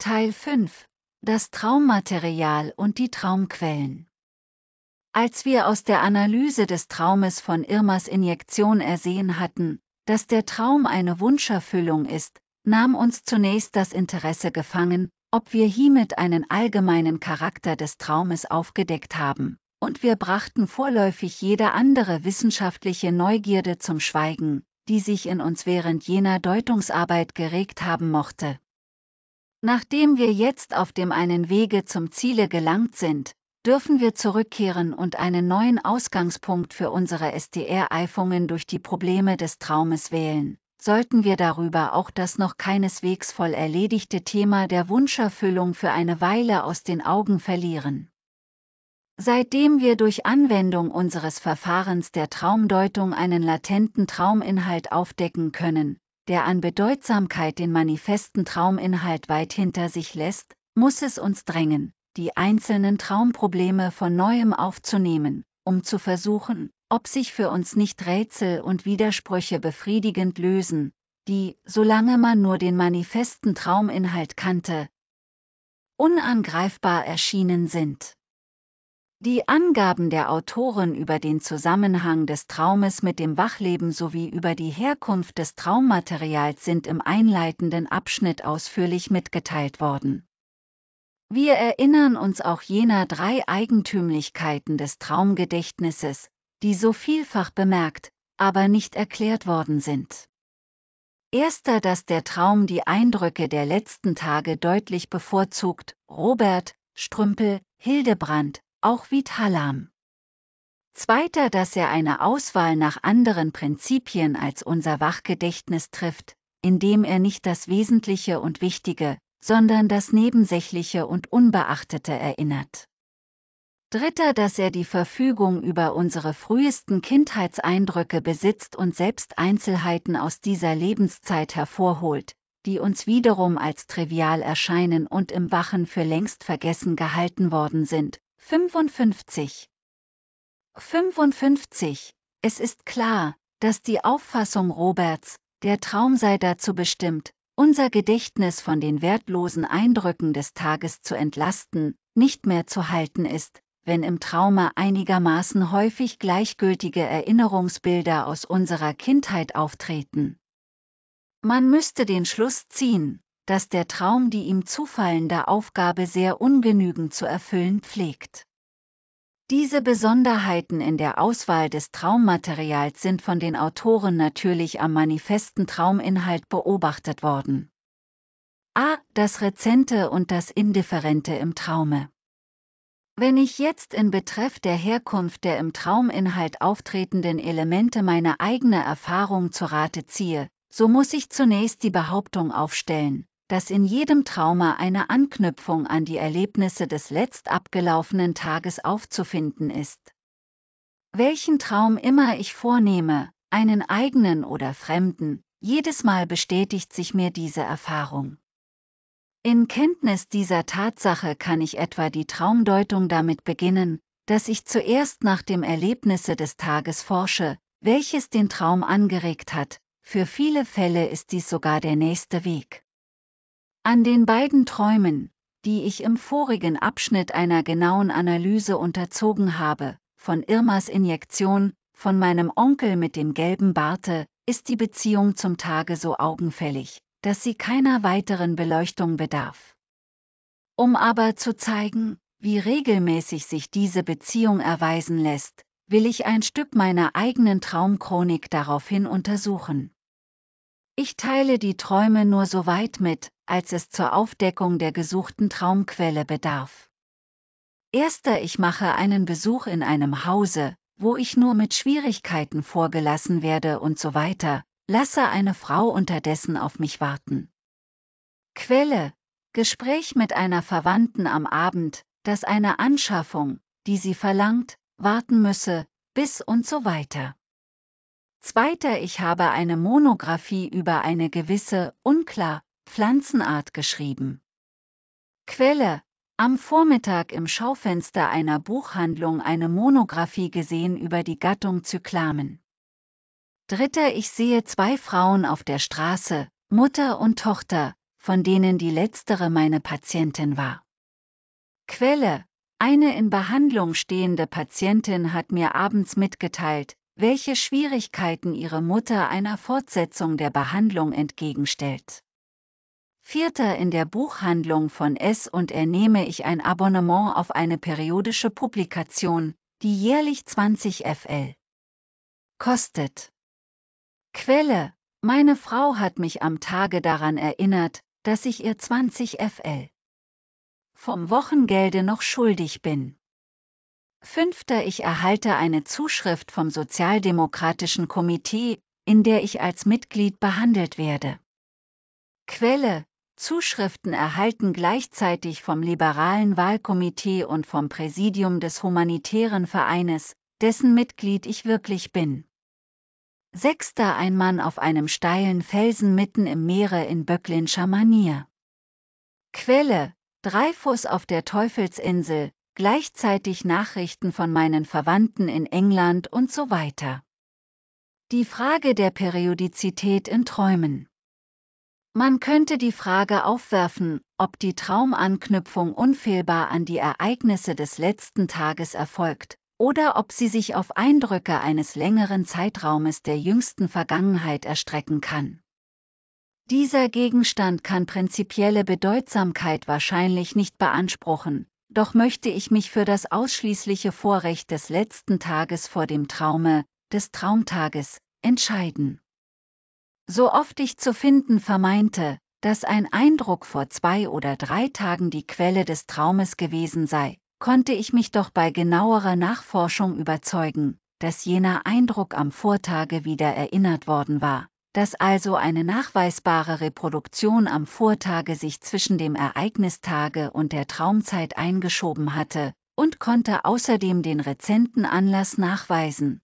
Teil 5 Das Traummaterial und die Traumquellen Als wir aus der Analyse des Traumes von Irmas Injektion ersehen hatten, dass der Traum eine Wunscherfüllung ist, nahm uns zunächst das Interesse gefangen, ob wir hiermit einen allgemeinen Charakter des Traumes aufgedeckt haben, und wir brachten vorläufig jede andere wissenschaftliche Neugierde zum Schweigen, die sich in uns während jener Deutungsarbeit geregt haben mochte. Nachdem wir jetzt auf dem einen Wege zum Ziele gelangt sind, dürfen wir zurückkehren und einen neuen Ausgangspunkt für unsere SDR-Eifungen durch die Probleme des Traumes wählen. Sollten wir darüber auch das noch keineswegs voll erledigte Thema der Wunscherfüllung für eine Weile aus den Augen verlieren. Seitdem wir durch Anwendung unseres Verfahrens der Traumdeutung einen latenten Trauminhalt aufdecken können, der an Bedeutsamkeit den manifesten Trauminhalt weit hinter sich lässt, muss es uns drängen, die einzelnen Traumprobleme von neuem aufzunehmen, um zu versuchen, ob sich für uns nicht Rätsel und Widersprüche befriedigend lösen, die, solange man nur den manifesten Trauminhalt kannte, unangreifbar erschienen sind. Die Angaben der Autoren über den Zusammenhang des Traumes mit dem Wachleben sowie über die Herkunft des Traummaterials sind im einleitenden Abschnitt ausführlich mitgeteilt worden. Wir erinnern uns auch jener drei Eigentümlichkeiten des Traumgedächtnisses, die so vielfach bemerkt, aber nicht erklärt worden sind. Erster, dass der Traum die Eindrücke der letzten Tage deutlich bevorzugt, Robert, Strümpel, Hildebrand, auch wie Talam. Zweiter, dass er eine Auswahl nach anderen Prinzipien als unser Wachgedächtnis trifft, indem er nicht das Wesentliche und Wichtige, sondern das Nebensächliche und Unbeachtete erinnert. Dritter, dass er die Verfügung über unsere frühesten Kindheitseindrücke besitzt und selbst Einzelheiten aus dieser Lebenszeit hervorholt, die uns wiederum als trivial erscheinen und im Wachen für längst vergessen gehalten worden sind, 55. 55. Es ist klar, dass die Auffassung Roberts, der Traum sei dazu bestimmt, unser Gedächtnis von den wertlosen Eindrücken des Tages zu entlasten, nicht mehr zu halten ist, wenn im Trauma einigermaßen häufig gleichgültige Erinnerungsbilder aus unserer Kindheit auftreten. Man müsste den Schluss ziehen, dass der Traum die ihm zufallende Aufgabe sehr ungenügend zu erfüllen pflegt. Diese Besonderheiten in der Auswahl des Traummaterials sind von den Autoren natürlich am manifesten Trauminhalt beobachtet worden. A. Das Rezente und das Indifferente im Traume. Wenn ich jetzt in Betreff der Herkunft der im Trauminhalt auftretenden Elemente meine eigene Erfahrung zu Rate ziehe, so muss ich zunächst die Behauptung aufstellen, dass in jedem Trauma eine Anknüpfung an die Erlebnisse des letzt abgelaufenen Tages aufzufinden ist. Welchen Traum immer ich vornehme, einen eigenen oder fremden, jedes Mal bestätigt sich mir diese Erfahrung. In Kenntnis dieser Tatsache kann ich etwa die Traumdeutung damit beginnen, dass ich zuerst nach dem Erlebnisse des Tages forsche, welches den Traum angeregt hat, für viele Fälle ist dies sogar der nächste Weg. An den beiden Träumen, die ich im vorigen Abschnitt einer genauen Analyse unterzogen habe, von Irmas Injektion, von meinem Onkel mit dem gelben Barte, ist die Beziehung zum Tage so augenfällig, dass sie keiner weiteren Beleuchtung bedarf. Um aber zu zeigen, wie regelmäßig sich diese Beziehung erweisen lässt, will ich ein Stück meiner eigenen Traumchronik daraufhin untersuchen. Ich teile die Träume nur so weit mit, als es zur Aufdeckung der gesuchten Traumquelle bedarf. Erster ich mache einen Besuch in einem Hause, wo ich nur mit Schwierigkeiten vorgelassen werde und so weiter, lasse eine Frau unterdessen auf mich warten. Quelle, Gespräch mit einer Verwandten am Abend, dass eine Anschaffung, die sie verlangt, warten müsse, bis und so weiter. Zweiter Ich habe eine Monographie über eine gewisse, unklar, Pflanzenart geschrieben. Quelle am Vormittag im Schaufenster einer Buchhandlung eine Monographie gesehen über die Gattung Zyklamen. Dritter Ich sehe zwei Frauen auf der Straße, Mutter und Tochter, von denen die letztere meine Patientin war. Quelle Eine in Behandlung stehende Patientin hat mir abends mitgeteilt, welche Schwierigkeiten ihre Mutter einer Fortsetzung der Behandlung entgegenstellt. Vierter in der Buchhandlung von S und R nehme ich ein Abonnement auf eine periodische Publikation, die jährlich 20 FL kostet. Quelle Meine Frau hat mich am Tage daran erinnert, dass ich ihr 20 FL vom Wochengelde noch schuldig bin. Fünfter Ich erhalte eine Zuschrift vom Sozialdemokratischen Komitee, in der ich als Mitglied behandelt werde. Quelle Zuschriften erhalten gleichzeitig vom liberalen Wahlkomitee und vom Präsidium des humanitären Vereines, dessen Mitglied ich wirklich bin. Sechster ein Mann auf einem steilen Felsen mitten im Meere in Böcklinscher Manier. Quelle: Dreyfus auf der Teufelsinsel, gleichzeitig Nachrichten von meinen Verwandten in England und so weiter. Die Frage der Periodizität in Träumen. Man könnte die Frage aufwerfen, ob die Traumanknüpfung unfehlbar an die Ereignisse des letzten Tages erfolgt, oder ob sie sich auf Eindrücke eines längeren Zeitraumes der jüngsten Vergangenheit erstrecken kann. Dieser Gegenstand kann prinzipielle Bedeutsamkeit wahrscheinlich nicht beanspruchen, doch möchte ich mich für das ausschließliche Vorrecht des letzten Tages vor dem Traume, des Traumtages, entscheiden so oft ich zu finden vermeinte, dass ein Eindruck vor zwei oder drei Tagen die Quelle des Traumes gewesen sei, konnte ich mich doch bei genauerer Nachforschung überzeugen, dass jener Eindruck am Vortage wieder erinnert worden war, dass also eine nachweisbare Reproduktion am Vortage sich zwischen dem Ereignistage und der Traumzeit eingeschoben hatte, und konnte außerdem den rezenten Anlass nachweisen,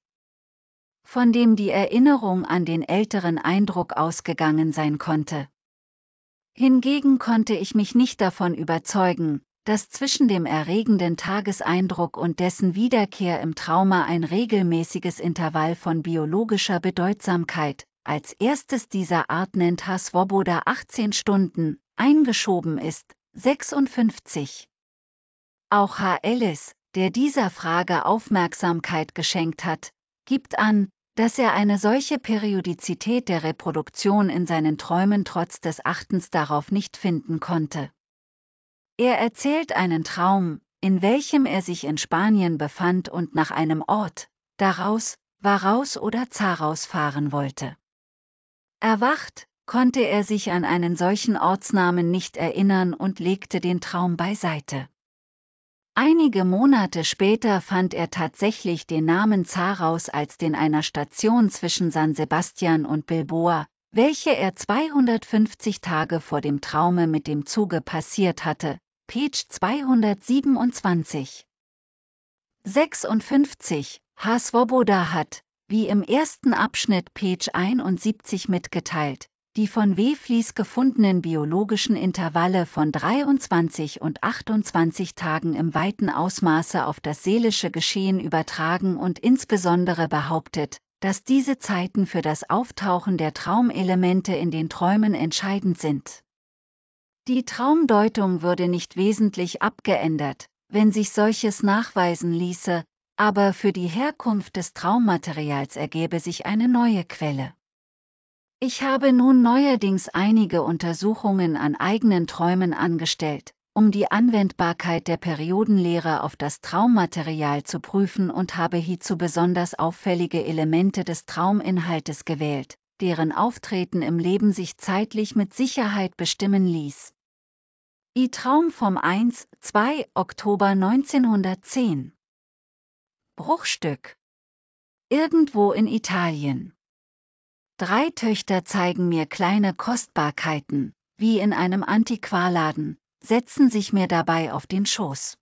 von dem die Erinnerung an den älteren Eindruck ausgegangen sein konnte. Hingegen konnte ich mich nicht davon überzeugen, dass zwischen dem erregenden Tageseindruck und dessen Wiederkehr im Trauma ein regelmäßiges Intervall von biologischer Bedeutsamkeit, als erstes dieser Art nennt H. Swoboda 18 Stunden, eingeschoben ist, 56. Auch H. Ellis, der dieser Frage Aufmerksamkeit geschenkt hat, gibt an, dass er eine solche Periodizität der Reproduktion in seinen Träumen trotz des Achtens darauf nicht finden konnte. Er erzählt einen Traum, in welchem er sich in Spanien befand und nach einem Ort, daraus, Varaus oder Zaraus fahren wollte. Erwacht, konnte er sich an einen solchen Ortsnamen nicht erinnern und legte den Traum beiseite. Einige Monate später fand er tatsächlich den Namen Zaraus als den einer Station zwischen San Sebastian und Bilboa, welche er 250 Tage vor dem Traume mit dem Zuge passiert hatte, Page 227. 56. H. Svoboda hat, wie im ersten Abschnitt Page 71 mitgeteilt, die von W. Flies gefundenen biologischen Intervalle von 23 und 28 Tagen im weiten Ausmaße auf das seelische Geschehen übertragen und insbesondere behauptet, dass diese Zeiten für das Auftauchen der Traumelemente in den Träumen entscheidend sind. Die Traumdeutung würde nicht wesentlich abgeändert, wenn sich solches nachweisen ließe, aber für die Herkunft des Traummaterials ergäbe sich eine neue Quelle. Ich habe nun neuerdings einige Untersuchungen an eigenen Träumen angestellt, um die Anwendbarkeit der Periodenlehre auf das Traummaterial zu prüfen und habe hierzu besonders auffällige Elemente des Trauminhaltes gewählt, deren Auftreten im Leben sich zeitlich mit Sicherheit bestimmen ließ. I Traum vom 1, 2 Oktober 1910 Bruchstück Irgendwo in Italien Drei Töchter zeigen mir kleine Kostbarkeiten, wie in einem Antiquarladen, setzen sich mir dabei auf den Schoß.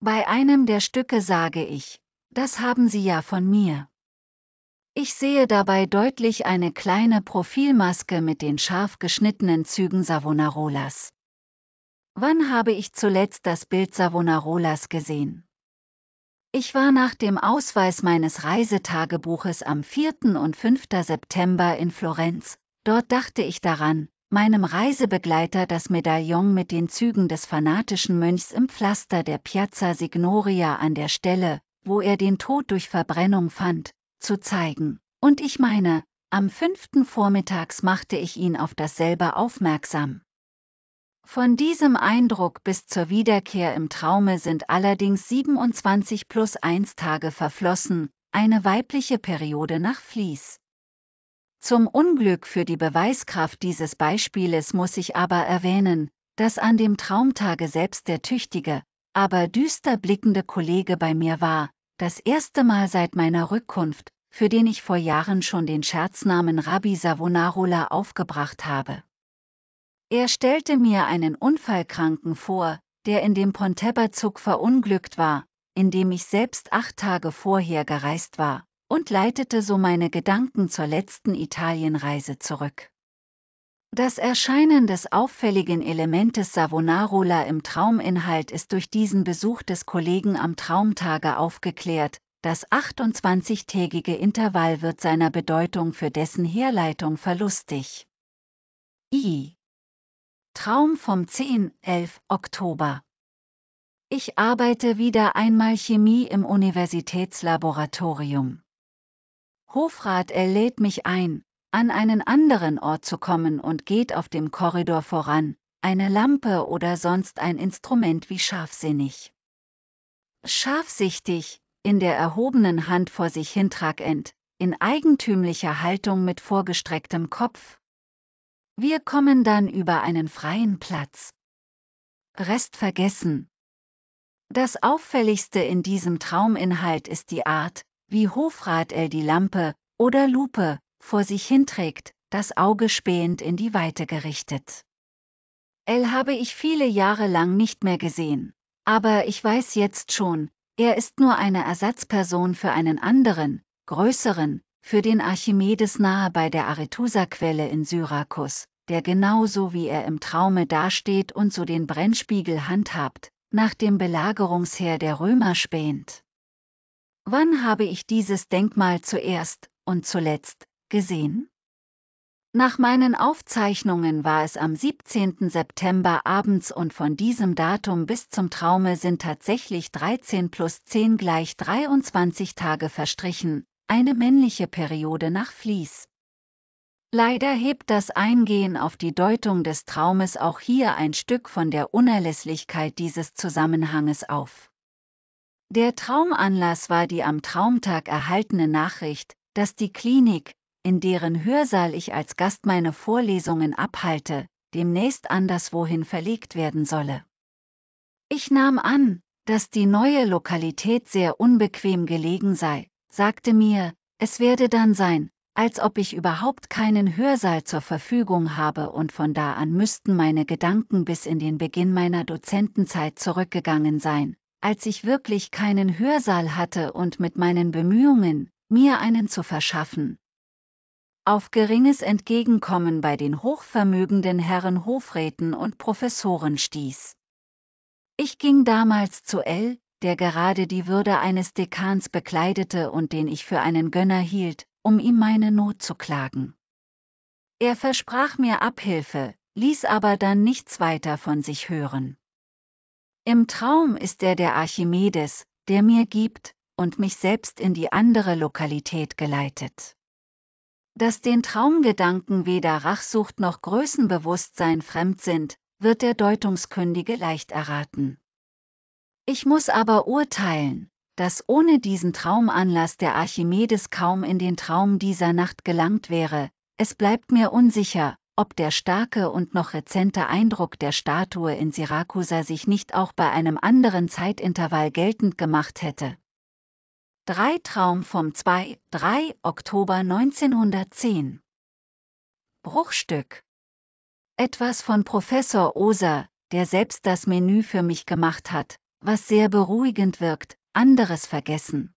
Bei einem der Stücke sage ich, das haben Sie ja von mir. Ich sehe dabei deutlich eine kleine Profilmaske mit den scharf geschnittenen Zügen Savonarolas. Wann habe ich zuletzt das Bild Savonarolas gesehen? Ich war nach dem Ausweis meines Reisetagebuches am 4. und 5. September in Florenz. Dort dachte ich daran, meinem Reisebegleiter das Medaillon mit den Zügen des fanatischen Mönchs im Pflaster der Piazza Signoria an der Stelle, wo er den Tod durch Verbrennung fand, zu zeigen. Und ich meine, am 5. Vormittags machte ich ihn auf dasselbe aufmerksam. Von diesem Eindruck bis zur Wiederkehr im Traume sind allerdings 27 plus 1 Tage verflossen, eine weibliche Periode nach Fließ. Zum Unglück für die Beweiskraft dieses Beispieles muss ich aber erwähnen, dass an dem Traumtage selbst der tüchtige, aber düster blickende Kollege bei mir war, das erste Mal seit meiner Rückkunft, für den ich vor Jahren schon den Scherznamen Rabbi Savonarola aufgebracht habe. Er stellte mir einen Unfallkranken vor, der in dem Pontebba-Zug verunglückt war, in dem ich selbst acht Tage vorher gereist war, und leitete so meine Gedanken zur letzten Italienreise zurück. Das Erscheinen des auffälligen Elementes Savonarola im Trauminhalt ist durch diesen Besuch des Kollegen am Traumtage aufgeklärt, das 28-tägige Intervall wird seiner Bedeutung für dessen Herleitung verlustig. I. Traum vom 10, 11 Oktober. Ich arbeite wieder einmal Chemie im Universitätslaboratorium. Hofrat L. lädt mich ein, an einen anderen Ort zu kommen und geht auf dem Korridor voran, eine Lampe oder sonst ein Instrument wie scharfsinnig. Scharfsichtig, in der erhobenen Hand vor sich hintragend, in eigentümlicher Haltung mit vorgestrecktem Kopf, wir kommen dann über einen freien Platz. Rest vergessen. Das auffälligste in diesem Trauminhalt ist die Art, wie Hofrat L. die Lampe oder Lupe vor sich hinträgt, das Auge spähend in die Weite gerichtet. L. habe ich viele Jahre lang nicht mehr gesehen, aber ich weiß jetzt schon, er ist nur eine Ersatzperson für einen anderen, größeren, für den Archimedes nahe bei der Arethusa-Quelle in Syrakus, der genauso wie er im Traume dasteht und so den Brennspiegel handhabt, nach dem Belagerungsheer der Römer spähnt. Wann habe ich dieses Denkmal zuerst und zuletzt gesehen? Nach meinen Aufzeichnungen war es am 17. September abends und von diesem Datum bis zum Traume sind tatsächlich 13 plus 10 gleich 23 Tage verstrichen, eine männliche Periode nach Vlies. Leider hebt das Eingehen auf die Deutung des Traumes auch hier ein Stück von der Unerlässlichkeit dieses Zusammenhanges auf. Der Traumanlass war die am Traumtag erhaltene Nachricht, dass die Klinik, in deren Hörsaal ich als Gast meine Vorlesungen abhalte, demnächst anderswohin verlegt werden solle. Ich nahm an, dass die neue Lokalität sehr unbequem gelegen sei, sagte mir, es werde dann sein, als ob ich überhaupt keinen Hörsaal zur Verfügung habe und von da an müssten meine Gedanken bis in den Beginn meiner Dozentenzeit zurückgegangen sein, als ich wirklich keinen Hörsaal hatte und mit meinen Bemühungen, mir einen zu verschaffen, auf geringes Entgegenkommen bei den hochvermögenden Herren Hofräten und Professoren stieß. Ich ging damals zu L der gerade die Würde eines Dekans bekleidete und den ich für einen Gönner hielt, um ihm meine Not zu klagen. Er versprach mir Abhilfe, ließ aber dann nichts weiter von sich hören. Im Traum ist er der Archimedes, der mir gibt und mich selbst in die andere Lokalität geleitet. Dass den Traumgedanken weder Rachsucht noch Größenbewusstsein fremd sind, wird der Deutungskündige leicht erraten. Ich muss aber urteilen, dass ohne diesen Traumanlass der Archimedes kaum in den Traum dieser Nacht gelangt wäre, es bleibt mir unsicher, ob der starke und noch rezente Eindruck der Statue in Syrakusa sich nicht auch bei einem anderen Zeitintervall geltend gemacht hätte. 3 Traum vom 2, 3 Oktober 1910 Bruchstück Etwas von Professor Oser, der selbst das Menü für mich gemacht hat, was sehr beruhigend wirkt, anderes vergessen.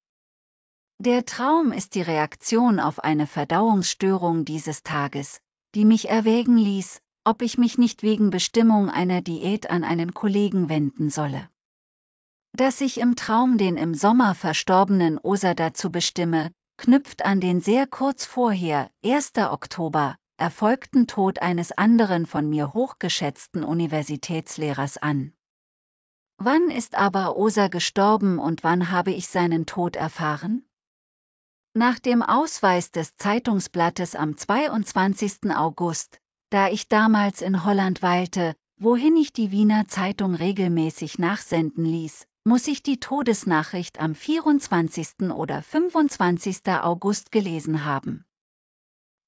Der Traum ist die Reaktion auf eine Verdauungsstörung dieses Tages, die mich erwägen ließ, ob ich mich nicht wegen Bestimmung einer Diät an einen Kollegen wenden solle. Dass ich im Traum den im Sommer verstorbenen Osa dazu bestimme, knüpft an den sehr kurz vorher, 1. Oktober, erfolgten Tod eines anderen von mir hochgeschätzten Universitätslehrers an. Wann ist aber Osa gestorben und wann habe ich seinen Tod erfahren? Nach dem Ausweis des Zeitungsblattes am 22. August, da ich damals in Holland weilte, wohin ich die Wiener Zeitung regelmäßig nachsenden ließ, muss ich die Todesnachricht am 24. oder 25. August gelesen haben.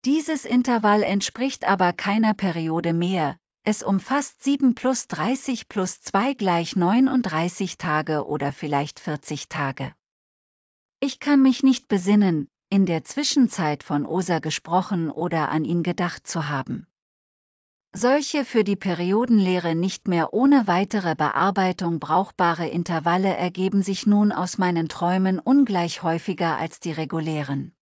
Dieses Intervall entspricht aber keiner Periode mehr, es umfasst 7 plus 30 plus 2 gleich 39 Tage oder vielleicht 40 Tage. Ich kann mich nicht besinnen, in der Zwischenzeit von Osa gesprochen oder an ihn gedacht zu haben. Solche für die Periodenlehre nicht mehr ohne weitere Bearbeitung brauchbare Intervalle ergeben sich nun aus meinen Träumen ungleich häufiger als die regulären.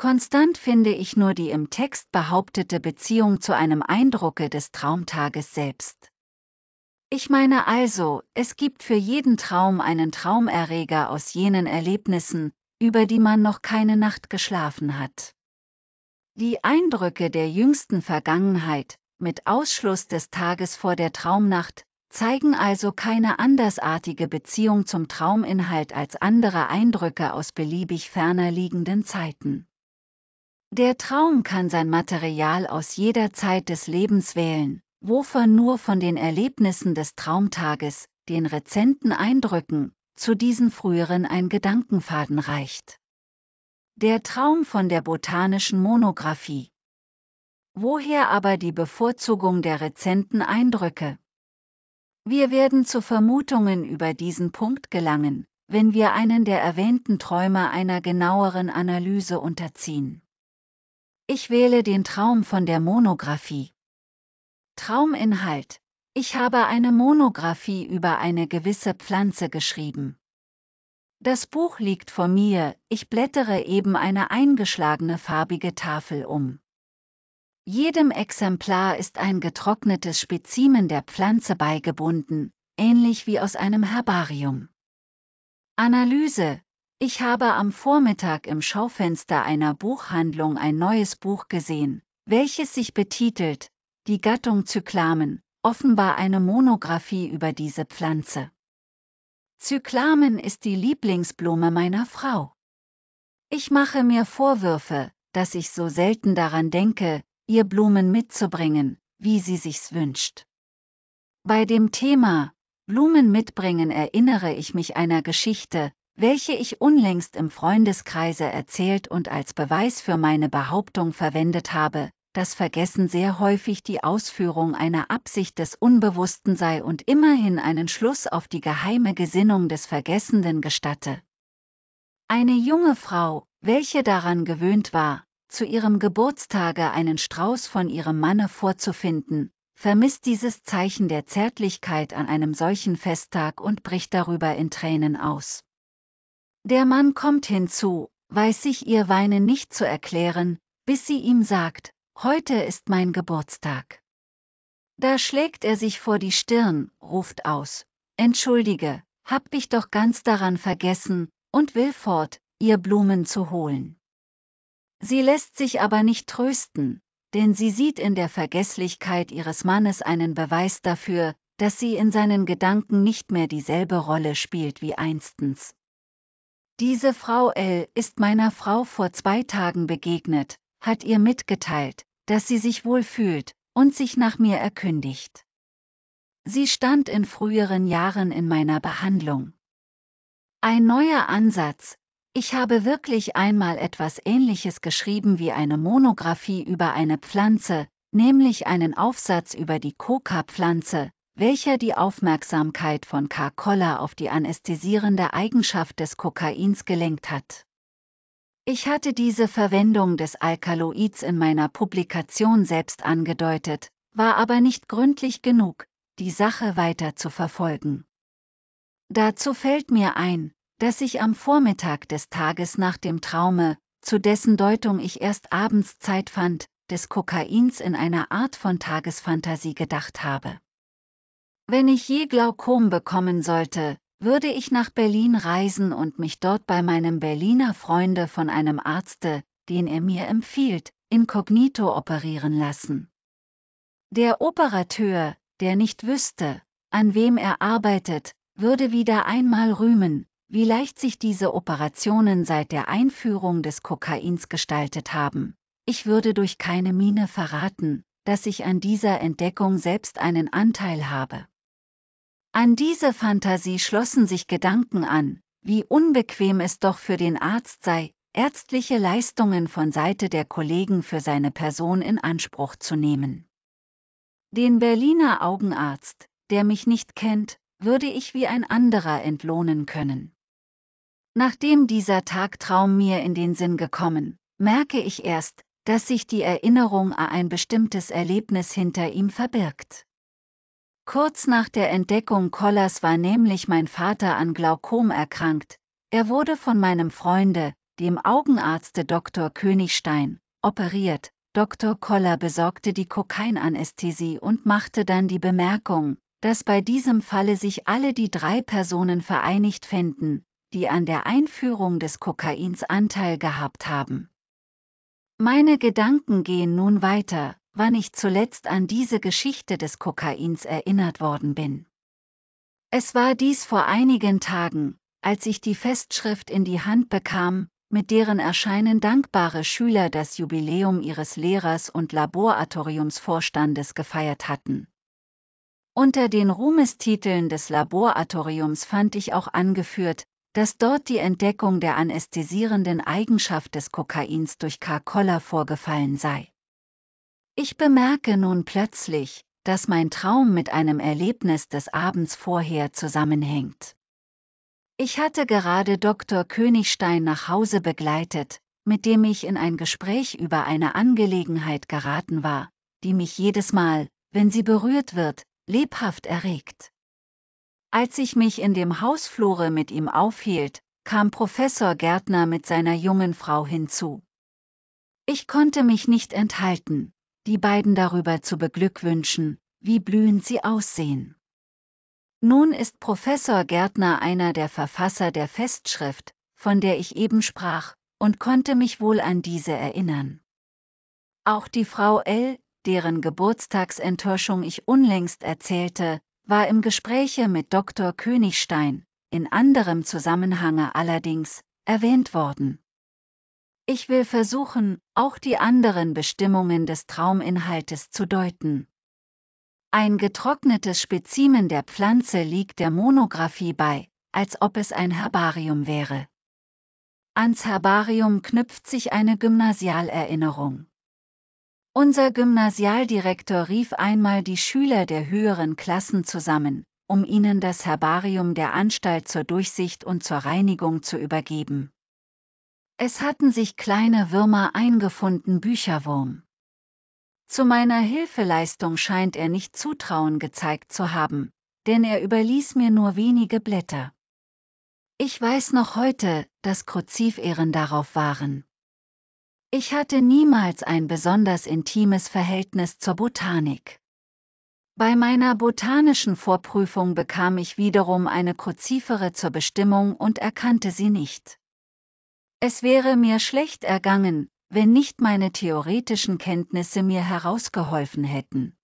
Konstant finde ich nur die im Text behauptete Beziehung zu einem Eindrucke des Traumtages selbst. Ich meine also, es gibt für jeden Traum einen Traumerreger aus jenen Erlebnissen, über die man noch keine Nacht geschlafen hat. Die Eindrücke der jüngsten Vergangenheit, mit Ausschluss des Tages vor der Traumnacht, zeigen also keine andersartige Beziehung zum Trauminhalt als andere Eindrücke aus beliebig ferner liegenden Zeiten. Der Traum kann sein Material aus jeder Zeit des Lebens wählen, wovon nur von den Erlebnissen des Traumtages, den rezenten Eindrücken, zu diesen früheren ein Gedankenfaden reicht. Der Traum von der botanischen Monographie. Woher aber die Bevorzugung der rezenten Eindrücke? Wir werden zu Vermutungen über diesen Punkt gelangen, wenn wir einen der erwähnten Träume einer genaueren Analyse unterziehen. Ich wähle den Traum von der Monographie. Trauminhalt. Ich habe eine Monographie über eine gewisse Pflanze geschrieben. Das Buch liegt vor mir, ich blättere eben eine eingeschlagene farbige Tafel um. Jedem Exemplar ist ein getrocknetes Spezimen der Pflanze beigebunden, ähnlich wie aus einem Herbarium. Analyse ich habe am Vormittag im Schaufenster einer Buchhandlung ein neues Buch gesehen, welches sich betitelt Die Gattung Zyklamen, offenbar eine Monographie über diese Pflanze. Zyklamen ist die Lieblingsblume meiner Frau. Ich mache mir Vorwürfe, dass ich so selten daran denke, ihr Blumen mitzubringen, wie sie sich's wünscht. Bei dem Thema Blumen mitbringen erinnere ich mich einer Geschichte, welche ich unlängst im Freundeskreise erzählt und als Beweis für meine Behauptung verwendet habe, dass Vergessen sehr häufig die Ausführung einer Absicht des Unbewussten sei und immerhin einen Schluss auf die geheime Gesinnung des Vergessenden gestatte. Eine junge Frau, welche daran gewöhnt war, zu ihrem Geburtstage einen Strauß von ihrem Manne vorzufinden, vermisst dieses Zeichen der Zärtlichkeit an einem solchen Festtag und bricht darüber in Tränen aus. Der Mann kommt hinzu, weiß sich ihr Weinen nicht zu erklären, bis sie ihm sagt, heute ist mein Geburtstag. Da schlägt er sich vor die Stirn, ruft aus, entschuldige, hab ich doch ganz daran vergessen, und will fort, ihr Blumen zu holen. Sie lässt sich aber nicht trösten, denn sie sieht in der Vergesslichkeit ihres Mannes einen Beweis dafür, dass sie in seinen Gedanken nicht mehr dieselbe Rolle spielt wie einstens. Diese Frau L ist meiner Frau vor zwei Tagen begegnet, hat ihr mitgeteilt, dass sie sich wohl fühlt und sich nach mir erkündigt. Sie stand in früheren Jahren in meiner Behandlung. Ein neuer Ansatz, ich habe wirklich einmal etwas Ähnliches geschrieben wie eine Monographie über eine Pflanze, nämlich einen Aufsatz über die coca pflanze welcher die Aufmerksamkeit von K. Koller auf die anästhesierende Eigenschaft des Kokains gelenkt hat. Ich hatte diese Verwendung des Alkaloids in meiner Publikation selbst angedeutet, war aber nicht gründlich genug, die Sache weiter zu verfolgen. Dazu fällt mir ein, dass ich am Vormittag des Tages nach dem Traume, zu dessen Deutung ich erst abends Zeit fand, des Kokains in einer Art von Tagesfantasie gedacht habe. Wenn ich je Glaukom bekommen sollte, würde ich nach Berlin reisen und mich dort bei meinem Berliner Freunde von einem Arzte, den er mir empfiehlt, inkognito operieren lassen. Der Operateur, der nicht wüsste, an wem er arbeitet, würde wieder einmal rühmen, wie leicht sich diese Operationen seit der Einführung des Kokains gestaltet haben. Ich würde durch keine Miene verraten, dass ich an dieser Entdeckung selbst einen Anteil habe. An diese Fantasie schlossen sich Gedanken an, wie unbequem es doch für den Arzt sei, ärztliche Leistungen von Seite der Kollegen für seine Person in Anspruch zu nehmen. Den Berliner Augenarzt, der mich nicht kennt, würde ich wie ein anderer entlohnen können. Nachdem dieser Tagtraum mir in den Sinn gekommen, merke ich erst, dass sich die Erinnerung an ein bestimmtes Erlebnis hinter ihm verbirgt. Kurz nach der Entdeckung Kollers war nämlich mein Vater an Glaukom erkrankt. Er wurde von meinem Freunde, dem Augenarzte Dr. Königstein, operiert. Dr. Koller besorgte die Kokainanästhesie und machte dann die Bemerkung, dass bei diesem Falle sich alle die drei Personen vereinigt fänden, die an der Einführung des Kokains Anteil gehabt haben. Meine Gedanken gehen nun weiter, wann ich zuletzt an diese Geschichte des Kokains erinnert worden bin. Es war dies vor einigen Tagen, als ich die Festschrift in die Hand bekam, mit deren Erscheinen dankbare Schüler das Jubiläum ihres Lehrers und Laboratoriumsvorstandes gefeiert hatten. Unter den Ruhmestiteln des Laboratoriums fand ich auch angeführt, dass dort die Entdeckung der anästhesierenden Eigenschaft des Kokains durch K. Koller vorgefallen sei. Ich bemerke nun plötzlich, dass mein Traum mit einem Erlebnis des Abends vorher zusammenhängt. Ich hatte gerade Dr. Königstein nach Hause begleitet, mit dem ich in ein Gespräch über eine Angelegenheit geraten war, die mich jedes Mal, wenn sie berührt wird, lebhaft erregt. Als ich mich in dem Hausflure mit ihm aufhielt, kam Professor Gärtner mit seiner jungen Frau hinzu. Ich konnte mich nicht enthalten die beiden darüber zu beglückwünschen, wie blühend sie aussehen. Nun ist Professor Gärtner einer der Verfasser der Festschrift, von der ich eben sprach, und konnte mich wohl an diese erinnern. Auch die Frau L., deren Geburtstagsenttäuschung ich unlängst erzählte, war im Gespräche mit Dr. Königstein, in anderem Zusammenhange allerdings, erwähnt worden. Ich will versuchen, auch die anderen Bestimmungen des Trauminhaltes zu deuten. Ein getrocknetes Spezimen der Pflanze liegt der Monographie bei, als ob es ein Herbarium wäre. Ans Herbarium knüpft sich eine Gymnasialerinnerung. Unser Gymnasialdirektor rief einmal die Schüler der höheren Klassen zusammen, um ihnen das Herbarium der Anstalt zur Durchsicht und zur Reinigung zu übergeben. Es hatten sich kleine Würmer eingefunden Bücherwurm. Zu meiner Hilfeleistung scheint er nicht Zutrauen gezeigt zu haben, denn er überließ mir nur wenige Blätter. Ich weiß noch heute, dass Kruzifähren darauf waren. Ich hatte niemals ein besonders intimes Verhältnis zur Botanik. Bei meiner botanischen Vorprüfung bekam ich wiederum eine Kruzifere zur Bestimmung und erkannte sie nicht. Es wäre mir schlecht ergangen, wenn nicht meine theoretischen Kenntnisse mir herausgeholfen hätten.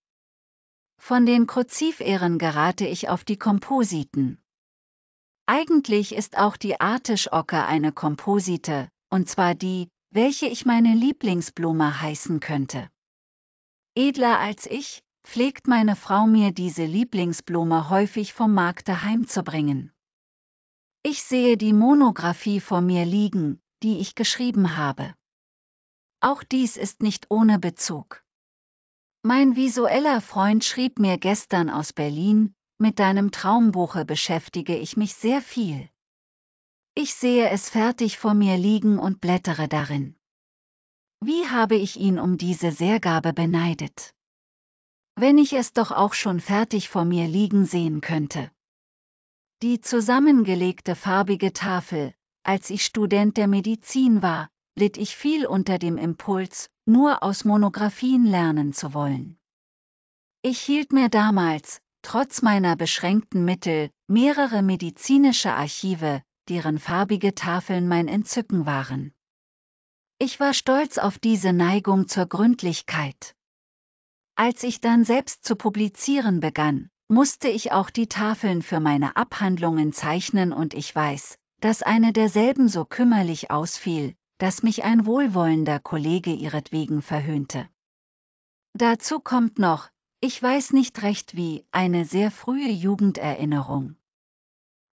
Von den Kruziferen gerate ich auf die Kompositen. Eigentlich ist auch die Artischocke eine Komposite, und zwar die, welche ich meine Lieblingsblume heißen könnte. Edler als ich, pflegt meine Frau mir diese Lieblingsblume häufig vom Markte heimzubringen. Ich sehe die Monographie vor mir liegen, die ich geschrieben habe. Auch dies ist nicht ohne Bezug. Mein visueller Freund schrieb mir gestern aus Berlin, mit deinem Traumbuche beschäftige ich mich sehr viel. Ich sehe es fertig vor mir liegen und blättere darin. Wie habe ich ihn um diese Sehrgabe beneidet? Wenn ich es doch auch schon fertig vor mir liegen sehen könnte. Die zusammengelegte farbige Tafel, als ich Student der Medizin war, litt ich viel unter dem Impuls, nur aus Monographien lernen zu wollen. Ich hielt mir damals, trotz meiner beschränkten Mittel, mehrere medizinische Archive, deren farbige Tafeln mein Entzücken waren. Ich war stolz auf diese Neigung zur Gründlichkeit. Als ich dann selbst zu publizieren begann, musste ich auch die Tafeln für meine Abhandlungen zeichnen und ich weiß, dass eine derselben so kümmerlich ausfiel, dass mich ein wohlwollender Kollege ihretwegen verhöhnte. Dazu kommt noch, ich weiß nicht recht wie, eine sehr frühe Jugenderinnerung.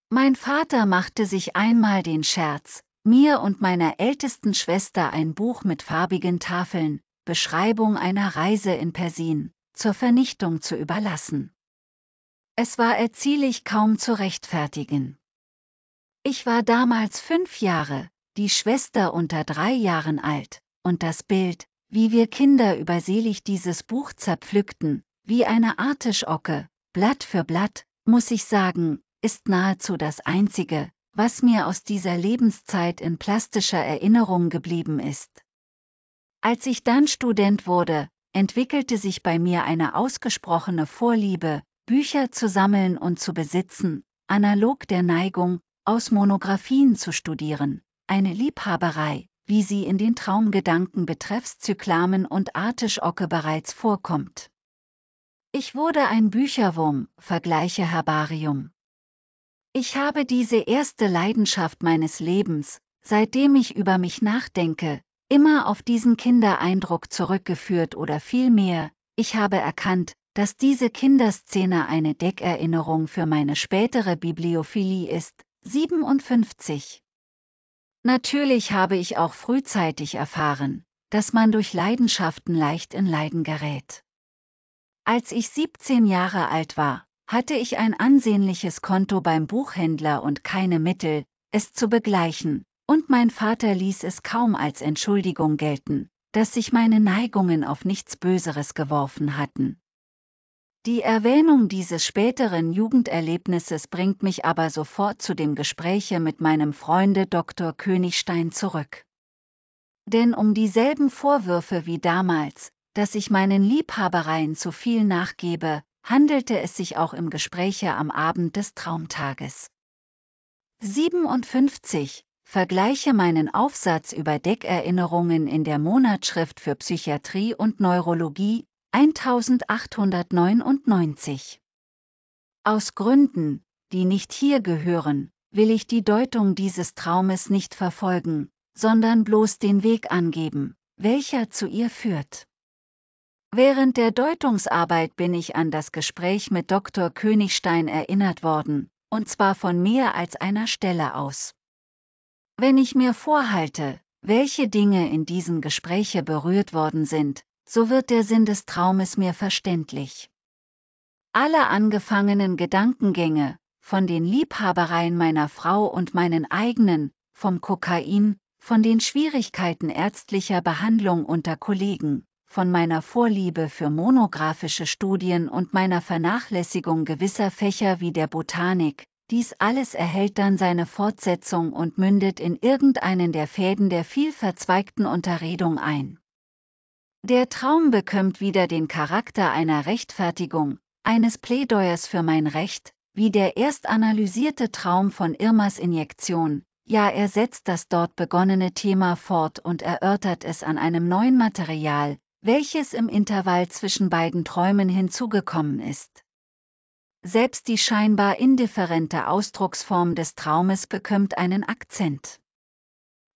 Mein Vater machte sich einmal den Scherz, mir und meiner ältesten Schwester ein Buch mit farbigen Tafeln, Beschreibung einer Reise in Persien, zur Vernichtung zu überlassen. Es war erziehlich kaum zu rechtfertigen. Ich war damals fünf Jahre, die Schwester unter drei Jahren alt, und das Bild, wie wir Kinder überselig dieses Buch zerpflückten, wie eine Artischocke, Blatt für Blatt, muss ich sagen, ist nahezu das Einzige, was mir aus dieser Lebenszeit in plastischer Erinnerung geblieben ist. Als ich dann Student wurde, entwickelte sich bei mir eine ausgesprochene Vorliebe, Bücher zu sammeln und zu besitzen, analog der Neigung, aus Monographien zu studieren, eine Liebhaberei, wie sie in den Traumgedanken betreffs Zyklamen und Artischocke bereits vorkommt. Ich wurde ein Bücherwurm, vergleiche Herbarium. Ich habe diese erste Leidenschaft meines Lebens, seitdem ich über mich nachdenke, immer auf diesen Kindereindruck zurückgeführt oder vielmehr, ich habe erkannt, dass diese Kinderszene eine Deckerinnerung für meine spätere Bibliophilie ist, 57. Natürlich habe ich auch frühzeitig erfahren, dass man durch Leidenschaften leicht in Leiden gerät. Als ich 17 Jahre alt war, hatte ich ein ansehnliches Konto beim Buchhändler und keine Mittel, es zu begleichen, und mein Vater ließ es kaum als Entschuldigung gelten, dass sich meine Neigungen auf nichts Böseres geworfen hatten. Die Erwähnung dieses späteren Jugenderlebnisses bringt mich aber sofort zu dem Gespräche mit meinem Freunde Dr. Königstein zurück. Denn um dieselben Vorwürfe wie damals, dass ich meinen Liebhabereien zu viel nachgebe, handelte es sich auch im Gespräche am Abend des Traumtages. 57. Vergleiche meinen Aufsatz über Deckerinnerungen in der Monatsschrift für Psychiatrie und Neurologie, 1899. Aus Gründen, die nicht hier gehören, will ich die Deutung dieses Traumes nicht verfolgen, sondern bloß den Weg angeben, welcher zu ihr führt. Während der Deutungsarbeit bin ich an das Gespräch mit Dr. Königstein erinnert worden, und zwar von mehr als einer Stelle aus. Wenn ich mir vorhalte, welche Dinge in diesem Gespräche berührt worden sind, so wird der Sinn des Traumes mir verständlich. Alle angefangenen Gedankengänge, von den Liebhabereien meiner Frau und meinen eigenen, vom Kokain, von den Schwierigkeiten ärztlicher Behandlung unter Kollegen, von meiner Vorliebe für monographische Studien und meiner Vernachlässigung gewisser Fächer wie der Botanik, dies alles erhält dann seine Fortsetzung und mündet in irgendeinen der Fäden der vielverzweigten Unterredung ein. Der Traum bekommt wieder den Charakter einer Rechtfertigung, eines Plädeuers für mein Recht, wie der erst analysierte Traum von Irmas Injektion. Ja, er setzt das dort begonnene Thema fort und erörtert es an einem neuen Material, welches im Intervall zwischen beiden Träumen hinzugekommen ist. Selbst die scheinbar indifferente Ausdrucksform des Traumes bekommt einen Akzent.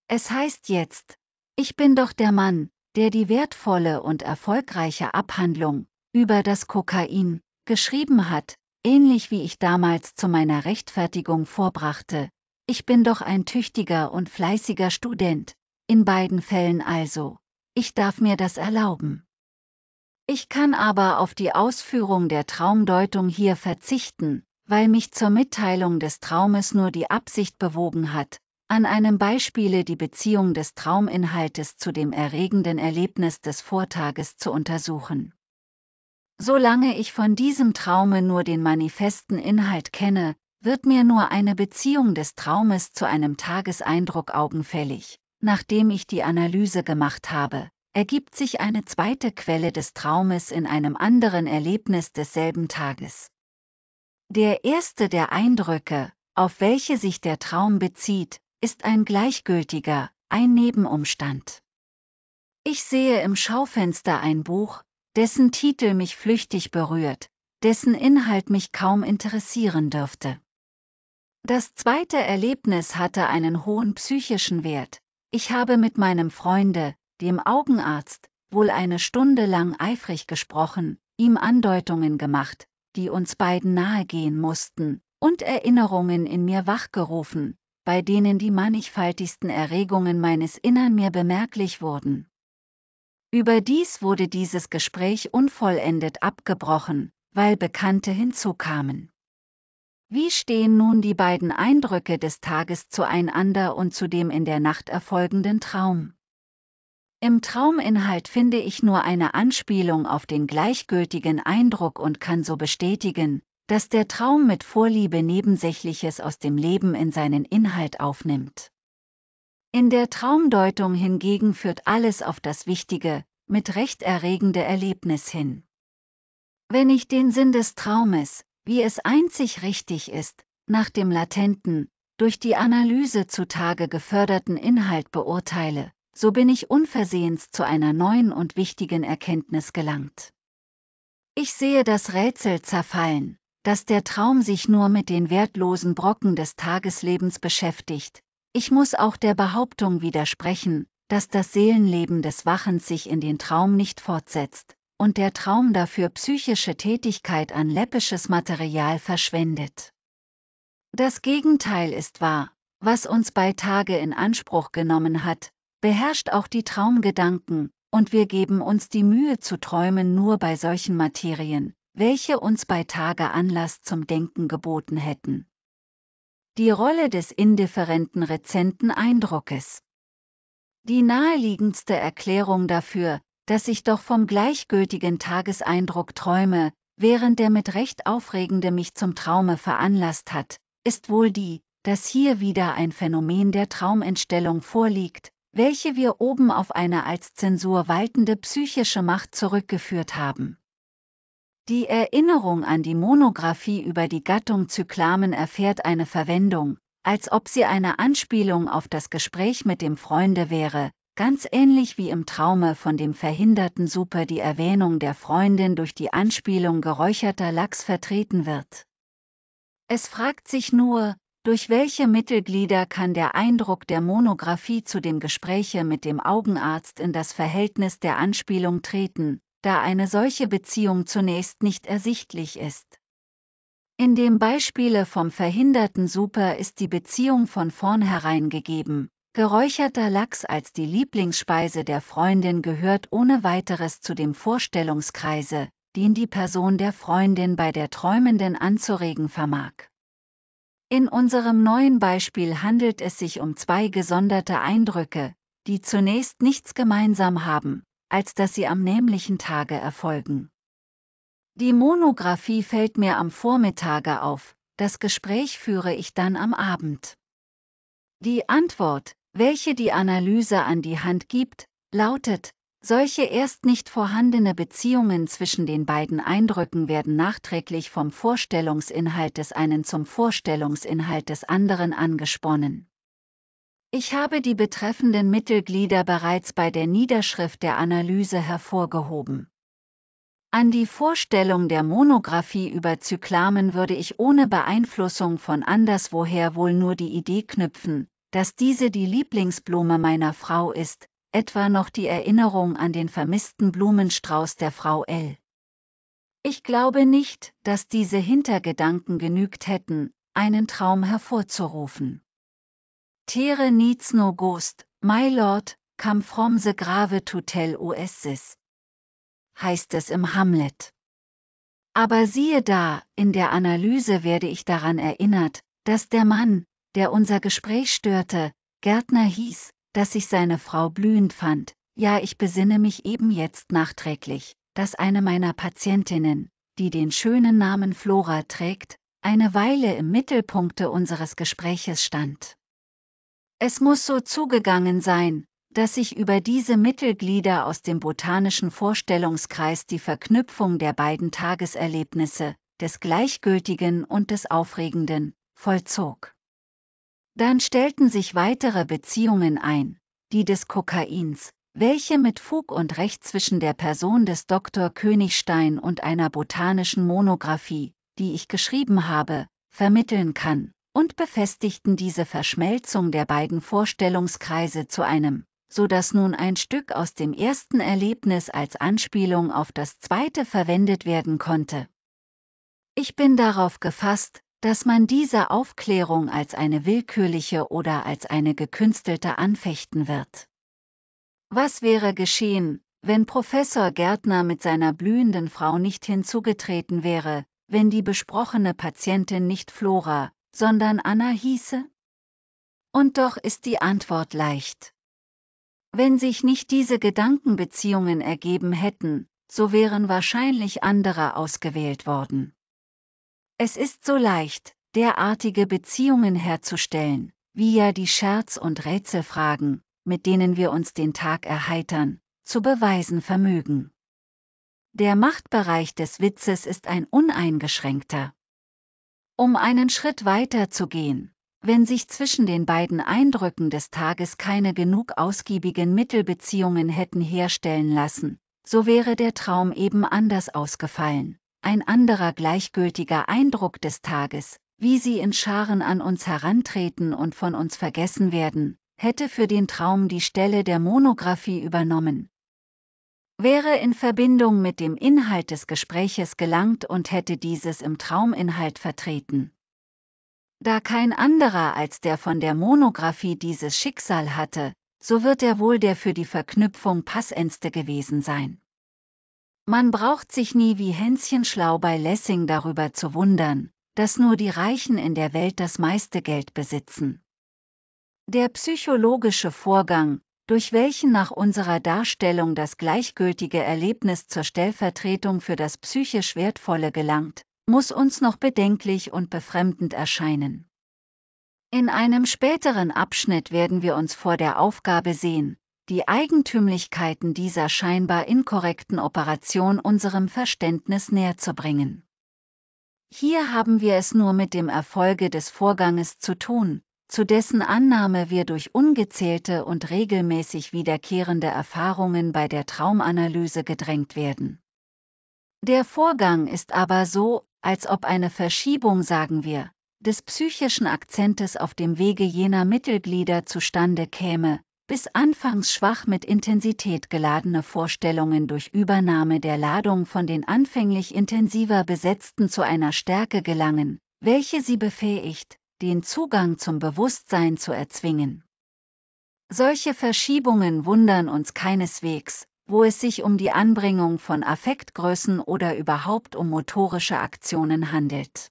Es heißt jetzt, ich bin doch der Mann, der die wertvolle und erfolgreiche Abhandlung über das Kokain geschrieben hat, ähnlich wie ich damals zu meiner Rechtfertigung vorbrachte. Ich bin doch ein tüchtiger und fleißiger Student, in beiden Fällen also. Ich darf mir das erlauben. Ich kann aber auf die Ausführung der Traumdeutung hier verzichten, weil mich zur Mitteilung des Traumes nur die Absicht bewogen hat, an einem Beispiele die Beziehung des Trauminhaltes zu dem erregenden Erlebnis des Vortages zu untersuchen. Solange ich von diesem Traume nur den manifesten Inhalt kenne, wird mir nur eine Beziehung des Traumes zu einem Tageseindruck augenfällig. Nachdem ich die Analyse gemacht habe, ergibt sich eine zweite Quelle des Traumes in einem anderen Erlebnis desselben Tages. Der erste der Eindrücke, auf welche sich der Traum bezieht, ist ein gleichgültiger, ein Nebenumstand. Ich sehe im Schaufenster ein Buch, dessen Titel mich flüchtig berührt, dessen Inhalt mich kaum interessieren dürfte. Das zweite Erlebnis hatte einen hohen psychischen Wert. Ich habe mit meinem Freunde, dem Augenarzt, wohl eine Stunde lang eifrig gesprochen, ihm Andeutungen gemacht, die uns beiden nahegehen mussten, und Erinnerungen in mir wachgerufen, bei denen die mannigfaltigsten Erregungen meines Innern mir bemerklich wurden. Überdies wurde dieses Gespräch unvollendet abgebrochen, weil Bekannte hinzukamen. Wie stehen nun die beiden Eindrücke des Tages zueinander und zu dem in der Nacht erfolgenden Traum? Im Trauminhalt finde ich nur eine Anspielung auf den gleichgültigen Eindruck und kann so bestätigen, dass der Traum mit Vorliebe Nebensächliches aus dem Leben in seinen Inhalt aufnimmt. In der Traumdeutung hingegen führt alles auf das wichtige, mit Recht erregende Erlebnis hin. Wenn ich den Sinn des Traumes, wie es einzig richtig ist, nach dem latenten, durch die Analyse zutage geförderten Inhalt beurteile, so bin ich unversehens zu einer neuen und wichtigen Erkenntnis gelangt. Ich sehe das Rätsel zerfallen, dass der Traum sich nur mit den wertlosen Brocken des Tageslebens beschäftigt. Ich muss auch der Behauptung widersprechen, dass das Seelenleben des Wachens sich in den Traum nicht fortsetzt und der Traum dafür psychische Tätigkeit an läppisches Material verschwendet. Das Gegenteil ist wahr, was uns bei Tage in Anspruch genommen hat, beherrscht auch die Traumgedanken, und wir geben uns die Mühe zu träumen nur bei solchen Materien, welche uns bei Tage Anlass zum Denken geboten hätten. Die Rolle des indifferenten rezenten Eindruckes. Die naheliegendste Erklärung dafür, dass ich doch vom gleichgültigen Tageseindruck träume, während der mit Recht aufregende mich zum Traume veranlasst hat, ist wohl die, dass hier wieder ein Phänomen der Traumentstellung vorliegt, welche wir oben auf eine als Zensur waltende psychische Macht zurückgeführt haben. Die Erinnerung an die Monographie über die Gattung Zyklamen erfährt eine Verwendung, als ob sie eine Anspielung auf das Gespräch mit dem Freunde wäre, ganz ähnlich wie im Traume von dem verhinderten Super die Erwähnung der Freundin durch die Anspielung geräucherter Lachs vertreten wird. Es fragt sich nur, durch welche Mittelglieder kann der Eindruck der Monographie zu dem Gespräche mit dem Augenarzt in das Verhältnis der Anspielung treten, da eine solche Beziehung zunächst nicht ersichtlich ist. In dem Beispiele vom verhinderten Super ist die Beziehung von vornherein gegeben. Geräucherter Lachs als die Lieblingsspeise der Freundin gehört ohne weiteres zu dem Vorstellungskreise, den die Person der Freundin bei der Träumenden anzuregen vermag. In unserem neuen Beispiel handelt es sich um zwei gesonderte Eindrücke, die zunächst nichts gemeinsam haben, als dass sie am nämlichen Tage erfolgen. Die Monographie fällt mir am Vormittage auf, das Gespräch führe ich dann am Abend. Die Antwort, welche die Analyse an die Hand gibt, lautet, solche erst nicht vorhandene Beziehungen zwischen den beiden Eindrücken werden nachträglich vom Vorstellungsinhalt des einen zum Vorstellungsinhalt des anderen angesponnen. Ich habe die betreffenden Mittelglieder bereits bei der Niederschrift der Analyse hervorgehoben. An die Vorstellung der Monographie über Zyklamen würde ich ohne Beeinflussung von anderswoher wohl nur die Idee knüpfen, dass diese die Lieblingsblume meiner Frau ist, etwa noch die Erinnerung an den vermissten Blumenstrauß der Frau L. Ich glaube nicht, dass diese Hintergedanken genügt hätten, einen Traum hervorzurufen. Tere needs no ghost, my lord, come from the grave to tell us Heißt es im Hamlet. Aber siehe da, in der Analyse werde ich daran erinnert, dass der Mann, der unser Gespräch störte, Gärtner hieß, dass ich seine Frau blühend fand, ja ich besinne mich eben jetzt nachträglich, dass eine meiner Patientinnen, die den schönen Namen Flora trägt, eine Weile im Mittelpunkte unseres Gespräches stand. Es muss so zugegangen sein, dass sich über diese Mittelglieder aus dem botanischen Vorstellungskreis die Verknüpfung der beiden Tageserlebnisse, des Gleichgültigen und des Aufregenden, vollzog. Dann stellten sich weitere Beziehungen ein, die des Kokains, welche mit Fug und Recht zwischen der Person des Dr. Königstein und einer botanischen Monographie, die ich geschrieben habe, vermitteln kann und befestigten diese Verschmelzung der beiden Vorstellungskreise zu einem, so dass nun ein Stück aus dem ersten Erlebnis als Anspielung auf das zweite verwendet werden konnte. Ich bin darauf gefasst, dass man diese Aufklärung als eine willkürliche oder als eine gekünstelte anfechten wird. Was wäre geschehen, wenn Professor Gärtner mit seiner blühenden Frau nicht hinzugetreten wäre, wenn die besprochene Patientin nicht Flora, sondern Anna hieße? Und doch ist die Antwort leicht. Wenn sich nicht diese Gedankenbeziehungen ergeben hätten, so wären wahrscheinlich andere ausgewählt worden. Es ist so leicht, derartige Beziehungen herzustellen, wie ja die Scherz- und Rätselfragen, mit denen wir uns den Tag erheitern, zu beweisen vermögen. Der Machtbereich des Witzes ist ein uneingeschränkter. Um einen Schritt weiter zu gehen, wenn sich zwischen den beiden Eindrücken des Tages keine genug ausgiebigen Mittelbeziehungen hätten herstellen lassen, so wäre der Traum eben anders ausgefallen. Ein anderer gleichgültiger Eindruck des Tages, wie sie in Scharen an uns herantreten und von uns vergessen werden, hätte für den Traum die Stelle der Monographie übernommen wäre in Verbindung mit dem Inhalt des Gespräches gelangt und hätte dieses im Trauminhalt vertreten. Da kein anderer als der von der Monographie dieses Schicksal hatte, so wird er wohl der für die Verknüpfung passendste gewesen sein. Man braucht sich nie wie Hänschen schlau bei Lessing darüber zu wundern, dass nur die Reichen in der Welt das meiste Geld besitzen. Der psychologische Vorgang, durch welchen nach unserer Darstellung das gleichgültige Erlebnis zur Stellvertretung für das psychisch Wertvolle gelangt, muss uns noch bedenklich und befremdend erscheinen. In einem späteren Abschnitt werden wir uns vor der Aufgabe sehen, die Eigentümlichkeiten dieser scheinbar inkorrekten Operation unserem Verständnis näher zu bringen. Hier haben wir es nur mit dem Erfolge des Vorganges zu tun, zu dessen Annahme wir durch ungezählte und regelmäßig wiederkehrende Erfahrungen bei der Traumanalyse gedrängt werden. Der Vorgang ist aber so, als ob eine Verschiebung, sagen wir, des psychischen Akzentes auf dem Wege jener Mittelglieder zustande käme, bis anfangs schwach mit Intensität geladene Vorstellungen durch Übernahme der Ladung von den anfänglich intensiver Besetzten zu einer Stärke gelangen, welche sie befähigt, den Zugang zum Bewusstsein zu erzwingen. Solche Verschiebungen wundern uns keineswegs, wo es sich um die Anbringung von Affektgrößen oder überhaupt um motorische Aktionen handelt.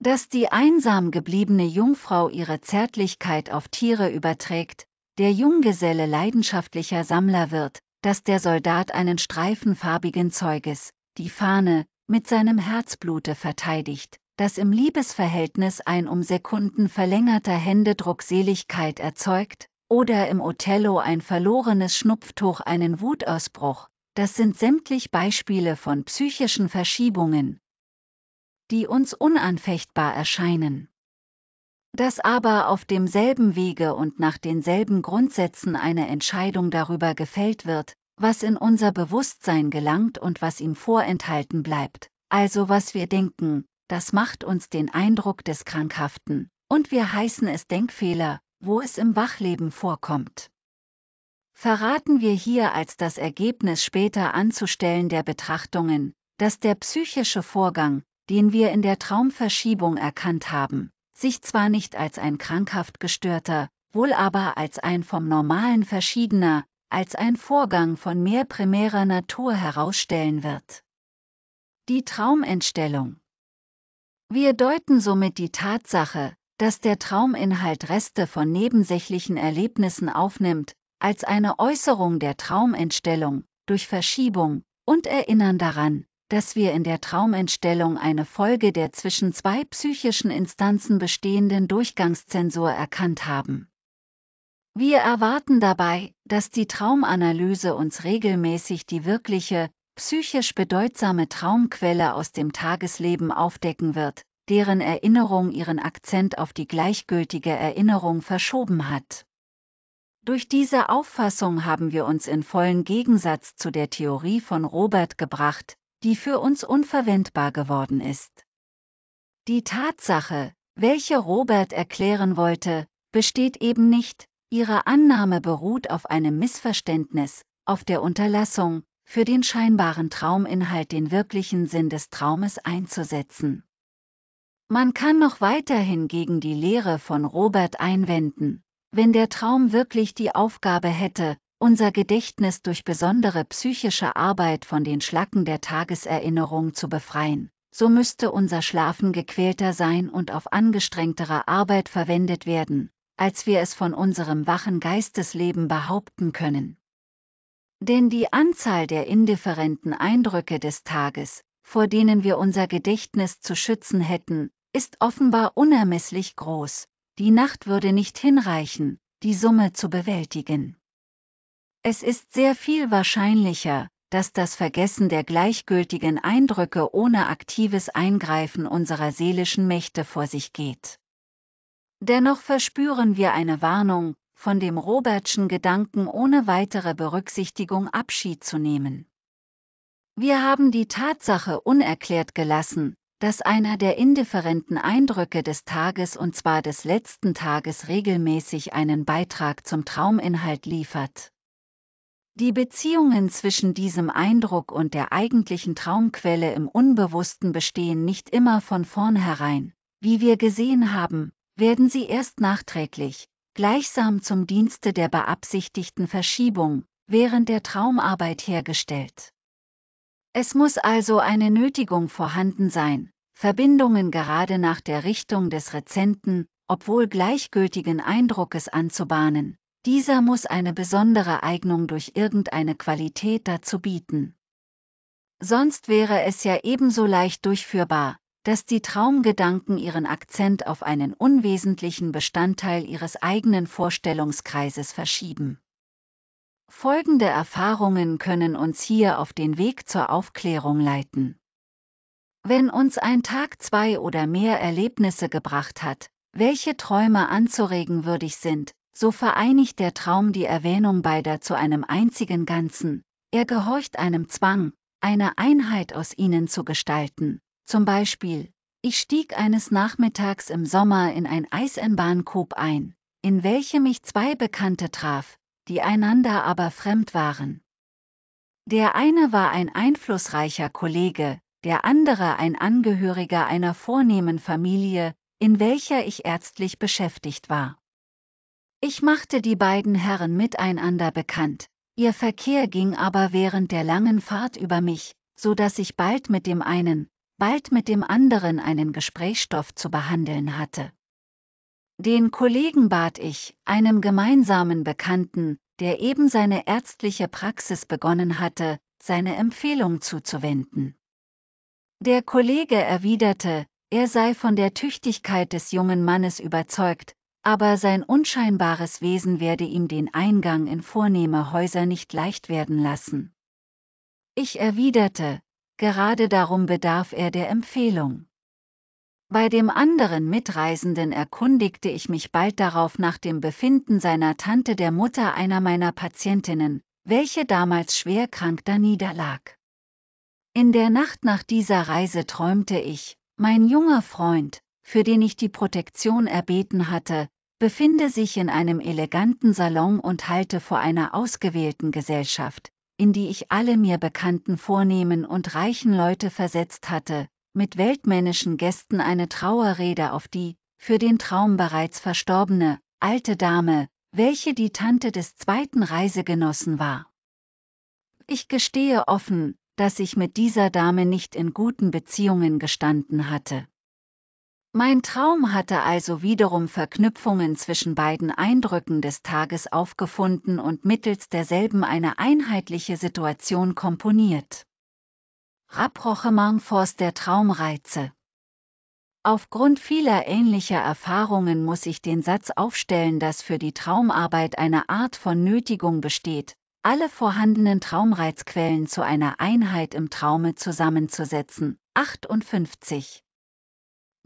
Dass die einsam gebliebene Jungfrau ihre Zärtlichkeit auf Tiere überträgt, der Junggeselle leidenschaftlicher Sammler wird, dass der Soldat einen Streifen farbigen Zeuges, die Fahne, mit seinem Herzblute verteidigt, das im Liebesverhältnis ein um Sekunden verlängerter Händedruck Seligkeit erzeugt, oder im Othello ein verlorenes Schnupftuch einen Wutausbruch, das sind sämtlich Beispiele von psychischen Verschiebungen, die uns unanfechtbar erscheinen. Dass aber auf demselben Wege und nach denselben Grundsätzen eine Entscheidung darüber gefällt wird, was in unser Bewusstsein gelangt und was ihm vorenthalten bleibt, also was wir denken, das macht uns den Eindruck des Krankhaften, und wir heißen es Denkfehler, wo es im Wachleben vorkommt. Verraten wir hier als das Ergebnis später anzustellen der Betrachtungen, dass der psychische Vorgang, den wir in der Traumverschiebung erkannt haben, sich zwar nicht als ein krankhaft gestörter, wohl aber als ein vom Normalen verschiedener, als ein Vorgang von mehr primärer Natur herausstellen wird. Die Traumentstellung wir deuten somit die Tatsache, dass der Trauminhalt Reste von nebensächlichen Erlebnissen aufnimmt, als eine Äußerung der Traumentstellung, durch Verschiebung, und erinnern daran, dass wir in der Traumentstellung eine Folge der zwischen zwei psychischen Instanzen bestehenden Durchgangszensur erkannt haben. Wir erwarten dabei, dass die Traumanalyse uns regelmäßig die wirkliche, psychisch bedeutsame Traumquelle aus dem Tagesleben aufdecken wird, deren Erinnerung ihren Akzent auf die gleichgültige Erinnerung verschoben hat. Durch diese Auffassung haben wir uns in vollen Gegensatz zu der Theorie von Robert gebracht, die für uns unverwendbar geworden ist. Die Tatsache, welche Robert erklären wollte, besteht eben nicht, ihre Annahme beruht auf einem Missverständnis, auf der Unterlassung, für den scheinbaren Trauminhalt den wirklichen Sinn des Traumes einzusetzen. Man kann noch weiterhin gegen die Lehre von Robert einwenden, wenn der Traum wirklich die Aufgabe hätte, unser Gedächtnis durch besondere psychische Arbeit von den Schlacken der Tageserinnerung zu befreien, so müsste unser Schlafen gequälter sein und auf angestrengtere Arbeit verwendet werden, als wir es von unserem wachen Geistesleben behaupten können. Denn die Anzahl der indifferenten Eindrücke des Tages, vor denen wir unser Gedächtnis zu schützen hätten, ist offenbar unermesslich groß. Die Nacht würde nicht hinreichen, die Summe zu bewältigen. Es ist sehr viel wahrscheinlicher, dass das Vergessen der gleichgültigen Eindrücke ohne aktives Eingreifen unserer seelischen Mächte vor sich geht. Dennoch verspüren wir eine Warnung, von dem Robertschen Gedanken ohne weitere Berücksichtigung Abschied zu nehmen. Wir haben die Tatsache unerklärt gelassen, dass einer der indifferenten Eindrücke des Tages und zwar des letzten Tages regelmäßig einen Beitrag zum Trauminhalt liefert. Die Beziehungen zwischen diesem Eindruck und der eigentlichen Traumquelle im Unbewussten bestehen nicht immer von vornherein. Wie wir gesehen haben, werden sie erst nachträglich, gleichsam zum Dienste der beabsichtigten Verschiebung, während der Traumarbeit hergestellt. Es muss also eine Nötigung vorhanden sein, Verbindungen gerade nach der Richtung des rezenten, obwohl gleichgültigen Eindruckes anzubahnen, dieser muss eine besondere Eignung durch irgendeine Qualität dazu bieten. Sonst wäre es ja ebenso leicht durchführbar, dass die Traumgedanken ihren Akzent auf einen unwesentlichen Bestandteil ihres eigenen Vorstellungskreises verschieben. Folgende Erfahrungen können uns hier auf den Weg zur Aufklärung leiten. Wenn uns ein Tag zwei oder mehr Erlebnisse gebracht hat, welche Träume anzuregen würdig sind, so vereinigt der Traum die Erwähnung beider zu einem einzigen Ganzen, er gehorcht einem Zwang, eine Einheit aus ihnen zu gestalten, zum Beispiel, ich stieg eines Nachmittags im Sommer in ein Eisenbahncoop ein, in welchem ich zwei Bekannte traf, die einander aber fremd waren. Der eine war ein einflussreicher Kollege, der andere ein Angehöriger einer vornehmen Familie, in welcher ich ärztlich beschäftigt war. Ich machte die beiden Herren miteinander bekannt, ihr Verkehr ging aber während der langen Fahrt über mich, so dass ich bald mit dem einen, bald mit dem anderen einen Gesprächsstoff zu behandeln hatte. Den Kollegen bat ich, einem gemeinsamen Bekannten, der eben seine ärztliche Praxis begonnen hatte, seine Empfehlung zuzuwenden. Der Kollege erwiderte, er sei von der Tüchtigkeit des jungen Mannes überzeugt, aber sein unscheinbares Wesen werde ihm den Eingang in vornehme Häuser nicht leicht werden lassen. Ich erwiderte, gerade darum bedarf er der Empfehlung. Bei dem anderen Mitreisenden erkundigte ich mich bald darauf nach dem Befinden seiner Tante der Mutter einer meiner Patientinnen, welche damals schwer krank daniederlag. In der Nacht nach dieser Reise träumte ich, mein junger Freund, für den ich die Protektion erbeten hatte, befinde sich in einem eleganten Salon und halte vor einer ausgewählten Gesellschaft, in die ich alle mir bekannten vornehmen und reichen Leute versetzt hatte, mit weltmännischen Gästen eine Trauerrede auf die, für den Traum bereits verstorbene, alte Dame, welche die Tante des zweiten Reisegenossen war. Ich gestehe offen, dass ich mit dieser Dame nicht in guten Beziehungen gestanden hatte. Mein Traum hatte also wiederum Verknüpfungen zwischen beiden Eindrücken des Tages aufgefunden und mittels derselben eine einheitliche Situation komponiert. Rapprochement Force der Traumreize Aufgrund vieler ähnlicher Erfahrungen muss ich den Satz aufstellen, dass für die Traumarbeit eine Art von Nötigung besteht, alle vorhandenen Traumreizquellen zu einer Einheit im Traume zusammenzusetzen. 58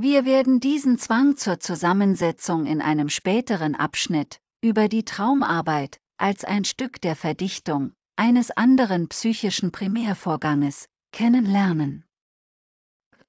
wir werden diesen Zwang zur Zusammensetzung in einem späteren Abschnitt, über die Traumarbeit, als ein Stück der Verdichtung eines anderen psychischen Primärvorganges, kennenlernen.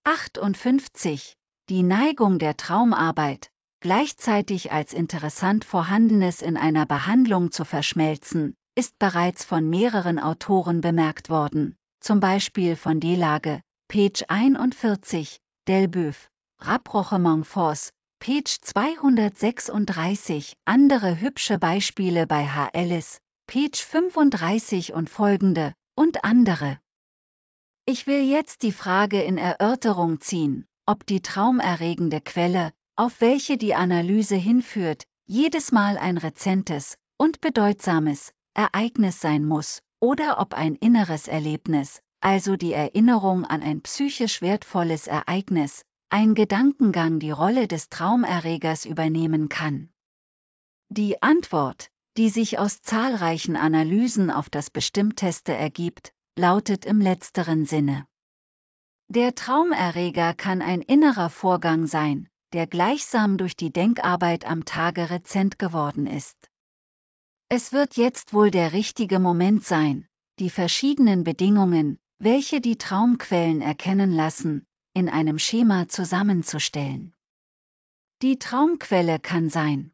58. Die Neigung der Traumarbeit, gleichzeitig als interessant Vorhandenes in einer Behandlung zu verschmelzen, ist bereits von mehreren Autoren bemerkt worden, zum Beispiel von Delage, Page 41, Delboeuf, Rapprochement Force, Page 236, andere hübsche Beispiele bei H. Ellis, Page 35 und folgende, und andere. Ich will jetzt die Frage in Erörterung ziehen, ob die traumerregende Quelle, auf welche die Analyse hinführt, jedes Mal ein rezentes und bedeutsames Ereignis sein muss, oder ob ein inneres Erlebnis, also die Erinnerung an ein psychisch wertvolles Ereignis, ein Gedankengang die Rolle des Traumerregers übernehmen kann. Die Antwort, die sich aus zahlreichen Analysen auf das Bestimmteste ergibt, lautet im letzteren Sinne. Der Traumerreger kann ein innerer Vorgang sein, der gleichsam durch die Denkarbeit am Tage rezent geworden ist. Es wird jetzt wohl der richtige Moment sein, die verschiedenen Bedingungen, welche die Traumquellen erkennen lassen, in einem Schema zusammenzustellen. Die Traumquelle kann sein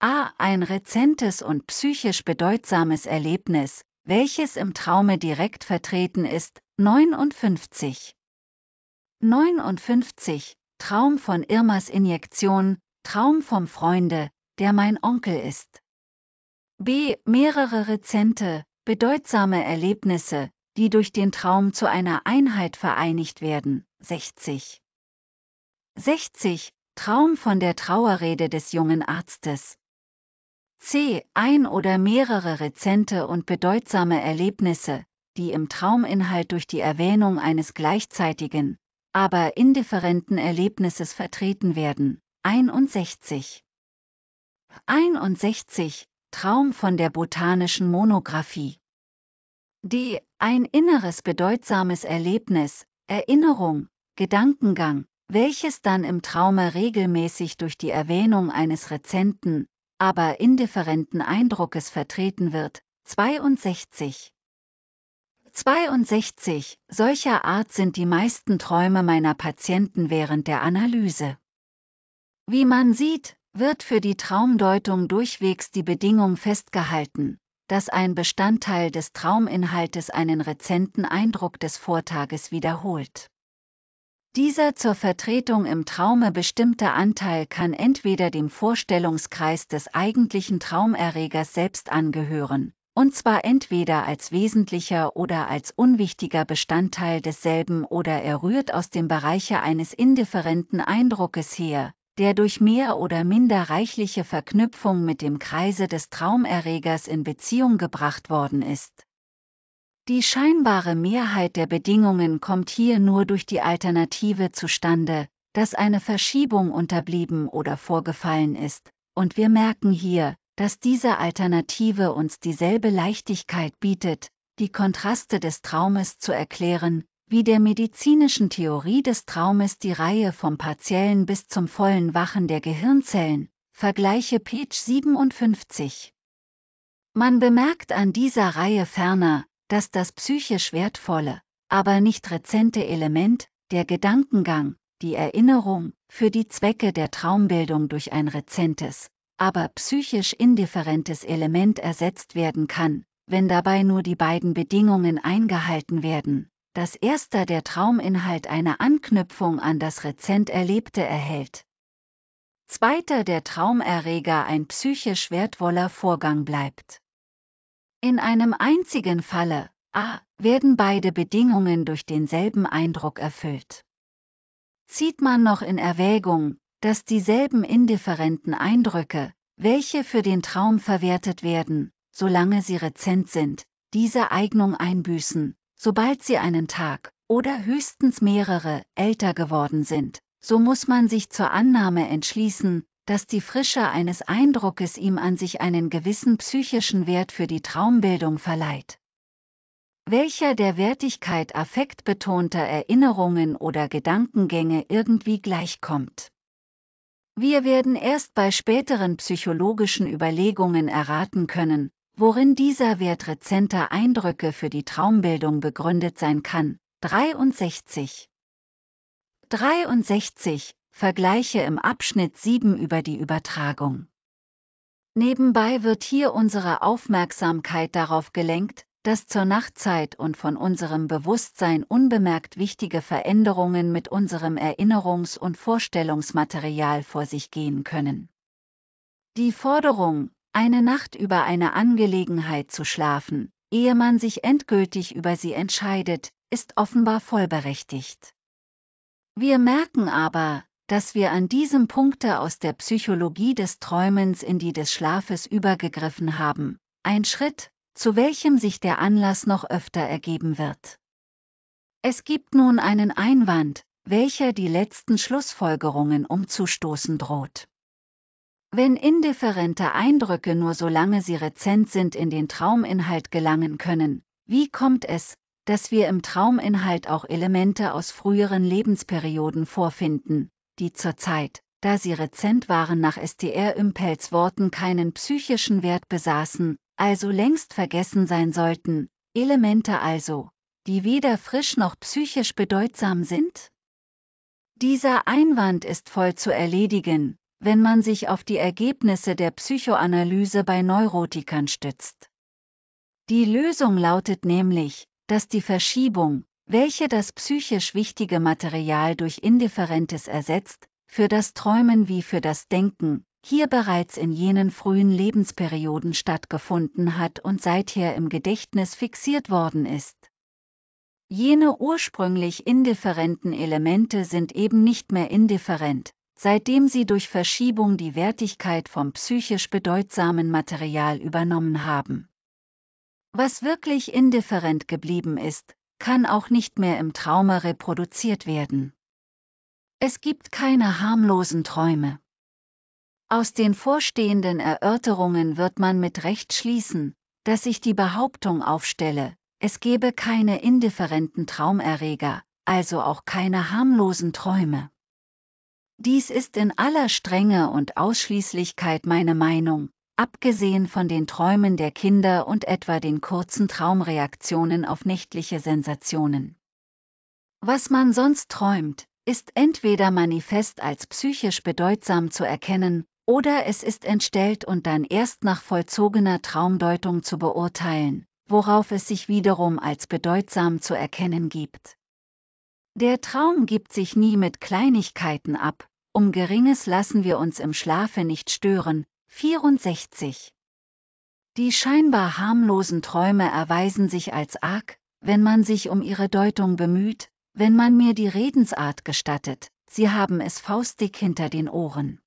a. ein rezentes und psychisch bedeutsames Erlebnis, welches im Traume direkt vertreten ist, 59. 59. Traum von Irmas Injektion, Traum vom Freunde, der mein Onkel ist. b. mehrere rezente, bedeutsame Erlebnisse, die durch den Traum zu einer Einheit vereinigt werden. 60. 60. Traum von der Trauerrede des jungen Arztes. C. Ein oder mehrere rezente und bedeutsame Erlebnisse, die im Trauminhalt durch die Erwähnung eines gleichzeitigen, aber indifferenten Erlebnisses vertreten werden. 61. 61. Traum von der botanischen Monographie die ein inneres bedeutsames Erlebnis, Erinnerung, Gedankengang, welches dann im Traume regelmäßig durch die Erwähnung eines rezenten, aber indifferenten Eindruckes vertreten wird. 62. 62. Solcher Art sind die meisten Träume meiner Patienten während der Analyse. Wie man sieht, wird für die Traumdeutung durchwegs die Bedingung festgehalten, dass ein Bestandteil des Trauminhaltes einen rezenten Eindruck des Vortages wiederholt. Dieser zur Vertretung im Traume bestimmte Anteil kann entweder dem Vorstellungskreis des eigentlichen Traumerregers selbst angehören, und zwar entweder als wesentlicher oder als unwichtiger Bestandteil desselben oder er rührt aus dem Bereiche eines indifferenten Eindruckes her, der durch mehr oder minder reichliche Verknüpfung mit dem Kreise des Traumerregers in Beziehung gebracht worden ist. Die scheinbare Mehrheit der Bedingungen kommt hier nur durch die Alternative zustande, dass eine Verschiebung unterblieben oder vorgefallen ist, und wir merken hier, dass diese Alternative uns dieselbe Leichtigkeit bietet, die Kontraste des Traumes zu erklären, wie der medizinischen Theorie des Traumes die Reihe vom partiellen bis zum vollen Wachen der Gehirnzellen, vergleiche Page 57. Man bemerkt an dieser Reihe ferner, dass das psychisch wertvolle, aber nicht rezente Element, der Gedankengang, die Erinnerung, für die Zwecke der Traumbildung durch ein rezentes, aber psychisch indifferentes Element ersetzt werden kann, wenn dabei nur die beiden Bedingungen eingehalten werden dass erster der Trauminhalt eine Anknüpfung an das rezent Erlebte erhält. Zweiter der Traumerreger ein psychisch wertvoller Vorgang bleibt. In einem einzigen Falle, a, werden beide Bedingungen durch denselben Eindruck erfüllt. Zieht man noch in Erwägung, dass dieselben indifferenten Eindrücke, welche für den Traum verwertet werden, solange sie rezent sind, diese Eignung einbüßen, Sobald sie einen Tag oder höchstens mehrere älter geworden sind, so muss man sich zur Annahme entschließen, dass die Frische eines Eindruckes ihm an sich einen gewissen psychischen Wert für die Traumbildung verleiht. Welcher der Wertigkeit affektbetonter Erinnerungen oder Gedankengänge irgendwie gleichkommt. Wir werden erst bei späteren psychologischen Überlegungen erraten können, worin dieser Wert rezenter Eindrücke für die Traumbildung begründet sein kann. 63. 63. Vergleiche im Abschnitt 7 über die Übertragung. Nebenbei wird hier unsere Aufmerksamkeit darauf gelenkt, dass zur Nachtzeit und von unserem Bewusstsein unbemerkt wichtige Veränderungen mit unserem Erinnerungs- und Vorstellungsmaterial vor sich gehen können. Die Forderung, eine Nacht über eine Angelegenheit zu schlafen, ehe man sich endgültig über sie entscheidet, ist offenbar vollberechtigt. Wir merken aber, dass wir an diesem Punkte aus der Psychologie des Träumens in die des Schlafes übergegriffen haben, ein Schritt, zu welchem sich der Anlass noch öfter ergeben wird. Es gibt nun einen Einwand, welcher die letzten Schlussfolgerungen umzustoßen droht. Wenn indifferente Eindrücke nur solange sie rezent sind in den Trauminhalt gelangen können, wie kommt es, dass wir im Trauminhalt auch Elemente aus früheren Lebensperioden vorfinden, die zur Zeit, da sie rezent waren nach STR Impels Worten keinen psychischen Wert besaßen, also längst vergessen sein sollten, Elemente also, die weder frisch noch psychisch bedeutsam sind? Dieser Einwand ist voll zu erledigen, wenn man sich auf die Ergebnisse der Psychoanalyse bei Neurotikern stützt. Die Lösung lautet nämlich, dass die Verschiebung, welche das psychisch wichtige Material durch Indifferentes ersetzt, für das Träumen wie für das Denken, hier bereits in jenen frühen Lebensperioden stattgefunden hat und seither im Gedächtnis fixiert worden ist. Jene ursprünglich indifferenten Elemente sind eben nicht mehr indifferent, seitdem sie durch Verschiebung die Wertigkeit vom psychisch bedeutsamen Material übernommen haben. Was wirklich indifferent geblieben ist, kann auch nicht mehr im Trauma reproduziert werden. Es gibt keine harmlosen Träume. Aus den vorstehenden Erörterungen wird man mit Recht schließen, dass ich die Behauptung aufstelle, es gebe keine indifferenten Traumerreger, also auch keine harmlosen Träume. Dies ist in aller Strenge und Ausschließlichkeit meine Meinung, abgesehen von den Träumen der Kinder und etwa den kurzen Traumreaktionen auf nächtliche Sensationen. Was man sonst träumt, ist entweder manifest als psychisch bedeutsam zu erkennen, oder es ist entstellt und dann erst nach vollzogener Traumdeutung zu beurteilen, worauf es sich wiederum als bedeutsam zu erkennen gibt. Der Traum gibt sich nie mit Kleinigkeiten ab, um Geringes lassen wir uns im Schlafe nicht stören. 64. Die scheinbar harmlosen Träume erweisen sich als arg, wenn man sich um ihre Deutung bemüht, wenn man mir die Redensart gestattet, sie haben es faustig hinter den Ohren.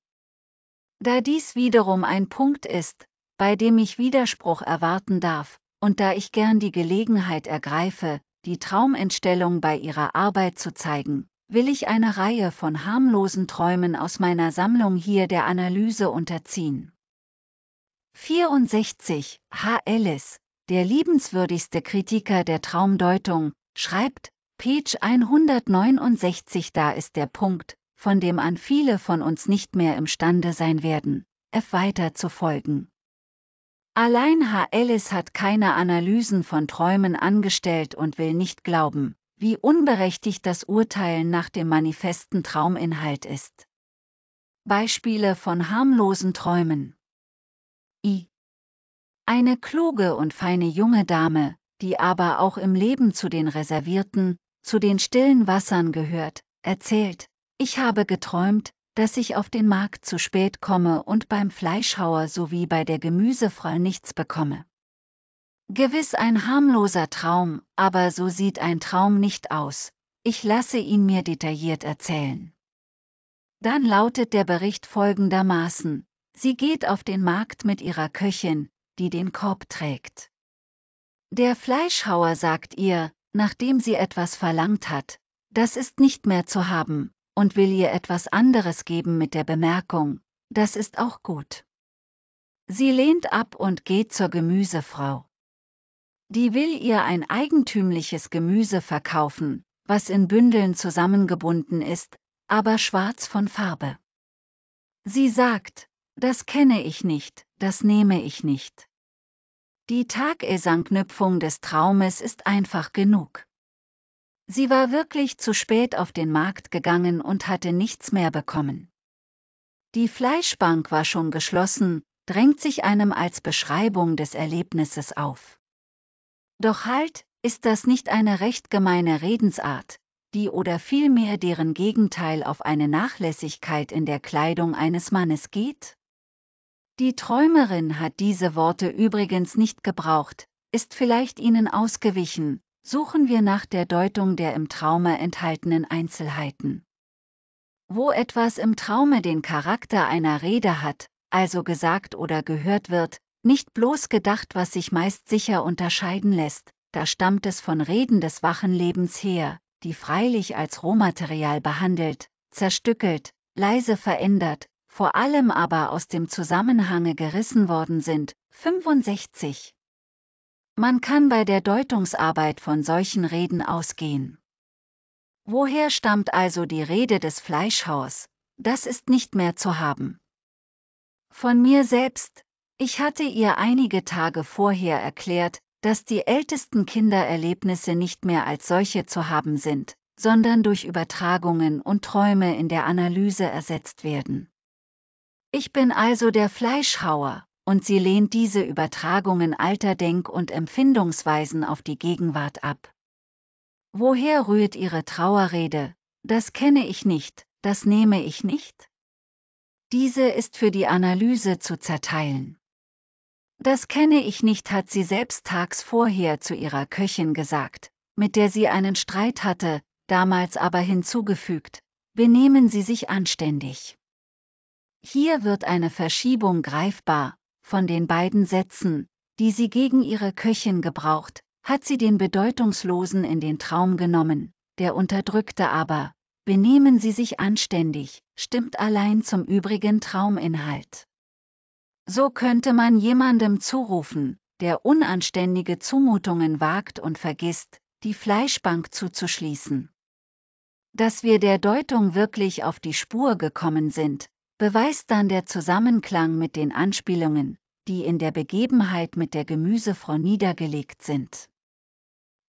Da dies wiederum ein Punkt ist, bei dem ich Widerspruch erwarten darf, und da ich gern die Gelegenheit ergreife, die Traumentstellung bei ihrer Arbeit zu zeigen, will ich eine Reihe von harmlosen Träumen aus meiner Sammlung hier der Analyse unterziehen. 64. H. Ellis, der liebenswürdigste Kritiker der Traumdeutung, schreibt, Page 169 da ist der Punkt, von dem an viele von uns nicht mehr imstande sein werden, F weiter zu folgen. Allein H. Ellis hat keine Analysen von Träumen angestellt und will nicht glauben, wie unberechtigt das Urteilen nach dem manifesten Trauminhalt ist. Beispiele von harmlosen Träumen. I. Eine kluge und feine junge Dame, die aber auch im Leben zu den reservierten, zu den stillen Wassern gehört, erzählt, ich habe geträumt, dass ich auf den Markt zu spät komme und beim Fleischhauer sowie bei der Gemüsefrau nichts bekomme. Gewiss ein harmloser Traum, aber so sieht ein Traum nicht aus, ich lasse ihn mir detailliert erzählen. Dann lautet der Bericht folgendermaßen, sie geht auf den Markt mit ihrer Köchin, die den Korb trägt. Der Fleischhauer sagt ihr, nachdem sie etwas verlangt hat, das ist nicht mehr zu haben, und will ihr etwas anderes geben mit der Bemerkung, das ist auch gut. Sie lehnt ab und geht zur Gemüsefrau. Die will ihr ein eigentümliches Gemüse verkaufen, was in Bündeln zusammengebunden ist, aber schwarz von Farbe. Sie sagt, das kenne ich nicht, das nehme ich nicht. Die Tagesanknüpfung des Traumes ist einfach genug. Sie war wirklich zu spät auf den Markt gegangen und hatte nichts mehr bekommen. Die Fleischbank war schon geschlossen, drängt sich einem als Beschreibung des Erlebnisses auf. Doch halt, ist das nicht eine recht gemeine Redensart, die oder vielmehr deren Gegenteil auf eine Nachlässigkeit in der Kleidung eines Mannes geht? Die Träumerin hat diese Worte übrigens nicht gebraucht, ist vielleicht ihnen ausgewichen, suchen wir nach der Deutung der im Traume enthaltenen Einzelheiten. Wo etwas im Traume den Charakter einer Rede hat, also gesagt oder gehört wird, nicht bloß gedacht, was sich meist sicher unterscheiden lässt, da stammt es von Reden des wachen Lebens her, die freilich als Rohmaterial behandelt, zerstückelt, leise verändert, vor allem aber aus dem Zusammenhange gerissen worden sind. 65 man kann bei der Deutungsarbeit von solchen Reden ausgehen. Woher stammt also die Rede des Fleischhaus? Das ist nicht mehr zu haben. Von mir selbst. Ich hatte ihr einige Tage vorher erklärt, dass die ältesten Kindererlebnisse nicht mehr als solche zu haben sind, sondern durch Übertragungen und Träume in der Analyse ersetzt werden. Ich bin also der Fleischhauer, und sie lehnt diese Übertragungen alter Denk- und Empfindungsweisen auf die Gegenwart ab. Woher rührt ihre Trauerrede, das kenne ich nicht, das nehme ich nicht? Diese ist für die Analyse zu zerteilen. Das kenne ich nicht, hat sie selbst tags vorher zu ihrer Köchin gesagt, mit der sie einen Streit hatte, damals aber hinzugefügt, benehmen Sie sich anständig. Hier wird eine Verschiebung greifbar, von den beiden Sätzen, die sie gegen ihre Köchin gebraucht, hat sie den Bedeutungslosen in den Traum genommen, der Unterdrückte aber, benehmen Sie sich anständig, stimmt allein zum übrigen Trauminhalt. So könnte man jemandem zurufen, der unanständige Zumutungen wagt und vergisst, die Fleischbank zuzuschließen. Dass wir der Deutung wirklich auf die Spur gekommen sind, beweist dann der Zusammenklang mit den Anspielungen, die in der Begebenheit mit der Gemüsefrau niedergelegt sind.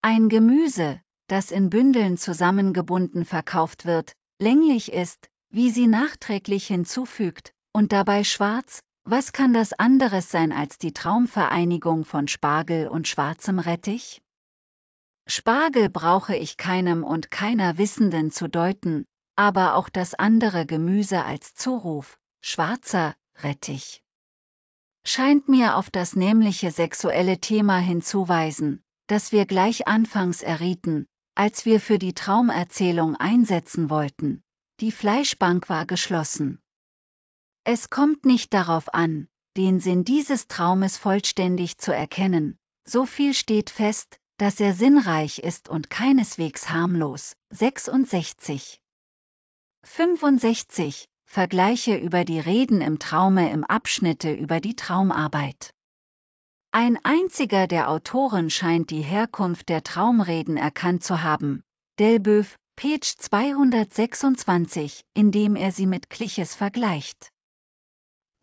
Ein Gemüse, das in Bündeln zusammengebunden verkauft wird, länglich ist, wie sie nachträglich hinzufügt, und dabei schwarz, was kann das anderes sein als die Traumvereinigung von Spargel und schwarzem Rettich? Spargel brauche ich keinem und keiner Wissenden zu deuten, aber auch das andere Gemüse als Zuruf, schwarzer Rettich. Scheint mir auf das nämliche sexuelle Thema hinzuweisen, das wir gleich anfangs errieten, als wir für die Traumerzählung einsetzen wollten. Die Fleischbank war geschlossen. Es kommt nicht darauf an, den Sinn dieses Traumes vollständig zu erkennen, so viel steht fest, dass er sinnreich ist und keineswegs harmlos. 66 65. Vergleiche über die Reden im Traume im Abschnitte über die Traumarbeit. Ein einziger der Autoren scheint die Herkunft der Traumreden erkannt zu haben. Delböf, Page 226, indem er sie mit Kliches vergleicht.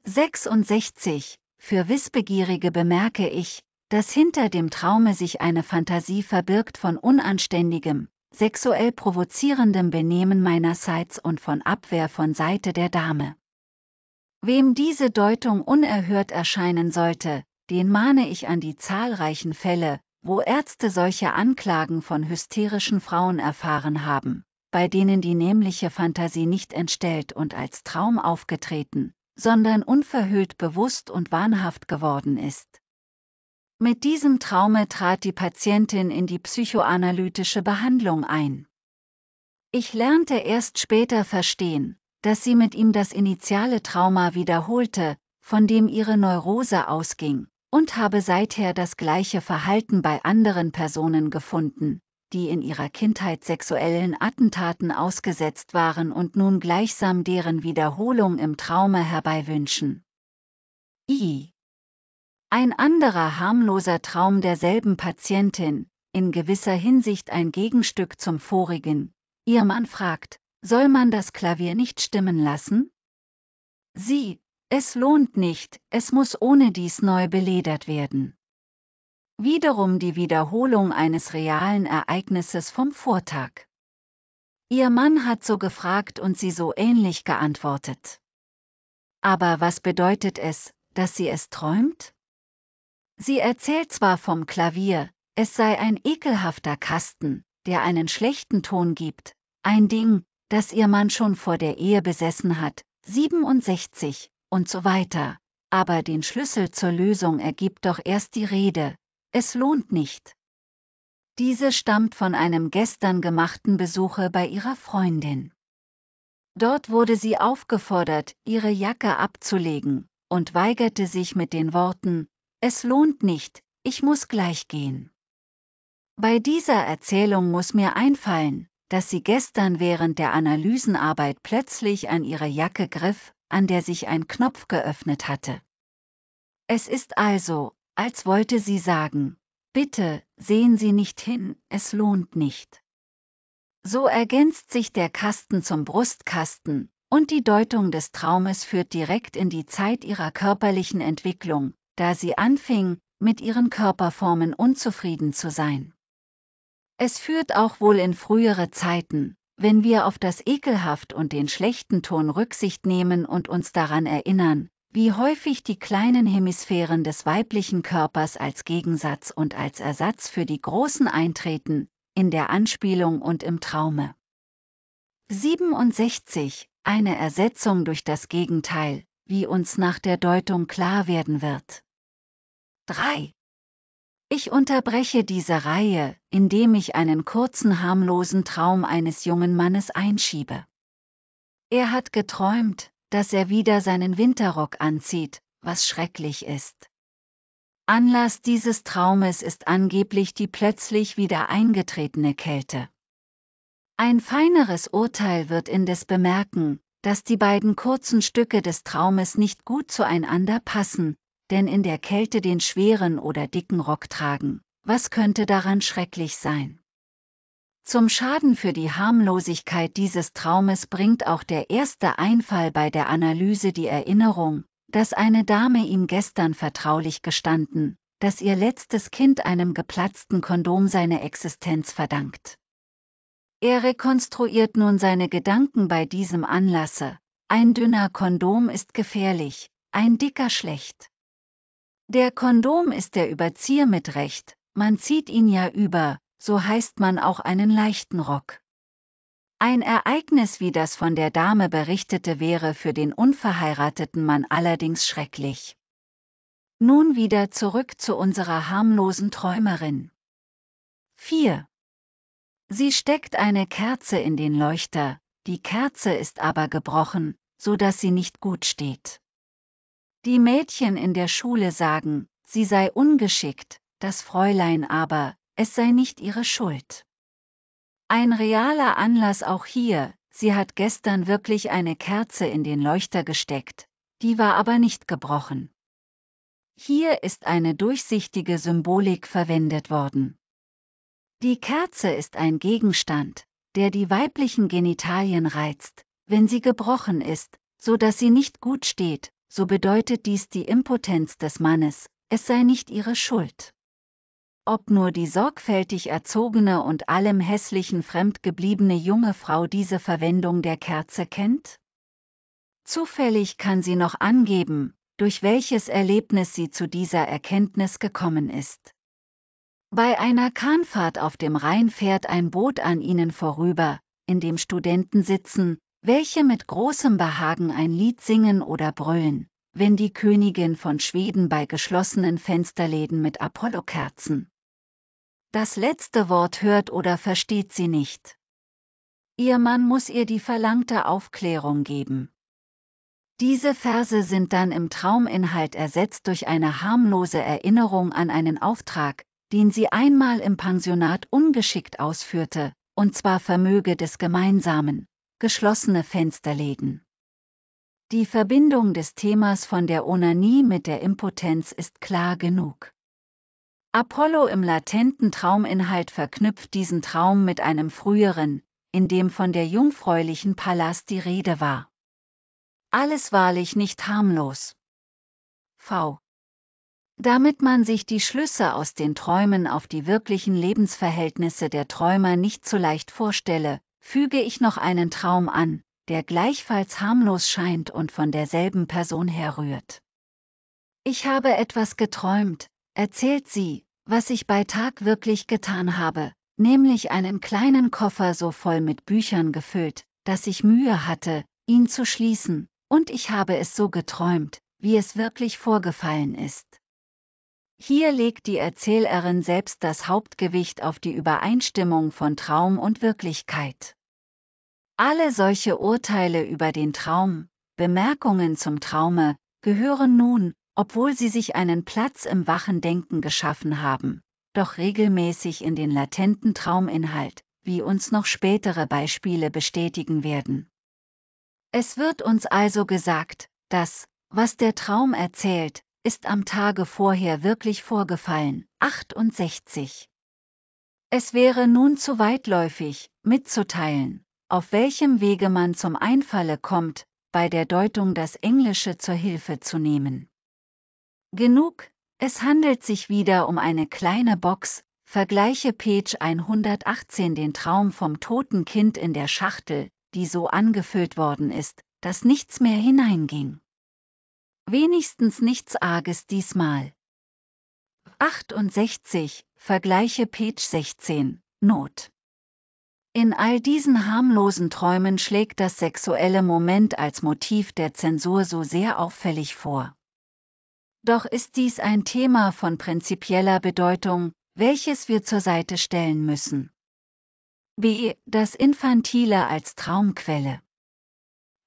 66. Für Wissbegierige bemerke ich, dass hinter dem Traume sich eine Fantasie verbirgt von Unanständigem, sexuell provozierendem Benehmen meinerseits und von Abwehr von Seite der Dame. Wem diese Deutung unerhört erscheinen sollte, den mahne ich an die zahlreichen Fälle, wo Ärzte solche Anklagen von hysterischen Frauen erfahren haben, bei denen die nämliche Fantasie nicht entstellt und als Traum aufgetreten, sondern unverhüllt bewusst und wahnhaft geworden ist. Mit diesem Traume trat die Patientin in die psychoanalytische Behandlung ein. Ich lernte erst später verstehen, dass sie mit ihm das initiale Trauma wiederholte, von dem ihre Neurose ausging, und habe seither das gleiche Verhalten bei anderen Personen gefunden, die in ihrer Kindheit sexuellen Attentaten ausgesetzt waren und nun gleichsam deren Wiederholung im Traume herbeiwünschen. I. Ein anderer harmloser Traum derselben Patientin, in gewisser Hinsicht ein Gegenstück zum vorigen. Ihr Mann fragt, soll man das Klavier nicht stimmen lassen? Sie, es lohnt nicht, es muss ohne dies neu beledert werden. Wiederum die Wiederholung eines realen Ereignisses vom Vortag. Ihr Mann hat so gefragt und sie so ähnlich geantwortet. Aber was bedeutet es, dass sie es träumt? Sie erzählt zwar vom Klavier, es sei ein ekelhafter Kasten, der einen schlechten Ton gibt, ein Ding, das ihr Mann schon vor der Ehe besessen hat, 67 und so weiter. Aber den Schlüssel zur Lösung ergibt doch erst die Rede, es lohnt nicht. Diese stammt von einem gestern gemachten Besuche bei ihrer Freundin. Dort wurde sie aufgefordert, ihre Jacke abzulegen, und weigerte sich mit den Worten, es lohnt nicht, ich muss gleich gehen. Bei dieser Erzählung muss mir einfallen, dass sie gestern während der Analysenarbeit plötzlich an ihre Jacke griff, an der sich ein Knopf geöffnet hatte. Es ist also, als wollte sie sagen, bitte, sehen Sie nicht hin, es lohnt nicht. So ergänzt sich der Kasten zum Brustkasten, und die Deutung des Traumes führt direkt in die Zeit ihrer körperlichen Entwicklung, da sie anfing, mit ihren Körperformen unzufrieden zu sein. Es führt auch wohl in frühere Zeiten, wenn wir auf das Ekelhaft und den schlechten Ton Rücksicht nehmen und uns daran erinnern, wie häufig die kleinen Hemisphären des weiblichen Körpers als Gegensatz und als Ersatz für die großen eintreten, in der Anspielung und im Traume. 67. Eine Ersetzung durch das Gegenteil, wie uns nach der Deutung klar werden wird. 3. Ich unterbreche diese Reihe, indem ich einen kurzen harmlosen Traum eines jungen Mannes einschiebe. Er hat geträumt, dass er wieder seinen Winterrock anzieht, was schrecklich ist. Anlass dieses Traumes ist angeblich die plötzlich wieder eingetretene Kälte. Ein feineres Urteil wird indes bemerken, dass die beiden kurzen Stücke des Traumes nicht gut zueinander passen, denn in der Kälte den schweren oder dicken Rock tragen. Was könnte daran schrecklich sein? Zum Schaden für die Harmlosigkeit dieses Traumes bringt auch der erste Einfall bei der Analyse die Erinnerung, dass eine Dame ihm gestern vertraulich gestanden, dass ihr letztes Kind einem geplatzten Kondom seine Existenz verdankt. Er rekonstruiert nun seine Gedanken bei diesem Anlasse. Ein dünner Kondom ist gefährlich, ein dicker schlecht. Der Kondom ist der Überzieher mit Recht, man zieht ihn ja über, so heißt man auch einen leichten Rock. Ein Ereignis wie das von der Dame berichtete wäre für den unverheirateten Mann allerdings schrecklich. Nun wieder zurück zu unserer harmlosen Träumerin. 4. Sie steckt eine Kerze in den Leuchter, die Kerze ist aber gebrochen, so dass sie nicht gut steht. Die Mädchen in der Schule sagen, sie sei ungeschickt, das Fräulein aber, es sei nicht ihre Schuld. Ein realer Anlass auch hier, sie hat gestern wirklich eine Kerze in den Leuchter gesteckt, die war aber nicht gebrochen. Hier ist eine durchsichtige Symbolik verwendet worden. Die Kerze ist ein Gegenstand, der die weiblichen Genitalien reizt, wenn sie gebrochen ist, so dass sie nicht gut steht, so bedeutet dies die Impotenz des Mannes, es sei nicht ihre Schuld. Ob nur die sorgfältig erzogene und allem Hässlichen fremd gebliebene junge Frau diese Verwendung der Kerze kennt? Zufällig kann sie noch angeben, durch welches Erlebnis sie zu dieser Erkenntnis gekommen ist. Bei einer Kahnfahrt auf dem Rhein fährt ein Boot an ihnen vorüber, in dem Studenten sitzen, welche mit großem Behagen ein Lied singen oder brüllen, wenn die Königin von Schweden bei geschlossenen Fensterläden mit Apollokerzen. Das letzte Wort hört oder versteht sie nicht. Ihr Mann muss ihr die verlangte Aufklärung geben. Diese Verse sind dann im Trauminhalt ersetzt durch eine harmlose Erinnerung an einen Auftrag, den sie einmal im Pensionat ungeschickt ausführte, und zwar Vermöge des Gemeinsamen, geschlossene Fensterläden. Die Verbindung des Themas von der Onanie mit der Impotenz ist klar genug. Apollo im latenten Trauminhalt verknüpft diesen Traum mit einem früheren, in dem von der jungfräulichen Pallas die Rede war. Alles wahrlich nicht harmlos. V. Damit man sich die Schlüsse aus den Träumen auf die wirklichen Lebensverhältnisse der Träumer nicht zu leicht vorstelle, füge ich noch einen Traum an, der gleichfalls harmlos scheint und von derselben Person herrührt. Ich habe etwas geträumt, erzählt sie, was ich bei Tag wirklich getan habe, nämlich einen kleinen Koffer so voll mit Büchern gefüllt, dass ich Mühe hatte, ihn zu schließen, und ich habe es so geträumt, wie es wirklich vorgefallen ist. Hier legt die Erzählerin selbst das Hauptgewicht auf die Übereinstimmung von Traum und Wirklichkeit. Alle solche Urteile über den Traum, Bemerkungen zum Traume, gehören nun, obwohl sie sich einen Platz im wachen Denken geschaffen haben, doch regelmäßig in den latenten Trauminhalt, wie uns noch spätere Beispiele bestätigen werden. Es wird uns also gesagt, dass, was der Traum erzählt, ist am Tage vorher wirklich vorgefallen. 68. Es wäre nun zu weitläufig, mitzuteilen, auf welchem Wege man zum Einfalle kommt, bei der Deutung das Englische zur Hilfe zu nehmen. Genug, es handelt sich wieder um eine kleine Box, vergleiche Page 118 den Traum vom toten Kind in der Schachtel, die so angefüllt worden ist, dass nichts mehr hineinging. Wenigstens nichts Arges diesmal. 68, vergleiche Page 16, Not. In all diesen harmlosen Träumen schlägt das sexuelle Moment als Motiv der Zensur so sehr auffällig vor. Doch ist dies ein Thema von prinzipieller Bedeutung, welches wir zur Seite stellen müssen. B. Das Infantile als Traumquelle.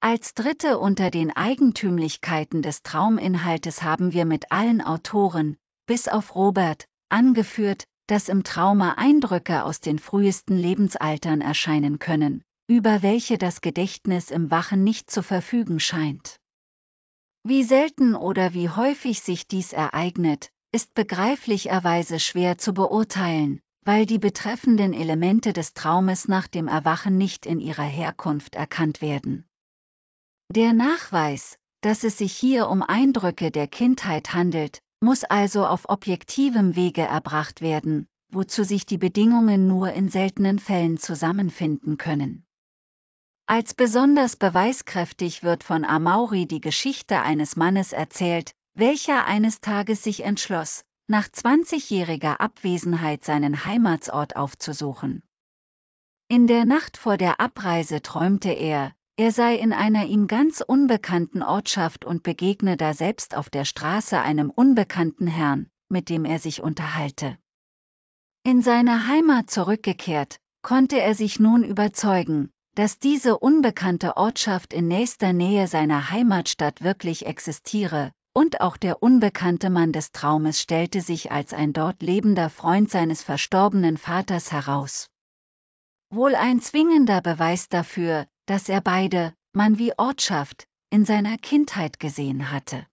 Als dritte unter den Eigentümlichkeiten des Trauminhaltes haben wir mit allen Autoren, bis auf Robert, angeführt, dass im Trauma Eindrücke aus den frühesten Lebensaltern erscheinen können, über welche das Gedächtnis im Wachen nicht zu verfügen scheint. Wie selten oder wie häufig sich dies ereignet, ist begreiflicherweise schwer zu beurteilen, weil die betreffenden Elemente des Traumes nach dem Erwachen nicht in ihrer Herkunft erkannt werden. Der Nachweis, dass es sich hier um Eindrücke der Kindheit handelt, muss also auf objektivem Wege erbracht werden, wozu sich die Bedingungen nur in seltenen Fällen zusammenfinden können. Als besonders beweiskräftig wird von Amauri die Geschichte eines Mannes erzählt, welcher eines Tages sich entschloss, nach 20-jähriger Abwesenheit seinen Heimatsort aufzusuchen. In der Nacht vor der Abreise träumte er, er sei in einer ihm ganz unbekannten Ortschaft und begegne da selbst auf der Straße einem unbekannten Herrn, mit dem er sich unterhalte. In seine Heimat zurückgekehrt, konnte er sich nun überzeugen, dass diese unbekannte Ortschaft in nächster Nähe seiner Heimatstadt wirklich existiere, und auch der unbekannte Mann des Traumes stellte sich als ein dort lebender Freund seines verstorbenen Vaters heraus. Wohl ein zwingender Beweis dafür, dass er beide, Mann wie Ortschaft, in seiner Kindheit gesehen hatte.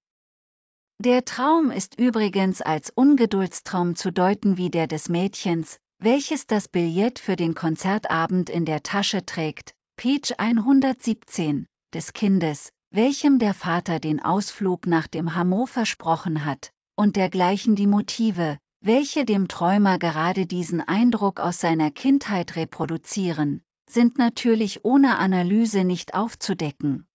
Der Traum ist übrigens als Ungeduldstraum zu deuten wie der des Mädchens, welches das Billett für den Konzertabend in der Tasche trägt, Page 117, des Kindes, welchem der Vater den Ausflug nach dem Hameau versprochen hat, und dergleichen die Motive, welche dem Träumer gerade diesen Eindruck aus seiner Kindheit reproduzieren, sind natürlich ohne Analyse nicht aufzudecken.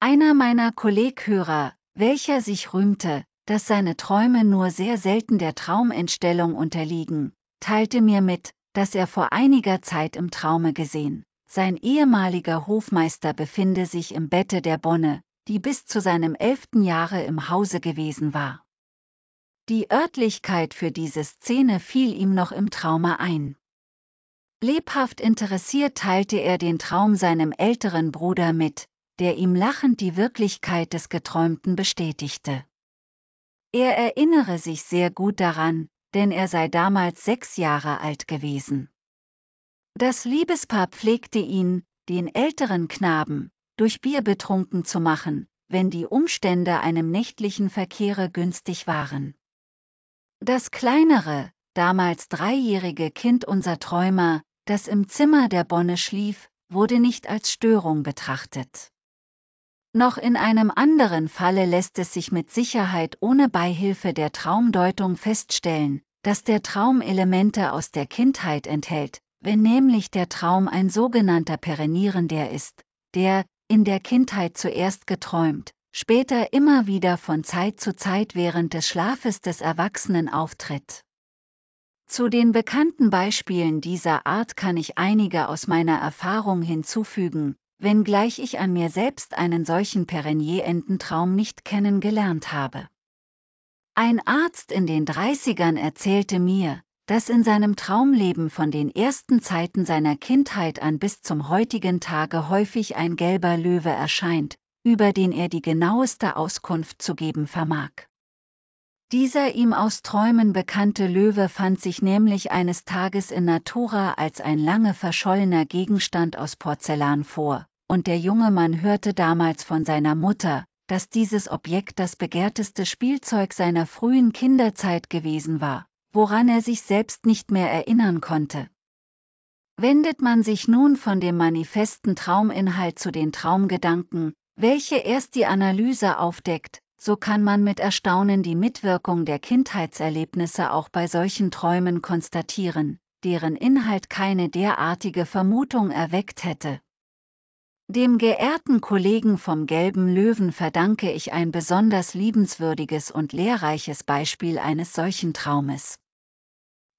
Einer meiner Kolleghörer, welcher sich rühmte, dass seine Träume nur sehr selten der Traumentstellung unterliegen, teilte mir mit, dass er vor einiger Zeit im Traume gesehen, sein ehemaliger Hofmeister befinde sich im Bette der Bonne, die bis zu seinem elften Jahre im Hause gewesen war. Die Örtlichkeit für diese Szene fiel ihm noch im Traume ein. Lebhaft interessiert teilte er den Traum seinem älteren Bruder mit, der ihm lachend die Wirklichkeit des Geträumten bestätigte. Er erinnere sich sehr gut daran, denn er sei damals sechs Jahre alt gewesen. Das Liebespaar pflegte ihn, den älteren Knaben, durch Bier betrunken zu machen, wenn die Umstände einem nächtlichen Verkehre günstig waren. Das kleinere, damals dreijährige Kind unser Träumer, das im Zimmer der Bonne schlief, wurde nicht als Störung betrachtet. Noch in einem anderen Falle lässt es sich mit Sicherheit ohne Beihilfe der Traumdeutung feststellen, dass der Traum Elemente aus der Kindheit enthält, wenn nämlich der Traum ein sogenannter Perennierender ist, der, in der Kindheit zuerst geträumt, später immer wieder von Zeit zu Zeit während des Schlafes des Erwachsenen auftritt. Zu den bekannten Beispielen dieser Art kann ich einige aus meiner Erfahrung hinzufügen, wenngleich ich an mir selbst einen solchen Perenier-Ententraum nicht kennengelernt habe. Ein Arzt in den 30ern erzählte mir, dass in seinem Traumleben von den ersten Zeiten seiner Kindheit an bis zum heutigen Tage häufig ein gelber Löwe erscheint, über den er die genaueste Auskunft zu geben vermag. Dieser ihm aus Träumen bekannte Löwe fand sich nämlich eines Tages in Natura als ein lange verschollener Gegenstand aus Porzellan vor, und der junge Mann hörte damals von seiner Mutter, dass dieses Objekt das begehrteste Spielzeug seiner frühen Kinderzeit gewesen war, woran er sich selbst nicht mehr erinnern konnte. Wendet man sich nun von dem manifesten Trauminhalt zu den Traumgedanken, welche erst die Analyse aufdeckt, so kann man mit Erstaunen die Mitwirkung der Kindheitserlebnisse auch bei solchen Träumen konstatieren, deren Inhalt keine derartige Vermutung erweckt hätte. Dem geehrten Kollegen vom gelben Löwen verdanke ich ein besonders liebenswürdiges und lehrreiches Beispiel eines solchen Traumes.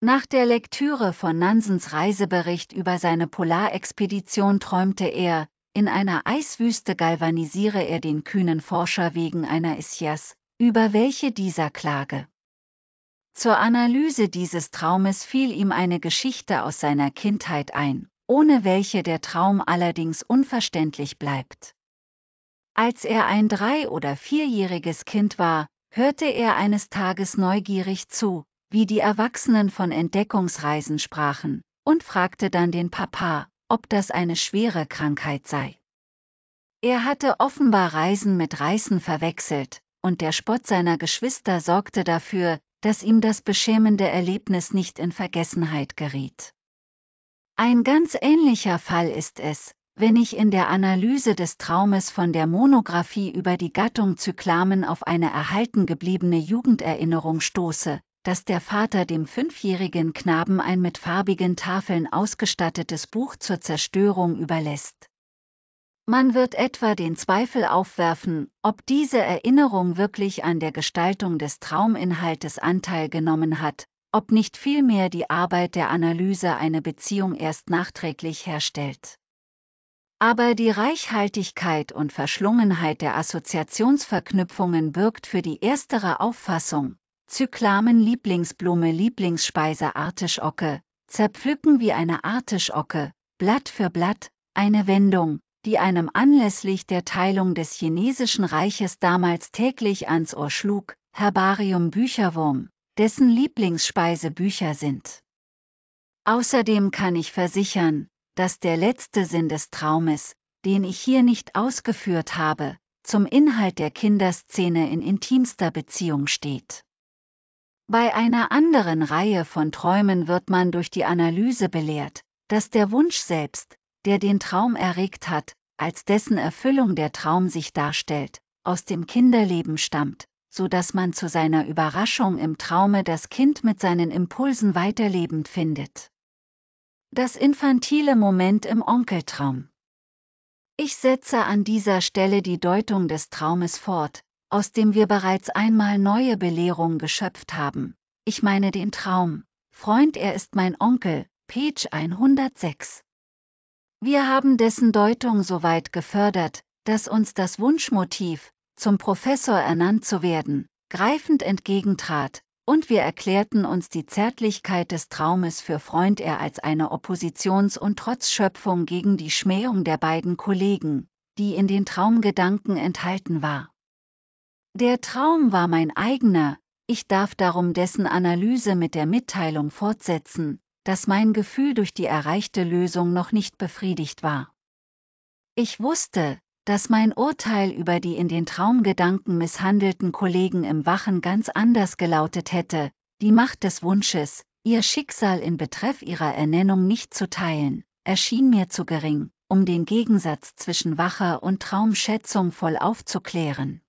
Nach der Lektüre von Nansens Reisebericht über seine Polarexpedition träumte er, in einer Eiswüste galvanisiere er den kühnen Forscher wegen einer Ischias, über welche dieser klage. Zur Analyse dieses Traumes fiel ihm eine Geschichte aus seiner Kindheit ein, ohne welche der Traum allerdings unverständlich bleibt. Als er ein drei- oder vierjähriges Kind war, hörte er eines Tages neugierig zu, wie die Erwachsenen von Entdeckungsreisen sprachen, und fragte dann den Papa, ob das eine schwere Krankheit sei. Er hatte offenbar Reisen mit Reißen verwechselt, und der Spott seiner Geschwister sorgte dafür, dass ihm das beschämende Erlebnis nicht in Vergessenheit geriet. Ein ganz ähnlicher Fall ist es, wenn ich in der Analyse des Traumes von der Monographie über die Gattung Zyklamen auf eine erhalten gebliebene Jugenderinnerung stoße, dass der Vater dem fünfjährigen Knaben ein mit farbigen Tafeln ausgestattetes Buch zur Zerstörung überlässt. Man wird etwa den Zweifel aufwerfen, ob diese Erinnerung wirklich an der Gestaltung des Trauminhaltes Anteil genommen hat, ob nicht vielmehr die Arbeit der Analyse eine Beziehung erst nachträglich herstellt. Aber die Reichhaltigkeit und Verschlungenheit der Assoziationsverknüpfungen birgt für die erstere Auffassung, Zyklamen Lieblingsblume Lieblingsspeise Artischocke, zerpflücken wie eine Artischocke, Blatt für Blatt, eine Wendung, die einem anlässlich der Teilung des chinesischen Reiches damals täglich ans Ohr schlug, Herbarium Bücherwurm, dessen Lieblingsspeise Bücher sind. Außerdem kann ich versichern, dass der letzte Sinn des Traumes, den ich hier nicht ausgeführt habe, zum Inhalt der Kinderszene in intimster Beziehung steht. Bei einer anderen Reihe von Träumen wird man durch die Analyse belehrt, dass der Wunsch selbst, der den Traum erregt hat, als dessen Erfüllung der Traum sich darstellt, aus dem Kinderleben stammt, so dass man zu seiner Überraschung im Traume das Kind mit seinen Impulsen weiterlebend findet. Das infantile Moment im Onkeltraum. Ich setze an dieser Stelle die Deutung des Traumes fort, aus dem wir bereits einmal neue Belehrung geschöpft haben. Ich meine den Traum. Freund, er ist mein Onkel, Page 106. Wir haben dessen Deutung so weit gefördert, dass uns das Wunschmotiv, zum Professor ernannt zu werden, greifend entgegentrat, und wir erklärten uns die Zärtlichkeit des Traumes für Freund er als eine Oppositions- und Trotzschöpfung gegen die Schmähung der beiden Kollegen, die in den Traumgedanken enthalten war. Der Traum war mein eigener, ich darf darum dessen Analyse mit der Mitteilung fortsetzen, dass mein Gefühl durch die erreichte Lösung noch nicht befriedigt war. Ich wusste, dass mein Urteil über die in den Traumgedanken misshandelten Kollegen im Wachen ganz anders gelautet hätte, die Macht des Wunsches, ihr Schicksal in Betreff ihrer Ernennung nicht zu teilen, erschien mir zu gering, um den Gegensatz zwischen wacher und Traumschätzung voll aufzuklären.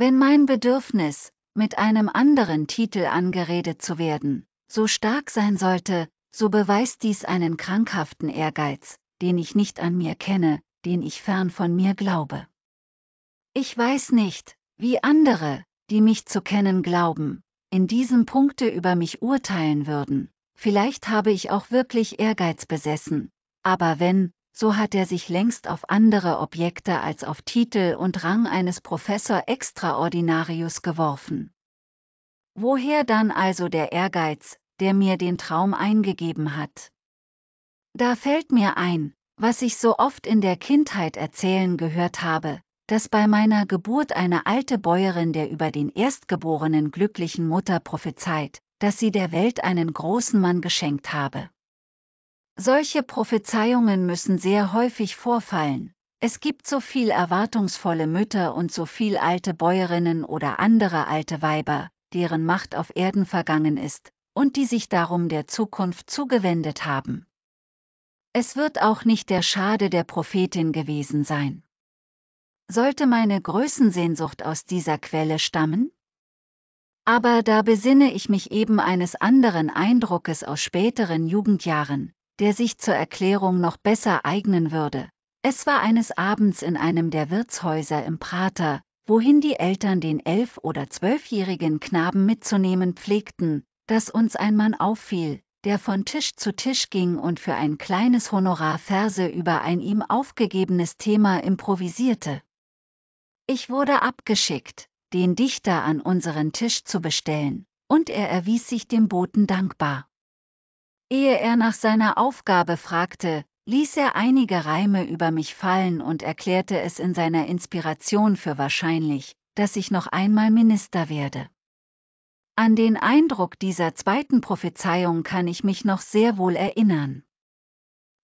Wenn mein Bedürfnis, mit einem anderen Titel angeredet zu werden, so stark sein sollte, so beweist dies einen krankhaften Ehrgeiz, den ich nicht an mir kenne, den ich fern von mir glaube. Ich weiß nicht, wie andere, die mich zu kennen glauben, in diesem Punkte über mich urteilen würden. Vielleicht habe ich auch wirklich Ehrgeiz besessen, aber wenn, so hat er sich längst auf andere Objekte als auf Titel und Rang eines Professor Extraordinarius geworfen. Woher dann also der Ehrgeiz, der mir den Traum eingegeben hat? Da fällt mir ein, was ich so oft in der Kindheit erzählen gehört habe, dass bei meiner Geburt eine alte Bäuerin der über den erstgeborenen glücklichen Mutter prophezeit, dass sie der Welt einen großen Mann geschenkt habe. Solche Prophezeiungen müssen sehr häufig vorfallen. Es gibt so viel erwartungsvolle Mütter und so viel alte Bäuerinnen oder andere alte Weiber, deren Macht auf Erden vergangen ist, und die sich darum der Zukunft zugewendet haben. Es wird auch nicht der Schade der Prophetin gewesen sein. Sollte meine Größensehnsucht aus dieser Quelle stammen? Aber da besinne ich mich eben eines anderen Eindruckes aus späteren Jugendjahren, der sich zur Erklärung noch besser eignen würde. Es war eines Abends in einem der Wirtshäuser im Prater, wohin die Eltern den elf- oder zwölfjährigen Knaben mitzunehmen pflegten, dass uns ein Mann auffiel, der von Tisch zu Tisch ging und für ein kleines Honorar Verse über ein ihm aufgegebenes Thema improvisierte. Ich wurde abgeschickt, den Dichter an unseren Tisch zu bestellen, und er erwies sich dem Boten dankbar. Ehe er nach seiner Aufgabe fragte, ließ er einige Reime über mich fallen und erklärte es in seiner Inspiration für wahrscheinlich, dass ich noch einmal Minister werde. An den Eindruck dieser zweiten Prophezeiung kann ich mich noch sehr wohl erinnern.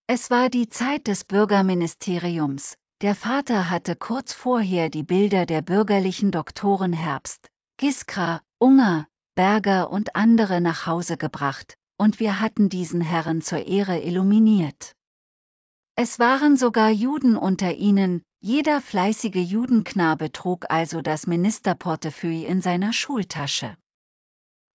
Es war die Zeit des Bürgerministeriums, der Vater hatte kurz vorher die Bilder der bürgerlichen Doktoren Herbst, Giskra, Unger, Berger und andere nach Hause gebracht, und wir hatten diesen Herren zur Ehre illuminiert. Es waren sogar Juden unter ihnen, jeder fleißige Judenknabe trug also das Ministerportefeuille in seiner Schultasche.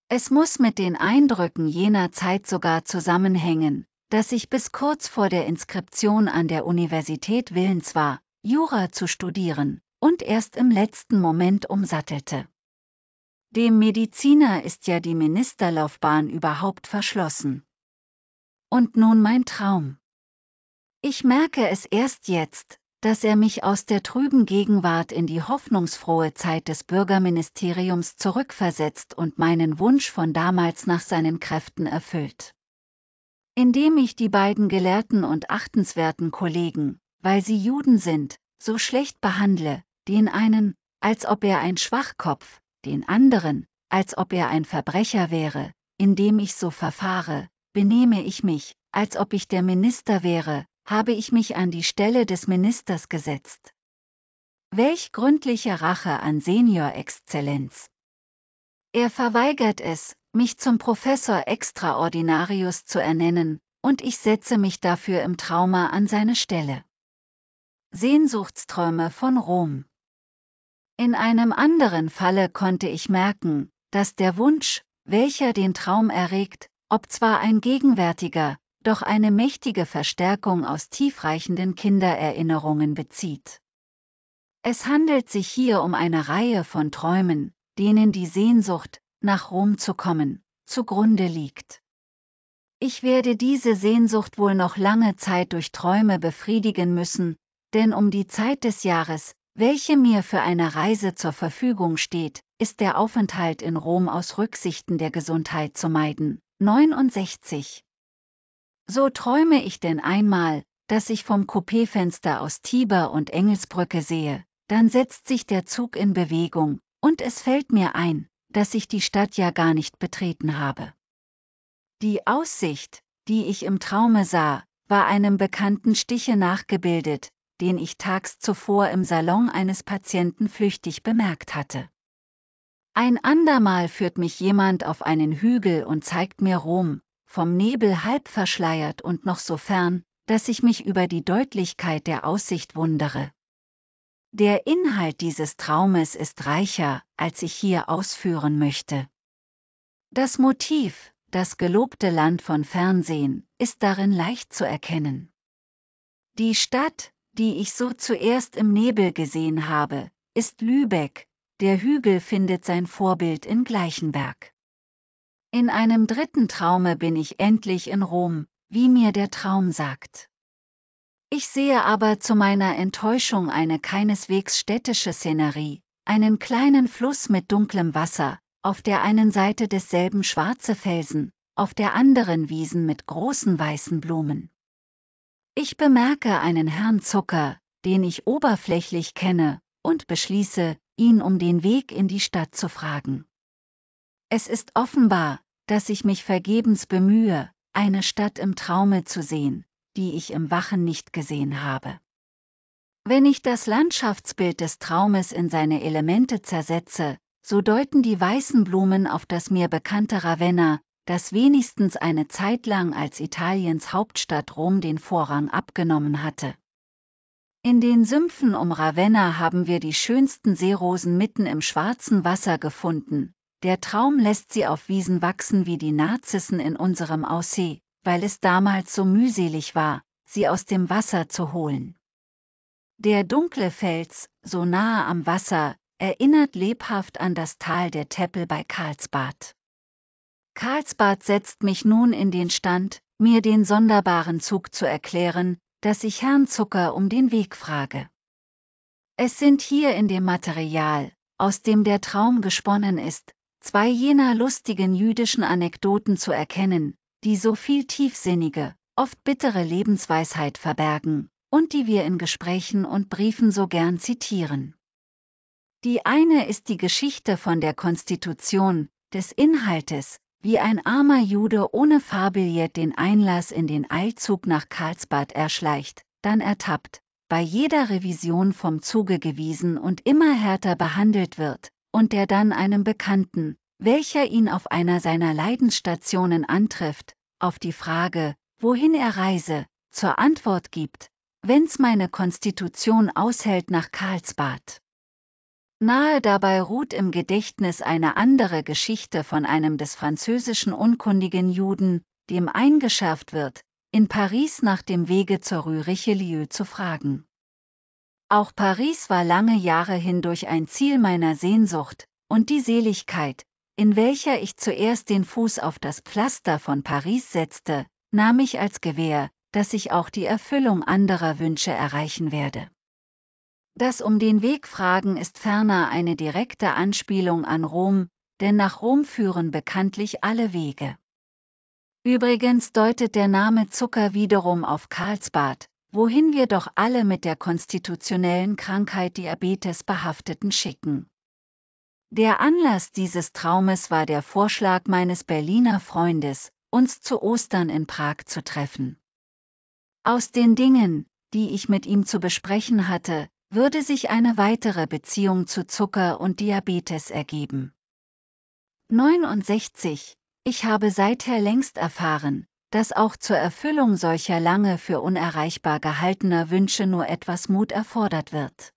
Es muss mit den Eindrücken jener Zeit sogar zusammenhängen, dass ich bis kurz vor der Inskription an der Universität willens war, Jura zu studieren, und erst im letzten Moment umsattelte. Dem Mediziner ist ja die Ministerlaufbahn überhaupt verschlossen. Und nun mein Traum. Ich merke es erst jetzt, dass er mich aus der trüben Gegenwart in die hoffnungsfrohe Zeit des Bürgerministeriums zurückversetzt und meinen Wunsch von damals nach seinen Kräften erfüllt. Indem ich die beiden gelehrten und achtenswerten Kollegen, weil sie Juden sind, so schlecht behandle, den einen, als ob er ein Schwachkopf, den anderen, als ob er ein Verbrecher wäre, indem ich so verfahre, benehme ich mich, als ob ich der Minister wäre, habe ich mich an die Stelle des Ministers gesetzt. Welch gründliche Rache an Senior Exzellenz! Er verweigert es, mich zum Professor Extraordinarius zu ernennen, und ich setze mich dafür im Trauma an seine Stelle. Sehnsuchtsträume von Rom in einem anderen Falle konnte ich merken, dass der Wunsch, welcher den Traum erregt, ob zwar ein gegenwärtiger, doch eine mächtige Verstärkung aus tiefreichenden Kindererinnerungen bezieht. Es handelt sich hier um eine Reihe von Träumen, denen die Sehnsucht, nach Rom zu kommen, zugrunde liegt. Ich werde diese Sehnsucht wohl noch lange Zeit durch Träume befriedigen müssen, denn um die Zeit des Jahres, welche mir für eine Reise zur Verfügung steht, ist der Aufenthalt in Rom aus Rücksichten der Gesundheit zu meiden. 69. So träume ich denn einmal, dass ich vom Coupéfenster aus Tiber und Engelsbrücke sehe, dann setzt sich der Zug in Bewegung, und es fällt mir ein, dass ich die Stadt ja gar nicht betreten habe. Die Aussicht, die ich im Traume sah, war einem bekannten Stiche nachgebildet, den ich tags zuvor im Salon eines Patienten flüchtig bemerkt hatte. Ein andermal führt mich jemand auf einen Hügel und zeigt mir Rom, vom Nebel halb verschleiert und noch so fern, dass ich mich über die Deutlichkeit der Aussicht wundere. Der Inhalt dieses Traumes ist reicher, als ich hier ausführen möchte. Das Motiv, das gelobte Land von Fernsehen, ist darin leicht zu erkennen. Die Stadt, die ich so zuerst im Nebel gesehen habe, ist Lübeck, der Hügel findet sein Vorbild in Gleichenberg. In einem dritten Traume bin ich endlich in Rom, wie mir der Traum sagt. Ich sehe aber zu meiner Enttäuschung eine keineswegs städtische Szenerie, einen kleinen Fluss mit dunklem Wasser, auf der einen Seite desselben schwarze Felsen, auf der anderen Wiesen mit großen weißen Blumen. Ich bemerke einen Herrn Zucker, den ich oberflächlich kenne, und beschließe, ihn um den Weg in die Stadt zu fragen. Es ist offenbar, dass ich mich vergebens bemühe, eine Stadt im Traume zu sehen, die ich im Wachen nicht gesehen habe. Wenn ich das Landschaftsbild des Traumes in seine Elemente zersetze, so deuten die weißen Blumen auf das mir bekannte Ravenna, das wenigstens eine Zeit lang als Italiens Hauptstadt Rom den Vorrang abgenommen hatte. In den Sümpfen um Ravenna haben wir die schönsten Seerosen mitten im schwarzen Wasser gefunden. Der Traum lässt sie auf Wiesen wachsen wie die Narzissen in unserem Aussee, weil es damals so mühselig war, sie aus dem Wasser zu holen. Der dunkle Fels, so nahe am Wasser, erinnert lebhaft an das Tal der Teppel bei Karlsbad. Karlsbad setzt mich nun in den Stand, mir den sonderbaren Zug zu erklären, dass ich Herrn Zucker um den Weg frage. Es sind hier in dem Material, aus dem der Traum gesponnen ist, zwei jener lustigen jüdischen Anekdoten zu erkennen, die so viel tiefsinnige, oft bittere Lebensweisheit verbergen, und die wir in Gesprächen und Briefen so gern zitieren. Die eine ist die Geschichte von der Konstitution, des Inhaltes, wie ein armer Jude ohne Fahrbillett den Einlass in den Eilzug nach Karlsbad erschleicht, dann ertappt, bei jeder Revision vom Zuge gewiesen und immer härter behandelt wird, und der dann einem Bekannten, welcher ihn auf einer seiner Leidensstationen antrifft, auf die Frage, wohin er reise, zur Antwort gibt, wenn's meine Konstitution aushält nach Karlsbad. Nahe dabei ruht im Gedächtnis eine andere Geschichte von einem des französischen unkundigen Juden, dem eingeschärft wird, in Paris nach dem Wege zur Rue Richelieu zu fragen. Auch Paris war lange Jahre hindurch ein Ziel meiner Sehnsucht, und die Seligkeit, in welcher ich zuerst den Fuß auf das Pflaster von Paris setzte, nahm ich als Gewehr, dass ich auch die Erfüllung anderer Wünsche erreichen werde. Das um den Weg fragen ist ferner eine direkte Anspielung an Rom, denn nach Rom führen bekanntlich alle Wege. Übrigens deutet der Name Zucker wiederum auf Karlsbad, wohin wir doch alle mit der konstitutionellen Krankheit Diabetes behafteten schicken. Der Anlass dieses Traumes war der Vorschlag meines Berliner Freundes, uns zu Ostern in Prag zu treffen. Aus den Dingen, die ich mit ihm zu besprechen hatte, würde sich eine weitere Beziehung zu Zucker und Diabetes ergeben. 69. Ich habe seither längst erfahren, dass auch zur Erfüllung solcher lange für unerreichbar gehaltener Wünsche nur etwas Mut erfordert wird.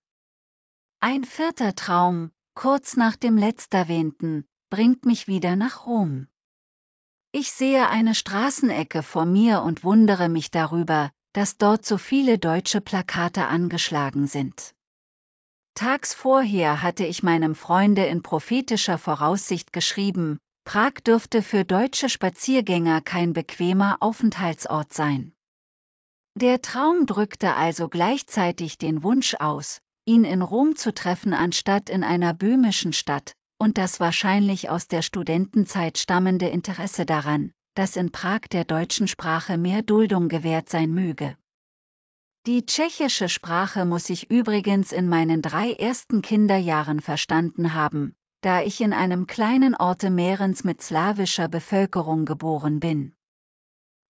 Ein vierter Traum, kurz nach dem letzterwähnten, bringt mich wieder nach Rom. Ich sehe eine Straßenecke vor mir und wundere mich darüber, dass dort so viele deutsche Plakate angeschlagen sind. Tags vorher hatte ich meinem Freunde in prophetischer Voraussicht geschrieben, Prag dürfte für deutsche Spaziergänger kein bequemer Aufenthaltsort sein. Der Traum drückte also gleichzeitig den Wunsch aus, ihn in Rom zu treffen anstatt in einer böhmischen Stadt, und das wahrscheinlich aus der Studentenzeit stammende Interesse daran, dass in Prag der deutschen Sprache mehr Duldung gewährt sein möge. Die tschechische Sprache muss ich übrigens in meinen drei ersten Kinderjahren verstanden haben, da ich in einem kleinen Orte Mährens mit slawischer Bevölkerung geboren bin.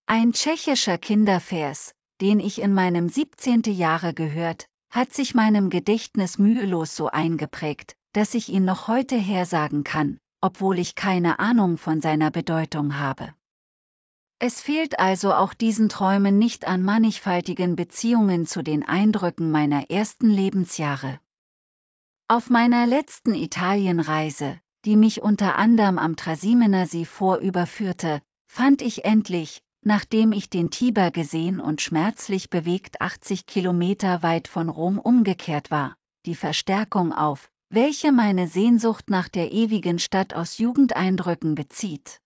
Ein tschechischer Kindervers, den ich in meinem 17. Jahre gehört, hat sich meinem Gedächtnis mühelos so eingeprägt, dass ich ihn noch heute hersagen kann, obwohl ich keine Ahnung von seiner Bedeutung habe. Es fehlt also auch diesen Träumen nicht an mannigfaltigen Beziehungen zu den Eindrücken meiner ersten Lebensjahre. Auf meiner letzten Italienreise, die mich unter anderem am Trasimener See vorüberführte, fand ich endlich, nachdem ich den Tiber gesehen und schmerzlich bewegt 80 Kilometer weit von Rom umgekehrt war, die Verstärkung auf, welche meine Sehnsucht nach der ewigen Stadt aus Jugendeindrücken bezieht.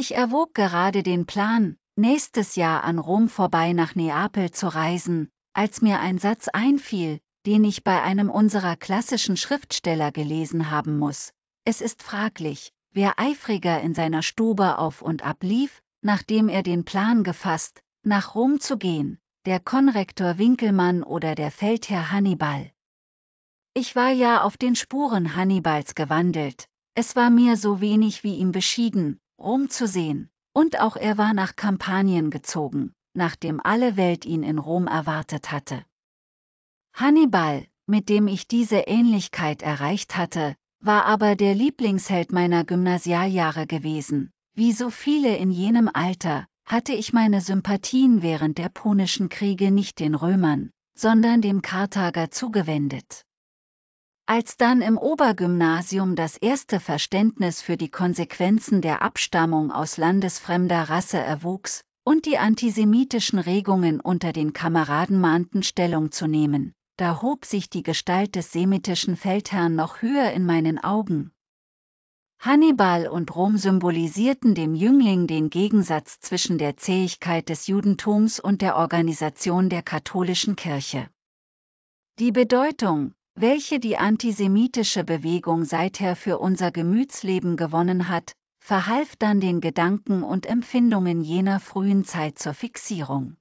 Ich erwog gerade den Plan, nächstes Jahr an Rom vorbei nach Neapel zu reisen, als mir ein Satz einfiel, den ich bei einem unserer klassischen Schriftsteller gelesen haben muss. Es ist fraglich, wer eifriger in seiner Stube auf und ab lief, nachdem er den Plan gefasst, nach Rom zu gehen, der Konrektor Winkelmann oder der Feldherr Hannibal. Ich war ja auf den Spuren Hannibals gewandelt, es war mir so wenig wie ihm beschieden, Rom zu sehen. Und auch er war nach Kampanien gezogen, nachdem alle Welt ihn in Rom erwartet hatte. Hannibal, mit dem ich diese Ähnlichkeit erreicht hatte, war aber der Lieblingsheld meiner Gymnasialjahre gewesen. Wie so viele in jenem Alter, hatte ich meine Sympathien während der Punischen Kriege nicht den Römern, sondern dem Karthager zugewendet. Als dann im Obergymnasium das erste Verständnis für die Konsequenzen der Abstammung aus landesfremder Rasse erwuchs, und die antisemitischen Regungen unter den Kameraden mahnten Stellung zu nehmen, da hob sich die Gestalt des semitischen Feldherrn noch höher in meinen Augen. Hannibal und Rom symbolisierten dem Jüngling den Gegensatz zwischen der Zähigkeit des Judentums und der Organisation der katholischen Kirche. Die Bedeutung, welche die antisemitische Bewegung seither für unser Gemütsleben gewonnen hat, verhalf dann den Gedanken und Empfindungen jener frühen Zeit zur Fixierung.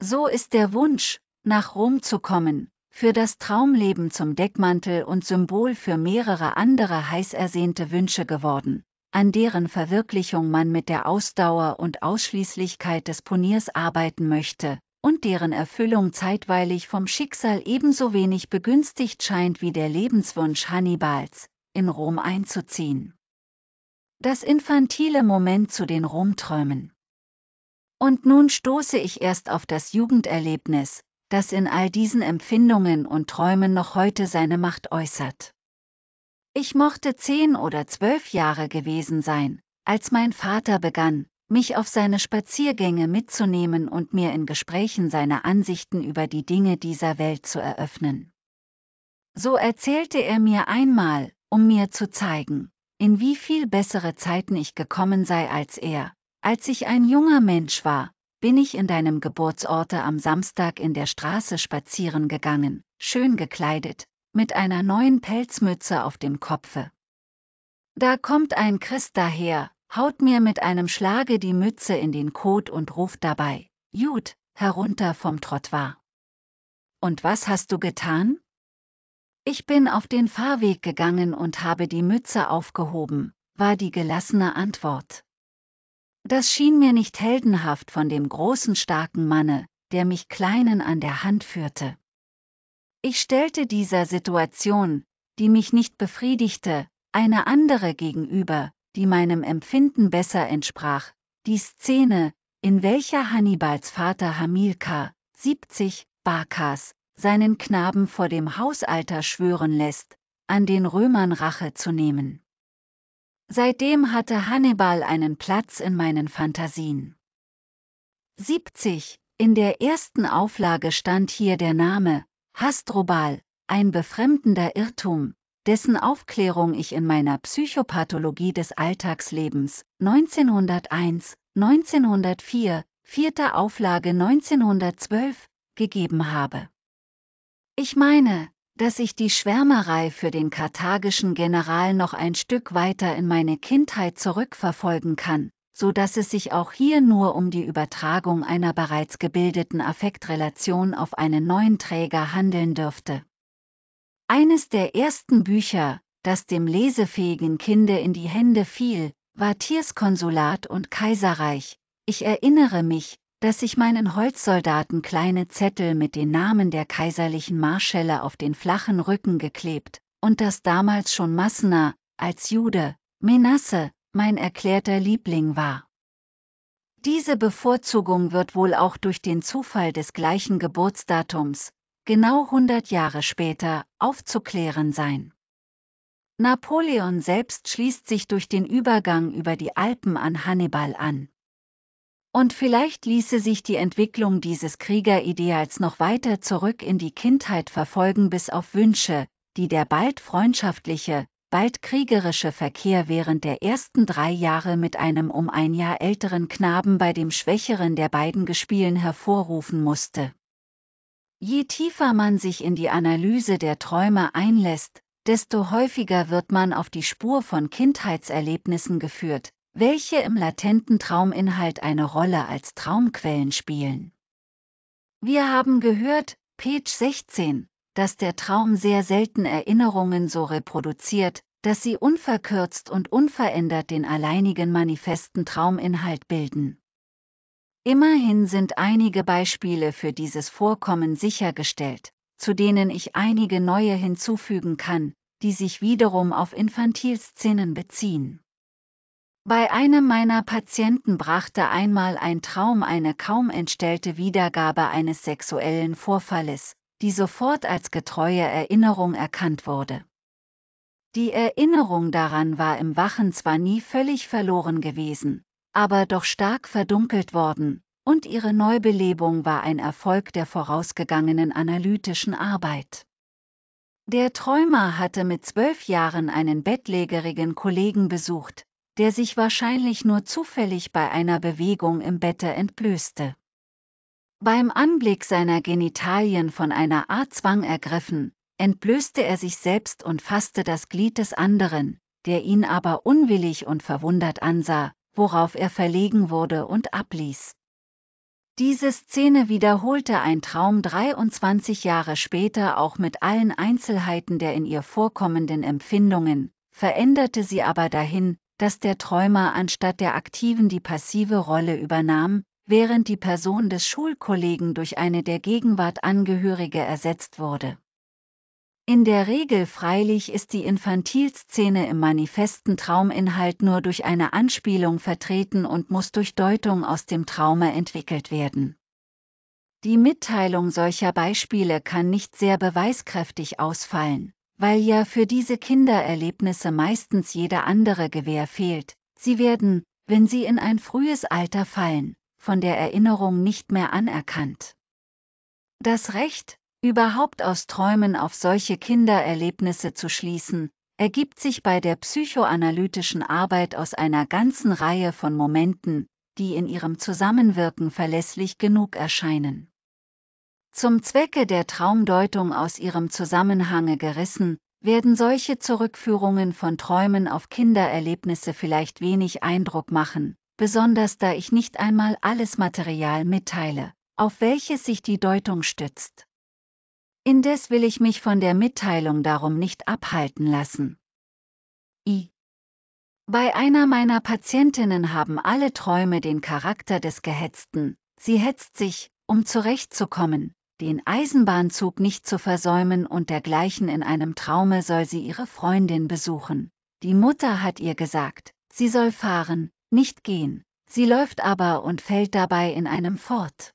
So ist der Wunsch, nach Rom zu kommen, für das Traumleben zum Deckmantel und Symbol für mehrere andere heiß ersehnte Wünsche geworden, an deren Verwirklichung man mit der Ausdauer und Ausschließlichkeit des Poniers arbeiten möchte, und deren Erfüllung zeitweilig vom Schicksal ebenso wenig begünstigt scheint wie der Lebenswunsch Hannibals, in Rom einzuziehen. Das infantile Moment zu den Romträumen. Und nun stoße ich erst auf das Jugenderlebnis, das in all diesen Empfindungen und Träumen noch heute seine Macht äußert. Ich mochte zehn oder zwölf Jahre gewesen sein, als mein Vater begann, mich auf seine Spaziergänge mitzunehmen und mir in Gesprächen seine Ansichten über die Dinge dieser Welt zu eröffnen. So erzählte er mir einmal, um mir zu zeigen, in wie viel bessere Zeiten ich gekommen sei als er. Als ich ein junger Mensch war, bin ich in deinem Geburtsorte am Samstag in der Straße spazieren gegangen, schön gekleidet, mit einer neuen Pelzmütze auf dem Kopfe. Da kommt ein Christ daher, haut mir mit einem Schlage die Mütze in den Kot und ruft dabei, Jud, herunter vom Trottwar. Und was hast du getan? Ich bin auf den Fahrweg gegangen und habe die Mütze aufgehoben, war die gelassene Antwort. Das schien mir nicht heldenhaft von dem großen starken Manne, der mich Kleinen an der Hand führte. Ich stellte dieser Situation, die mich nicht befriedigte, eine andere gegenüber, die meinem Empfinden besser entsprach, die Szene, in welcher Hannibals Vater Hamilkar, 70, Barkas, seinen Knaben vor dem Hausalter schwören lässt, an den Römern Rache zu nehmen. Seitdem hatte Hannibal einen Platz in meinen Fantasien. 70. In der ersten Auflage stand hier der Name, Hasdrubal, ein befremdender Irrtum, dessen Aufklärung ich in meiner Psychopathologie des Alltagslebens 1901, 1904, vierter Auflage 1912, gegeben habe. Ich meine, dass ich die Schwärmerei für den karthagischen General noch ein Stück weiter in meine Kindheit zurückverfolgen kann, so dass es sich auch hier nur um die Übertragung einer bereits gebildeten Affektrelation auf einen neuen Träger handeln dürfte. Eines der ersten Bücher, das dem lesefähigen Kinde in die Hände fiel, war Thiers Konsulat und Kaiserreich. Ich erinnere mich, dass ich meinen Holzsoldaten kleine Zettel mit den Namen der kaiserlichen Marschälle auf den flachen Rücken geklebt, und dass damals schon Massner, als Jude, Menasse, mein erklärter Liebling war. Diese Bevorzugung wird wohl auch durch den Zufall des gleichen Geburtsdatums, genau 100 Jahre später, aufzuklären sein. Napoleon selbst schließt sich durch den Übergang über die Alpen an Hannibal an. Und vielleicht ließe sich die Entwicklung dieses Kriegerideals noch weiter zurück in die Kindheit verfolgen bis auf Wünsche, die der bald freundschaftliche, bald kriegerische Verkehr während der ersten drei Jahre mit einem um ein Jahr älteren Knaben bei dem schwächeren der beiden Gespielen hervorrufen musste. Je tiefer man sich in die Analyse der Träume einlässt, desto häufiger wird man auf die Spur von Kindheitserlebnissen geführt, welche im latenten Trauminhalt eine Rolle als Traumquellen spielen. Wir haben gehört, Page 16, dass der Traum sehr selten Erinnerungen so reproduziert, dass sie unverkürzt und unverändert den alleinigen manifesten Trauminhalt bilden. Immerhin sind einige Beispiele für dieses Vorkommen sichergestellt, zu denen ich einige neue hinzufügen kann, die sich wiederum auf Infantilszenen beziehen. Bei einem meiner Patienten brachte einmal ein Traum eine kaum entstellte Wiedergabe eines sexuellen Vorfalles, die sofort als getreue Erinnerung erkannt wurde. Die Erinnerung daran war im Wachen zwar nie völlig verloren gewesen, aber doch stark verdunkelt worden, und ihre Neubelebung war ein Erfolg der vorausgegangenen analytischen Arbeit. Der Träumer hatte mit zwölf Jahren einen bettlägerigen Kollegen besucht, der sich wahrscheinlich nur zufällig bei einer Bewegung im Bette entblößte. Beim Anblick seiner Genitalien von einer Art Zwang ergriffen, entblößte er sich selbst und fasste das Glied des anderen, der ihn aber unwillig und verwundert ansah, worauf er verlegen wurde und abließ. Diese Szene wiederholte ein Traum 23 Jahre später auch mit allen Einzelheiten der in ihr vorkommenden Empfindungen, veränderte sie aber dahin, dass der Träumer anstatt der aktiven die passive Rolle übernahm, während die Person des Schulkollegen durch eine der Gegenwart Angehörige ersetzt wurde. In der Regel freilich ist die Infantilszene im manifesten Trauminhalt nur durch eine Anspielung vertreten und muss durch Deutung aus dem Trauma entwickelt werden. Die Mitteilung solcher Beispiele kann nicht sehr beweiskräftig ausfallen, weil ja für diese Kindererlebnisse meistens jede andere Gewehr fehlt. Sie werden, wenn sie in ein frühes Alter fallen, von der Erinnerung nicht mehr anerkannt. Das Recht, Überhaupt aus Träumen auf solche Kindererlebnisse zu schließen, ergibt sich bei der psychoanalytischen Arbeit aus einer ganzen Reihe von Momenten, die in ihrem Zusammenwirken verlässlich genug erscheinen. Zum Zwecke der Traumdeutung aus ihrem Zusammenhange gerissen, werden solche Zurückführungen von Träumen auf Kindererlebnisse vielleicht wenig Eindruck machen, besonders da ich nicht einmal alles Material mitteile, auf welches sich die Deutung stützt. Indes will ich mich von der Mitteilung darum nicht abhalten lassen. I. Bei einer meiner Patientinnen haben alle Träume den Charakter des Gehetzten. Sie hetzt sich, um zurechtzukommen, den Eisenbahnzug nicht zu versäumen und dergleichen in einem Traume soll sie ihre Freundin besuchen. Die Mutter hat ihr gesagt, sie soll fahren, nicht gehen. Sie läuft aber und fällt dabei in einem fort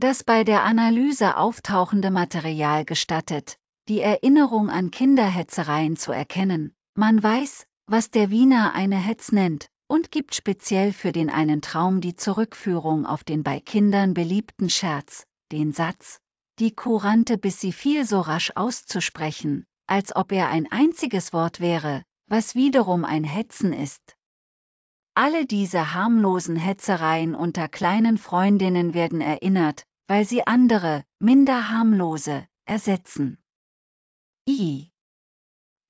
das bei der Analyse auftauchende Material gestattet, die Erinnerung an Kinderhetzereien zu erkennen. Man weiß, was der Wiener eine Hetz nennt, und gibt speziell für den einen Traum die Zurückführung auf den bei Kindern beliebten Scherz, den Satz, die Kurante bis sie viel so rasch auszusprechen, als ob er ein einziges Wort wäre, was wiederum ein Hetzen ist. Alle diese harmlosen Hetzereien unter kleinen Freundinnen werden erinnert, weil sie andere, minder harmlose, ersetzen. I.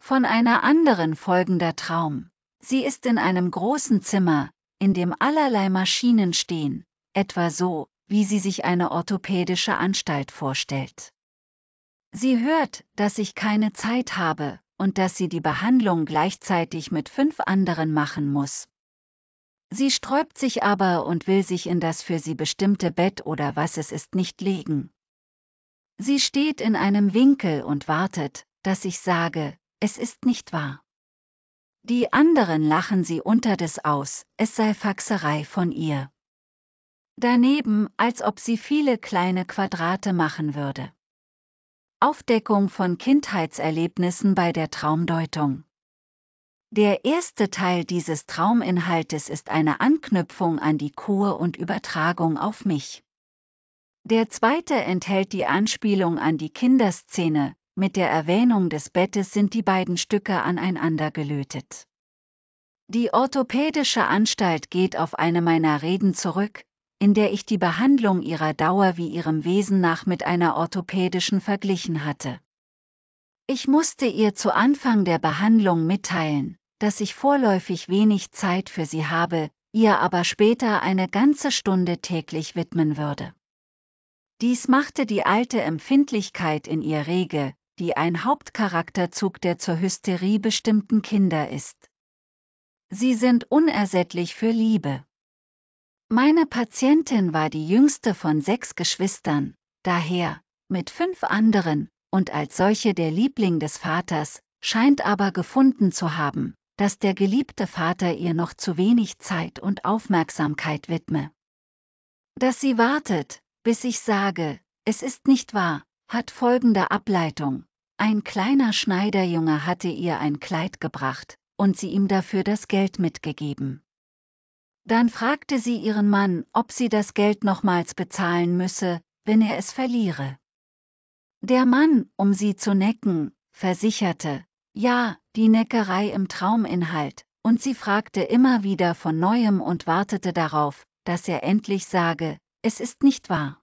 Von einer anderen folgender Traum. Sie ist in einem großen Zimmer, in dem allerlei Maschinen stehen, etwa so, wie sie sich eine orthopädische Anstalt vorstellt. Sie hört, dass ich keine Zeit habe und dass sie die Behandlung gleichzeitig mit fünf anderen machen muss. Sie sträubt sich aber und will sich in das für sie bestimmte Bett oder was es ist nicht legen. Sie steht in einem Winkel und wartet, dass ich sage, es ist nicht wahr. Die anderen lachen sie unter des aus, es sei Faxerei von ihr. Daneben, als ob sie viele kleine Quadrate machen würde. Aufdeckung von Kindheitserlebnissen bei der Traumdeutung. Der erste Teil dieses Trauminhaltes ist eine Anknüpfung an die Kur und Übertragung auf mich. Der zweite enthält die Anspielung an die Kinderszene, mit der Erwähnung des Bettes sind die beiden Stücke aneinander gelötet. Die orthopädische Anstalt geht auf eine meiner Reden zurück, in der ich die Behandlung ihrer Dauer wie ihrem Wesen nach mit einer orthopädischen verglichen hatte. Ich musste ihr zu Anfang der Behandlung mitteilen, dass ich vorläufig wenig Zeit für sie habe, ihr aber später eine ganze Stunde täglich widmen würde. Dies machte die alte Empfindlichkeit in ihr rege, die ein Hauptcharakterzug der zur Hysterie bestimmten Kinder ist. Sie sind unersättlich für Liebe. Meine Patientin war die jüngste von sechs Geschwistern, daher, mit fünf anderen, und als solche der Liebling des Vaters, scheint aber gefunden zu haben, dass der geliebte Vater ihr noch zu wenig Zeit und Aufmerksamkeit widme. Dass sie wartet, bis ich sage, es ist nicht wahr, hat folgende Ableitung. Ein kleiner Schneiderjunge hatte ihr ein Kleid gebracht, und sie ihm dafür das Geld mitgegeben. Dann fragte sie ihren Mann, ob sie das Geld nochmals bezahlen müsse, wenn er es verliere. Der Mann, um sie zu necken, versicherte, ja, die Neckerei im Trauminhalt, und sie fragte immer wieder von neuem und wartete darauf, dass er endlich sage, es ist nicht wahr.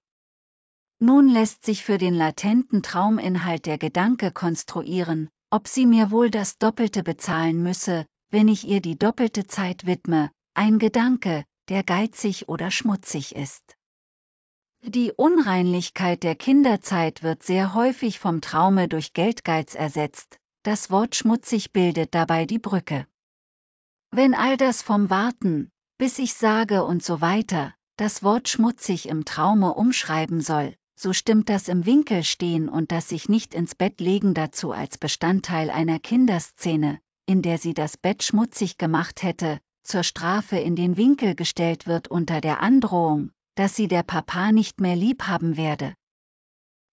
Nun lässt sich für den latenten Trauminhalt der Gedanke konstruieren, ob sie mir wohl das Doppelte bezahlen müsse, wenn ich ihr die doppelte Zeit widme, ein Gedanke, der geizig oder schmutzig ist. Die Unreinlichkeit der Kinderzeit wird sehr häufig vom Traume durch Geldgeiz ersetzt, das Wort schmutzig bildet dabei die Brücke. Wenn all das vom Warten, bis ich sage und so weiter, das Wort schmutzig im Traume umschreiben soll, so stimmt das im Winkel stehen und das sich nicht ins Bett legen dazu als Bestandteil einer Kinderszene, in der sie das Bett schmutzig gemacht hätte, zur Strafe in den Winkel gestellt wird unter der Androhung, dass sie der Papa nicht mehr lieb haben werde.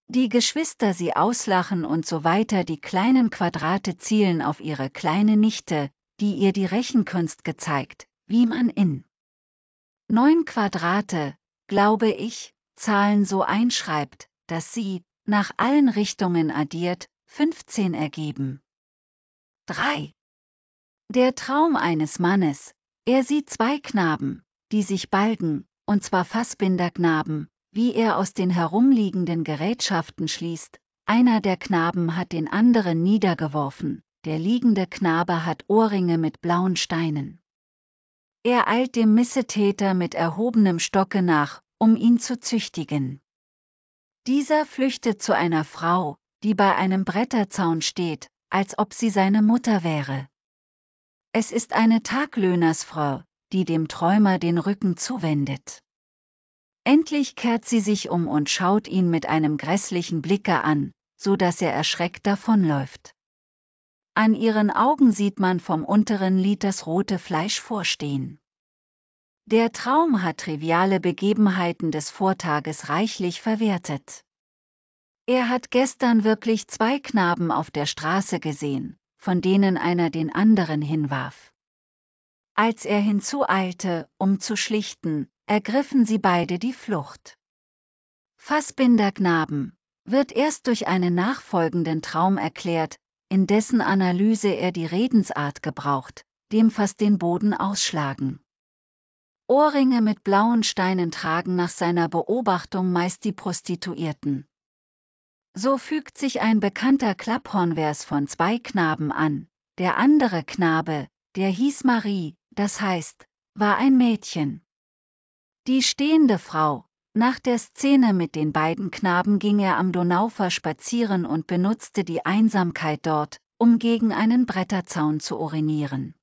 Die Geschwister sie auslachen und so weiter, die kleinen Quadrate zielen auf ihre kleine Nichte, die ihr die Rechenkunst gezeigt, wie man in neun Quadrate, glaube ich, Zahlen so einschreibt, dass sie, nach allen Richtungen addiert, 15 ergeben. 3. Der Traum eines Mannes. Er sieht zwei Knaben, die sich balgen, und zwar Fassbinderknaben, wie er aus den herumliegenden Gerätschaften schließt, einer der Knaben hat den anderen niedergeworfen, der liegende Knabe hat Ohrringe mit blauen Steinen. Er eilt dem Missetäter mit erhobenem Stocke nach, um ihn zu züchtigen. Dieser flüchtet zu einer Frau, die bei einem Bretterzaun steht, als ob sie seine Mutter wäre. Es ist eine Taglöhnersfrau, die dem Träumer den Rücken zuwendet. Endlich kehrt sie sich um und schaut ihn mit einem grässlichen Blicke an, so dass er erschreckt davonläuft. An ihren Augen sieht man vom unteren Lid das rote Fleisch vorstehen. Der Traum hat triviale Begebenheiten des Vortages reichlich verwertet. Er hat gestern wirklich zwei Knaben auf der Straße gesehen, von denen einer den anderen hinwarf. Als er hinzueilte, um zu schlichten, ergriffen sie beide die Flucht. Fassbinderknaben wird erst durch einen nachfolgenden Traum erklärt, in dessen Analyse er die Redensart gebraucht, dem fast den Boden ausschlagen. Ohrringe mit blauen Steinen tragen nach seiner Beobachtung meist die Prostituierten. So fügt sich ein bekannter Klapphornvers von zwei Knaben an. Der andere Knabe, der hieß Marie, das heißt, war ein Mädchen. Die stehende Frau. Nach der Szene mit den beiden Knaben ging er am Donaufer spazieren und benutzte die Einsamkeit dort, um gegen einen Bretterzaun zu urinieren.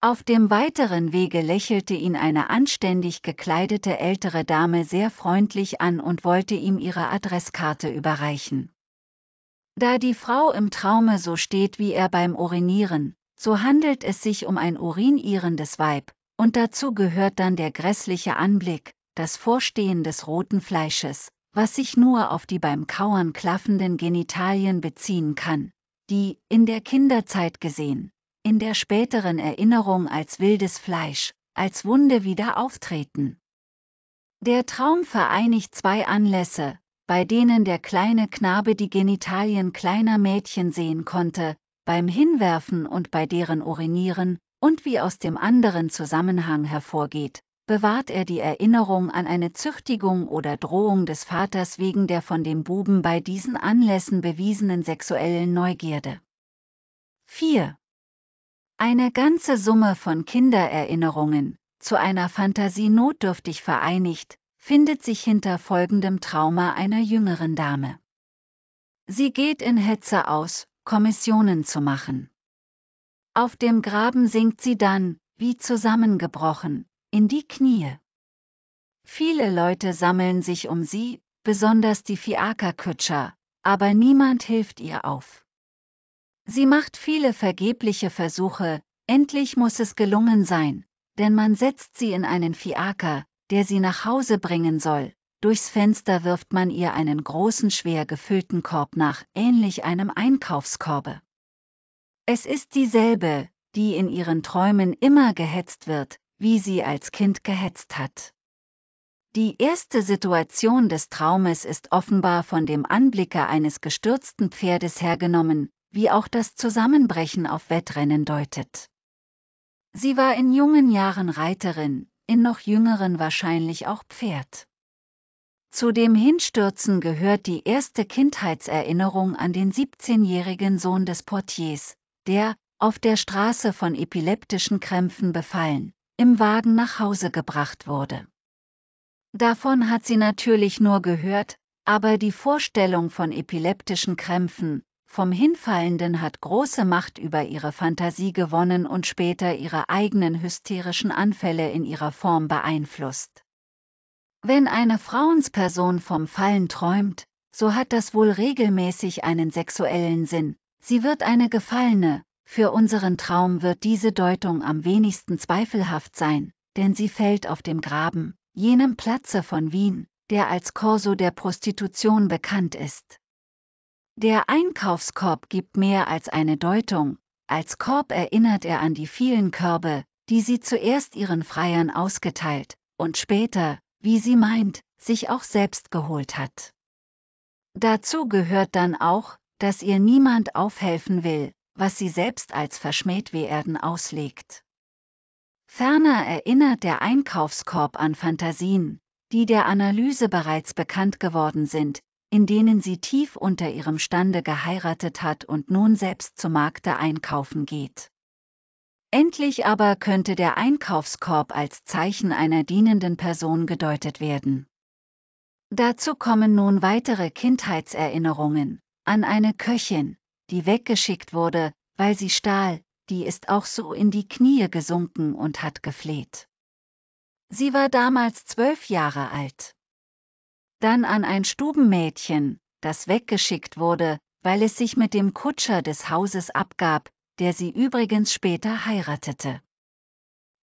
Auf dem weiteren Wege lächelte ihn eine anständig gekleidete ältere Dame sehr freundlich an und wollte ihm ihre Adresskarte überreichen. Da die Frau im Traume so steht wie er beim Urinieren, so handelt es sich um ein urinierendes Weib, und dazu gehört dann der grässliche Anblick, das Vorstehen des roten Fleisches, was sich nur auf die beim Kauern klaffenden Genitalien beziehen kann, die, in der Kinderzeit gesehen, in der späteren Erinnerung als wildes Fleisch, als Wunde wieder auftreten. Der Traum vereinigt zwei Anlässe, bei denen der kleine Knabe die Genitalien kleiner Mädchen sehen konnte, beim Hinwerfen und bei deren Urinieren, und wie aus dem anderen Zusammenhang hervorgeht, bewahrt er die Erinnerung an eine Züchtigung oder Drohung des Vaters wegen der von dem Buben bei diesen Anlässen bewiesenen sexuellen Neugierde. 4. Eine ganze Summe von Kindererinnerungen, zu einer Fantasie notdürftig vereinigt, findet sich hinter folgendem Trauma einer jüngeren Dame. Sie geht in Hetze aus, Kommissionen zu machen. Auf dem Graben sinkt sie dann, wie zusammengebrochen, in die Knie. Viele Leute sammeln sich um sie, besonders die Fiakerkutscher, aber niemand hilft ihr auf. Sie macht viele vergebliche Versuche, endlich muss es gelungen sein, denn man setzt sie in einen Fiaker, der sie nach Hause bringen soll, Durchs Fenster wirft man ihr einen großen schwer gefüllten Korb nach, ähnlich einem Einkaufskorbe. Es ist dieselbe, die in ihren Träumen immer gehetzt wird, wie sie als Kind gehetzt hat. Die erste Situation des Traumes ist offenbar von dem Anblicke eines gestürzten Pferdes hergenommen, wie auch das Zusammenbrechen auf Wettrennen deutet. Sie war in jungen Jahren Reiterin, in noch jüngeren wahrscheinlich auch Pferd. Zu dem Hinstürzen gehört die erste Kindheitserinnerung an den 17-jährigen Sohn des Portiers, der, auf der Straße von epileptischen Krämpfen befallen, im Wagen nach Hause gebracht wurde. Davon hat sie natürlich nur gehört, aber die Vorstellung von epileptischen Krämpfen, vom Hinfallenden hat große Macht über ihre Fantasie gewonnen und später ihre eigenen hysterischen Anfälle in ihrer Form beeinflusst. Wenn eine Frauensperson vom Fallen träumt, so hat das wohl regelmäßig einen sexuellen Sinn. Sie wird eine Gefallene, für unseren Traum wird diese Deutung am wenigsten zweifelhaft sein, denn sie fällt auf dem Graben, jenem Platze von Wien, der als Korso der Prostitution bekannt ist. Der Einkaufskorb gibt mehr als eine Deutung, als Korb erinnert er an die vielen Körbe, die sie zuerst ihren Freiern ausgeteilt und später, wie sie meint, sich auch selbst geholt hat. Dazu gehört dann auch, dass ihr niemand aufhelfen will, was sie selbst als verschmäht werden auslegt. Ferner erinnert der Einkaufskorb an Fantasien, die der Analyse bereits bekannt geworden sind, in denen sie tief unter ihrem Stande geheiratet hat und nun selbst zu Markte einkaufen geht. Endlich aber könnte der Einkaufskorb als Zeichen einer dienenden Person gedeutet werden. Dazu kommen nun weitere Kindheitserinnerungen an eine Köchin, die weggeschickt wurde, weil sie stahl, die ist auch so in die Knie gesunken und hat gefleht. Sie war damals zwölf Jahre alt. Dann an ein Stubenmädchen, das weggeschickt wurde, weil es sich mit dem Kutscher des Hauses abgab, der sie übrigens später heiratete.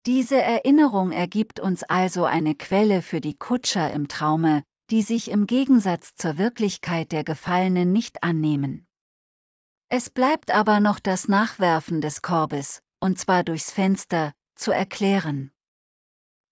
Diese Erinnerung ergibt uns also eine Quelle für die Kutscher im Traume, die sich im Gegensatz zur Wirklichkeit der Gefallenen nicht annehmen. Es bleibt aber noch das Nachwerfen des Korbes, und zwar durchs Fenster, zu erklären.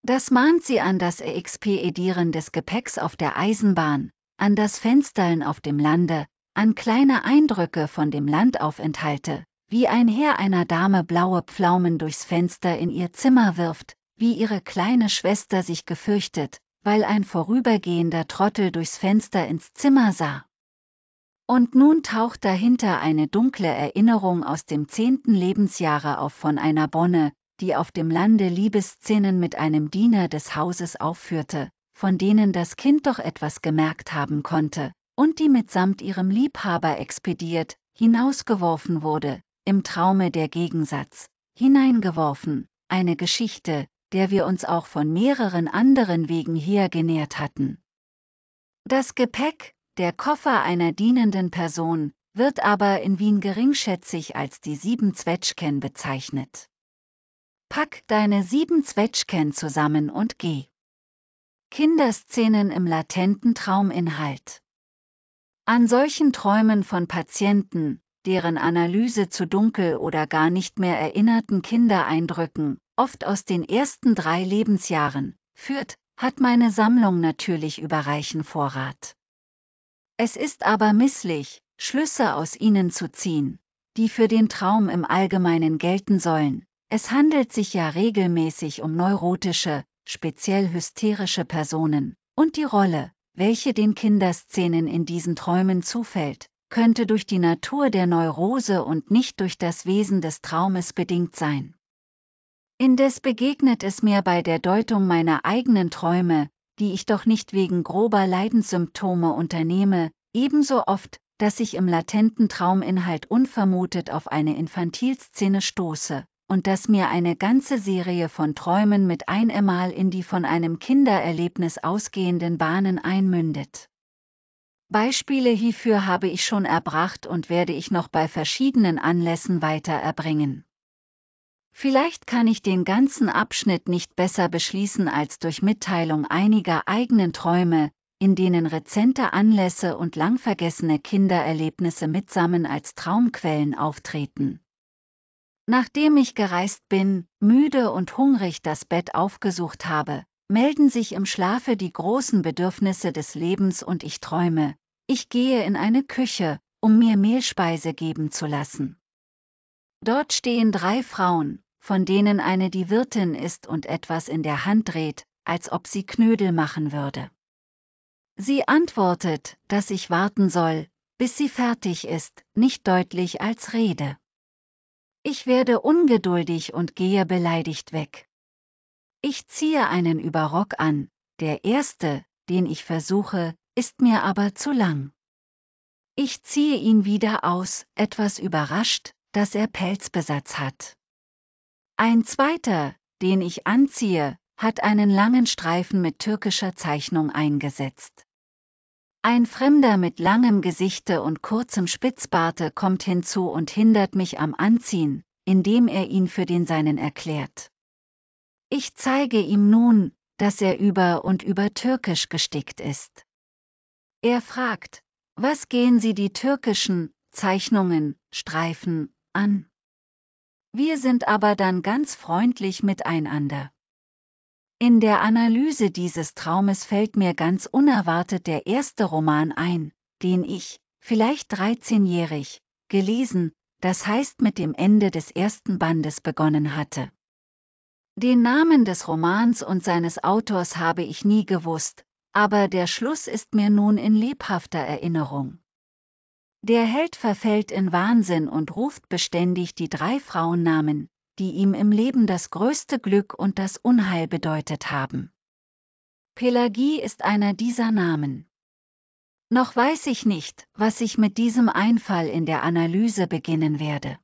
Das mahnt sie an das Expedieren des Gepäcks auf der Eisenbahn, an das Fenstern auf dem Lande, an kleine Eindrücke von dem Landaufenthalte, wie ein Herr einer Dame blaue Pflaumen durchs Fenster in ihr Zimmer wirft, wie ihre kleine Schwester sich gefürchtet, weil ein vorübergehender Trottel durchs Fenster ins Zimmer sah. Und nun taucht dahinter eine dunkle Erinnerung aus dem zehnten Lebensjahre auf von einer Bonne, die auf dem Lande Liebesszenen mit einem Diener des Hauses aufführte, von denen das Kind doch etwas gemerkt haben konnte, und die mitsamt ihrem Liebhaber expediert, hinausgeworfen wurde, im Traume der Gegensatz, hineingeworfen, eine Geschichte, der wir uns auch von mehreren anderen Wegen her genährt hatten. Das Gepäck, der Koffer einer dienenden Person, wird aber in Wien geringschätzig als die sieben Zwetschgen bezeichnet. Pack deine sieben Zwetschgen zusammen und geh. Kinderszenen im latenten Trauminhalt. An solchen Träumen von Patienten, deren Analyse zu dunkel oder gar nicht mehr erinnerten Kindereindrücken, oft aus den ersten drei Lebensjahren, führt, hat meine Sammlung natürlich überreichen Vorrat. Es ist aber misslich, Schlüsse aus ihnen zu ziehen, die für den Traum im Allgemeinen gelten sollen. Es handelt sich ja regelmäßig um neurotische, speziell hysterische Personen, und die Rolle, welche den Kinderszenen in diesen Träumen zufällt, könnte durch die Natur der Neurose und nicht durch das Wesen des Traumes bedingt sein. Indes begegnet es mir bei der Deutung meiner eigenen Träume, die ich doch nicht wegen grober Leidenssymptome unternehme, ebenso oft, dass ich im latenten Trauminhalt unvermutet auf eine Infantilszene stoße, und dass mir eine ganze Serie von Träumen mit einemal in die von einem Kindererlebnis ausgehenden Bahnen einmündet. Beispiele hierfür habe ich schon erbracht und werde ich noch bei verschiedenen Anlässen weiter erbringen. Vielleicht kann ich den ganzen Abschnitt nicht besser beschließen als durch Mitteilung einiger eigenen Träume, in denen rezente Anlässe und langvergessene Kindererlebnisse mitsammen als Traumquellen auftreten. Nachdem ich gereist bin, müde und hungrig das Bett aufgesucht habe, melden sich im Schlafe die großen Bedürfnisse des Lebens und ich träume, ich gehe in eine Küche, um mir Mehlspeise geben zu lassen. Dort stehen drei Frauen, von denen eine die Wirtin ist und etwas in der Hand dreht, als ob sie Knödel machen würde. Sie antwortet, dass ich warten soll, bis sie fertig ist, nicht deutlich als Rede. Ich werde ungeduldig und gehe beleidigt weg. Ich ziehe einen Überrock an, der erste, den ich versuche, ist mir aber zu lang. Ich ziehe ihn wieder aus, etwas überrascht, dass er Pelzbesatz hat. Ein zweiter, den ich anziehe, hat einen langen Streifen mit türkischer Zeichnung eingesetzt. Ein Fremder mit langem Gesichte und kurzem Spitzbarte kommt hinzu und hindert mich am Anziehen, indem er ihn für den seinen erklärt. Ich zeige ihm nun, dass er über und über türkisch gestickt ist. Er fragt, was gehen Sie die türkischen Zeichnungen, Streifen an? Wir sind aber dann ganz freundlich miteinander. In der Analyse dieses Traumes fällt mir ganz unerwartet der erste Roman ein, den ich, vielleicht 13-jährig, gelesen, das heißt mit dem Ende des ersten Bandes begonnen hatte. Den Namen des Romans und seines Autors habe ich nie gewusst, aber der Schluss ist mir nun in lebhafter Erinnerung. Der Held verfällt in Wahnsinn und ruft beständig die drei Frauennamen, die ihm im Leben das größte Glück und das Unheil bedeutet haben. Pelagie ist einer dieser Namen. Noch weiß ich nicht, was ich mit diesem Einfall in der Analyse beginnen werde.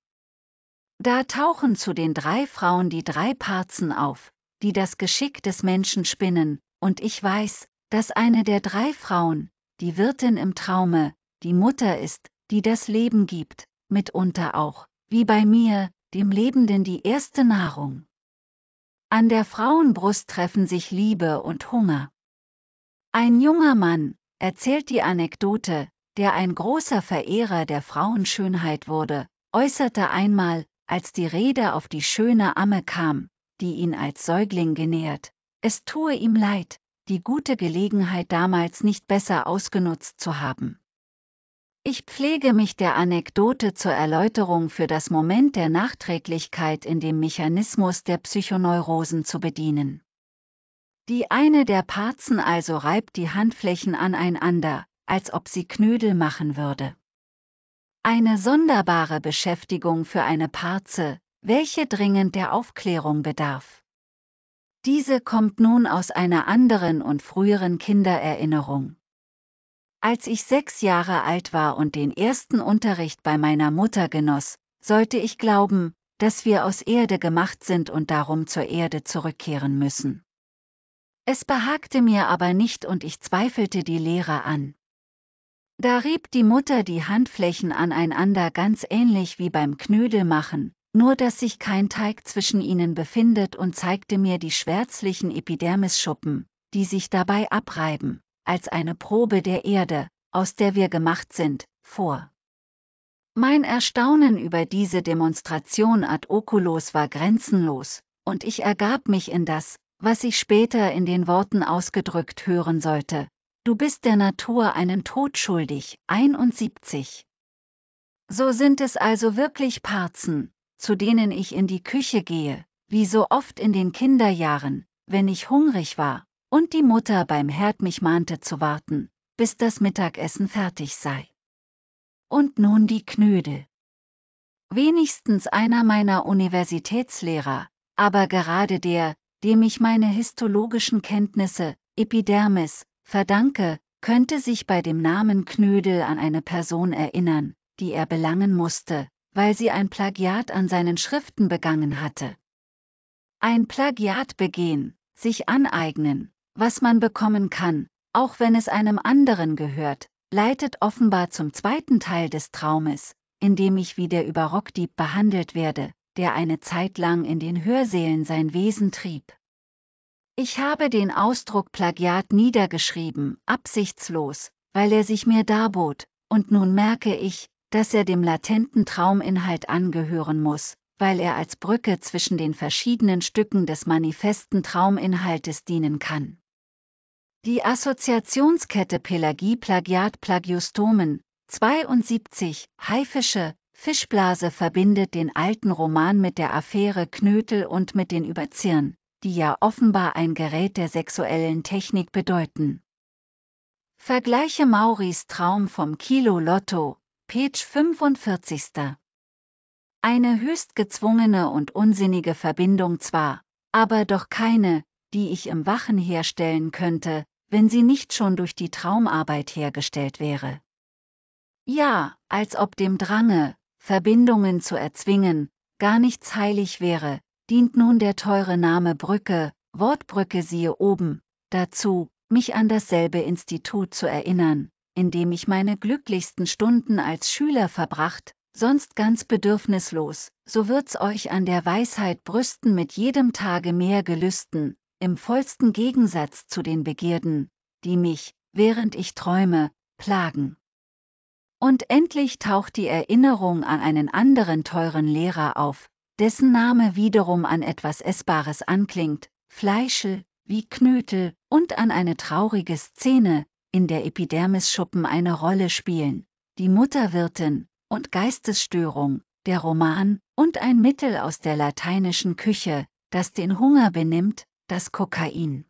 Da tauchen zu den drei Frauen die drei Parzen auf, die das Geschick des Menschen spinnen, und ich weiß, dass eine der drei Frauen, die Wirtin im Traume, die Mutter ist, die das Leben gibt, mitunter auch, wie bei mir, dem Lebenden die erste Nahrung. An der Frauenbrust treffen sich Liebe und Hunger. Ein junger Mann erzählt die Anekdote, der ein großer Verehrer der Frauenschönheit wurde, äußerte einmal, als die Rede auf die schöne Amme kam, die ihn als Säugling genährt, es tue ihm leid, die gute Gelegenheit damals nicht besser ausgenutzt zu haben. Ich pflege mich der Anekdote zur Erläuterung für das Moment der Nachträglichkeit in dem Mechanismus der Psychoneurosen zu bedienen. Die eine der Parzen also reibt die Handflächen aneinander, als ob sie Knödel machen würde. Eine sonderbare Beschäftigung für eine Parze, welche dringend der Aufklärung bedarf. Diese kommt nun aus einer anderen und früheren Kindererinnerung. Als ich sechs Jahre alt war und den ersten Unterricht bei meiner Mutter genoss, sollte ich glauben, dass wir aus Erde gemacht sind und darum zur Erde zurückkehren müssen. Es behagte mir aber nicht und ich zweifelte die Lehre an. Da rieb die Mutter die Handflächen aneinander ganz ähnlich wie beim Knödelmachen, nur dass sich kein Teig zwischen ihnen befindet und zeigte mir die schwärzlichen Epidermisschuppen, die sich dabei abreiben, als eine Probe der Erde, aus der wir gemacht sind, vor. Mein Erstaunen über diese Demonstration ad oculos war grenzenlos, und ich ergab mich in das, was ich später in den Worten ausgedrückt hören sollte. Du bist der Natur einen Tod schuldig, 71. So sind es also wirklich Parzen, zu denen ich in die Küche gehe, wie so oft in den Kinderjahren, wenn ich hungrig war, und die Mutter beim Herd mich mahnte zu warten, bis das Mittagessen fertig sei. Und nun die Knödel. Wenigstens einer meiner Universitätslehrer, aber gerade der, dem ich meine histologischen Kenntnisse, Epidermis, verdanke, könnte sich bei dem Namen Knödel an eine Person erinnern, die er belangen musste, weil sie ein Plagiat an seinen Schriften begangen hatte. Ein Plagiat begehen, sich aneignen, was man bekommen kann, auch wenn es einem anderen gehört, leitet offenbar zum zweiten Teil des Traumes, in dem ich wie der Überrockdieb behandelt werde, der eine Zeit lang in den Hörsälen sein Wesen trieb. Ich habe den Ausdruck Plagiat niedergeschrieben, absichtslos, weil er sich mir darbot, und nun merke ich, dass er dem latenten Trauminhalt angehören muss, weil er als Brücke zwischen den verschiedenen Stücken des manifesten Trauminhaltes dienen kann. Die Assoziationskette Pelagie Plagiat Plagiostomen 72 Haifische Fischblase verbindet den alten Roman mit der Affäre Knötel und mit den Überzirn, die ja offenbar ein Gerät der sexuellen Technik bedeuten. Vergleiche Mauris Traum vom Kilo Lotto, Page 45. Eine höchst gezwungene und unsinnige Verbindung zwar, aber doch keine, die ich im Wachen herstellen könnte, wenn sie nicht schon durch die Traumarbeit hergestellt wäre. Ja, als ob dem Drange, Verbindungen zu erzwingen, gar nichts heilig wäre, dient nun der teure Name Brücke, Wortbrücke siehe oben, dazu, mich an dasselbe Institut zu erinnern, in dem ich meine glücklichsten Stunden als Schüler verbracht, sonst ganz bedürfnislos, so wird's euch an der Weisheit brüsten mit jedem Tage mehr gelüsten, im vollsten Gegensatz zu den Begierden, die mich, während ich träume, plagen. Und endlich taucht die Erinnerung an einen anderen teuren Lehrer auf, dessen Name wiederum an etwas Essbares anklingt, Fleische, wie Knötel, und an eine traurige Szene, in der Epidermisschuppen eine Rolle spielen, die Mutterwirtin und Geistesstörung, der Roman und ein Mittel aus der lateinischen Küche, das den Hunger benimmt, das Kokain.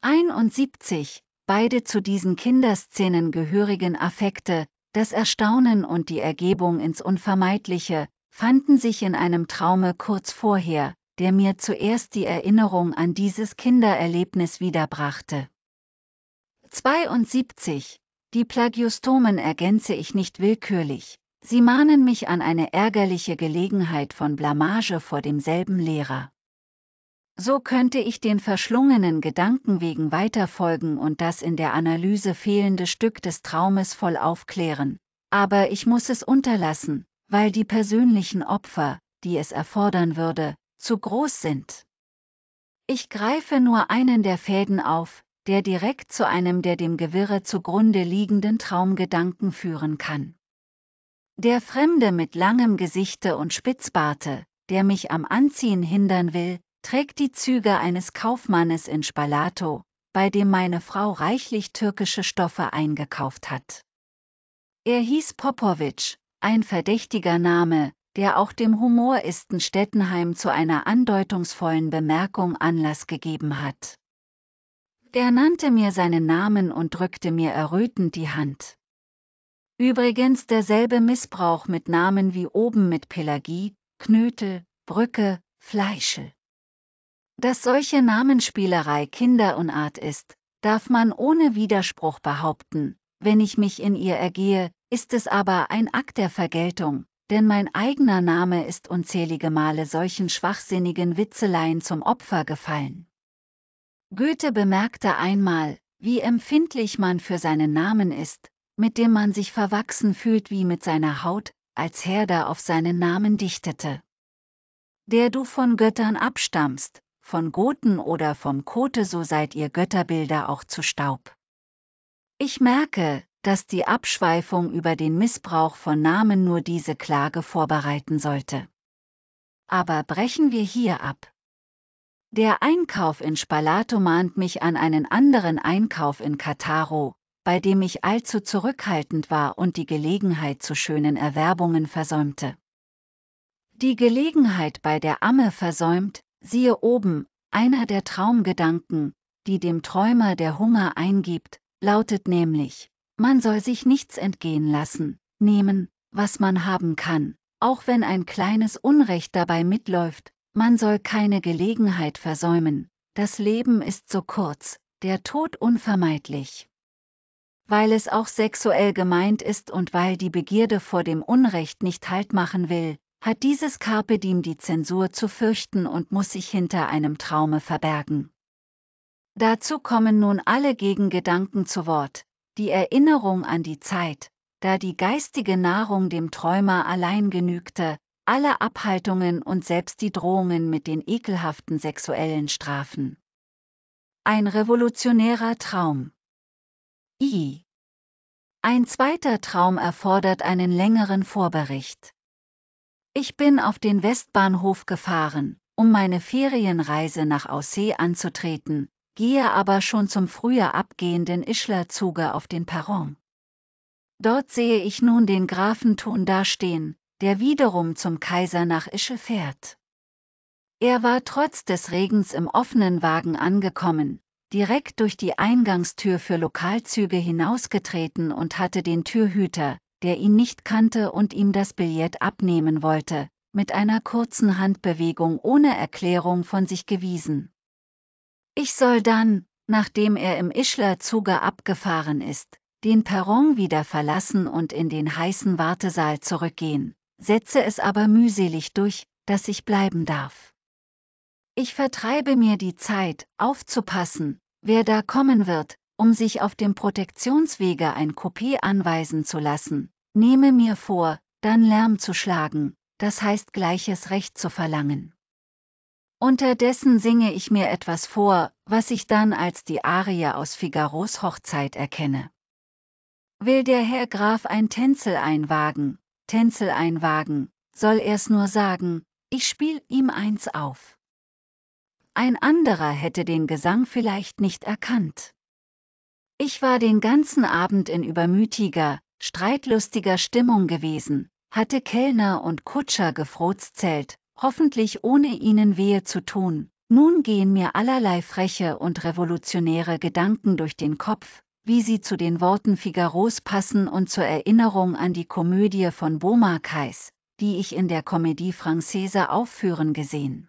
71. Beide zu diesen Kinderszenen gehörigen Affekte, das Erstaunen und die Ergebung ins Unvermeidliche, fanden sich in einem Traume kurz vorher, der mir zuerst die Erinnerung an dieses Kindererlebnis wiederbrachte. 72. Die Plagiostomen ergänze ich nicht willkürlich. Sie mahnen mich an eine ärgerliche Gelegenheit von Blamage vor demselben Lehrer. So könnte ich den verschlungenen Gedanken wegen weiterfolgen und das in der Analyse fehlende Stück des Traumes voll aufklären. Aber ich muss es unterlassen, weil die persönlichen Opfer, die es erfordern würde, zu groß sind. Ich greife nur einen der Fäden auf, der direkt zu einem der dem Gewirre zugrunde liegenden Traumgedanken führen kann. Der Fremde mit langem Gesichte und Spitzbarte, der mich am Anziehen hindern will, trägt die Züge eines Kaufmannes in Spalato, bei dem meine Frau reichlich türkische Stoffe eingekauft hat. Er hieß Popovic, ein verdächtiger Name, der auch dem Humoristen Stettenheim zu einer andeutungsvollen Bemerkung Anlass gegeben hat der nannte mir seinen Namen und drückte mir errötend die Hand. Übrigens derselbe Missbrauch mit Namen wie oben mit Pelagie, Knötel, Brücke, Fleischel. Dass solche Namensspielerei Kinderunart ist, darf man ohne Widerspruch behaupten, wenn ich mich in ihr ergehe, ist es aber ein Akt der Vergeltung, denn mein eigener Name ist unzählige Male solchen schwachsinnigen Witzeleien zum Opfer gefallen. Goethe bemerkte einmal, wie empfindlich man für seinen Namen ist, mit dem man sich verwachsen fühlt wie mit seiner Haut, als Herder auf seinen Namen dichtete. Der du von Göttern abstammst, von Goten oder vom Kote, so seid ihr Götterbilder auch zu Staub. Ich merke, dass die Abschweifung über den Missbrauch von Namen nur diese Klage vorbereiten sollte. Aber brechen wir hier ab. Der Einkauf in Spalato mahnt mich an einen anderen Einkauf in Kataro, bei dem ich allzu zurückhaltend war und die Gelegenheit zu schönen Erwerbungen versäumte. Die Gelegenheit bei der Amme versäumt, siehe oben, einer der Traumgedanken, die dem Träumer der Hunger eingibt, lautet nämlich, man soll sich nichts entgehen lassen, nehmen, was man haben kann, auch wenn ein kleines Unrecht dabei mitläuft, man soll keine Gelegenheit versäumen, das Leben ist so kurz, der Tod unvermeidlich. Weil es auch sexuell gemeint ist und weil die Begierde vor dem Unrecht nicht Halt machen will, hat dieses Carpe Diem die Zensur zu fürchten und muss sich hinter einem Traume verbergen. Dazu kommen nun alle Gegengedanken zu Wort, die Erinnerung an die Zeit, da die geistige Nahrung dem Träumer allein genügte, alle Abhaltungen und selbst die Drohungen mit den ekelhaften sexuellen Strafen. Ein revolutionärer Traum. I. Ein zweiter Traum erfordert einen längeren Vorbericht. Ich bin auf den Westbahnhof gefahren, um meine Ferienreise nach Aussee anzutreten, gehe aber schon zum früher abgehenden Ischler-Zuge auf den Perron. Dort sehe ich nun den Grafen Thun dastehen, der wiederum zum Kaiser nach Ische fährt. Er war trotz des Regens im offenen Wagen angekommen, direkt durch die Eingangstür für Lokalzüge hinausgetreten und hatte den Türhüter, der ihn nicht kannte und ihm das Billett abnehmen wollte, mit einer kurzen Handbewegung ohne Erklärung von sich gewiesen. Ich soll dann, nachdem er im Ischler Zuge abgefahren ist, den Perron wieder verlassen und in den heißen Wartesaal zurückgehen setze es aber mühselig durch, dass ich bleiben darf. Ich vertreibe mir die Zeit, aufzupassen, wer da kommen wird, um sich auf dem Protektionswege ein Kopie anweisen zu lassen, nehme mir vor, dann Lärm zu schlagen, das heißt gleiches Recht zu verlangen. Unterdessen singe ich mir etwas vor, was ich dann als die Arie aus Figaros Hochzeit erkenne. Will der Herr Graf ein Tänzel einwagen, Tänzel einwagen, soll er's nur sagen, ich spiel ihm eins auf. Ein anderer hätte den Gesang vielleicht nicht erkannt. Ich war den ganzen Abend in übermütiger, streitlustiger Stimmung gewesen, hatte Kellner und Kutscher gefrozelt, hoffentlich ohne ihnen wehe zu tun. Nun gehen mir allerlei freche und revolutionäre Gedanken durch den Kopf, wie sie zu den Worten Figaros passen und zur Erinnerung an die Komödie von Beaumarchais, die ich in der Comédie Française aufführen gesehen.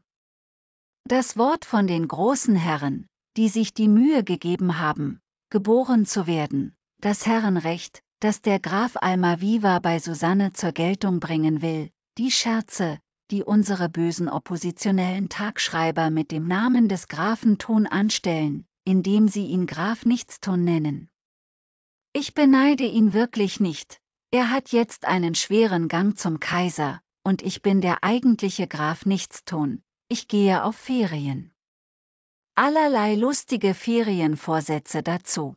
Das Wort von den großen Herren, die sich die Mühe gegeben haben, geboren zu werden, das Herrenrecht, das der Graf Almaviva bei Susanne zur Geltung bringen will, die Scherze, die unsere bösen oppositionellen Tagschreiber mit dem Namen des Grafen Ton anstellen, indem sie ihn Graf Nichtston nennen. Ich beneide ihn wirklich nicht. Er hat jetzt einen schweren Gang zum Kaiser, und ich bin der eigentliche Graf Nichtstun. Ich gehe auf Ferien. Allerlei lustige Ferienvorsätze dazu.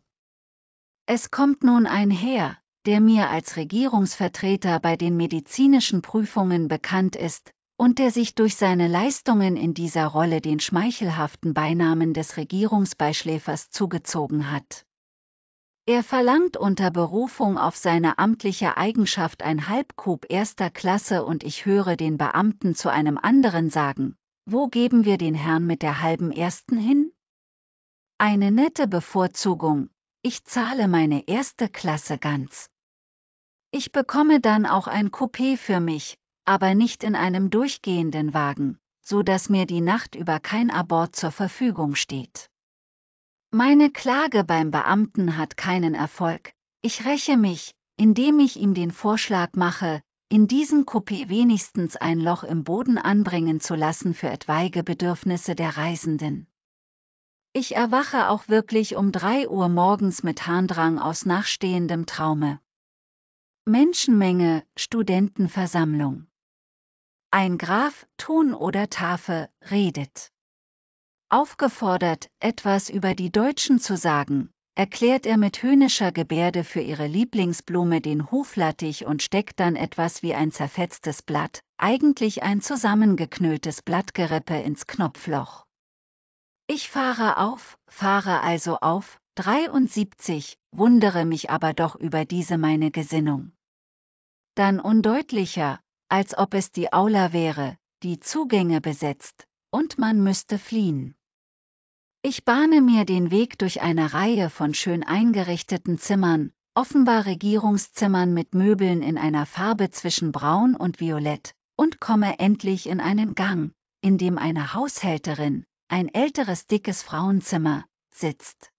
Es kommt nun ein Herr, der mir als Regierungsvertreter bei den medizinischen Prüfungen bekannt ist, und der sich durch seine Leistungen in dieser Rolle den schmeichelhaften Beinamen des Regierungsbeischläfers zugezogen hat. Er verlangt unter Berufung auf seine amtliche Eigenschaft ein Halbkub erster Klasse und ich höre den Beamten zu einem anderen sagen, wo geben wir den Herrn mit der halben ersten hin? Eine nette Bevorzugung, ich zahle meine erste Klasse ganz. Ich bekomme dann auch ein Coupé für mich, aber nicht in einem durchgehenden Wagen, so dass mir die Nacht über kein Abort zur Verfügung steht. Meine Klage beim Beamten hat keinen Erfolg. Ich räche mich, indem ich ihm den Vorschlag mache, in diesem Coupé wenigstens ein Loch im Boden anbringen zu lassen für etwaige Bedürfnisse der Reisenden. Ich erwache auch wirklich um drei Uhr morgens mit Harndrang aus nachstehendem Traume. Menschenmenge, Studentenversammlung. Ein Graf, Ton oder Tafel, redet aufgefordert, etwas über die Deutschen zu sagen, erklärt er mit höhnischer Gebärde für ihre Lieblingsblume den Hoflattich und steckt dann etwas wie ein zerfetztes Blatt, eigentlich ein zusammengeknülltes Blattgerippe ins Knopfloch. Ich fahre auf, fahre also auf, 73, wundere mich aber doch über diese meine Gesinnung. Dann undeutlicher, als ob es die Aula wäre, die Zugänge besetzt, und man müsste fliehen. Ich bahne mir den Weg durch eine Reihe von schön eingerichteten Zimmern, offenbar Regierungszimmern mit Möbeln in einer Farbe zwischen braun und violett, und komme endlich in einen Gang, in dem eine Haushälterin, ein älteres dickes Frauenzimmer, sitzt.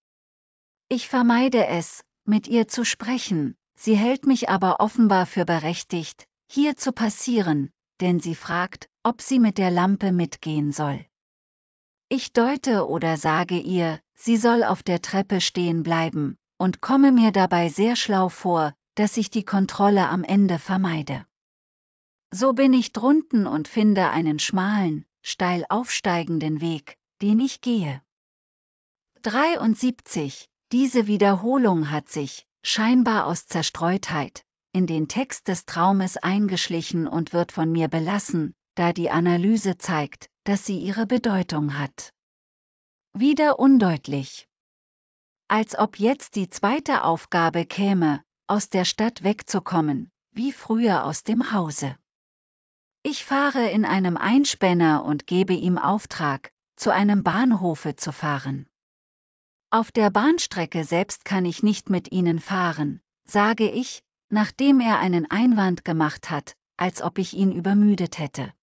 Ich vermeide es, mit ihr zu sprechen, sie hält mich aber offenbar für berechtigt, hier zu passieren, denn sie fragt, ob sie mit der Lampe mitgehen soll. Ich deute oder sage ihr, sie soll auf der Treppe stehen bleiben, und komme mir dabei sehr schlau vor, dass ich die Kontrolle am Ende vermeide. So bin ich drunten und finde einen schmalen, steil aufsteigenden Weg, den ich gehe. 73. Diese Wiederholung hat sich, scheinbar aus Zerstreutheit, in den Text des Traumes eingeschlichen und wird von mir belassen, da die Analyse zeigt, dass sie ihre Bedeutung hat. Wieder undeutlich. Als ob jetzt die zweite Aufgabe käme, aus der Stadt wegzukommen, wie früher aus dem Hause. Ich fahre in einem Einspänner und gebe ihm Auftrag, zu einem Bahnhofe zu fahren. Auf der Bahnstrecke selbst kann ich nicht mit Ihnen fahren, sage ich, nachdem er einen Einwand gemacht hat, als ob ich ihn übermüdet hätte.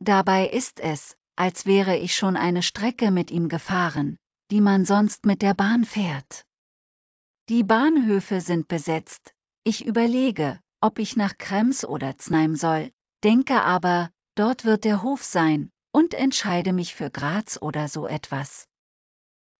Dabei ist es, als wäre ich schon eine Strecke mit ihm gefahren, die man sonst mit der Bahn fährt. Die Bahnhöfe sind besetzt, ich überlege, ob ich nach Krems oder Znaim soll, denke aber, dort wird der Hof sein, und entscheide mich für Graz oder so etwas.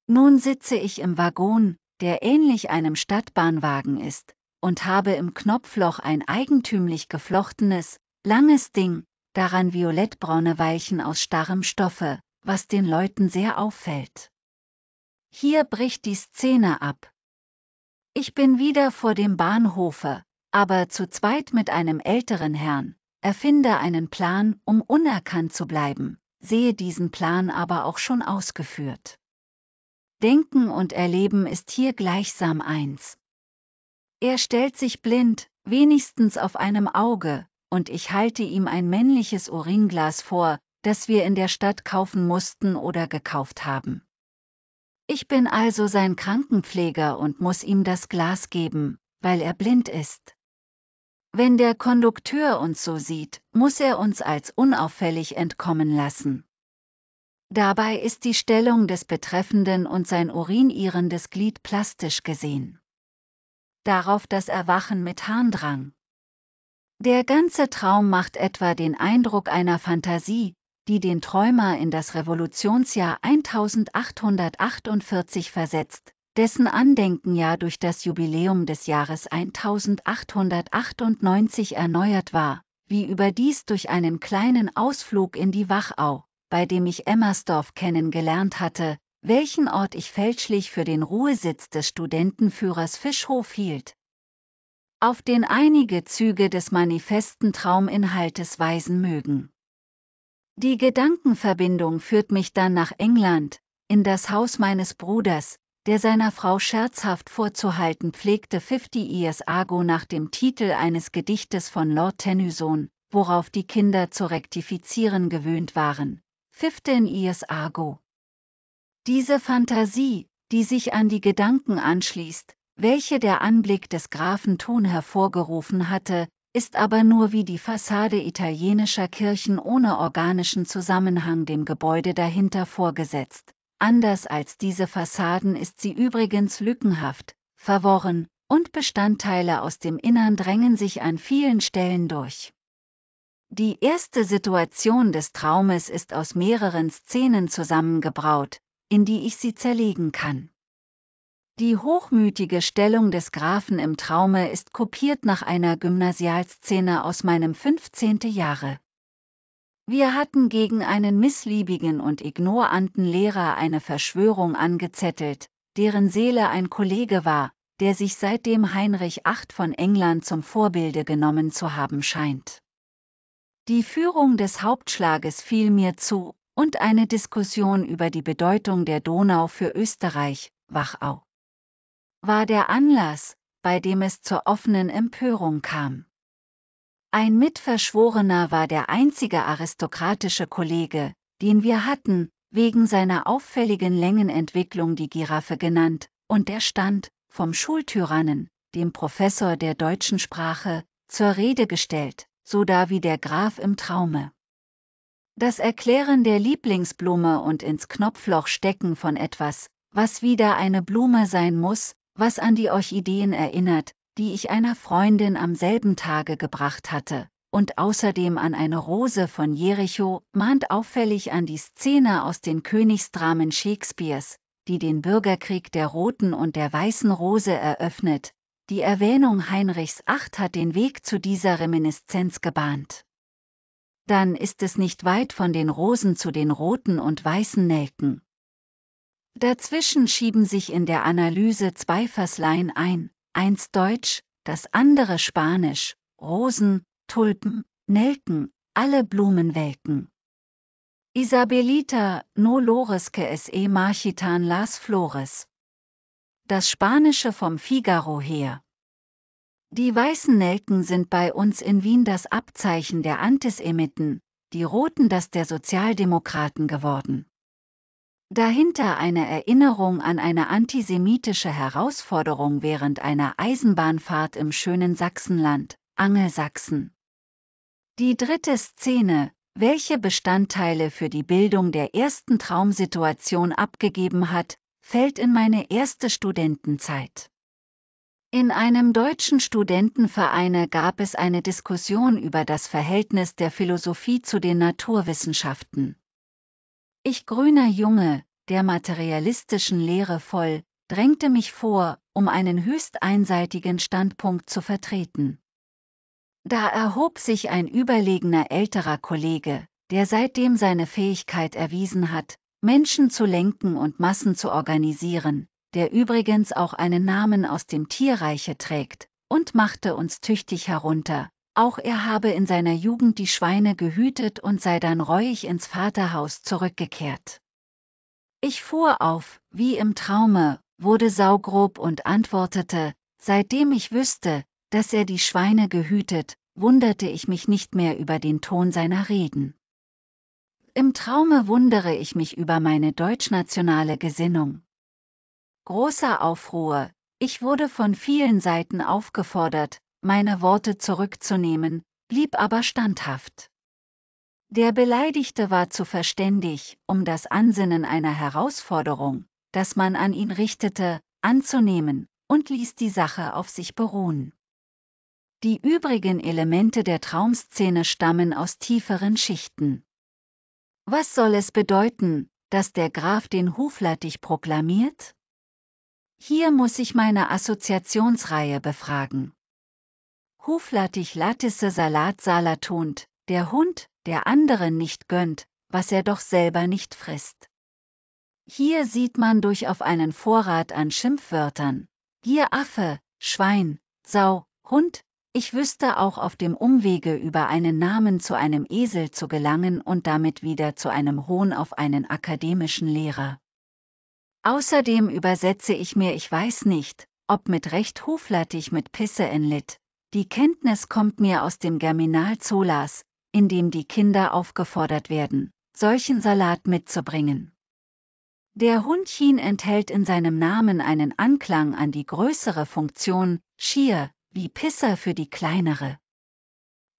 Nun sitze ich im Waggon, der ähnlich einem Stadtbahnwagen ist, und habe im Knopfloch ein eigentümlich geflochtenes, langes Ding, daran violettbraune Weilchen aus starrem Stoffe, was den Leuten sehr auffällt. Hier bricht die Szene ab. Ich bin wieder vor dem Bahnhofe, aber zu zweit mit einem älteren Herrn, erfinde einen Plan, um unerkannt zu bleiben, sehe diesen Plan aber auch schon ausgeführt. Denken und Erleben ist hier gleichsam eins. Er stellt sich blind, wenigstens auf einem Auge, und ich halte ihm ein männliches Uringlas vor, das wir in der Stadt kaufen mussten oder gekauft haben. Ich bin also sein Krankenpfleger und muss ihm das Glas geben, weil er blind ist. Wenn der Kondukteur uns so sieht, muss er uns als unauffällig entkommen lassen. Dabei ist die Stellung des Betreffenden und sein urinierendes Glied plastisch gesehen. Darauf das Erwachen mit Harndrang. Der ganze Traum macht etwa den Eindruck einer Fantasie, die den Träumer in das Revolutionsjahr 1848 versetzt, dessen Andenken ja durch das Jubiläum des Jahres 1898 erneuert war, wie überdies durch einen kleinen Ausflug in die Wachau, bei dem ich Emmersdorf kennengelernt hatte, welchen Ort ich fälschlich für den Ruhesitz des Studentenführers Fischhof hielt auf den einige Züge des manifesten Trauminhaltes weisen mögen. Die Gedankenverbindung führt mich dann nach England, in das Haus meines Bruders, der seiner Frau scherzhaft vorzuhalten pflegte Fifty Years Ago nach dem Titel eines Gedichtes von Lord Tennyson, worauf die Kinder zu rektifizieren gewöhnt waren. Fifteen Years Ago. Diese Fantasie, die sich an die Gedanken anschließt, welche der Anblick des Grafen Ton hervorgerufen hatte, ist aber nur wie die Fassade italienischer Kirchen ohne organischen Zusammenhang dem Gebäude dahinter vorgesetzt. Anders als diese Fassaden ist sie übrigens lückenhaft, verworren, und Bestandteile aus dem Innern drängen sich an vielen Stellen durch. Die erste Situation des Traumes ist aus mehreren Szenen zusammengebraut, in die ich sie zerlegen kann. Die hochmütige Stellung des Grafen im Traume ist kopiert nach einer Gymnasialszene aus meinem 15. Jahre. Wir hatten gegen einen missliebigen und ignoranten Lehrer eine Verschwörung angezettelt, deren Seele ein Kollege war, der sich seitdem Heinrich VIII von England zum Vorbilde genommen zu haben scheint. Die Führung des Hauptschlages fiel mir zu, und eine Diskussion über die Bedeutung der Donau für Österreich, Wachau war der Anlass, bei dem es zur offenen Empörung kam. Ein Mitverschworener war der einzige aristokratische Kollege, den wir hatten, wegen seiner auffälligen Längenentwicklung die Giraffe genannt, und er stand, vom Schultyrannen, dem Professor der deutschen Sprache, zur Rede gestellt, so da wie der Graf im Traume. Das Erklären der Lieblingsblume und ins Knopfloch stecken von etwas, was wieder eine Blume sein muss, was an die Orchideen erinnert, die ich einer Freundin am selben Tage gebracht hatte, und außerdem an eine Rose von Jericho, mahnt auffällig an die Szene aus den Königsdramen Shakespeares, die den Bürgerkrieg der roten und der weißen Rose eröffnet. Die Erwähnung Heinrichs VIII hat den Weg zu dieser Reminiszenz gebahnt. Dann ist es nicht weit von den Rosen zu den roten und weißen Nelken. Dazwischen schieben sich in der Analyse zwei Verslein ein, eins Deutsch, das andere Spanisch, Rosen, Tulpen, Nelken, alle Blumenwelken. Isabelita, no loresque es e marchitan las flores. Das Spanische vom Figaro her. Die weißen Nelken sind bei uns in Wien das Abzeichen der Antisemiten, die roten das der Sozialdemokraten geworden. Dahinter eine Erinnerung an eine antisemitische Herausforderung während einer Eisenbahnfahrt im schönen Sachsenland, Angelsachsen. Die dritte Szene, welche Bestandteile für die Bildung der ersten Traumsituation abgegeben hat, fällt in meine erste Studentenzeit. In einem deutschen Studentenvereine gab es eine Diskussion über das Verhältnis der Philosophie zu den Naturwissenschaften. Ich grüner Junge, der materialistischen Lehre voll, drängte mich vor, um einen höchst einseitigen Standpunkt zu vertreten. Da erhob sich ein überlegener älterer Kollege, der seitdem seine Fähigkeit erwiesen hat, Menschen zu lenken und Massen zu organisieren, der übrigens auch einen Namen aus dem Tierreiche trägt, und machte uns tüchtig herunter, auch er habe in seiner Jugend die Schweine gehütet und sei dann reuig ins Vaterhaus zurückgekehrt. Ich fuhr auf, wie im Traume, wurde saugrob und antwortete, seitdem ich wüsste, dass er die Schweine gehütet, wunderte ich mich nicht mehr über den Ton seiner Reden. Im Traume wundere ich mich über meine deutschnationale Gesinnung. Großer Aufruhr, ich wurde von vielen Seiten aufgefordert, meine Worte zurückzunehmen, blieb aber standhaft. Der Beleidigte war zu verständig, um das Ansinnen einer Herausforderung, das man an ihn richtete, anzunehmen, und ließ die Sache auf sich beruhen. Die übrigen Elemente der Traumszene stammen aus tieferen Schichten. Was soll es bedeuten, dass der Graf den Huflattich proklamiert? Hier muss ich meine Assoziationsreihe befragen. Huflattich latisse Salat salatont, der Hund, der anderen nicht gönnt, was er doch selber nicht frisst. Hier sieht man durch auf einen Vorrat an Schimpfwörtern. Hier Affe, Schwein, Sau, Hund, ich wüsste auch auf dem Umwege über einen Namen zu einem Esel zu gelangen und damit wieder zu einem Hohn auf einen akademischen Lehrer. Außerdem übersetze ich mir ich weiß nicht, ob mit Recht huflattig mit Pisse enlitt, die Kenntnis kommt mir aus dem Germinal Zolas, in dem die Kinder aufgefordert werden, solchen Salat mitzubringen. Der Hundchen enthält in seinem Namen einen Anklang an die größere Funktion, schier, wie Pisser für die kleinere.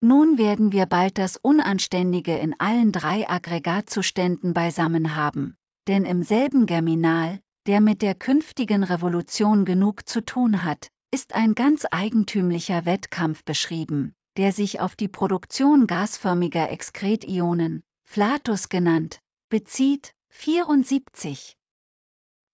Nun werden wir bald das Unanständige in allen drei Aggregatzuständen beisammen haben, denn im selben Germinal, der mit der künftigen Revolution genug zu tun hat, ist ein ganz eigentümlicher Wettkampf beschrieben, der sich auf die Produktion gasförmiger Exkretionen, Flatus genannt, bezieht. 74.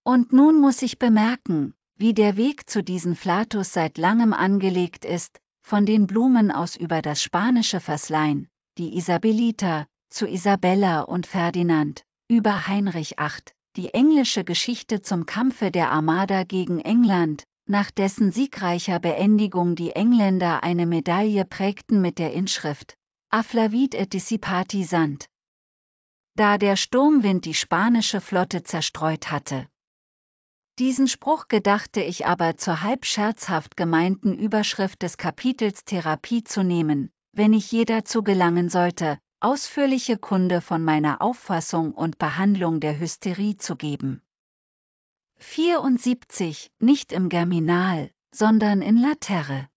Und nun muss ich bemerken, wie der Weg zu diesen Flatus seit langem angelegt ist, von den Blumen aus über das spanische Verslein, die Isabelita, zu Isabella und Ferdinand, über Heinrich VIII, die englische Geschichte zum Kampfe der Armada gegen England, nach dessen siegreicher Beendigung die Engländer eine Medaille prägten mit der Inschrift Aflavit et dissipati sant. Da der Sturmwind die spanische Flotte zerstreut hatte. Diesen Spruch gedachte ich aber zur halb scherzhaft gemeinten Überschrift des Kapitels Therapie zu nehmen, wenn ich je dazu gelangen sollte, ausführliche Kunde von meiner Auffassung und Behandlung der Hysterie zu geben. 74 nicht im Germinal, sondern in Laterre.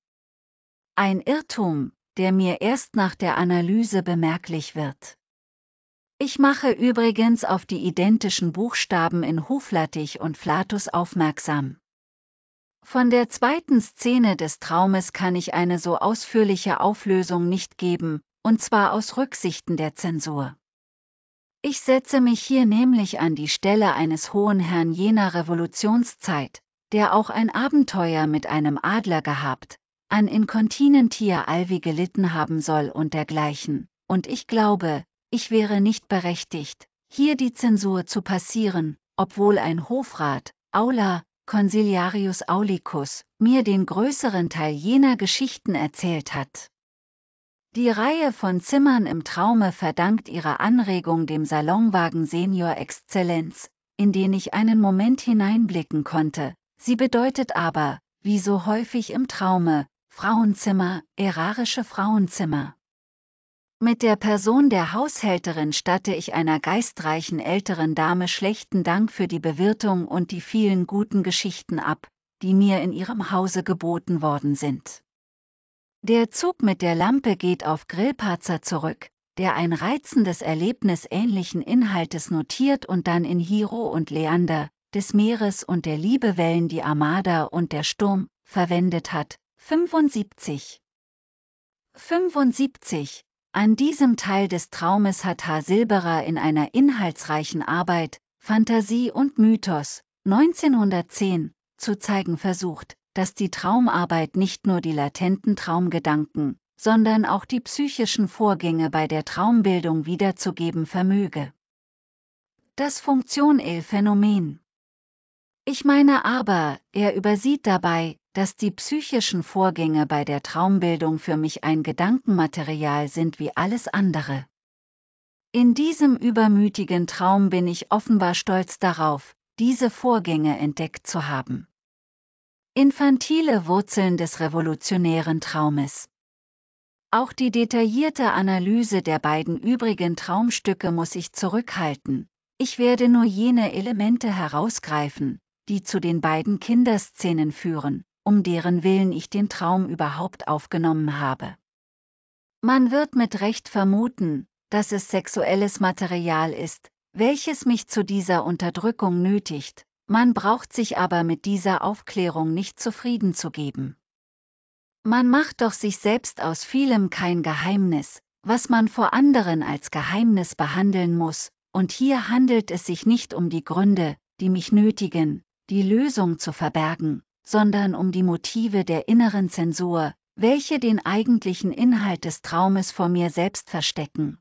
Ein Irrtum, der mir erst nach der Analyse bemerklich wird. Ich mache übrigens auf die identischen Buchstaben in Hoflattich und Flatus aufmerksam. Von der zweiten Szene des Traumes kann ich eine so ausführliche Auflösung nicht geben, und zwar aus Rücksichten der Zensur. Ich setze mich hier nämlich an die Stelle eines hohen Herrn jener Revolutionszeit, der auch ein Abenteuer mit einem Adler gehabt, an Inkontinentia Alvi gelitten haben soll und dergleichen, und ich glaube, ich wäre nicht berechtigt, hier die Zensur zu passieren, obwohl ein Hofrat, Aula, Consiliarius Aulicus, mir den größeren Teil jener Geschichten erzählt hat. Die Reihe von Zimmern im Traume verdankt ihre Anregung dem Salonwagen Senior Exzellenz, in den ich einen Moment hineinblicken konnte. Sie bedeutet aber, wie so häufig im Traume, Frauenzimmer, erarische Frauenzimmer. Mit der Person der Haushälterin statte ich einer geistreichen älteren Dame schlechten Dank für die Bewirtung und die vielen guten Geschichten ab, die mir in ihrem Hause geboten worden sind. Der Zug mit der Lampe geht auf Grillparzer zurück, der ein reizendes Erlebnis ähnlichen Inhaltes notiert und dann in Hiro und Leander, des Meeres und der Liebewellen die Armada und der Sturm, verwendet hat. 75. 75. An diesem Teil des Traumes hat H. Silberer in einer inhaltsreichen Arbeit, Fantasie und Mythos, 1910, zu zeigen versucht, dass die Traumarbeit nicht nur die latenten Traumgedanken, sondern auch die psychischen Vorgänge bei der Traumbildung wiederzugeben vermöge. Das Funktion-Ill-Phänomen. Ich meine aber, er übersieht dabei, dass die psychischen Vorgänge bei der Traumbildung für mich ein Gedankenmaterial sind wie alles andere. In diesem übermütigen Traum bin ich offenbar stolz darauf, diese Vorgänge entdeckt zu haben. Infantile Wurzeln des revolutionären Traumes. Auch die detaillierte Analyse der beiden übrigen Traumstücke muss ich zurückhalten. Ich werde nur jene Elemente herausgreifen, die zu den beiden Kinderszenen führen, um deren Willen ich den Traum überhaupt aufgenommen habe. Man wird mit Recht vermuten, dass es sexuelles Material ist, welches mich zu dieser Unterdrückung nötigt, man braucht sich aber mit dieser Aufklärung nicht zufrieden zu geben. Man macht doch sich selbst aus vielem kein Geheimnis, was man vor anderen als Geheimnis behandeln muss, und hier handelt es sich nicht um die Gründe, die mich nötigen, die Lösung zu verbergen, sondern um die Motive der inneren Zensur, welche den eigentlichen Inhalt des Traumes vor mir selbst verstecken.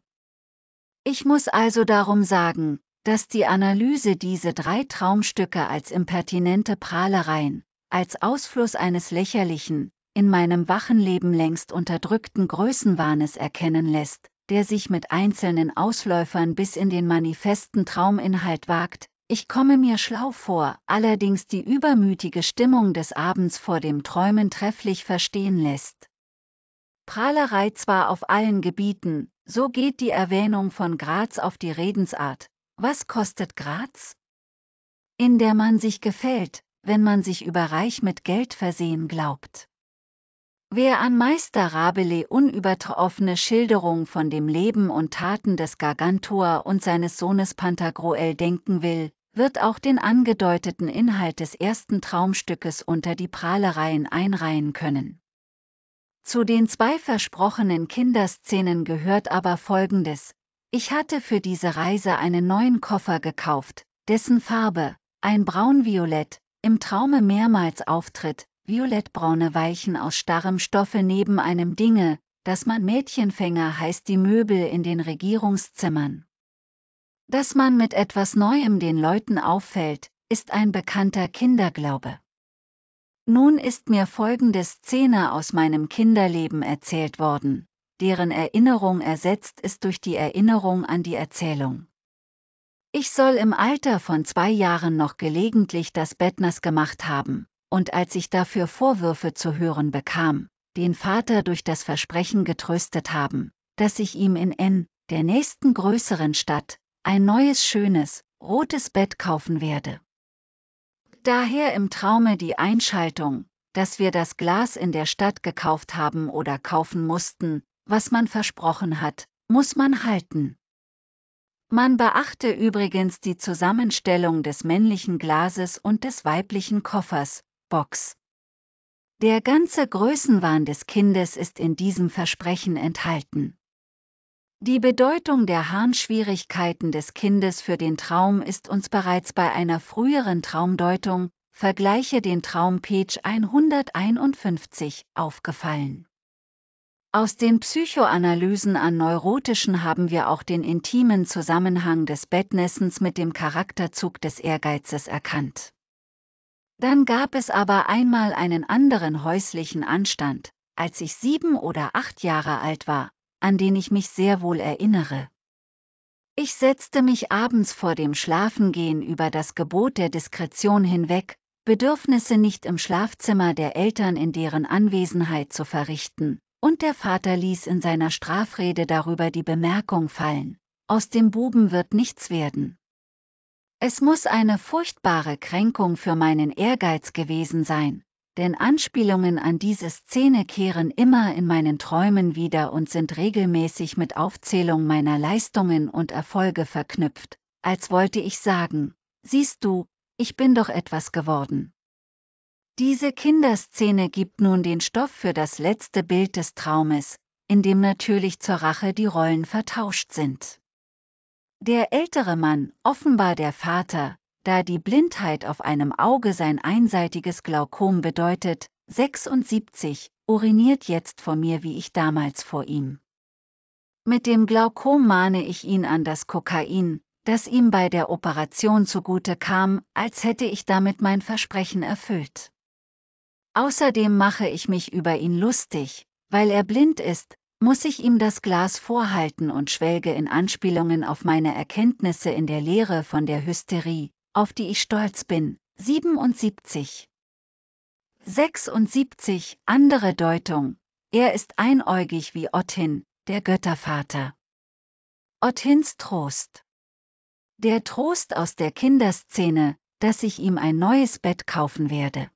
Ich muss also darum sagen, dass die Analyse diese drei Traumstücke als impertinente Prahlereien, als Ausfluss eines lächerlichen, in meinem wachen Leben längst unterdrückten Größenwahnes erkennen lässt, der sich mit einzelnen Ausläufern bis in den manifesten Trauminhalt wagt, ich komme mir schlau vor, allerdings die übermütige Stimmung des Abends vor dem Träumen trefflich verstehen lässt. Prahlerei zwar auf allen Gebieten, so geht die Erwähnung von Graz auf die Redensart, was kostet Graz? In der man sich gefällt, wenn man sich überreich mit Geld versehen glaubt. Wer an Meister Rabelais unübertroffene Schilderung von dem Leben und Taten des Gargantua und seines Sohnes Pantagruel denken will, wird auch den angedeuteten Inhalt des ersten Traumstückes unter die Prahlereien einreihen können. Zu den zwei versprochenen Kinderszenen gehört aber Folgendes, ich hatte für diese Reise einen neuen Koffer gekauft, dessen Farbe, ein braunviolett, im Traume mehrmals auftritt, violettbraune Weichen aus starrem Stoffe neben einem Dinge, das man Mädchenfänger heißt die Möbel in den Regierungszimmern. Dass man mit etwas Neuem den Leuten auffällt, ist ein bekannter Kinderglaube. Nun ist mir folgende Szene aus meinem Kinderleben erzählt worden deren Erinnerung ersetzt ist durch die Erinnerung an die Erzählung. Ich soll im Alter von zwei Jahren noch gelegentlich das Bettners gemacht haben, und als ich dafür Vorwürfe zu hören bekam, den Vater durch das Versprechen getröstet haben, dass ich ihm in N, der nächsten größeren Stadt, ein neues schönes, rotes Bett kaufen werde. Daher im Traume die Einschaltung, dass wir das Glas in der Stadt gekauft haben oder kaufen mussten, was man versprochen hat, muss man halten. Man beachte übrigens die Zusammenstellung des männlichen Glases und des weiblichen Koffers, Box. Der ganze Größenwahn des Kindes ist in diesem Versprechen enthalten. Die Bedeutung der Harnschwierigkeiten des Kindes für den Traum ist uns bereits bei einer früheren Traumdeutung, vergleiche den Traum Page 151, aufgefallen. Aus den Psychoanalysen an Neurotischen haben wir auch den intimen Zusammenhang des Bettnessens mit dem Charakterzug des Ehrgeizes erkannt. Dann gab es aber einmal einen anderen häuslichen Anstand, als ich sieben oder acht Jahre alt war, an den ich mich sehr wohl erinnere. Ich setzte mich abends vor dem Schlafengehen über das Gebot der Diskretion hinweg, Bedürfnisse nicht im Schlafzimmer der Eltern in deren Anwesenheit zu verrichten, und der Vater ließ in seiner Strafrede darüber die Bemerkung fallen, aus dem Buben wird nichts werden. Es muss eine furchtbare Kränkung für meinen Ehrgeiz gewesen sein, denn Anspielungen an diese Szene kehren immer in meinen Träumen wieder und sind regelmäßig mit Aufzählung meiner Leistungen und Erfolge verknüpft, als wollte ich sagen, siehst du, ich bin doch etwas geworden. Diese Kinderszene gibt nun den Stoff für das letzte Bild des Traumes, in dem natürlich zur Rache die Rollen vertauscht sind. Der ältere Mann, offenbar der Vater, da die Blindheit auf einem Auge sein einseitiges Glaukom bedeutet, 76, uriniert jetzt vor mir wie ich damals vor ihm. Mit dem Glaukom mahne ich ihn an das Kokain, das ihm bei der Operation zugute kam, als hätte ich damit mein Versprechen erfüllt. Außerdem mache ich mich über ihn lustig, weil er blind ist, muss ich ihm das Glas vorhalten und schwelge in Anspielungen auf meine Erkenntnisse in der Lehre von der Hysterie, auf die ich stolz bin. 77 76 Andere Deutung Er ist einäugig wie Ottin, der Göttervater. Ottins Trost Der Trost aus der Kinderszene, dass ich ihm ein neues Bett kaufen werde.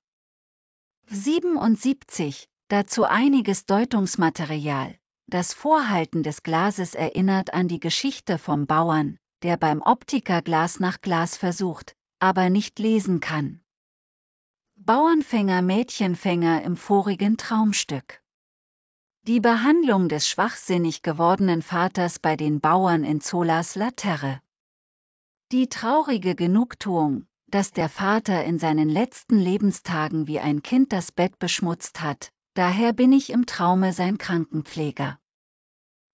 77, dazu einiges Deutungsmaterial. Das Vorhalten des Glases erinnert an die Geschichte vom Bauern, der beim Optiker Glas nach Glas versucht, aber nicht lesen kann. Bauernfänger Mädchenfänger im vorigen Traumstück. Die Behandlung des schwachsinnig gewordenen Vaters bei den Bauern in Zolas Laterre. Die traurige Genugtuung, dass der Vater in seinen letzten Lebenstagen wie ein Kind das Bett beschmutzt hat, daher bin ich im Traume sein Krankenpfleger.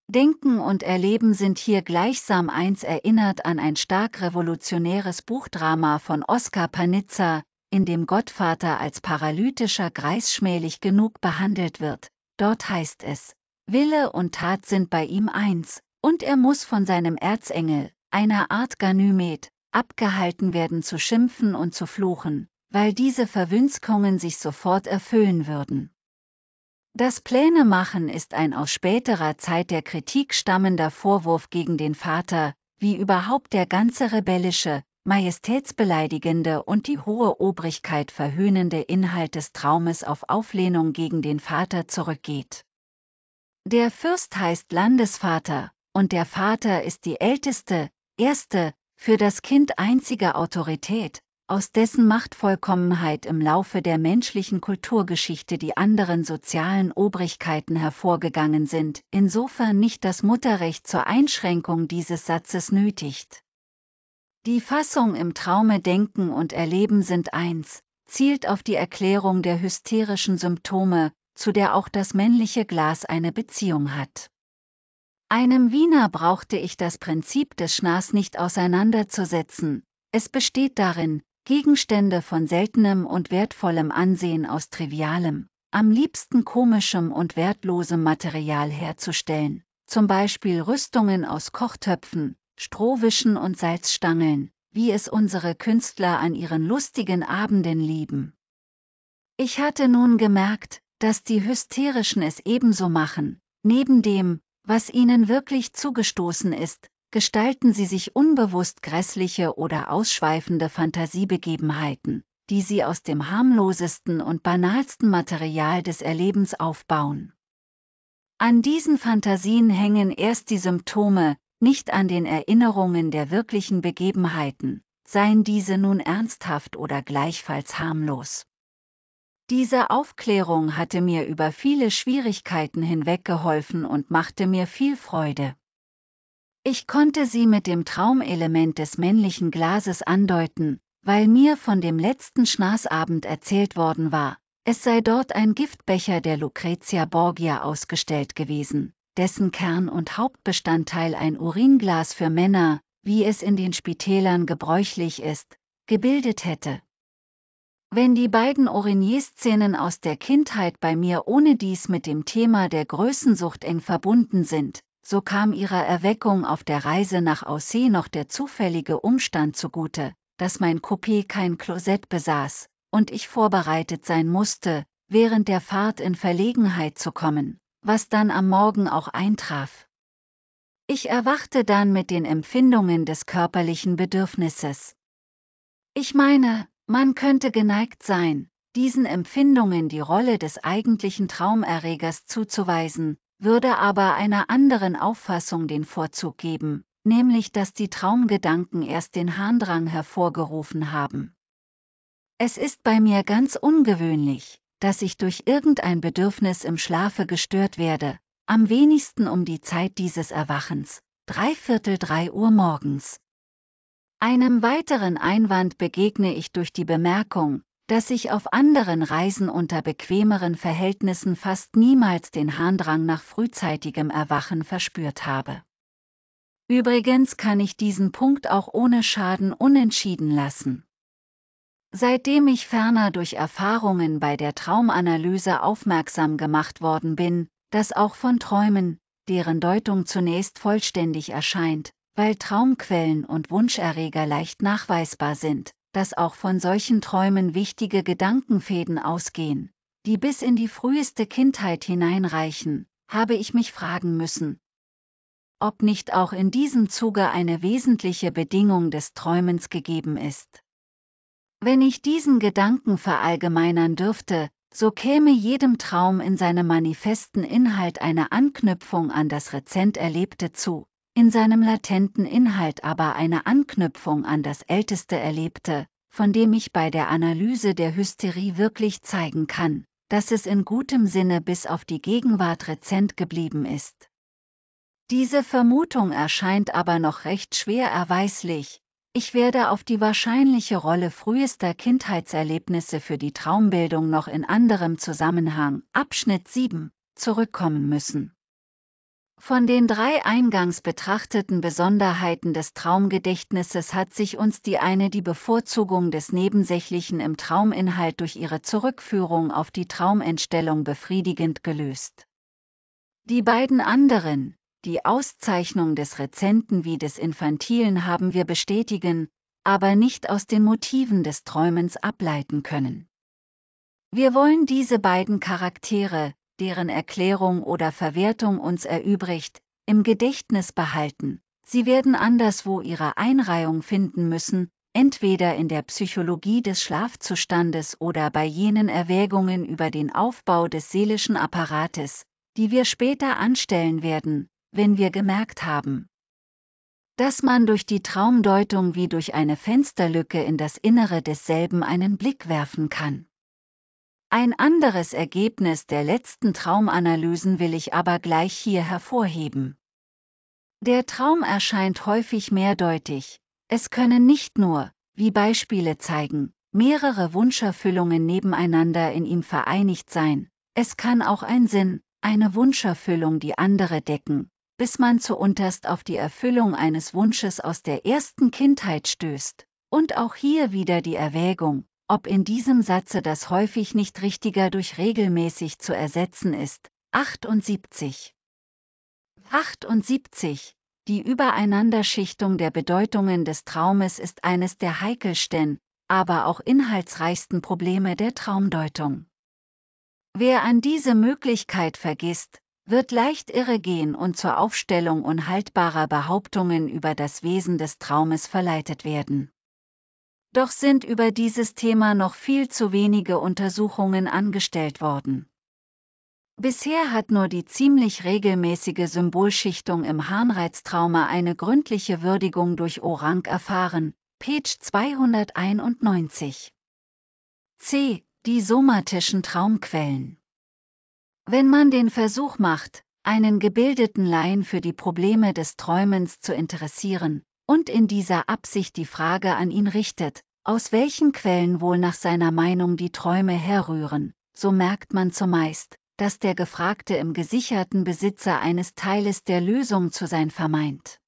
Denken und Erleben sind hier gleichsam eins erinnert an ein stark revolutionäres Buchdrama von Oskar Panizza, in dem Gottvater als paralytischer Greis schmählich genug behandelt wird. Dort heißt es, Wille und Tat sind bei ihm eins, und er muss von seinem Erzengel, einer Art Ganymed, abgehalten werden zu schimpfen und zu fluchen, weil diese Verwünskungen sich sofort erfüllen würden. Das Plänemachen ist ein aus späterer Zeit der Kritik stammender Vorwurf gegen den Vater, wie überhaupt der ganze rebellische, majestätsbeleidigende und die hohe Obrigkeit verhöhnende Inhalt des Traumes auf Auflehnung gegen den Vater zurückgeht. Der Fürst heißt Landesvater, und der Vater ist die älteste, erste, für das Kind einzige Autorität, aus dessen Machtvollkommenheit im Laufe der menschlichen Kulturgeschichte die anderen sozialen Obrigkeiten hervorgegangen sind, insofern nicht das Mutterrecht zur Einschränkung dieses Satzes nötigt. Die Fassung im Traume Denken und Erleben sind eins, zielt auf die Erklärung der hysterischen Symptome, zu der auch das männliche Glas eine Beziehung hat. Einem Wiener brauchte ich das Prinzip des Schnars nicht auseinanderzusetzen. Es besteht darin, Gegenstände von seltenem und wertvollem Ansehen aus trivialem, am liebsten komischem und wertlosem Material herzustellen, zum Beispiel Rüstungen aus Kochtöpfen, Strohwischen und Salzstangeln, wie es unsere Künstler an ihren lustigen Abenden lieben. Ich hatte nun gemerkt, dass die Hysterischen es ebenso machen, neben dem, was ihnen wirklich zugestoßen ist, gestalten sie sich unbewusst grässliche oder ausschweifende Fantasiebegebenheiten, die sie aus dem harmlosesten und banalsten Material des Erlebens aufbauen. An diesen Fantasien hängen erst die Symptome, nicht an den Erinnerungen der wirklichen Begebenheiten, seien diese nun ernsthaft oder gleichfalls harmlos. Diese Aufklärung hatte mir über viele Schwierigkeiten hinweg geholfen und machte mir viel Freude. Ich konnte sie mit dem Traumelement des männlichen Glases andeuten, weil mir von dem letzten Schnasabend erzählt worden war, es sei dort ein Giftbecher der Lucretia Borgia ausgestellt gewesen, dessen Kern und Hauptbestandteil ein Uringlas für Männer, wie es in den Spitälern gebräuchlich ist, gebildet hätte. Wenn die beiden Orenier-Szenen aus der Kindheit bei mir ohnedies mit dem Thema der Größensucht eng verbunden sind, so kam ihrer Erweckung auf der Reise nach Aussee noch der zufällige Umstand zugute, dass mein Coupé kein Klosett besaß und ich vorbereitet sein musste, während der Fahrt in Verlegenheit zu kommen, was dann am Morgen auch eintraf. Ich erwachte dann mit den Empfindungen des körperlichen Bedürfnisses. Ich meine, man könnte geneigt sein, diesen Empfindungen die Rolle des eigentlichen Traumerregers zuzuweisen, würde aber einer anderen Auffassung den Vorzug geben, nämlich dass die Traumgedanken erst den Harndrang hervorgerufen haben. Es ist bei mir ganz ungewöhnlich, dass ich durch irgendein Bedürfnis im Schlafe gestört werde, am wenigsten um die Zeit dieses Erwachens, dreiviertel drei Uhr morgens. Einem weiteren Einwand begegne ich durch die Bemerkung, dass ich auf anderen Reisen unter bequemeren Verhältnissen fast niemals den Harndrang nach frühzeitigem Erwachen verspürt habe. Übrigens kann ich diesen Punkt auch ohne Schaden unentschieden lassen. Seitdem ich ferner durch Erfahrungen bei der Traumanalyse aufmerksam gemacht worden bin, dass auch von Träumen, deren Deutung zunächst vollständig erscheint, weil Traumquellen und Wunscherreger leicht nachweisbar sind, dass auch von solchen Träumen wichtige Gedankenfäden ausgehen, die bis in die früheste Kindheit hineinreichen, habe ich mich fragen müssen, ob nicht auch in diesem Zuge eine wesentliche Bedingung des Träumens gegeben ist. Wenn ich diesen Gedanken verallgemeinern dürfte, so käme jedem Traum in seinem manifesten Inhalt eine Anknüpfung an das rezent Erlebte zu, in seinem latenten Inhalt aber eine Anknüpfung an das Älteste erlebte, von dem ich bei der Analyse der Hysterie wirklich zeigen kann, dass es in gutem Sinne bis auf die Gegenwart rezent geblieben ist. Diese Vermutung erscheint aber noch recht schwer erweislich, ich werde auf die wahrscheinliche Rolle frühester Kindheitserlebnisse für die Traumbildung noch in anderem Zusammenhang Abschnitt 7 zurückkommen müssen. Von den drei eingangs betrachteten Besonderheiten des Traumgedächtnisses hat sich uns die eine die Bevorzugung des Nebensächlichen im Trauminhalt durch ihre Zurückführung auf die Traumentstellung befriedigend gelöst. Die beiden anderen, die Auszeichnung des Rezenten wie des Infantilen haben wir bestätigen, aber nicht aus den Motiven des Träumens ableiten können. Wir wollen diese beiden Charaktere, deren Erklärung oder Verwertung uns erübrigt, im Gedächtnis behalten. Sie werden anderswo ihre Einreihung finden müssen, entweder in der Psychologie des Schlafzustandes oder bei jenen Erwägungen über den Aufbau des seelischen Apparates, die wir später anstellen werden, wenn wir gemerkt haben, dass man durch die Traumdeutung wie durch eine Fensterlücke in das Innere desselben einen Blick werfen kann. Ein anderes Ergebnis der letzten Traumanalysen will ich aber gleich hier hervorheben. Der Traum erscheint häufig mehrdeutig. Es können nicht nur, wie Beispiele zeigen, mehrere Wunscherfüllungen nebeneinander in ihm vereinigt sein, es kann auch ein Sinn, eine Wunscherfüllung die andere decken, bis man zuunterst auf die Erfüllung eines Wunsches aus der ersten Kindheit stößt. Und auch hier wieder die Erwägung, ob in diesem Satze das häufig nicht richtiger durch regelmäßig zu ersetzen ist. 78. 78. Die Übereinanderschichtung der Bedeutungen des Traumes ist eines der heikelsten, aber auch inhaltsreichsten Probleme der Traumdeutung. Wer an diese Möglichkeit vergisst, wird leicht irregehen und zur Aufstellung unhaltbarer Behauptungen über das Wesen des Traumes verleitet werden. Doch sind über dieses Thema noch viel zu wenige Untersuchungen angestellt worden. Bisher hat nur die ziemlich regelmäßige Symbolschichtung im Harnreiztrauma eine gründliche Würdigung durch Orang erfahren, Page 291. C. Die somatischen Traumquellen. Wenn man den Versuch macht, einen gebildeten Laien für die Probleme des Träumens zu interessieren, und in dieser Absicht die Frage an ihn richtet, aus welchen Quellen wohl nach seiner Meinung die Träume herrühren, so merkt man zumeist, dass der Gefragte im gesicherten Besitzer eines Teiles der Lösung zu sein vermeint.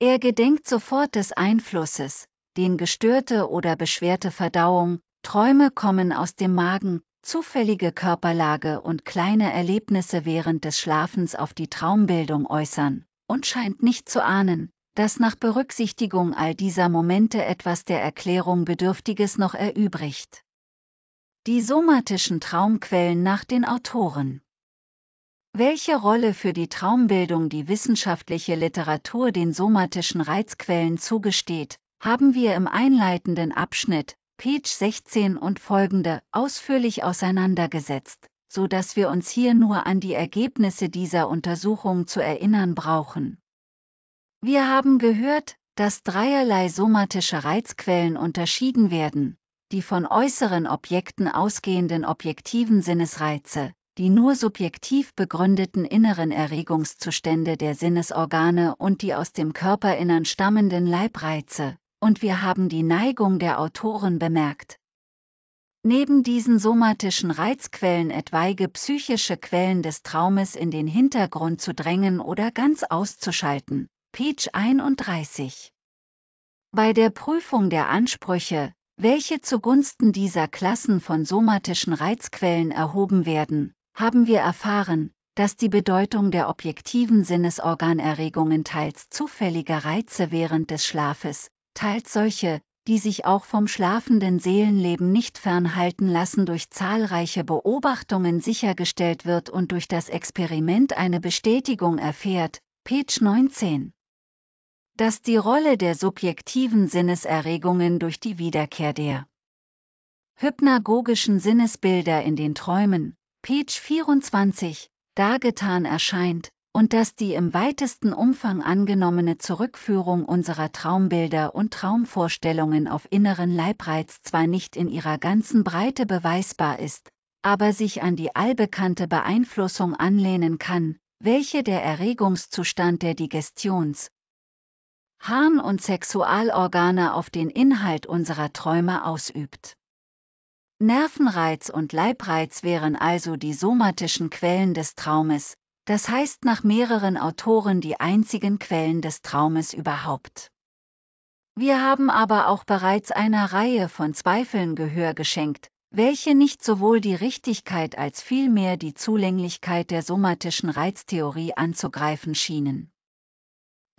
Er gedenkt sofort des Einflusses, den gestörte oder beschwerte Verdauung, Träume kommen aus dem Magen, zufällige Körperlage und kleine Erlebnisse während des Schlafens auf die Traumbildung äußern, und scheint nicht zu ahnen, dass nach Berücksichtigung all dieser Momente etwas der Erklärung Bedürftiges noch erübrigt. Die somatischen Traumquellen nach den Autoren welche Rolle für die Traumbildung die wissenschaftliche Literatur den somatischen Reizquellen zugesteht, haben wir im einleitenden Abschnitt, Page 16 und folgende, ausführlich auseinandergesetzt, so dass wir uns hier nur an die Ergebnisse dieser Untersuchung zu erinnern brauchen. Wir haben gehört, dass dreierlei somatische Reizquellen unterschieden werden, die von äußeren Objekten ausgehenden objektiven Sinnesreize, die nur subjektiv begründeten inneren Erregungszustände der Sinnesorgane und die aus dem Körperinnern stammenden Leibreize, und wir haben die Neigung der Autoren bemerkt. Neben diesen somatischen Reizquellen etwaige psychische Quellen des Traumes in den Hintergrund zu drängen oder ganz auszuschalten. Page 31. Bei der Prüfung der Ansprüche, welche zugunsten dieser Klassen von somatischen Reizquellen erhoben werden, haben wir erfahren, dass die Bedeutung der objektiven Sinnesorganerregungen teils zufälliger Reize während des Schlafes, teils solche, die sich auch vom schlafenden Seelenleben nicht fernhalten lassen, durch zahlreiche Beobachtungen sichergestellt wird und durch das Experiment eine Bestätigung erfährt. Page 19 dass die Rolle der subjektiven Sinneserregungen durch die Wiederkehr der hypnagogischen Sinnesbilder in den Träumen, Page 24, dargetan erscheint, und dass die im weitesten Umfang angenommene Zurückführung unserer Traumbilder und Traumvorstellungen auf inneren Leibreiz zwar nicht in ihrer ganzen Breite beweisbar ist, aber sich an die allbekannte Beeinflussung anlehnen kann, welche der Erregungszustand der Digestions- Harn und Sexualorgane auf den Inhalt unserer Träume ausübt. Nervenreiz und Leibreiz wären also die somatischen Quellen des Traumes, das heißt nach mehreren Autoren die einzigen Quellen des Traumes überhaupt. Wir haben aber auch bereits einer Reihe von Zweifeln Gehör geschenkt, welche nicht sowohl die Richtigkeit als vielmehr die Zulänglichkeit der somatischen Reiztheorie anzugreifen schienen.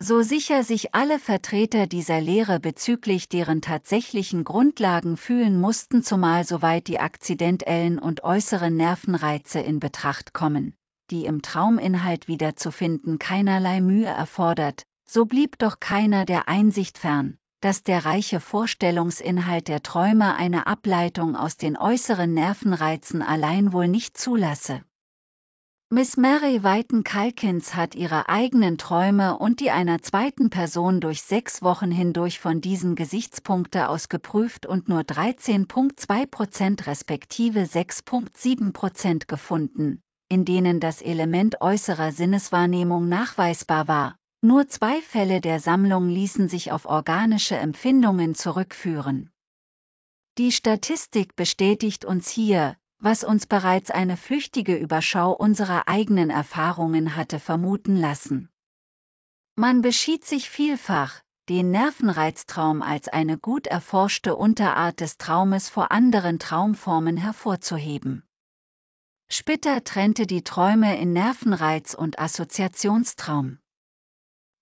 So sicher sich alle Vertreter dieser Lehre bezüglich deren tatsächlichen Grundlagen fühlen mussten, zumal soweit die akzidentellen und äußeren Nervenreize in Betracht kommen, die im Trauminhalt wiederzufinden keinerlei Mühe erfordert, so blieb doch keiner der Einsicht fern, dass der reiche Vorstellungsinhalt der Träume eine Ableitung aus den äußeren Nervenreizen allein wohl nicht zulasse. Miss Mary Weiten-Kalkins hat ihre eigenen Träume und die einer zweiten Person durch sechs Wochen hindurch von diesem Gesichtspunkte aus geprüft und nur 13,2% respektive 6,7% gefunden, in denen das Element äußerer Sinneswahrnehmung nachweisbar war. Nur zwei Fälle der Sammlung ließen sich auf organische Empfindungen zurückführen. Die Statistik bestätigt uns hier, was uns bereits eine flüchtige Überschau unserer eigenen Erfahrungen hatte vermuten lassen. Man beschied sich vielfach, den Nervenreiztraum als eine gut erforschte Unterart des Traumes vor anderen Traumformen hervorzuheben. Spitter trennte die Träume in Nervenreiz und Assoziationstraum.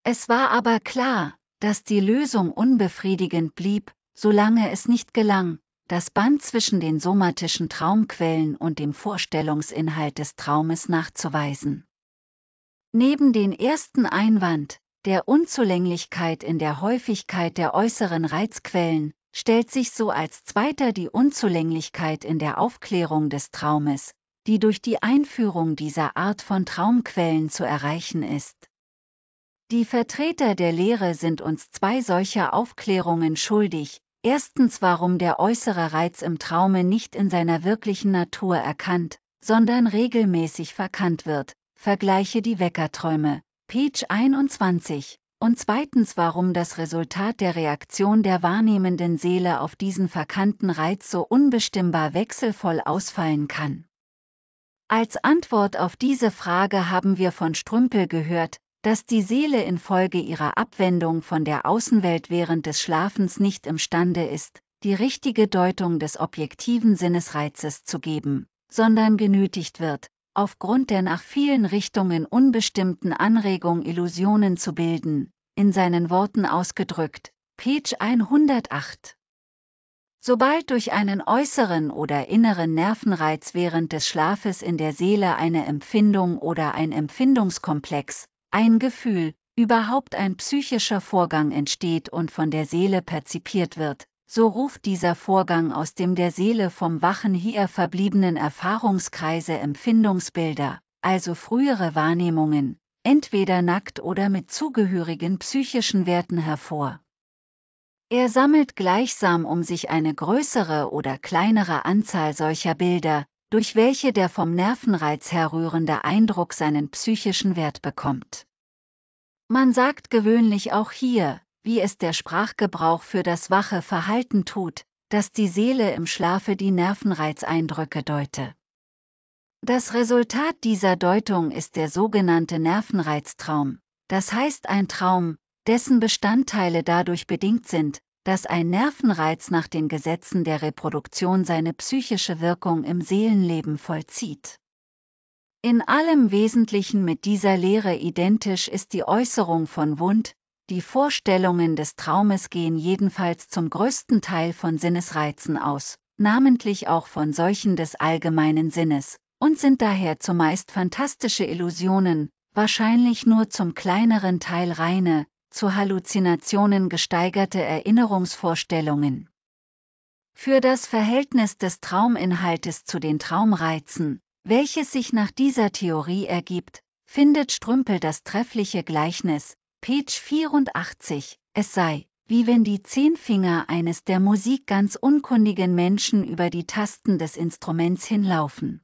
Es war aber klar, dass die Lösung unbefriedigend blieb, solange es nicht gelang, das Band zwischen den somatischen Traumquellen und dem Vorstellungsinhalt des Traumes nachzuweisen. Neben den ersten Einwand, der Unzulänglichkeit in der Häufigkeit der äußeren Reizquellen, stellt sich so als zweiter die Unzulänglichkeit in der Aufklärung des Traumes, die durch die Einführung dieser Art von Traumquellen zu erreichen ist. Die Vertreter der Lehre sind uns zwei solcher Aufklärungen schuldig, Erstens warum der äußere Reiz im Traume nicht in seiner wirklichen Natur erkannt, sondern regelmäßig verkannt wird. Vergleiche die Weckerträume, Page 21. Und zweitens warum das Resultat der Reaktion der wahrnehmenden Seele auf diesen verkannten Reiz so unbestimmbar wechselvoll ausfallen kann. Als Antwort auf diese Frage haben wir von Strümpel gehört, dass die Seele infolge ihrer Abwendung von der Außenwelt während des Schlafens nicht imstande ist, die richtige Deutung des objektiven Sinnesreizes zu geben, sondern genötigt wird, aufgrund der nach vielen Richtungen unbestimmten Anregung Illusionen zu bilden, in seinen Worten ausgedrückt, Page 108. Sobald durch einen äußeren oder inneren Nervenreiz während des Schlafes in der Seele eine Empfindung oder ein Empfindungskomplex, ein Gefühl, überhaupt ein psychischer Vorgang entsteht und von der Seele perzipiert wird, so ruft dieser Vorgang aus dem der Seele vom wachen hier verbliebenen Erfahrungskreise Empfindungsbilder, also frühere Wahrnehmungen, entweder nackt oder mit zugehörigen psychischen Werten hervor. Er sammelt gleichsam um sich eine größere oder kleinere Anzahl solcher Bilder, durch welche der vom Nervenreiz herrührende Eindruck seinen psychischen Wert bekommt. Man sagt gewöhnlich auch hier, wie es der Sprachgebrauch für das wache Verhalten tut, dass die Seele im Schlafe die Nervenreizeindrücke deute. Das Resultat dieser Deutung ist der sogenannte Nervenreiztraum, das heißt ein Traum, dessen Bestandteile dadurch bedingt sind, dass ein Nervenreiz nach den Gesetzen der Reproduktion seine psychische Wirkung im Seelenleben vollzieht. In allem Wesentlichen mit dieser Lehre identisch ist die Äußerung von Wund, die Vorstellungen des Traumes gehen jedenfalls zum größten Teil von Sinnesreizen aus, namentlich auch von solchen des allgemeinen Sinnes, und sind daher zumeist fantastische Illusionen, wahrscheinlich nur zum kleineren Teil reine, zu Halluzinationen gesteigerte Erinnerungsvorstellungen. Für das Verhältnis des Trauminhaltes zu den Traumreizen, welches sich nach dieser Theorie ergibt, findet Strümpel das treffliche Gleichnis, Page 84, es sei, wie wenn die zehn Finger eines der Musik ganz unkundigen Menschen über die Tasten des Instruments hinlaufen.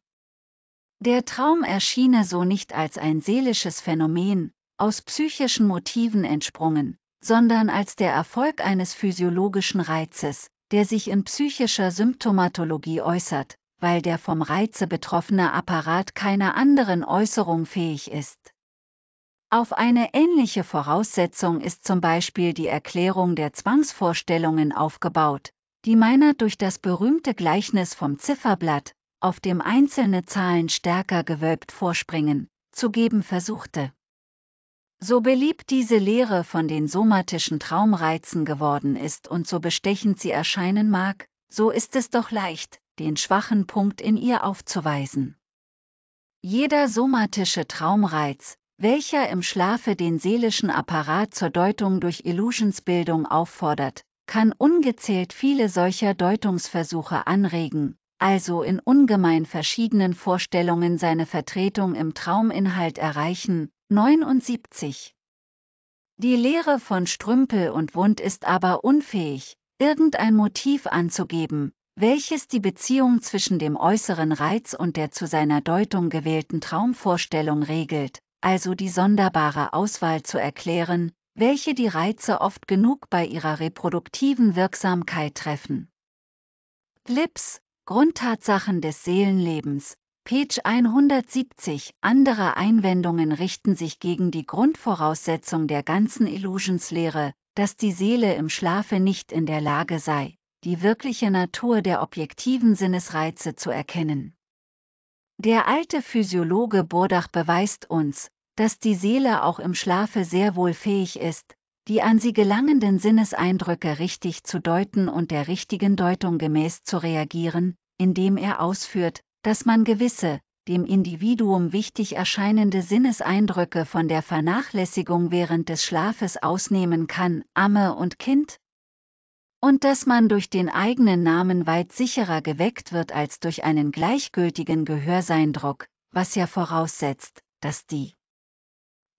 Der Traum erschiene so nicht als ein seelisches Phänomen, aus psychischen Motiven entsprungen, sondern als der Erfolg eines physiologischen Reizes, der sich in psychischer Symptomatologie äußert, weil der vom Reize betroffene Apparat keiner anderen Äußerung fähig ist. Auf eine ähnliche Voraussetzung ist zum Beispiel die Erklärung der Zwangsvorstellungen aufgebaut, die meiner durch das berühmte Gleichnis vom Zifferblatt, auf dem einzelne Zahlen stärker gewölbt vorspringen, zu geben versuchte. So beliebt diese Lehre von den somatischen Traumreizen geworden ist und so bestechend sie erscheinen mag, so ist es doch leicht, den schwachen Punkt in ihr aufzuweisen. Jeder somatische Traumreiz, welcher im Schlafe den seelischen Apparat zur Deutung durch Illusionsbildung auffordert, kann ungezählt viele solcher Deutungsversuche anregen, also in ungemein verschiedenen Vorstellungen seine Vertretung im Trauminhalt erreichen, 79. Die Lehre von Strümpel und Wund ist aber unfähig, irgendein Motiv anzugeben, welches die Beziehung zwischen dem äußeren Reiz und der zu seiner Deutung gewählten Traumvorstellung regelt, also die sonderbare Auswahl zu erklären, welche die Reize oft genug bei ihrer reproduktiven Wirksamkeit treffen. Lips, Grundtatsachen des Seelenlebens, Page 170. Andere Einwendungen richten sich gegen die Grundvoraussetzung der ganzen Illusionslehre, dass die Seele im Schlafe nicht in der Lage sei, die wirkliche Natur der objektiven Sinnesreize zu erkennen. Der alte Physiologe Burdach beweist uns, dass die Seele auch im Schlafe sehr wohl fähig ist, die an sie gelangenden Sinneseindrücke richtig zu deuten und der richtigen Deutung gemäß zu reagieren, indem er ausführt, dass man gewisse, dem Individuum wichtig erscheinende Sinneseindrücke von der Vernachlässigung während des Schlafes ausnehmen kann, Amme und Kind? Und dass man durch den eigenen Namen weit sicherer geweckt wird als durch einen gleichgültigen Gehörseindruck, was ja voraussetzt, dass die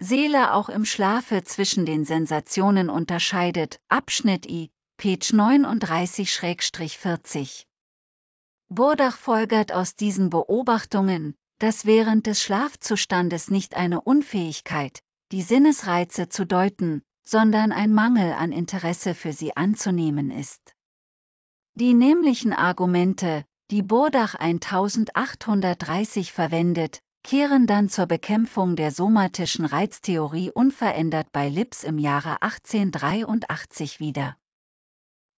Seele auch im Schlafe zwischen den Sensationen unterscheidet. Abschnitt I, Page 39-40 Burdach folgert aus diesen Beobachtungen, dass während des Schlafzustandes nicht eine Unfähigkeit, die Sinnesreize zu deuten, sondern ein Mangel an Interesse für sie anzunehmen ist. Die nämlichen Argumente, die Burdach 1830 verwendet, kehren dann zur Bekämpfung der somatischen Reiztheorie unverändert bei Lips im Jahre 1883 wieder.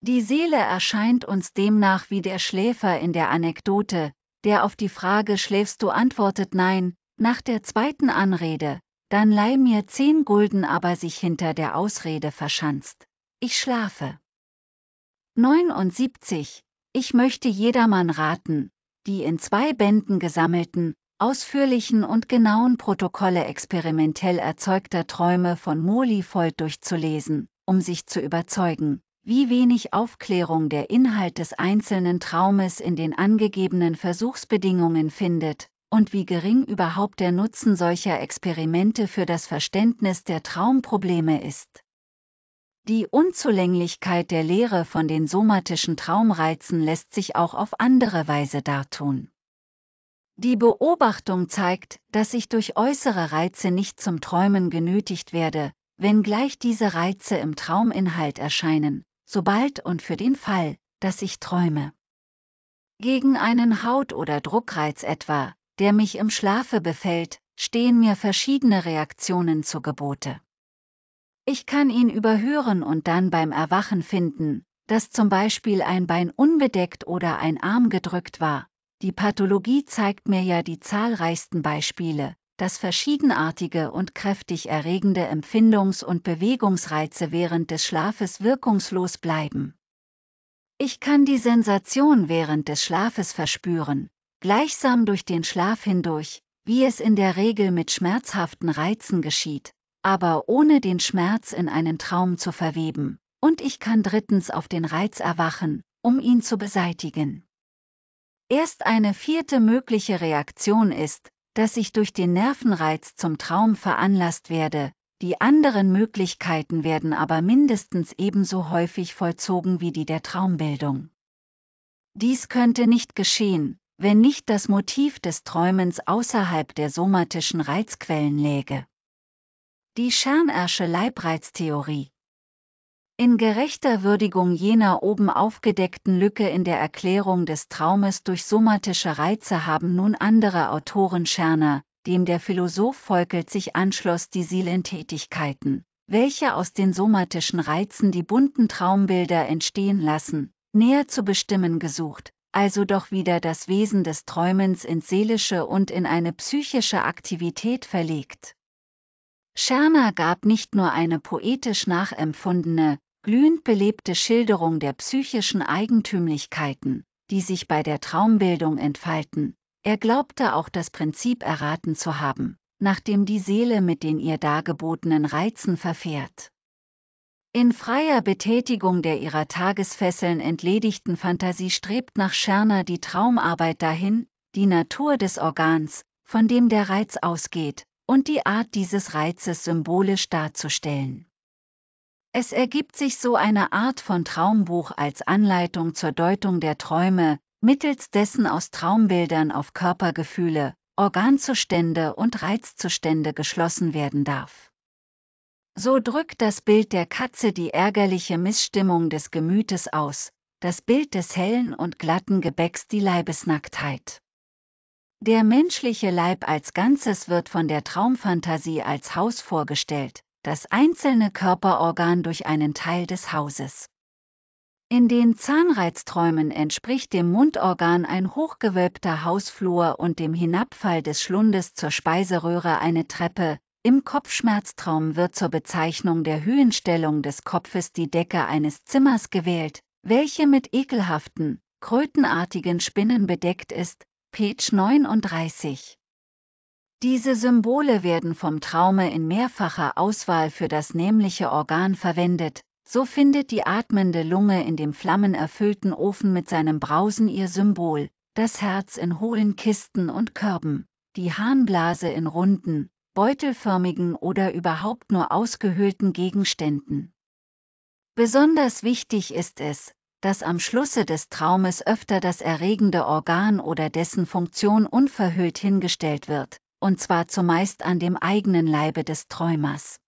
Die Seele erscheint uns demnach wie der Schläfer in der Anekdote, der auf die Frage Schläfst du antwortet Nein, nach der zweiten Anrede, dann leih mir zehn Gulden aber sich hinter der Ausrede verschanzt. Ich schlafe. 79. Ich möchte jedermann raten, die in zwei Bänden gesammelten, ausführlichen und genauen Protokolle experimentell erzeugter Träume von Moli Voigt durchzulesen, um sich zu überzeugen, wie wenig Aufklärung der Inhalt des einzelnen Traumes in den angegebenen Versuchsbedingungen findet, und wie gering überhaupt der Nutzen solcher Experimente für das Verständnis der Traumprobleme ist. Die Unzulänglichkeit der Lehre von den somatischen Traumreizen lässt sich auch auf andere Weise dartun. Die Beobachtung zeigt, dass ich durch äußere Reize nicht zum Träumen genötigt werde, wenngleich diese Reize im Trauminhalt erscheinen, sobald und für den Fall, dass ich träume. Gegen einen Haut- oder Druckreiz etwa, der mich im Schlafe befällt, stehen mir verschiedene Reaktionen zu Gebote. Ich kann ihn überhören und dann beim Erwachen finden, dass zum Beispiel ein Bein unbedeckt oder ein Arm gedrückt war. Die Pathologie zeigt mir ja die zahlreichsten Beispiele, dass verschiedenartige und kräftig erregende Empfindungs- und Bewegungsreize während des Schlafes wirkungslos bleiben. Ich kann die Sensation während des Schlafes verspüren, gleichsam durch den Schlaf hindurch, wie es in der Regel mit schmerzhaften Reizen geschieht, aber ohne den Schmerz in einen Traum zu verweben, und ich kann drittens auf den Reiz erwachen, um ihn zu beseitigen. Erst eine vierte mögliche Reaktion ist, dass ich durch den Nervenreiz zum Traum veranlasst werde, die anderen Möglichkeiten werden aber mindestens ebenso häufig vollzogen wie die der Traumbildung. Dies könnte nicht geschehen, wenn nicht das Motiv des Träumens außerhalb der somatischen Reizquellen läge. Die Schernersche Leibreiztheorie, in gerechter Würdigung jener oben aufgedeckten Lücke in der Erklärung des Traumes durch somatische Reize haben nun andere Autoren Scherner, dem der Philosoph Volkelt sich anschloss, die Seelentätigkeiten, welche aus den somatischen Reizen die bunten Traumbilder entstehen lassen, näher zu bestimmen gesucht, also doch wieder das Wesen des Träumens ins seelische und in eine psychische Aktivität verlegt. Scherner gab nicht nur eine poetisch nachempfundene, glühend belebte Schilderung der psychischen Eigentümlichkeiten, die sich bei der Traumbildung entfalten. Er glaubte auch das Prinzip erraten zu haben, nachdem die Seele mit den ihr dargebotenen Reizen verfährt. In freier Betätigung der ihrer Tagesfesseln entledigten Fantasie strebt nach Scherner die Traumarbeit dahin, die Natur des Organs, von dem der Reiz ausgeht, und die Art dieses Reizes symbolisch darzustellen. Es ergibt sich so eine Art von Traumbuch als Anleitung zur Deutung der Träume, mittels dessen aus Traumbildern auf Körpergefühle, Organzustände und Reizzustände geschlossen werden darf. So drückt das Bild der Katze die ärgerliche Missstimmung des Gemütes aus, das Bild des hellen und glatten Gebäcks die Leibesnacktheit. Der menschliche Leib als Ganzes wird von der Traumfantasie als Haus vorgestellt, das einzelne Körperorgan durch einen Teil des Hauses. In den Zahnreizträumen entspricht dem Mundorgan ein hochgewölbter Hausflur und dem Hinabfall des Schlundes zur Speiseröhre eine Treppe, im Kopfschmerztraum wird zur Bezeichnung der Höhenstellung des Kopfes die Decke eines Zimmers gewählt, welche mit ekelhaften, krötenartigen Spinnen bedeckt ist, Page 39. Diese Symbole werden vom Traume in mehrfacher Auswahl für das nämliche Organ verwendet, so findet die atmende Lunge in dem flammenerfüllten Ofen mit seinem Brausen ihr Symbol, das Herz in hohlen Kisten und Körben, die Harnblase in runden, beutelförmigen oder überhaupt nur ausgehöhlten Gegenständen. Besonders wichtig ist es, dass am Schlusse des Traumes öfter das erregende Organ oder dessen Funktion unverhüllt hingestellt wird, und zwar zumeist an dem eigenen Leibe des Träumers.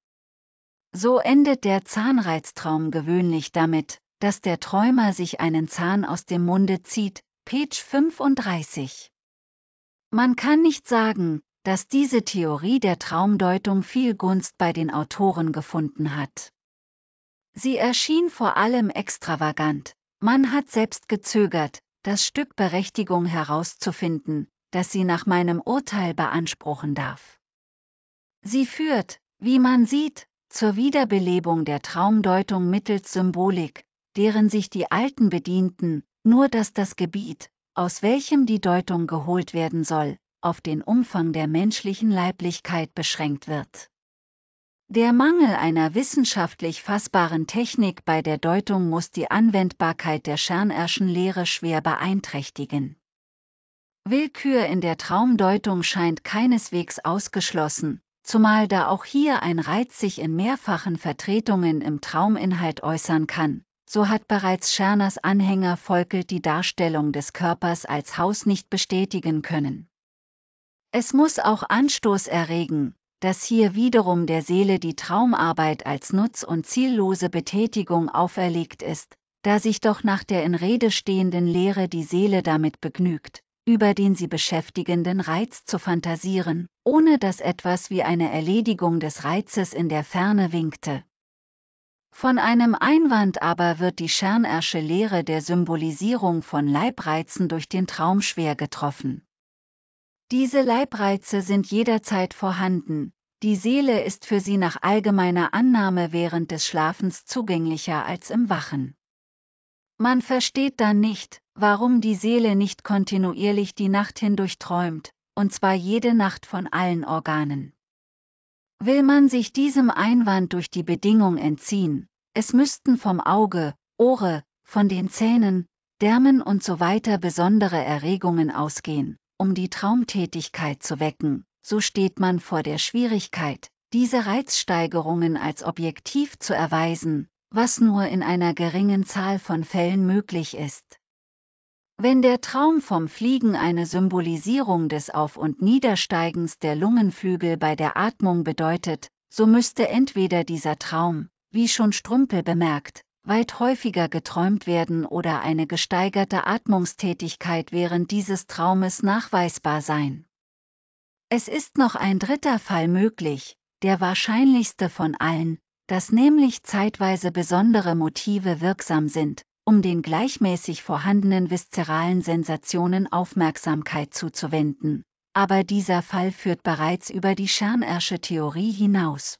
So endet der Zahnreiztraum gewöhnlich damit, dass der Träumer sich einen Zahn aus dem Munde zieht, Page 35. Man kann nicht sagen, dass diese Theorie der Traumdeutung viel Gunst bei den Autoren gefunden hat. Sie erschien vor allem extravagant, man hat selbst gezögert, das Stück Berechtigung herauszufinden, das sie nach meinem Urteil beanspruchen darf. Sie führt, wie man sieht, zur Wiederbelebung der Traumdeutung mittels Symbolik, deren sich die Alten bedienten, nur dass das Gebiet, aus welchem die Deutung geholt werden soll, auf den Umfang der menschlichen Leiblichkeit beschränkt wird. Der Mangel einer wissenschaftlich fassbaren Technik bei der Deutung muss die Anwendbarkeit der Schernerschenlehre schwer beeinträchtigen. Willkür in der Traumdeutung scheint keineswegs ausgeschlossen, zumal da auch hier ein Reiz sich in mehrfachen Vertretungen im Trauminhalt äußern kann. So hat bereits Scherners Anhänger Volkel die Darstellung des Körpers als Haus nicht bestätigen können. Es muss auch Anstoß erregen, dass hier wiederum der Seele die Traumarbeit als nutz- und ziellose Betätigung auferlegt ist, da sich doch nach der in Rede stehenden Lehre die Seele damit begnügt, über den sie beschäftigenden Reiz zu fantasieren, ohne dass etwas wie eine Erledigung des Reizes in der Ferne winkte. Von einem Einwand aber wird die Schernersche Lehre der Symbolisierung von Leibreizen durch den Traum schwer getroffen. Diese Leibreize sind jederzeit vorhanden, die Seele ist für sie nach allgemeiner Annahme während des Schlafens zugänglicher als im Wachen. Man versteht dann nicht, warum die Seele nicht kontinuierlich die Nacht hindurch träumt, und zwar jede Nacht von allen Organen. Will man sich diesem Einwand durch die Bedingung entziehen, es müssten vom Auge, Ohre, von den Zähnen, Därmen und So weiter besondere Erregungen ausgehen, um die Traumtätigkeit zu wecken, so steht man vor der Schwierigkeit, diese Reizsteigerungen als objektiv zu erweisen, was nur in einer geringen Zahl von Fällen möglich ist. Wenn der Traum vom Fliegen eine Symbolisierung des Auf- und Niedersteigens der Lungenflügel bei der Atmung bedeutet, so müsste entweder dieser Traum, wie schon Strümpel bemerkt, weit häufiger geträumt werden oder eine gesteigerte Atmungstätigkeit während dieses Traumes nachweisbar sein. Es ist noch ein dritter Fall möglich, der wahrscheinlichste von allen, dass nämlich zeitweise besondere Motive wirksam sind, um den gleichmäßig vorhandenen viszeralen Sensationen Aufmerksamkeit zuzuwenden. Aber dieser Fall führt bereits über die Schernersche Theorie hinaus.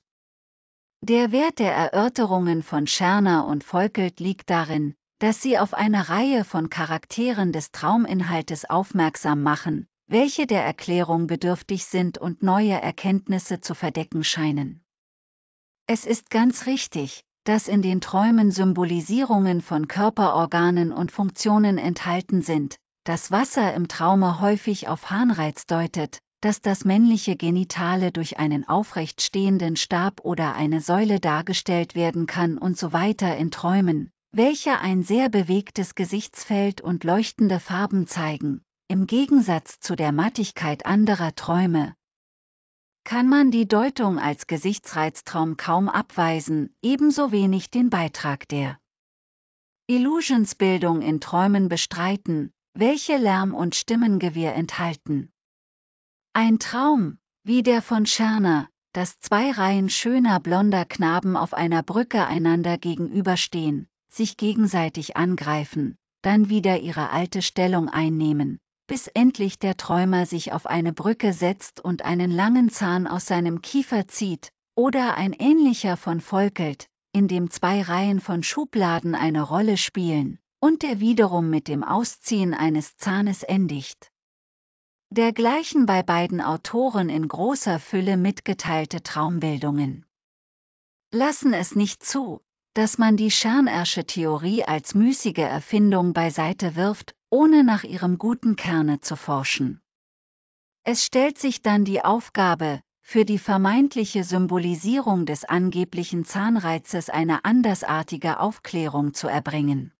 Der Wert der Erörterungen von Scherner und Volkelt liegt darin, dass sie auf eine Reihe von Charakteren des Trauminhaltes aufmerksam machen, welche der Erklärung bedürftig sind und neue Erkenntnisse zu verdecken scheinen. Es ist ganz richtig, dass in den Träumen Symbolisierungen von Körperorganen und Funktionen enthalten sind, dass Wasser im Traume häufig auf Harnreiz deutet, dass das männliche Genitale durch einen aufrecht stehenden Stab oder eine Säule dargestellt werden kann und so weiter in Träumen, welche ein sehr bewegtes Gesichtsfeld und leuchtende Farben zeigen, im Gegensatz zu der Mattigkeit anderer Träume, kann man die Deutung als Gesichtsreiztraum kaum abweisen, ebenso wenig den Beitrag der Illusionsbildung in Träumen bestreiten, welche Lärm und Stimmengewirr enthalten. Ein Traum, wie der von Scherner, dass zwei Reihen schöner blonder Knaben auf einer Brücke einander gegenüberstehen, sich gegenseitig angreifen, dann wieder ihre alte Stellung einnehmen, bis endlich der Träumer sich auf eine Brücke setzt und einen langen Zahn aus seinem Kiefer zieht, oder ein ähnlicher von Volkelt, in dem zwei Reihen von Schubladen eine Rolle spielen, und der wiederum mit dem Ausziehen eines Zahnes endigt. Dergleichen bei beiden Autoren in großer Fülle mitgeteilte Traumbildungen. Lassen es nicht zu, dass man die Schernersche Theorie als müßige Erfindung beiseite wirft ohne nach ihrem guten Kerne zu forschen. Es stellt sich dann die Aufgabe, für die vermeintliche Symbolisierung des angeblichen Zahnreizes eine andersartige Aufklärung zu erbringen.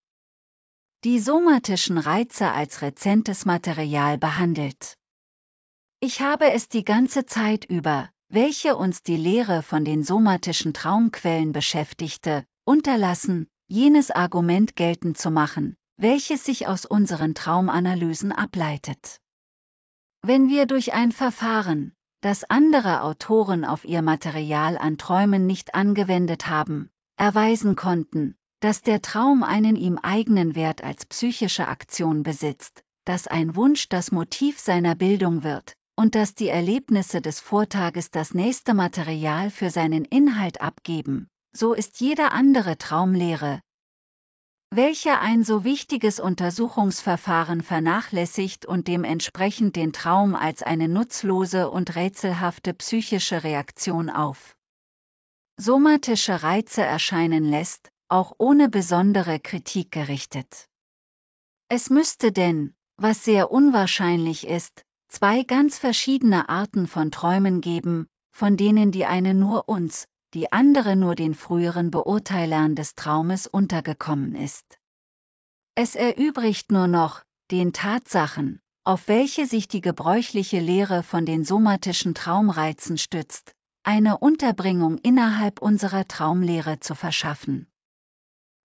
Die somatischen Reize als rezentes Material behandelt. Ich habe es die ganze Zeit über, welche uns die Lehre von den somatischen Traumquellen beschäftigte, unterlassen, jenes Argument geltend zu machen, welches sich aus unseren Traumanalysen ableitet. Wenn wir durch ein Verfahren, das andere Autoren auf ihr Material an Träumen nicht angewendet haben, erweisen konnten, dass der Traum einen ihm eigenen Wert als psychische Aktion besitzt, dass ein Wunsch das Motiv seiner Bildung wird und dass die Erlebnisse des Vortages das nächste Material für seinen Inhalt abgeben, so ist jede andere Traumlehre, welcher ein so wichtiges Untersuchungsverfahren vernachlässigt und dementsprechend den Traum als eine nutzlose und rätselhafte psychische Reaktion auf somatische Reize erscheinen lässt, auch ohne besondere Kritik gerichtet. Es müsste denn, was sehr unwahrscheinlich ist, zwei ganz verschiedene Arten von Träumen geben, von denen die eine nur uns, die andere nur den früheren Beurteilern des Traumes untergekommen ist. Es erübrigt nur noch, den Tatsachen, auf welche sich die gebräuchliche Lehre von den somatischen Traumreizen stützt, eine Unterbringung innerhalb unserer Traumlehre zu verschaffen.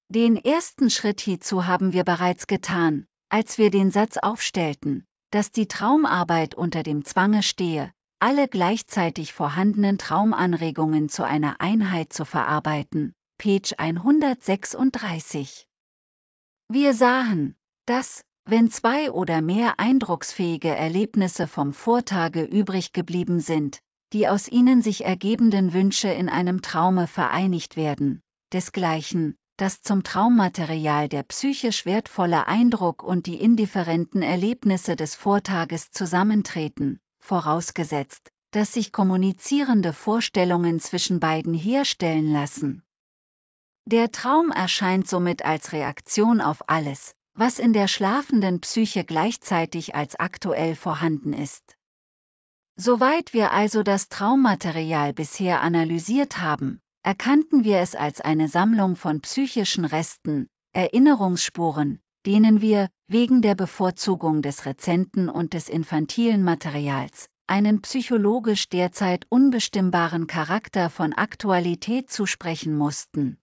Den ersten Schritt hierzu haben wir bereits getan, als wir den Satz aufstellten, dass die Traumarbeit unter dem Zwange stehe, alle gleichzeitig vorhandenen Traumanregungen zu einer Einheit zu verarbeiten. Page 136. Wir sahen, dass, wenn zwei oder mehr eindrucksfähige Erlebnisse vom Vortage übrig geblieben sind, die aus ihnen sich ergebenden Wünsche in einem Traume vereinigt werden. Desgleichen, dass zum Traummaterial der psychisch wertvolle Eindruck und die indifferenten Erlebnisse des Vortages zusammentreten vorausgesetzt, dass sich kommunizierende Vorstellungen zwischen beiden herstellen lassen. Der Traum erscheint somit als Reaktion auf alles, was in der schlafenden Psyche gleichzeitig als aktuell vorhanden ist. Soweit wir also das Traummaterial bisher analysiert haben, erkannten wir es als eine Sammlung von psychischen Resten, Erinnerungsspuren, denen wir, wegen der Bevorzugung des rezenten und des infantilen Materials, einen psychologisch derzeit unbestimmbaren Charakter von Aktualität zusprechen mussten.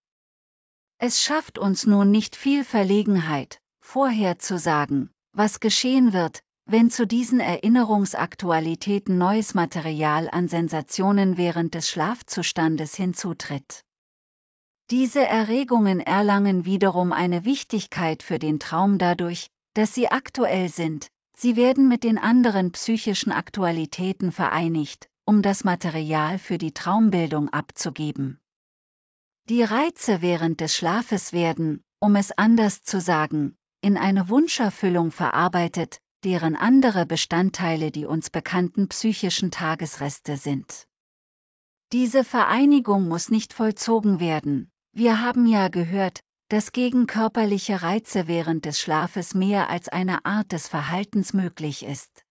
Es schafft uns nun nicht viel Verlegenheit, vorher zu sagen, was geschehen wird, wenn zu diesen Erinnerungsaktualitäten neues Material an Sensationen während des Schlafzustandes hinzutritt. Diese Erregungen erlangen wiederum eine Wichtigkeit für den Traum dadurch, dass sie aktuell sind, sie werden mit den anderen psychischen Aktualitäten vereinigt, um das Material für die Traumbildung abzugeben. Die Reize während des Schlafes werden, um es anders zu sagen, in eine Wunscherfüllung verarbeitet, deren andere Bestandteile die uns bekannten psychischen Tagesreste sind. Diese Vereinigung muss nicht vollzogen werden, wir haben ja gehört, dass gegen körperliche Reize während des Schlafes mehr als eine Art des Verhaltens möglich ist.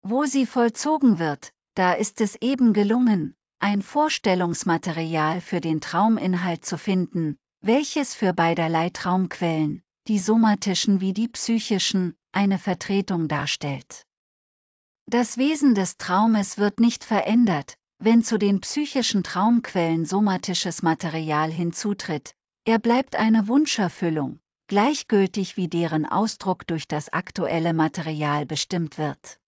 Wo sie vollzogen wird, da ist es eben gelungen, ein Vorstellungsmaterial für den Trauminhalt zu finden, welches für beiderlei Traumquellen, die somatischen wie die psychischen, eine Vertretung darstellt. Das Wesen des Traumes wird nicht verändert, wenn zu den psychischen Traumquellen somatisches Material hinzutritt, er bleibt eine Wunscherfüllung, gleichgültig wie deren Ausdruck durch das aktuelle Material bestimmt wird.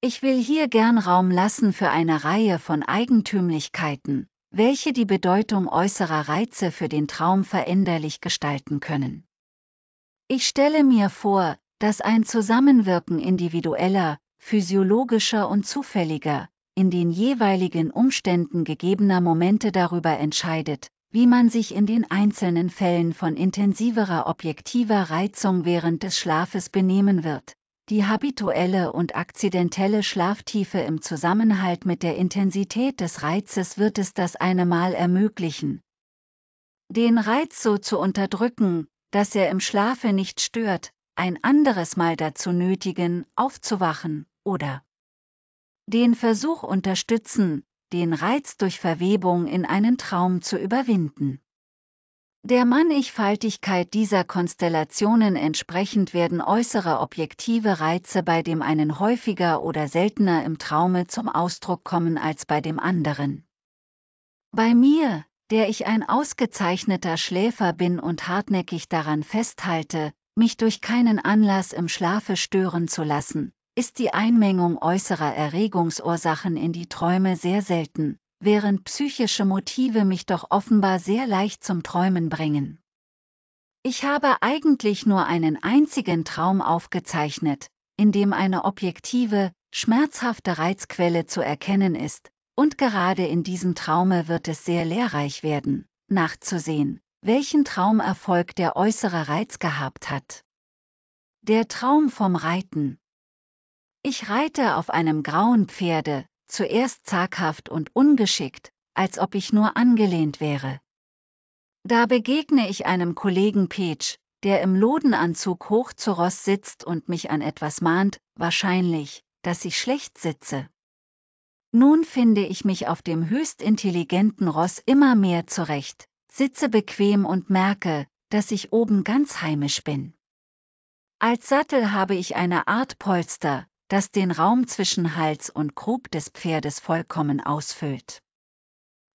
Ich will hier gern Raum lassen für eine Reihe von Eigentümlichkeiten, welche die Bedeutung äußerer Reize für den Traum veränderlich gestalten können. Ich stelle mir vor, dass ein Zusammenwirken individueller, physiologischer und zufälliger, in den jeweiligen Umständen gegebener Momente darüber entscheidet, wie man sich in den einzelnen Fällen von intensiverer objektiver Reizung während des Schlafes benehmen wird. Die habituelle und akzidentelle Schlaftiefe im Zusammenhalt mit der Intensität des Reizes wird es das eine Mal ermöglichen, den Reiz so zu unterdrücken, dass er im Schlafe nicht stört, ein anderes Mal dazu nötigen, aufzuwachen, oder den Versuch unterstützen, den Reiz durch Verwebung in einen Traum zu überwinden. Der Mannigfaltigkeit dieser Konstellationen entsprechend werden äußere objektive Reize bei dem einen häufiger oder seltener im Traume zum Ausdruck kommen als bei dem anderen. Bei mir, der ich ein ausgezeichneter Schläfer bin und hartnäckig daran festhalte, mich durch keinen Anlass im Schlafe stören zu lassen, ist die Einmengung äußerer Erregungsursachen in die Träume sehr selten, während psychische Motive mich doch offenbar sehr leicht zum Träumen bringen. Ich habe eigentlich nur einen einzigen Traum aufgezeichnet, in dem eine objektive, schmerzhafte Reizquelle zu erkennen ist, und gerade in diesem Traume wird es sehr lehrreich werden, nachzusehen, welchen Traumerfolg der äußere Reiz gehabt hat. Der Traum vom Reiten ich reite auf einem grauen Pferde, zuerst zaghaft und ungeschickt, als ob ich nur angelehnt wäre. Da begegne ich einem Kollegen Peach, der im Lodenanzug hoch zu Ross sitzt und mich an etwas mahnt, wahrscheinlich, dass ich schlecht sitze. Nun finde ich mich auf dem höchst intelligenten Ross immer mehr zurecht, sitze bequem und merke, dass ich oben ganz heimisch bin. Als Sattel habe ich eine Art Polster, das den Raum zwischen Hals und Krug des Pferdes vollkommen ausfüllt.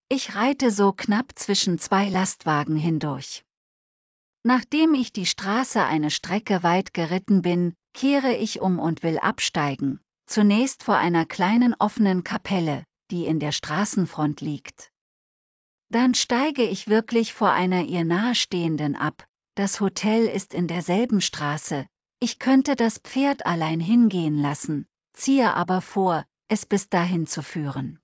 Ich reite so knapp zwischen zwei Lastwagen hindurch. Nachdem ich die Straße eine Strecke weit geritten bin, kehre ich um und will absteigen, zunächst vor einer kleinen offenen Kapelle, die in der Straßenfront liegt. Dann steige ich wirklich vor einer ihr nahestehenden ab, das Hotel ist in derselben Straße, ich könnte das Pferd allein hingehen lassen, ziehe aber vor, es bis dahin zu führen.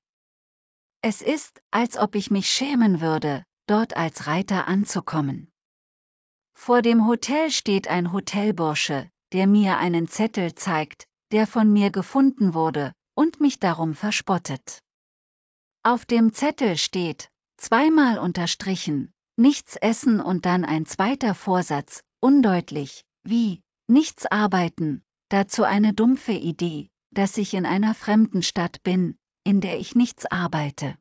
Es ist, als ob ich mich schämen würde, dort als Reiter anzukommen. Vor dem Hotel steht ein Hotelbursche, der mir einen Zettel zeigt, der von mir gefunden wurde, und mich darum verspottet. Auf dem Zettel steht, zweimal unterstrichen, nichts essen und dann ein zweiter Vorsatz, undeutlich, wie, Nichts arbeiten, dazu eine dumpfe Idee, dass ich in einer fremden Stadt bin, in der ich nichts arbeite.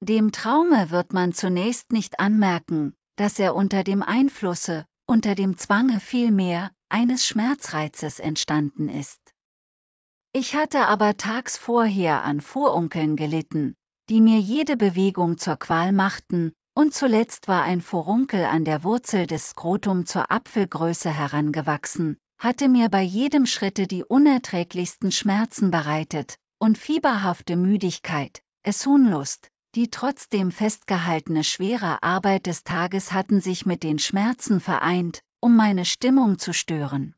Dem Traume wird man zunächst nicht anmerken, dass er unter dem Einflusse, unter dem Zwange vielmehr, eines Schmerzreizes entstanden ist. Ich hatte aber tags vorher an Vorunkeln gelitten, die mir jede Bewegung zur Qual machten, und zuletzt war ein Furunkel an der Wurzel des Skrotum zur Apfelgröße herangewachsen, hatte mir bei jedem Schritte die unerträglichsten Schmerzen bereitet, und fieberhafte Müdigkeit, Essunlust, die trotzdem festgehaltene schwere Arbeit des Tages hatten sich mit den Schmerzen vereint, um meine Stimmung zu stören.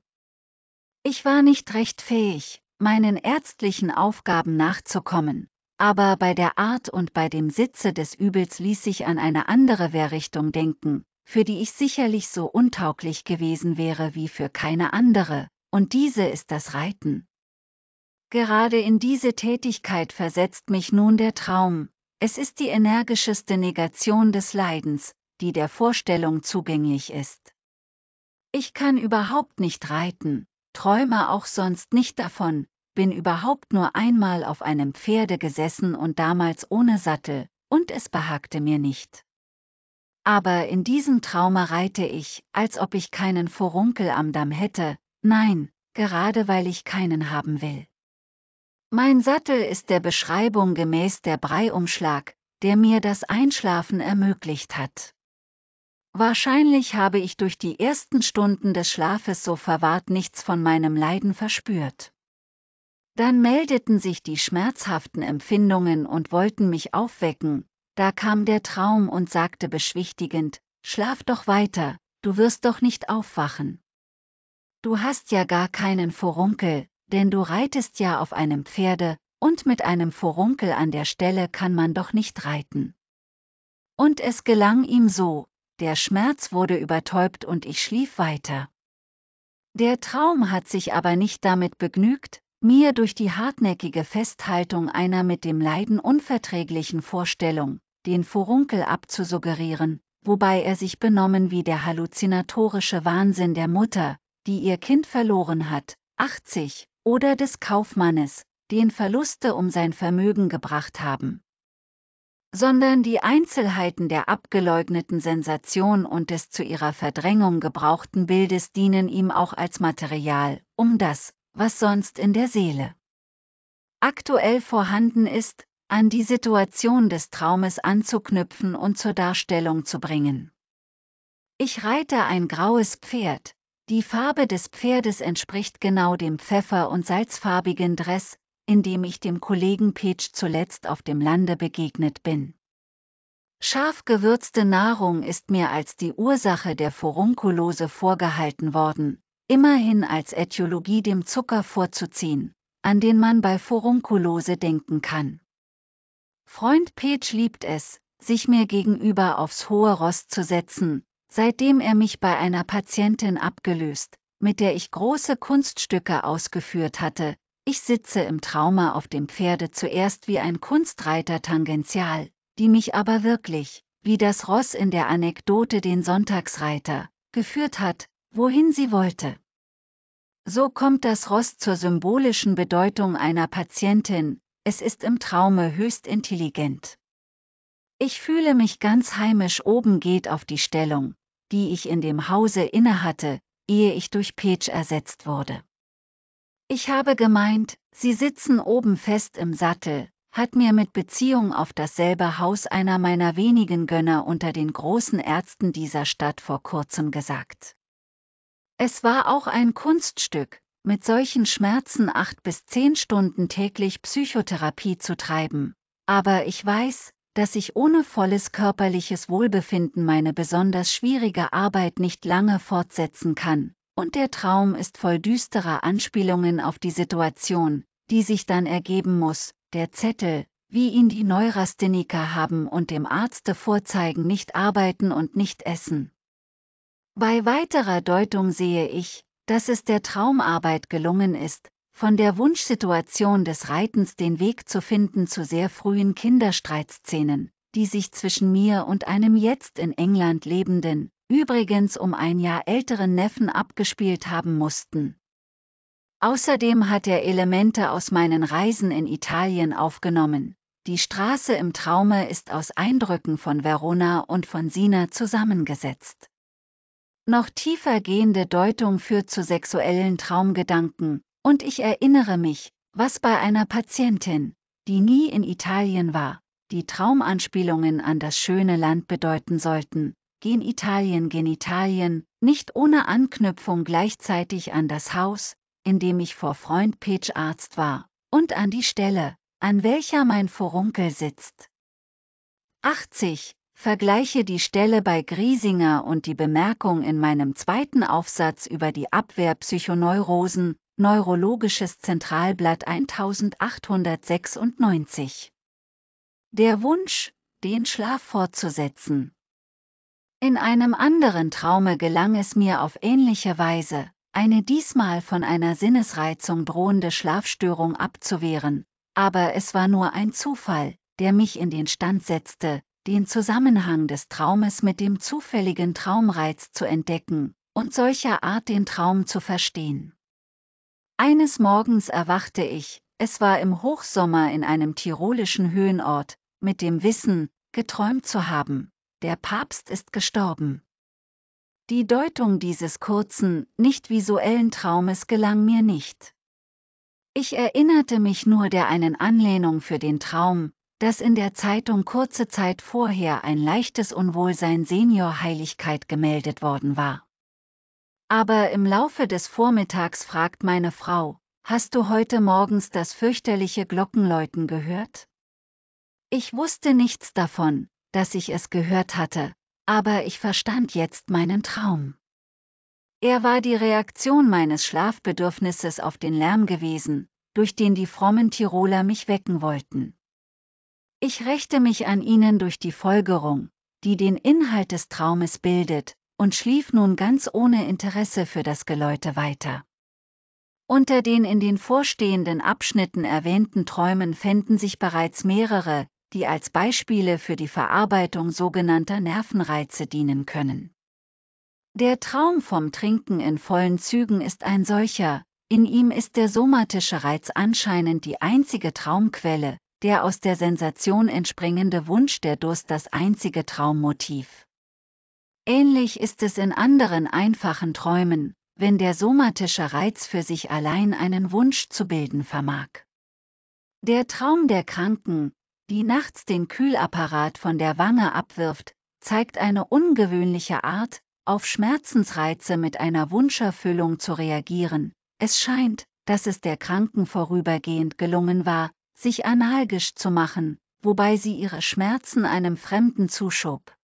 Ich war nicht recht fähig, meinen ärztlichen Aufgaben nachzukommen, aber bei der Art und bei dem Sitze des Übels ließ sich an eine andere Wehrrichtung denken, für die ich sicherlich so untauglich gewesen wäre wie für keine andere, und diese ist das Reiten. Gerade in diese Tätigkeit versetzt mich nun der Traum, es ist die energischeste Negation des Leidens, die der Vorstellung zugänglich ist. Ich kann überhaupt nicht reiten, träume auch sonst nicht davon, bin überhaupt nur einmal auf einem Pferde gesessen und damals ohne Sattel, und es behagte mir nicht. Aber in diesem Traume reite ich, als ob ich keinen Furunkel am Damm hätte, nein, gerade weil ich keinen haben will. Mein Sattel ist der Beschreibung gemäß der Breiumschlag, der mir das Einschlafen ermöglicht hat. Wahrscheinlich habe ich durch die ersten Stunden des Schlafes so verwahrt nichts von meinem Leiden verspürt. Dann meldeten sich die schmerzhaften Empfindungen und wollten mich aufwecken, da kam der Traum und sagte beschwichtigend, Schlaf doch weiter, du wirst doch nicht aufwachen. Du hast ja gar keinen Furunkel, denn du reitest ja auf einem Pferde, und mit einem Furunkel an der Stelle kann man doch nicht reiten. Und es gelang ihm so, der Schmerz wurde übertäubt und ich schlief weiter. Der Traum hat sich aber nicht damit begnügt, mir durch die hartnäckige Festhaltung einer mit dem Leiden unverträglichen Vorstellung, den Furunkel abzusuggerieren, wobei er sich benommen wie der halluzinatorische Wahnsinn der Mutter, die ihr Kind verloren hat, 80, oder des Kaufmannes, den Verluste um sein Vermögen gebracht haben. Sondern die Einzelheiten der abgeleugneten Sensation und des zu ihrer Verdrängung gebrauchten Bildes dienen ihm auch als Material, um das, was sonst in der Seele aktuell vorhanden ist, an die Situation des Traumes anzuknüpfen und zur Darstellung zu bringen. Ich reite ein graues Pferd, die Farbe des Pferdes entspricht genau dem pfeffer- und salzfarbigen Dress, in dem ich dem Kollegen Peach zuletzt auf dem Lande begegnet bin. Scharf gewürzte Nahrung ist mir als die Ursache der Furunkulose vorgehalten worden, immerhin als Ätiologie dem Zucker vorzuziehen, an den man bei Forunkulose denken kann. Freund Peach liebt es, sich mir gegenüber aufs hohe Ross zu setzen, seitdem er mich bei einer Patientin abgelöst, mit der ich große Kunststücke ausgeführt hatte. Ich sitze im Trauma auf dem Pferde zuerst wie ein Kunstreiter tangential, die mich aber wirklich, wie das Ross in der Anekdote den Sonntagsreiter, geführt hat, wohin sie wollte. So kommt das Ross zur symbolischen Bedeutung einer Patientin, es ist im Traume höchst intelligent. Ich fühle mich ganz heimisch oben geht auf die Stellung, die ich in dem Hause innehatte, ehe ich durch Peach ersetzt wurde. Ich habe gemeint, sie sitzen oben fest im Sattel, hat mir mit Beziehung auf dasselbe Haus einer meiner wenigen Gönner unter den großen Ärzten dieser Stadt vor kurzem gesagt. Es war auch ein Kunststück, mit solchen Schmerzen acht bis zehn Stunden täglich Psychotherapie zu treiben. Aber ich weiß, dass ich ohne volles körperliches Wohlbefinden meine besonders schwierige Arbeit nicht lange fortsetzen kann. Und der Traum ist voll düsterer Anspielungen auf die Situation, die sich dann ergeben muss, der Zettel, wie ihn die Neurastheniker haben und dem Arzte vorzeigen, nicht arbeiten und nicht essen. Bei weiterer Deutung sehe ich, dass es der Traumarbeit gelungen ist, von der Wunschsituation des Reitens den Weg zu finden zu sehr frühen Kinderstreitszenen, die sich zwischen mir und einem jetzt in England lebenden, übrigens um ein Jahr älteren Neffen abgespielt haben mussten. Außerdem hat er Elemente aus meinen Reisen in Italien aufgenommen. Die Straße im Traume ist aus Eindrücken von Verona und von Sina zusammengesetzt. Noch tiefer gehende Deutung führt zu sexuellen Traumgedanken, und ich erinnere mich, was bei einer Patientin, die nie in Italien war, die Traumanspielungen an das schöne Land bedeuten sollten. Gen Italien, Genitalien, nicht ohne Anknüpfung gleichzeitig an das Haus, in dem ich vor Freund Peach Arzt war, und an die Stelle, an welcher mein Furunkel sitzt. 80. Vergleiche die Stelle bei Griesinger und die Bemerkung in meinem zweiten Aufsatz über die Abwehr Psychoneurosen, Neurologisches Zentralblatt 1896. Der Wunsch, den Schlaf fortzusetzen. In einem anderen Traume gelang es mir auf ähnliche Weise, eine diesmal von einer Sinnesreizung drohende Schlafstörung abzuwehren, aber es war nur ein Zufall, der mich in den Stand setzte, den Zusammenhang des Traumes mit dem zufälligen Traumreiz zu entdecken und solcher Art den Traum zu verstehen. Eines Morgens erwachte ich, es war im Hochsommer in einem tirolischen Höhenort, mit dem Wissen, geträumt zu haben, der Papst ist gestorben. Die Deutung dieses kurzen, nicht visuellen Traumes gelang mir nicht. Ich erinnerte mich nur der einen Anlehnung für den Traum, dass in der Zeitung kurze Zeit vorher ein leichtes Unwohlsein Senior Heiligkeit gemeldet worden war. Aber im Laufe des Vormittags fragt meine Frau, hast du heute morgens das fürchterliche Glockenläuten gehört? Ich wusste nichts davon, dass ich es gehört hatte, aber ich verstand jetzt meinen Traum. Er war die Reaktion meines Schlafbedürfnisses auf den Lärm gewesen, durch den die frommen Tiroler mich wecken wollten. Ich rächte mich an ihnen durch die Folgerung, die den Inhalt des Traumes bildet, und schlief nun ganz ohne Interesse für das Geläute weiter. Unter den in den vorstehenden Abschnitten erwähnten Träumen fänden sich bereits mehrere, die als Beispiele für die Verarbeitung sogenannter Nervenreize dienen können. Der Traum vom Trinken in vollen Zügen ist ein solcher, in ihm ist der somatische Reiz anscheinend die einzige Traumquelle, der aus der Sensation entspringende Wunsch der Durst das einzige Traummotiv. Ähnlich ist es in anderen einfachen Träumen, wenn der somatische Reiz für sich allein einen Wunsch zu bilden vermag. Der Traum der Kranken, die nachts den Kühlapparat von der Wange abwirft, zeigt eine ungewöhnliche Art, auf Schmerzensreize mit einer Wunscherfüllung zu reagieren. Es scheint, dass es der Kranken vorübergehend gelungen war, sich analgisch zu machen, wobei sie ihre Schmerzen einem Fremden zuschob.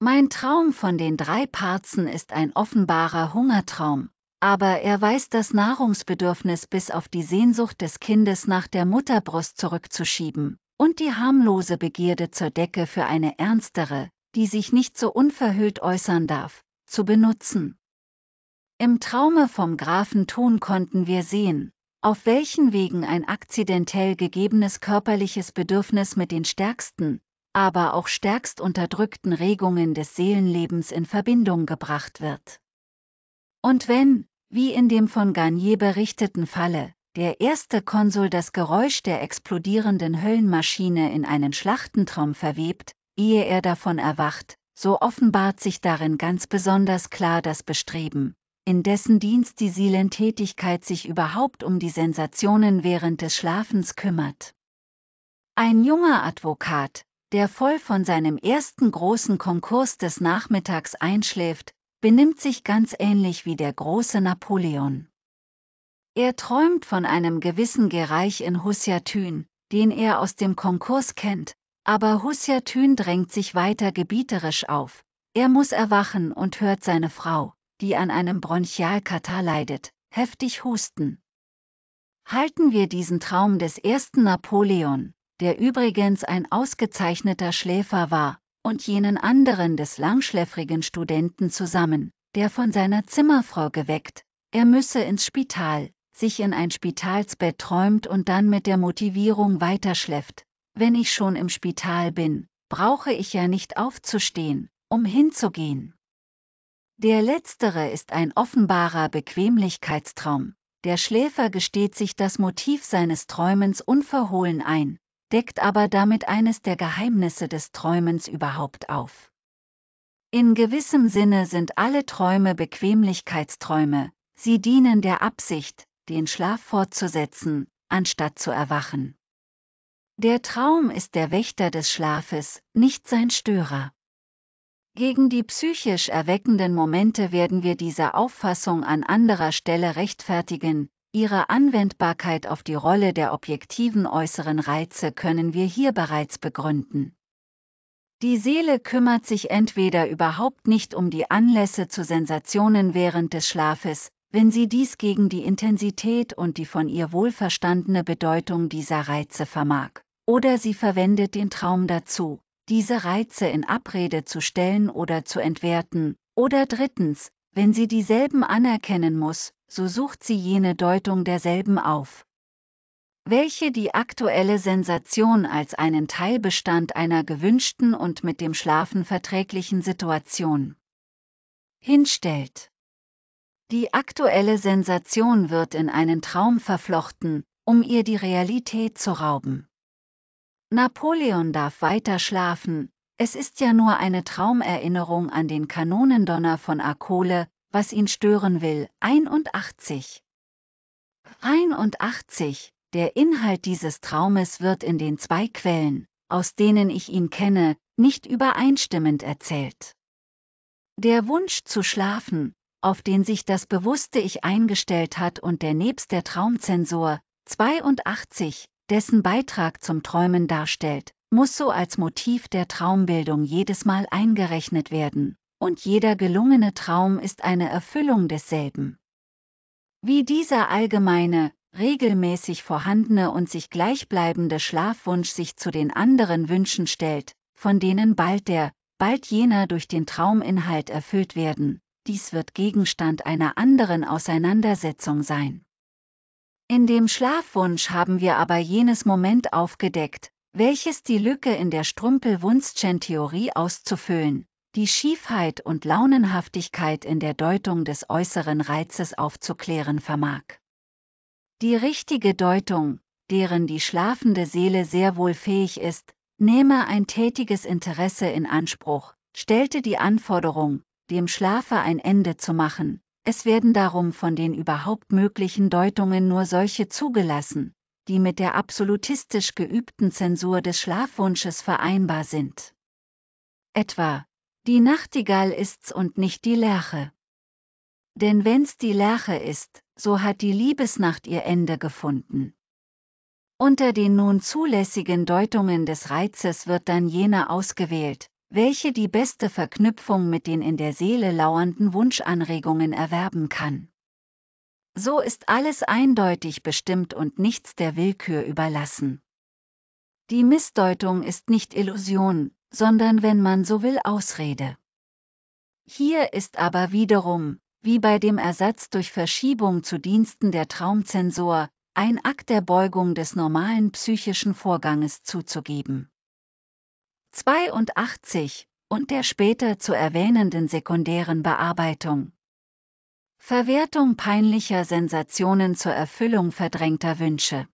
Mein Traum von den drei Parzen ist ein offenbarer Hungertraum, aber er weiß das Nahrungsbedürfnis bis auf die Sehnsucht des Kindes nach der Mutterbrust zurückzuschieben und die harmlose Begierde zur Decke für eine ernstere, die sich nicht so unverhüllt äußern darf, zu benutzen. Im Traume vom Grafen Thun konnten wir sehen, auf welchen Wegen ein akzidentell gegebenes körperliches Bedürfnis mit den stärksten, aber auch stärkst unterdrückten Regungen des Seelenlebens in Verbindung gebracht wird. Und wenn, wie in dem von Garnier berichteten Falle, der erste Konsul das Geräusch der explodierenden Höllenmaschine in einen Schlachtentraum verwebt, ehe er davon erwacht, so offenbart sich darin ganz besonders klar das Bestreben, in dessen Dienst die Seelentätigkeit sich überhaupt um die Sensationen während des Schlafens kümmert. Ein junger Advokat, der voll von seinem ersten großen Konkurs des Nachmittags einschläft, benimmt sich ganz ähnlich wie der große Napoleon. Er träumt von einem gewissen Gereich in Hussiatyn, den er aus dem Konkurs kennt, aber Hussiatyn drängt sich weiter gebieterisch auf. Er muss erwachen und hört seine Frau, die an einem Bronchialkatar leidet, heftig husten. Halten wir diesen Traum des ersten Napoleon, der übrigens ein ausgezeichneter Schläfer war, und jenen anderen des langschläfrigen Studenten zusammen, der von seiner Zimmerfrau geweckt, er müsse ins Spital, sich in ein Spitalsbett träumt und dann mit der Motivierung weiterschläft. Wenn ich schon im Spital bin, brauche ich ja nicht aufzustehen, um hinzugehen. Der letztere ist ein offenbarer Bequemlichkeitstraum. Der Schläfer gesteht sich das Motiv seines Träumens unverhohlen ein, deckt aber damit eines der Geheimnisse des Träumens überhaupt auf. In gewissem Sinne sind alle Träume Bequemlichkeitsträume, sie dienen der Absicht, den Schlaf fortzusetzen, anstatt zu erwachen. Der Traum ist der Wächter des Schlafes, nicht sein Störer. Gegen die psychisch erweckenden Momente werden wir diese Auffassung an anderer Stelle rechtfertigen, ihre Anwendbarkeit auf die Rolle der objektiven äußeren Reize können wir hier bereits begründen. Die Seele kümmert sich entweder überhaupt nicht um die Anlässe zu Sensationen während des Schlafes, wenn sie dies gegen die Intensität und die von ihr wohlverstandene Bedeutung dieser Reize vermag, oder sie verwendet den Traum dazu, diese Reize in Abrede zu stellen oder zu entwerten, oder drittens, wenn sie dieselben anerkennen muss, so sucht sie jene Deutung derselben auf, welche die aktuelle Sensation als einen Teilbestand einer gewünschten und mit dem Schlafen verträglichen Situation hinstellt. Die aktuelle Sensation wird in einen Traum verflochten, um ihr die Realität zu rauben. Napoleon darf weiter schlafen, es ist ja nur eine Traumerinnerung an den Kanonendonner von Akole, was ihn stören will. 81. 81. Der Inhalt dieses Traumes wird in den zwei Quellen, aus denen ich ihn kenne, nicht übereinstimmend erzählt. Der Wunsch zu schlafen, auf den sich das bewusste Ich eingestellt hat und der nebst der Traumzensur, 82, dessen Beitrag zum Träumen darstellt, muss so als Motiv der Traumbildung jedes Mal eingerechnet werden, und jeder gelungene Traum ist eine Erfüllung desselben. Wie dieser allgemeine, regelmäßig vorhandene und sich gleichbleibende Schlafwunsch sich zu den anderen Wünschen stellt, von denen bald der, bald jener durch den Trauminhalt erfüllt werden, dies wird Gegenstand einer anderen Auseinandersetzung sein. In dem Schlafwunsch haben wir aber jenes Moment aufgedeckt, welches die Lücke in der Strumpel-Wunstchen-Theorie auszufüllen, die Schiefheit und Launenhaftigkeit in der Deutung des äußeren Reizes aufzuklären vermag. Die richtige Deutung, deren die schlafende Seele sehr wohl fähig ist, nehme ein tätiges Interesse in Anspruch, stellte die Anforderung, dem Schlafe ein Ende zu machen, es werden darum von den überhaupt möglichen Deutungen nur solche zugelassen, die mit der absolutistisch geübten Zensur des Schlafwunsches vereinbar sind. Etwa, die Nachtigall ist's und nicht die Lerche. Denn wenn's die Lerche ist, so hat die Liebesnacht ihr Ende gefunden. Unter den nun zulässigen Deutungen des Reizes wird dann jener ausgewählt, welche die beste Verknüpfung mit den in der Seele lauernden Wunschanregungen erwerben kann. So ist alles eindeutig bestimmt und nichts der Willkür überlassen. Die Missdeutung ist nicht Illusion, sondern wenn man so will Ausrede. Hier ist aber wiederum, wie bei dem Ersatz durch Verschiebung zu Diensten der Traumzensor, ein Akt der Beugung des normalen psychischen Vorganges zuzugeben. 82 und der später zu erwähnenden sekundären Bearbeitung. Verwertung peinlicher Sensationen zur Erfüllung verdrängter Wünsche.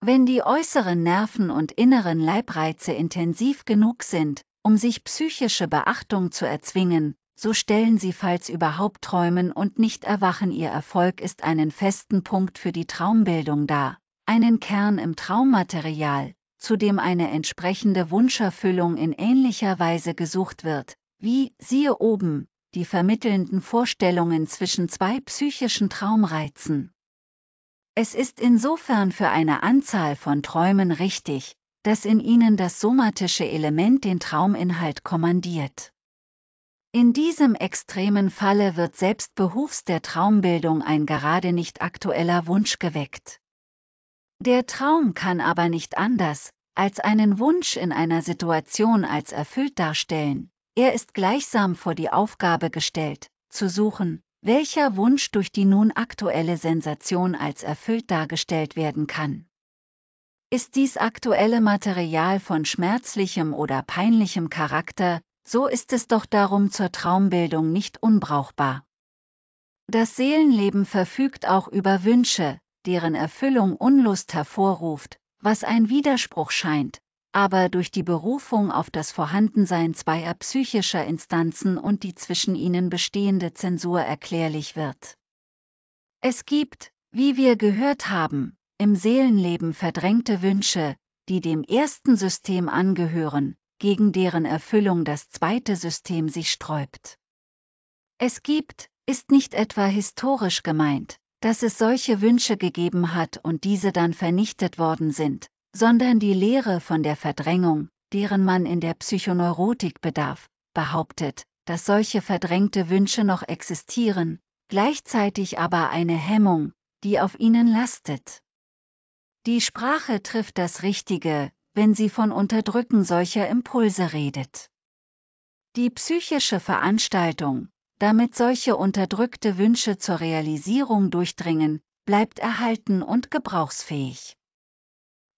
Wenn die äußeren Nerven und inneren Leibreize intensiv genug sind, um sich psychische Beachtung zu erzwingen, so stellen sie falls überhaupt Träumen und nicht erwachen ihr Erfolg ist einen festen Punkt für die Traumbildung dar, einen Kern im Traummaterial, zudem eine entsprechende Wunscherfüllung in ähnlicher Weise gesucht wird, wie, siehe oben, die vermittelnden Vorstellungen zwischen zwei psychischen Traumreizen. Es ist insofern für eine Anzahl von Träumen richtig, dass in ihnen das somatische Element den Trauminhalt kommandiert. In diesem extremen Falle wird selbst behufs der Traumbildung ein gerade nicht aktueller Wunsch geweckt. Der Traum kann aber nicht anders, als einen Wunsch in einer Situation als erfüllt darstellen. Er ist gleichsam vor die Aufgabe gestellt, zu suchen, welcher Wunsch durch die nun aktuelle Sensation als erfüllt dargestellt werden kann. Ist dies aktuelle Material von schmerzlichem oder peinlichem Charakter, so ist es doch darum zur Traumbildung nicht unbrauchbar. Das Seelenleben verfügt auch über Wünsche, deren Erfüllung Unlust hervorruft, was ein Widerspruch scheint, aber durch die Berufung auf das Vorhandensein zweier psychischer Instanzen und die zwischen ihnen bestehende Zensur erklärlich wird. Es gibt, wie wir gehört haben, im Seelenleben verdrängte Wünsche, die dem ersten System angehören, gegen deren Erfüllung das zweite System sich sträubt. Es gibt, ist nicht etwa historisch gemeint, dass es solche Wünsche gegeben hat und diese dann vernichtet worden sind, sondern die Lehre von der Verdrängung, deren man in der Psychoneurotik bedarf, behauptet, dass solche verdrängte Wünsche noch existieren, gleichzeitig aber eine Hemmung, die auf ihnen lastet. Die Sprache trifft das Richtige, wenn sie von Unterdrücken solcher Impulse redet. Die psychische Veranstaltung, damit solche unterdrückte Wünsche zur Realisierung durchdringen, bleibt erhalten und gebrauchsfähig.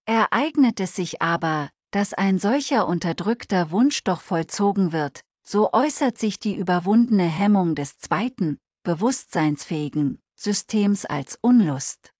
Ereignet es sich aber, dass ein solcher unterdrückter Wunsch doch vollzogen wird, so äußert sich die überwundene Hemmung des zweiten, bewusstseinsfähigen Systems als Unlust.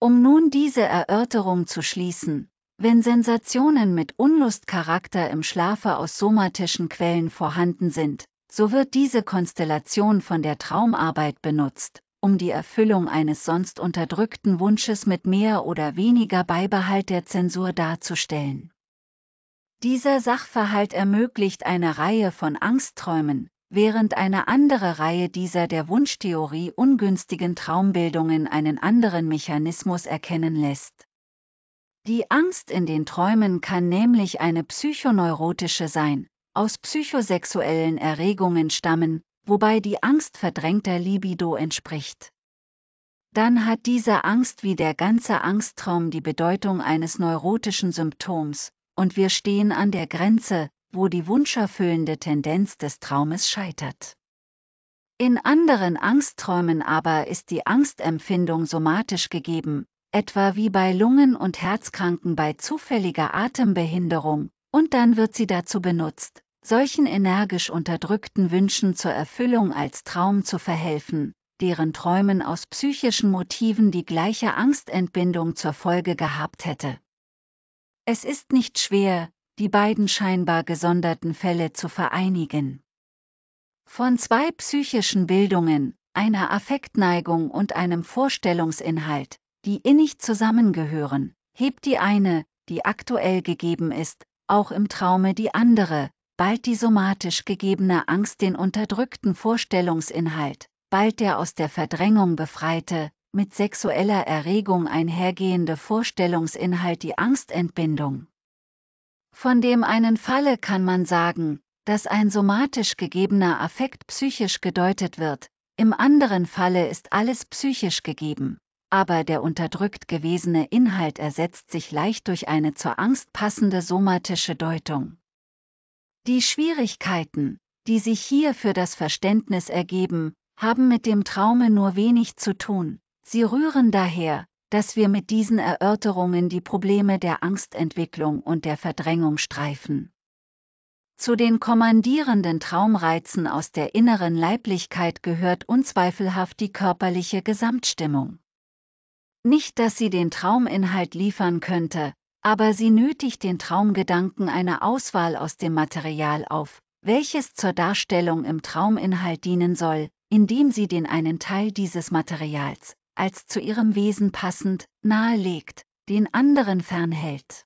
Um nun diese Erörterung zu schließen, wenn Sensationen mit Unlustcharakter im Schlafe aus somatischen Quellen vorhanden sind, so wird diese Konstellation von der Traumarbeit benutzt, um die Erfüllung eines sonst unterdrückten Wunsches mit mehr oder weniger Beibehalt der Zensur darzustellen. Dieser Sachverhalt ermöglicht eine Reihe von Angstträumen, während eine andere Reihe dieser der Wunschtheorie ungünstigen Traumbildungen einen anderen Mechanismus erkennen lässt. Die Angst in den Träumen kann nämlich eine psychoneurotische sein, aus psychosexuellen Erregungen stammen, wobei die Angst verdrängter Libido entspricht. Dann hat diese Angst wie der ganze Angsttraum die Bedeutung eines neurotischen Symptoms, und wir stehen an der Grenze, wo die wunscherfüllende Tendenz des Traumes scheitert. In anderen Angstträumen aber ist die Angstempfindung somatisch gegeben, etwa wie bei Lungen- und Herzkranken bei zufälliger Atembehinderung, und dann wird sie dazu benutzt, solchen energisch unterdrückten Wünschen zur Erfüllung als Traum zu verhelfen, deren Träumen aus psychischen Motiven die gleiche Angstentbindung zur Folge gehabt hätte. Es ist nicht schwer, die beiden scheinbar gesonderten Fälle zu vereinigen. Von zwei psychischen Bildungen, einer Affektneigung und einem Vorstellungsinhalt, die innig zusammengehören, hebt die eine, die aktuell gegeben ist, auch im Traume die andere, bald die somatisch gegebene Angst den unterdrückten Vorstellungsinhalt, bald der aus der Verdrängung befreite, mit sexueller Erregung einhergehende Vorstellungsinhalt die Angstentbindung. Von dem einen Falle kann man sagen, dass ein somatisch gegebener Affekt psychisch gedeutet wird, im anderen Falle ist alles psychisch gegeben, aber der unterdrückt gewesene Inhalt ersetzt sich leicht durch eine zur Angst passende somatische Deutung. Die Schwierigkeiten, die sich hier für das Verständnis ergeben, haben mit dem Traume nur wenig zu tun, sie rühren daher, dass wir mit diesen Erörterungen die Probleme der Angstentwicklung und der Verdrängung streifen. Zu den kommandierenden Traumreizen aus der inneren Leiblichkeit gehört unzweifelhaft die körperliche Gesamtstimmung. Nicht, dass sie den Trauminhalt liefern könnte, aber sie nötigt den Traumgedanken einer Auswahl aus dem Material auf, welches zur Darstellung im Trauminhalt dienen soll, indem sie den einen Teil dieses Materials, als zu ihrem Wesen passend, nahelegt, den anderen fernhält.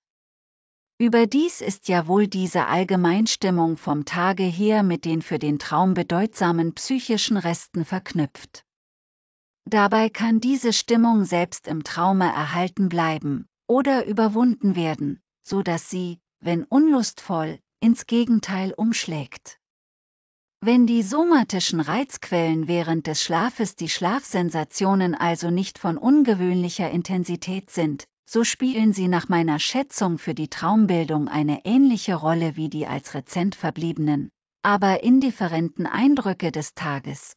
Überdies ist ja wohl diese Allgemeinstimmung vom Tage her mit den für den Traum bedeutsamen psychischen Resten verknüpft. Dabei kann diese Stimmung selbst im Traume erhalten bleiben, oder überwunden werden, so dass sie, wenn unlustvoll, ins Gegenteil umschlägt. Wenn die somatischen Reizquellen während des Schlafes die Schlafsensationen also nicht von ungewöhnlicher Intensität sind, so spielen sie nach meiner Schätzung für die Traumbildung eine ähnliche Rolle wie die als rezent verbliebenen, aber indifferenten Eindrücke des Tages.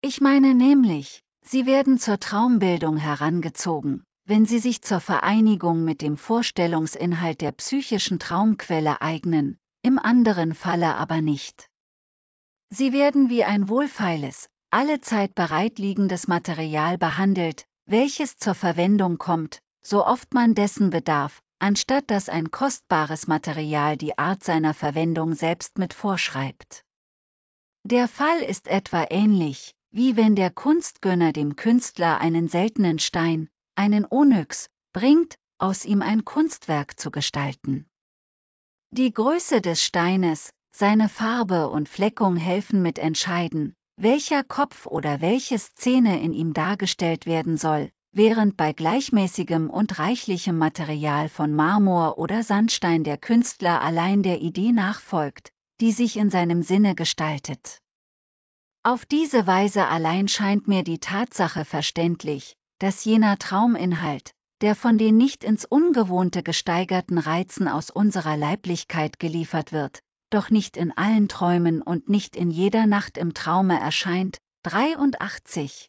Ich meine nämlich, sie werden zur Traumbildung herangezogen, wenn sie sich zur Vereinigung mit dem Vorstellungsinhalt der psychischen Traumquelle eignen, im anderen Falle aber nicht. Sie werden wie ein wohlfeiles, allezeit bereitliegendes Material behandelt, welches zur Verwendung kommt, so oft man dessen bedarf, anstatt dass ein kostbares Material die Art seiner Verwendung selbst mit vorschreibt. Der Fall ist etwa ähnlich, wie wenn der Kunstgönner dem Künstler einen seltenen Stein, einen Onyx, bringt, aus ihm ein Kunstwerk zu gestalten. Die Größe des Steines, seine Farbe und Fleckung helfen mit entscheiden, welcher Kopf oder welche Szene in ihm dargestellt werden soll, während bei gleichmäßigem und reichlichem Material von Marmor oder Sandstein der Künstler allein der Idee nachfolgt, die sich in seinem Sinne gestaltet. Auf diese Weise allein scheint mir die Tatsache verständlich, dass jener Trauminhalt, der von den nicht ins Ungewohnte gesteigerten Reizen aus unserer Leiblichkeit geliefert wird, doch nicht in allen Träumen und nicht in jeder Nacht im Traume erscheint. 83.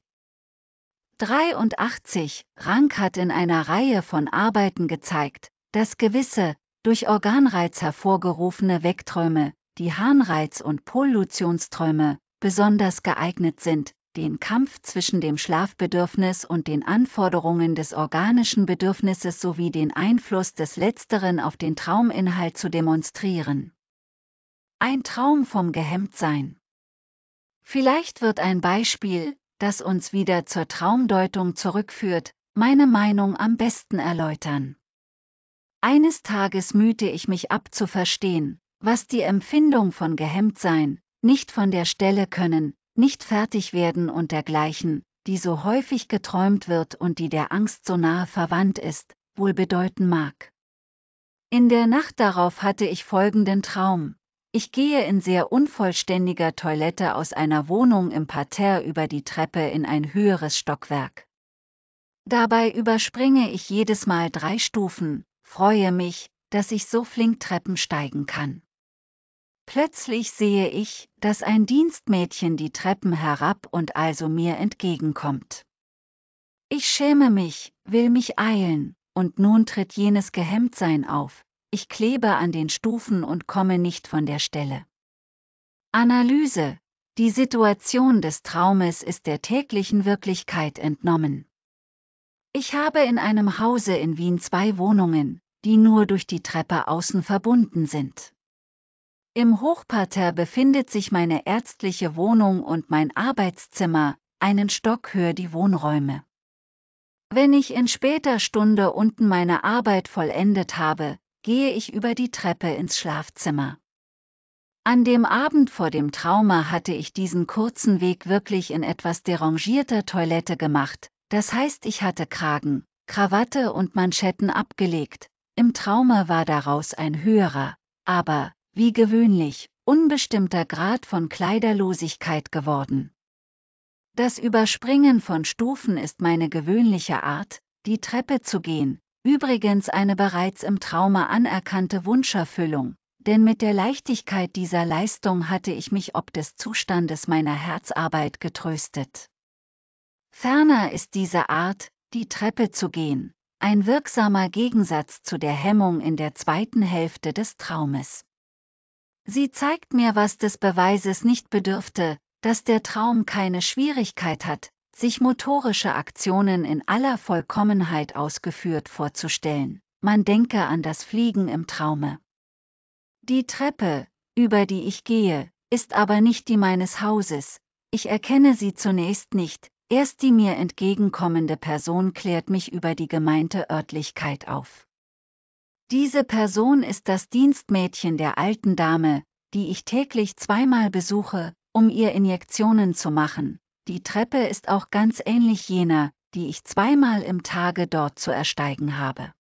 83. Rank hat in einer Reihe von Arbeiten gezeigt, dass gewisse, durch Organreiz hervorgerufene Wegträume, die Harnreiz- und Pollutionsträume, besonders geeignet sind, den Kampf zwischen dem Schlafbedürfnis und den Anforderungen des organischen Bedürfnisses sowie den Einfluss des letzteren auf den Trauminhalt zu demonstrieren. Ein Traum vom Gehemmtsein. Vielleicht wird ein Beispiel, das uns wieder zur Traumdeutung zurückführt, meine Meinung am besten erläutern. Eines Tages mühte ich mich ab zu verstehen, was die Empfindung von Gehemmtsein, nicht von der Stelle können, nicht fertig werden und dergleichen, die so häufig geträumt wird und die der Angst so nahe verwandt ist, wohl bedeuten mag. In der Nacht darauf hatte ich folgenden Traum. Ich gehe in sehr unvollständiger Toilette aus einer Wohnung im Parterre über die Treppe in ein höheres Stockwerk. Dabei überspringe ich jedes Mal drei Stufen, freue mich, dass ich so flink Treppen steigen kann. Plötzlich sehe ich, dass ein Dienstmädchen die Treppen herab und also mir entgegenkommt. Ich schäme mich, will mich eilen, und nun tritt jenes Gehemmtsein auf, ich klebe an den Stufen und komme nicht von der Stelle. Analyse. Die Situation des Traumes ist der täglichen Wirklichkeit entnommen. Ich habe in einem Hause in Wien zwei Wohnungen, die nur durch die Treppe außen verbunden sind. Im Hochparterre befindet sich meine ärztliche Wohnung und mein Arbeitszimmer, einen Stock höher die Wohnräume. Wenn ich in später Stunde unten meine Arbeit vollendet habe, gehe ich über die Treppe ins Schlafzimmer. An dem Abend vor dem Trauma hatte ich diesen kurzen Weg wirklich in etwas derangierter Toilette gemacht, das heißt ich hatte Kragen, Krawatte und Manschetten abgelegt, im Trauma war daraus ein höherer, aber wie gewöhnlich, unbestimmter Grad von Kleiderlosigkeit geworden. Das Überspringen von Stufen ist meine gewöhnliche Art, die Treppe zu gehen, übrigens eine bereits im Trauma anerkannte Wunscherfüllung, denn mit der Leichtigkeit dieser Leistung hatte ich mich ob des Zustandes meiner Herzarbeit getröstet. Ferner ist diese Art, die Treppe zu gehen, ein wirksamer Gegensatz zu der Hemmung in der zweiten Hälfte des Traumes. Sie zeigt mir, was des Beweises nicht bedürfte, dass der Traum keine Schwierigkeit hat, sich motorische Aktionen in aller Vollkommenheit ausgeführt vorzustellen. Man denke an das Fliegen im Traume. Die Treppe, über die ich gehe, ist aber nicht die meines Hauses, ich erkenne sie zunächst nicht, erst die mir entgegenkommende Person klärt mich über die gemeinte Örtlichkeit auf. Diese Person ist das Dienstmädchen der alten Dame, die ich täglich zweimal besuche, um ihr Injektionen zu machen. Die Treppe ist auch ganz ähnlich jener, die ich zweimal im Tage dort zu ersteigen habe.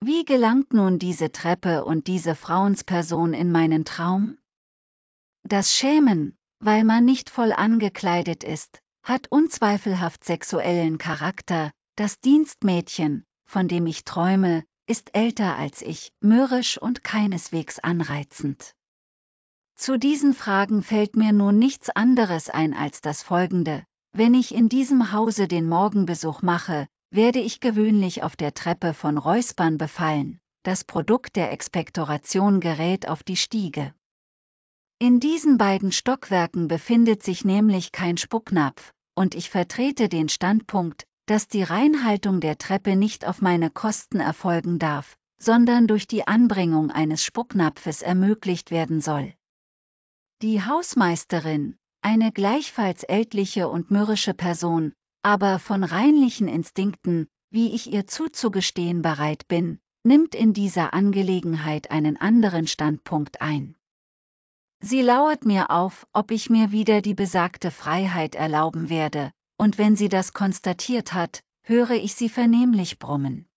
Wie gelangt nun diese Treppe und diese Frauensperson in meinen Traum? Das Schämen, weil man nicht voll angekleidet ist, hat unzweifelhaft sexuellen Charakter, das Dienstmädchen, von dem ich träume, ist älter als ich, mürrisch und keineswegs anreizend. Zu diesen Fragen fällt mir nun nichts anderes ein als das folgende. Wenn ich in diesem Hause den Morgenbesuch mache, werde ich gewöhnlich auf der Treppe von Räuspern befallen, das Produkt der Expektoration gerät auf die Stiege. In diesen beiden Stockwerken befindet sich nämlich kein Spucknapf, und ich vertrete den Standpunkt, dass die Reinhaltung der Treppe nicht auf meine Kosten erfolgen darf, sondern durch die Anbringung eines Spucknapfes ermöglicht werden soll. Die Hausmeisterin, eine gleichfalls ältliche und mürrische Person, aber von reinlichen Instinkten, wie ich ihr zuzugestehen bereit bin, nimmt in dieser Angelegenheit einen anderen Standpunkt ein. Sie lauert mir auf, ob ich mir wieder die besagte Freiheit erlauben werde, und wenn sie das konstatiert hat, höre ich sie vernehmlich brummen.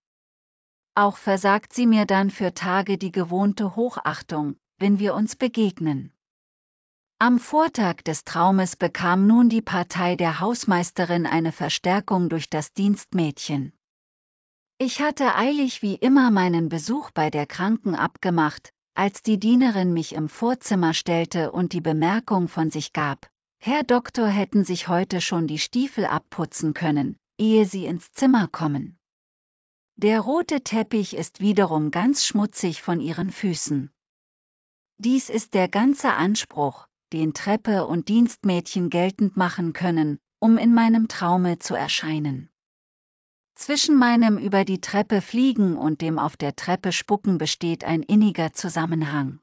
Auch versagt sie mir dann für Tage die gewohnte Hochachtung, wenn wir uns begegnen. Am Vortag des Traumes bekam nun die Partei der Hausmeisterin eine Verstärkung durch das Dienstmädchen. Ich hatte eilig wie immer meinen Besuch bei der Kranken abgemacht, als die Dienerin mich im Vorzimmer stellte und die Bemerkung von sich gab, Herr Doktor hätten sich heute schon die Stiefel abputzen können, ehe sie ins Zimmer kommen. Der rote Teppich ist wiederum ganz schmutzig von ihren Füßen. Dies ist der ganze Anspruch, den Treppe und Dienstmädchen geltend machen können, um in meinem Traume zu erscheinen. Zwischen meinem über die Treppe fliegen und dem auf der Treppe spucken besteht ein inniger Zusammenhang.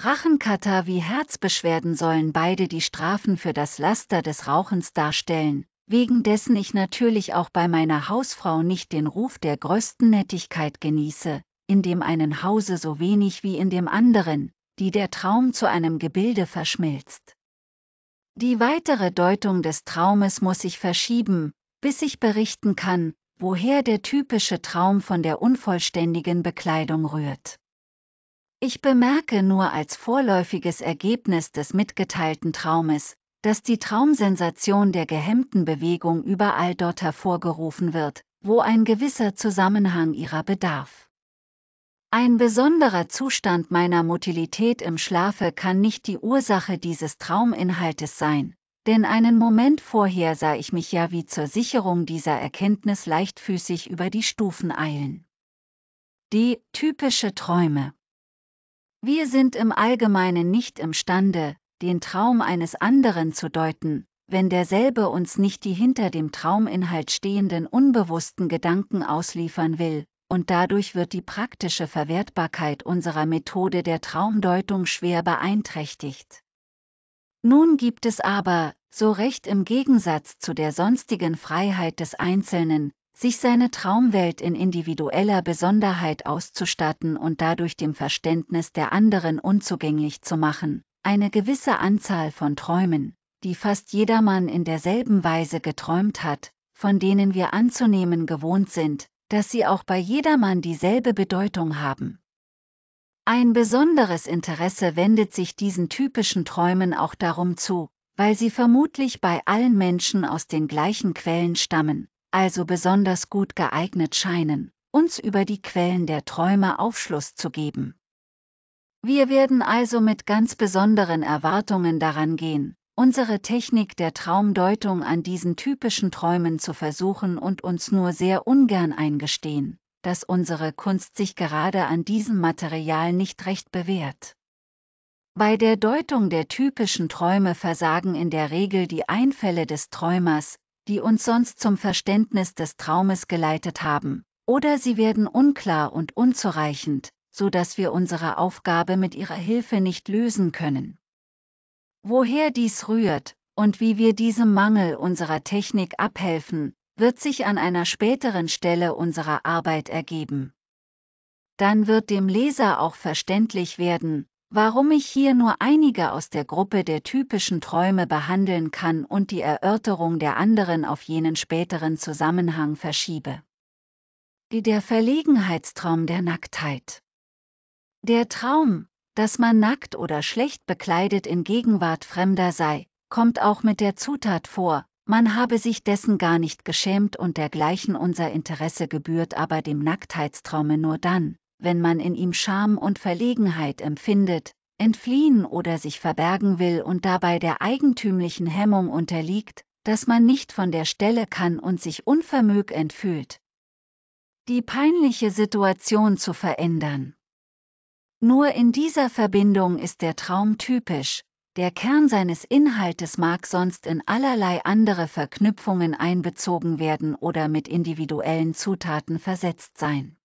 Rachenkater wie Herzbeschwerden sollen beide die Strafen für das Laster des Rauchens darstellen, wegen dessen ich natürlich auch bei meiner Hausfrau nicht den Ruf der größten Nettigkeit genieße, in dem einen Hause so wenig wie in dem anderen, die der Traum zu einem Gebilde verschmilzt. Die weitere Deutung des Traumes muss ich verschieben, bis ich berichten kann, woher der typische Traum von der unvollständigen Bekleidung rührt. Ich bemerke nur als vorläufiges Ergebnis des mitgeteilten Traumes, dass die Traumsensation der gehemmten Bewegung überall dort hervorgerufen wird, wo ein gewisser Zusammenhang ihrer bedarf. Ein besonderer Zustand meiner Motilität im Schlafe kann nicht die Ursache dieses Trauminhaltes sein, denn einen Moment vorher sah ich mich ja wie zur Sicherung dieser Erkenntnis leichtfüßig über die Stufen eilen. Die typische Träume wir sind im Allgemeinen nicht imstande, den Traum eines anderen zu deuten, wenn derselbe uns nicht die hinter dem Trauminhalt stehenden unbewussten Gedanken ausliefern will, und dadurch wird die praktische Verwertbarkeit unserer Methode der Traumdeutung schwer beeinträchtigt. Nun gibt es aber, so recht im Gegensatz zu der sonstigen Freiheit des Einzelnen, sich seine Traumwelt in individueller Besonderheit auszustatten und dadurch dem Verständnis der anderen unzugänglich zu machen. Eine gewisse Anzahl von Träumen, die fast jedermann in derselben Weise geträumt hat, von denen wir anzunehmen gewohnt sind, dass sie auch bei jedermann dieselbe Bedeutung haben. Ein besonderes Interesse wendet sich diesen typischen Träumen auch darum zu, weil sie vermutlich bei allen Menschen aus den gleichen Quellen stammen, also besonders gut geeignet scheinen, uns über die Quellen der Träume Aufschluss zu geben. Wir werden also mit ganz besonderen Erwartungen daran gehen, unsere Technik der Traumdeutung an diesen typischen Träumen zu versuchen und uns nur sehr ungern eingestehen, dass unsere Kunst sich gerade an diesem Material nicht recht bewährt. Bei der Deutung der typischen Träume versagen in der Regel die Einfälle des Träumers, die uns sonst zum Verständnis des Traumes geleitet haben, oder sie werden unklar und unzureichend, so dass wir unsere Aufgabe mit ihrer Hilfe nicht lösen können. Woher dies rührt und wie wir diesem Mangel unserer Technik abhelfen, wird sich an einer späteren Stelle unserer Arbeit ergeben. Dann wird dem Leser auch verständlich werden, warum ich hier nur einige aus der Gruppe der typischen Träume behandeln kann und die Erörterung der anderen auf jenen späteren Zusammenhang verschiebe. Die Der Verlegenheitstraum der Nacktheit. Der Traum, dass man nackt oder schlecht bekleidet in Gegenwart Fremder sei, kommt auch mit der Zutat vor, man habe sich dessen gar nicht geschämt und dergleichen unser Interesse gebührt aber dem Nacktheitstraume nur dann, wenn man in ihm Scham und Verlegenheit empfindet, entfliehen oder sich verbergen will und dabei der eigentümlichen Hemmung unterliegt, dass man nicht von der Stelle kann und sich unvermögend fühlt. Die peinliche Situation zu verändern. Nur in dieser Verbindung ist der Traum typisch, der Kern seines Inhaltes mag sonst in allerlei andere Verknüpfungen einbezogen werden oder mit individuellen Zutaten versetzt sein.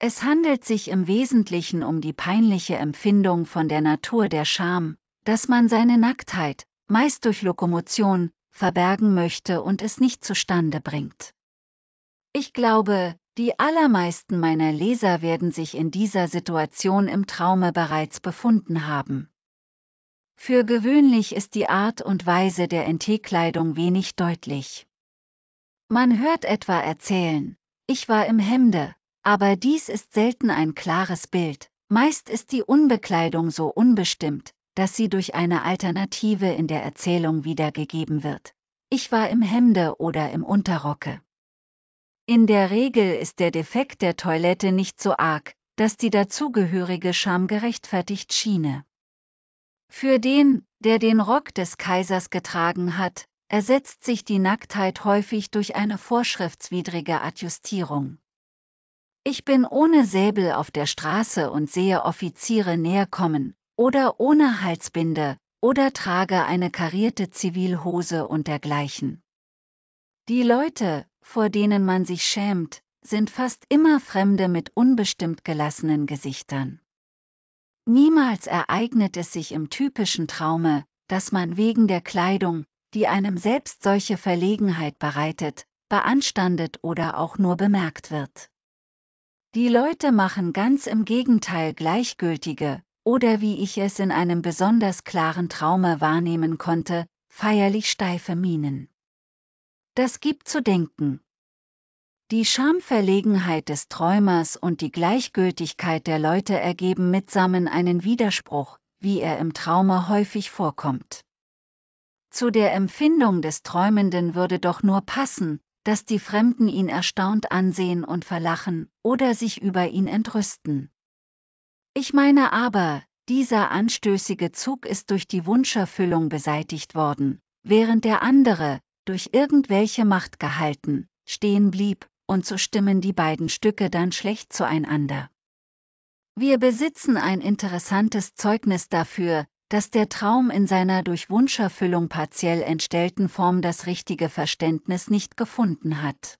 Es handelt sich im Wesentlichen um die peinliche Empfindung von der Natur der Scham, dass man seine Nacktheit, meist durch Lokomotion, verbergen möchte und es nicht zustande bringt. Ich glaube, die allermeisten meiner Leser werden sich in dieser Situation im Traume bereits befunden haben. Für gewöhnlich ist die Art und Weise der NT-Kleidung wenig deutlich. Man hört etwa erzählen, ich war im Hemde, aber dies ist selten ein klares Bild. Meist ist die Unbekleidung so unbestimmt, dass sie durch eine Alternative in der Erzählung wiedergegeben wird. Ich war im Hemde oder im Unterrocke. In der Regel ist der Defekt der Toilette nicht so arg, dass die dazugehörige Scham gerechtfertigt schiene. Für den, der den Rock des Kaisers getragen hat, ersetzt sich die Nacktheit häufig durch eine vorschriftswidrige Adjustierung. Ich bin ohne Säbel auf der Straße und sehe Offiziere näher kommen, oder ohne Halsbinde, oder trage eine karierte Zivilhose und dergleichen. Die Leute, vor denen man sich schämt, sind fast immer Fremde mit unbestimmt gelassenen Gesichtern. Niemals ereignet es sich im typischen Traume, dass man wegen der Kleidung, die einem selbst solche Verlegenheit bereitet, beanstandet oder auch nur bemerkt wird. Die Leute machen ganz im Gegenteil gleichgültige, oder wie ich es in einem besonders klaren Traume wahrnehmen konnte, feierlich steife Mienen. Das gibt zu denken. Die Schamverlegenheit des Träumers und die Gleichgültigkeit der Leute ergeben mitsammen einen Widerspruch, wie er im Traume häufig vorkommt. Zu der Empfindung des Träumenden würde doch nur passen, dass die Fremden ihn erstaunt ansehen und verlachen oder sich über ihn entrüsten. Ich meine aber, dieser anstößige Zug ist durch die Wunscherfüllung beseitigt worden, während der andere, durch irgendwelche Macht gehalten, stehen blieb, und so stimmen die beiden Stücke dann schlecht zueinander. Wir besitzen ein interessantes Zeugnis dafür, dass der Traum in seiner durch Wunscherfüllung partiell entstellten Form das richtige Verständnis nicht gefunden hat.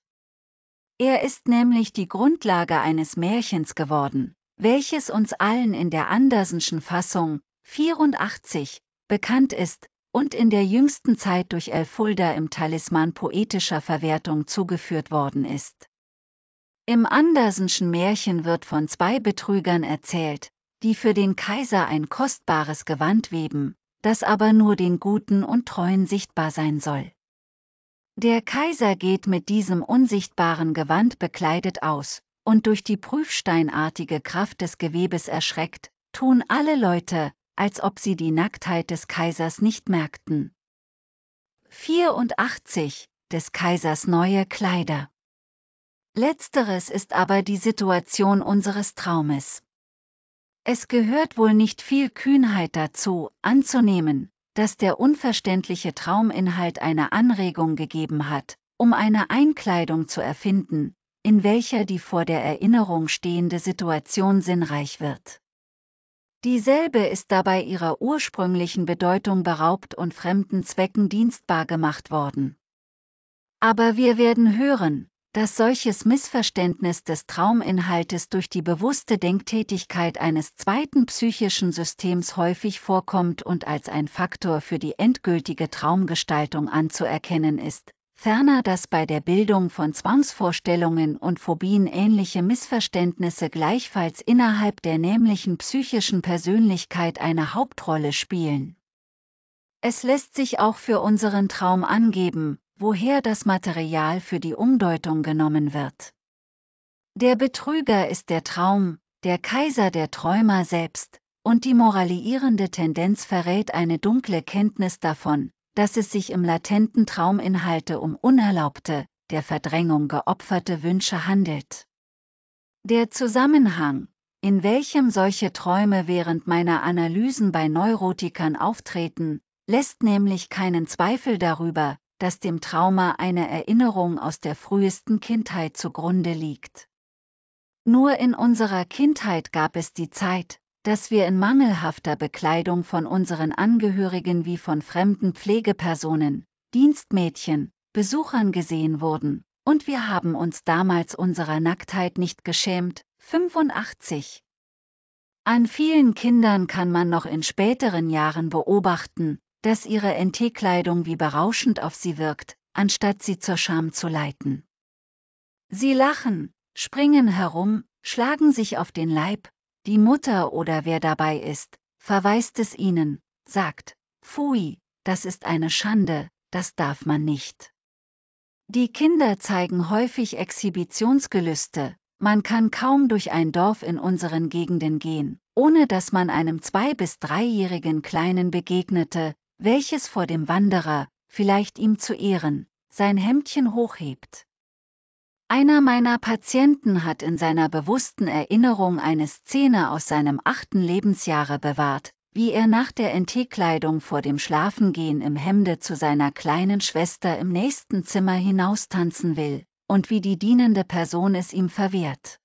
Er ist nämlich die Grundlage eines Märchens geworden, welches uns allen in der Andersenschen Fassung 84 bekannt ist und in der jüngsten Zeit durch Elfulda im Talisman poetischer Verwertung zugeführt worden ist. Im Andersenschen Märchen wird von zwei Betrügern erzählt, die für den Kaiser ein kostbares Gewand weben, das aber nur den Guten und Treuen sichtbar sein soll. Der Kaiser geht mit diesem unsichtbaren Gewand bekleidet aus, und durch die prüfsteinartige Kraft des Gewebes erschreckt, tun alle Leute, als ob sie die Nacktheit des Kaisers nicht merkten. 84 des Kaisers neue Kleider Letzteres ist aber die Situation unseres Traumes. Es gehört wohl nicht viel Kühnheit dazu, anzunehmen, dass der unverständliche Trauminhalt eine Anregung gegeben hat, um eine Einkleidung zu erfinden, in welcher die vor der Erinnerung stehende Situation sinnreich wird. Dieselbe ist dabei ihrer ursprünglichen Bedeutung beraubt und fremden Zwecken dienstbar gemacht worden. Aber wir werden hören, dass solches Missverständnis des Trauminhaltes durch die bewusste Denktätigkeit eines zweiten psychischen Systems häufig vorkommt und als ein Faktor für die endgültige Traumgestaltung anzuerkennen ist. Ferner, dass bei der Bildung von Zwangsvorstellungen und Phobien ähnliche Missverständnisse gleichfalls innerhalb der nämlichen psychischen Persönlichkeit eine Hauptrolle spielen. Es lässt sich auch für unseren Traum angeben, woher das Material für die Umdeutung genommen wird. Der Betrüger ist der Traum, der Kaiser der Träumer selbst, und die moralierende Tendenz verrät eine dunkle Kenntnis davon, dass es sich im latenten Trauminhalte um unerlaubte, der Verdrängung geopferte Wünsche handelt. Der Zusammenhang, in welchem solche Träume während meiner Analysen bei Neurotikern auftreten, lässt nämlich keinen Zweifel darüber, das dem Trauma eine Erinnerung aus der frühesten Kindheit zugrunde liegt. Nur in unserer Kindheit gab es die Zeit, dass wir in mangelhafter Bekleidung von unseren Angehörigen wie von fremden Pflegepersonen, Dienstmädchen, Besuchern gesehen wurden, und wir haben uns damals unserer Nacktheit nicht geschämt. 85. An vielen Kindern kann man noch in späteren Jahren beobachten, dass ihre NT-Kleidung wie berauschend auf sie wirkt, anstatt sie zur Scham zu leiten. Sie lachen, springen herum, schlagen sich auf den Leib, die Mutter oder wer dabei ist, verweist es ihnen, sagt, Pfui, das ist eine Schande, das darf man nicht. Die Kinder zeigen häufig Exhibitionsgelüste, man kann kaum durch ein Dorf in unseren Gegenden gehen, ohne dass man einem zwei- bis dreijährigen Kleinen begegnete, welches vor dem Wanderer, vielleicht ihm zu Ehren, sein Hemdchen hochhebt. Einer meiner Patienten hat in seiner bewussten Erinnerung eine Szene aus seinem achten Lebensjahre bewahrt, wie er nach der Entkleidung vor dem Schlafengehen im Hemde zu seiner kleinen Schwester im nächsten Zimmer hinaustanzen will, und wie die dienende Person es ihm verwehrt.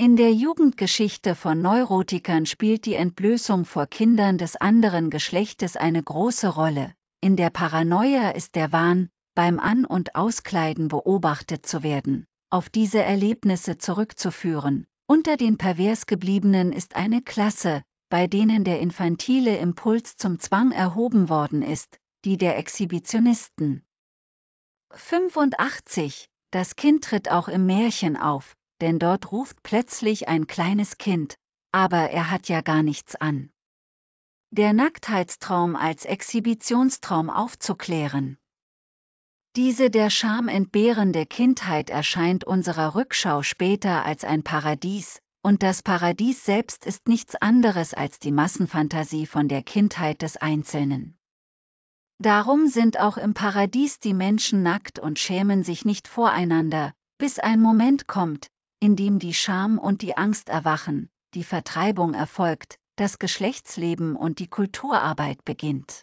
In der Jugendgeschichte von Neurotikern spielt die Entblößung vor Kindern des anderen Geschlechtes eine große Rolle. In der Paranoia ist der Wahn, beim An- und Auskleiden beobachtet zu werden, auf diese Erlebnisse zurückzuführen. Unter den pervers gebliebenen ist eine Klasse, bei denen der infantile Impuls zum Zwang erhoben worden ist, die der Exhibitionisten. 85. Das Kind tritt auch im Märchen auf, denn dort ruft plötzlich ein kleines Kind, aber er hat ja gar nichts an. Der Nacktheitstraum als Exhibitionstraum aufzuklären. Diese der Scham entbehrende Kindheit erscheint unserer Rückschau später als ein Paradies, und das Paradies selbst ist nichts anderes als die Massenfantasie von der Kindheit des Einzelnen. Darum sind auch im Paradies die Menschen nackt und schämen sich nicht voreinander, bis ein Moment kommt, in dem die Scham und die Angst erwachen, die Vertreibung erfolgt, das Geschlechtsleben und die Kulturarbeit beginnt.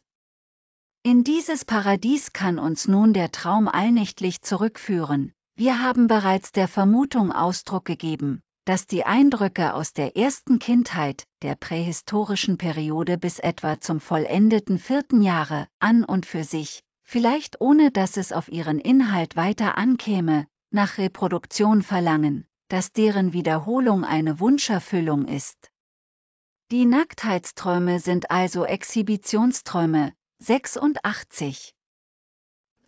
In dieses Paradies kann uns nun der Traum allnächtlich zurückführen, wir haben bereits der Vermutung Ausdruck gegeben, dass die Eindrücke aus der ersten Kindheit, der prähistorischen Periode bis etwa zum vollendeten vierten Jahre, an und für sich, vielleicht ohne dass es auf ihren Inhalt weiter ankäme, nach Reproduktion verlangen, dass deren Wiederholung eine Wunscherfüllung ist. Die Nacktheitsträume sind also Exhibitionsträume. 86.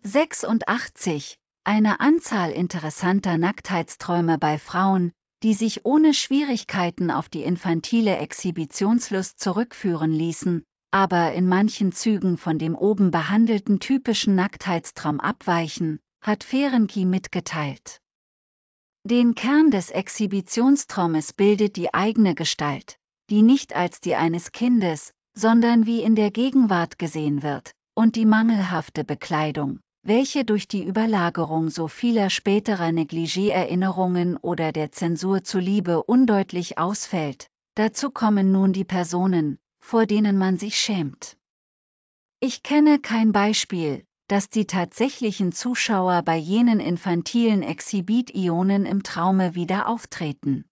86. Eine Anzahl interessanter Nacktheitsträume bei Frauen, die sich ohne Schwierigkeiten auf die infantile Exhibitionslust zurückführen ließen, aber in manchen Zügen von dem oben behandelten typischen Nacktheitstraum abweichen, hat Ferenki mitgeteilt. Den Kern des Exhibitionstraumes bildet die eigene Gestalt, die nicht als die eines Kindes, sondern wie in der Gegenwart gesehen wird, und die mangelhafte Bekleidung, welche durch die Überlagerung so vieler späterer Negligé-Erinnerungen oder der Zensur zuliebe undeutlich ausfällt. Dazu kommen nun die Personen, vor denen man sich schämt. Ich kenne kein Beispiel, dass die tatsächlichen Zuschauer bei jenen infantilen Exhibit-Ionen im Traume wieder auftreten.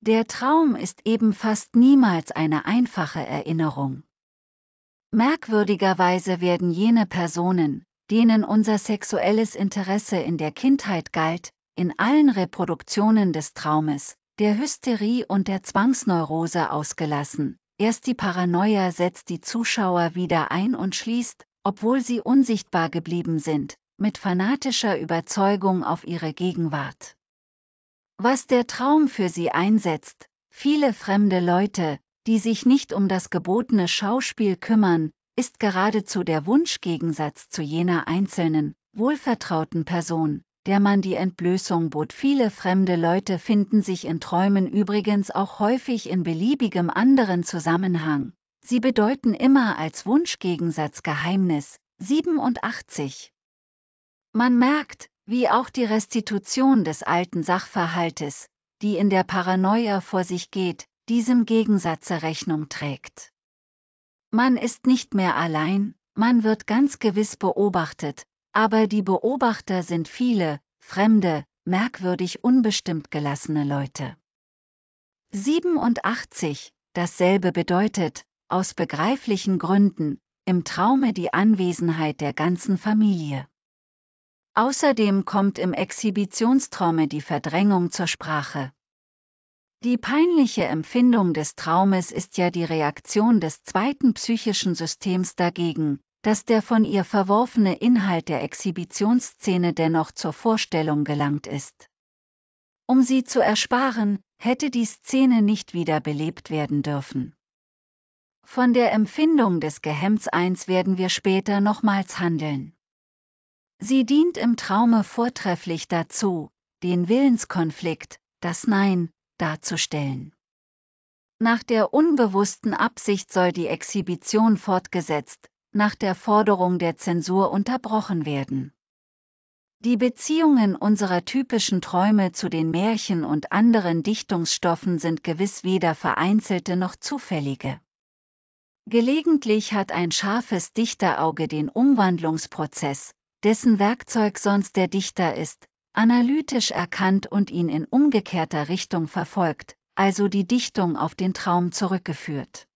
Der Traum ist eben fast niemals eine einfache Erinnerung. Merkwürdigerweise werden jene Personen, denen unser sexuelles Interesse in der Kindheit galt, in allen Reproduktionen des Traumes, der Hysterie und der Zwangsneurose ausgelassen. Erst die Paranoia setzt die Zuschauer wieder ein und schließt, obwohl sie unsichtbar geblieben sind, mit fanatischer Überzeugung auf ihre Gegenwart. Was der Traum für sie einsetzt, viele fremde Leute, die sich nicht um das gebotene Schauspiel kümmern, ist geradezu der Wunschgegensatz zu jener einzelnen, wohlvertrauten Person, der man die Entblößung bot. Viele fremde Leute finden sich in Träumen übrigens auch häufig in beliebigem anderen Zusammenhang, Sie bedeuten immer als Wunschgegensatz Geheimnis 87. Man merkt, wie auch die Restitution des alten Sachverhaltes, die in der Paranoia vor sich geht, diesem Gegensatze Rechnung trägt. Man ist nicht mehr allein, man wird ganz gewiss beobachtet, aber die Beobachter sind viele, fremde, merkwürdig unbestimmt gelassene Leute. 87, dasselbe bedeutet, aus begreiflichen Gründen, im Traume die Anwesenheit der ganzen Familie. Außerdem kommt im Exhibitionstraume die Verdrängung zur Sprache. Die peinliche Empfindung des Traumes ist ja die Reaktion des zweiten psychischen Systems dagegen, dass der von ihr verworfene Inhalt der Exhibitionsszene dennoch zur Vorstellung gelangt ist. Um sie zu ersparen, hätte die Szene nicht wieder belebt werden dürfen. Von der Empfindung des Gehemmseins werden wir später nochmals handeln. Sie dient im Traume vortrefflich dazu, den Willenskonflikt, das Nein, darzustellen. Nach der unbewussten Absicht soll die Exhibition fortgesetzt, nach der Forderung der Zensur unterbrochen werden. Die Beziehungen unserer typischen Träume zu den Märchen und anderen Dichtungsstoffen sind gewiss weder vereinzelte noch zufällige. Gelegentlich hat ein scharfes Dichterauge den Umwandlungsprozess, dessen Werkzeug sonst der Dichter ist, analytisch erkannt und ihn in umgekehrter Richtung verfolgt, also die Dichtung auf den Traum zurückgeführt.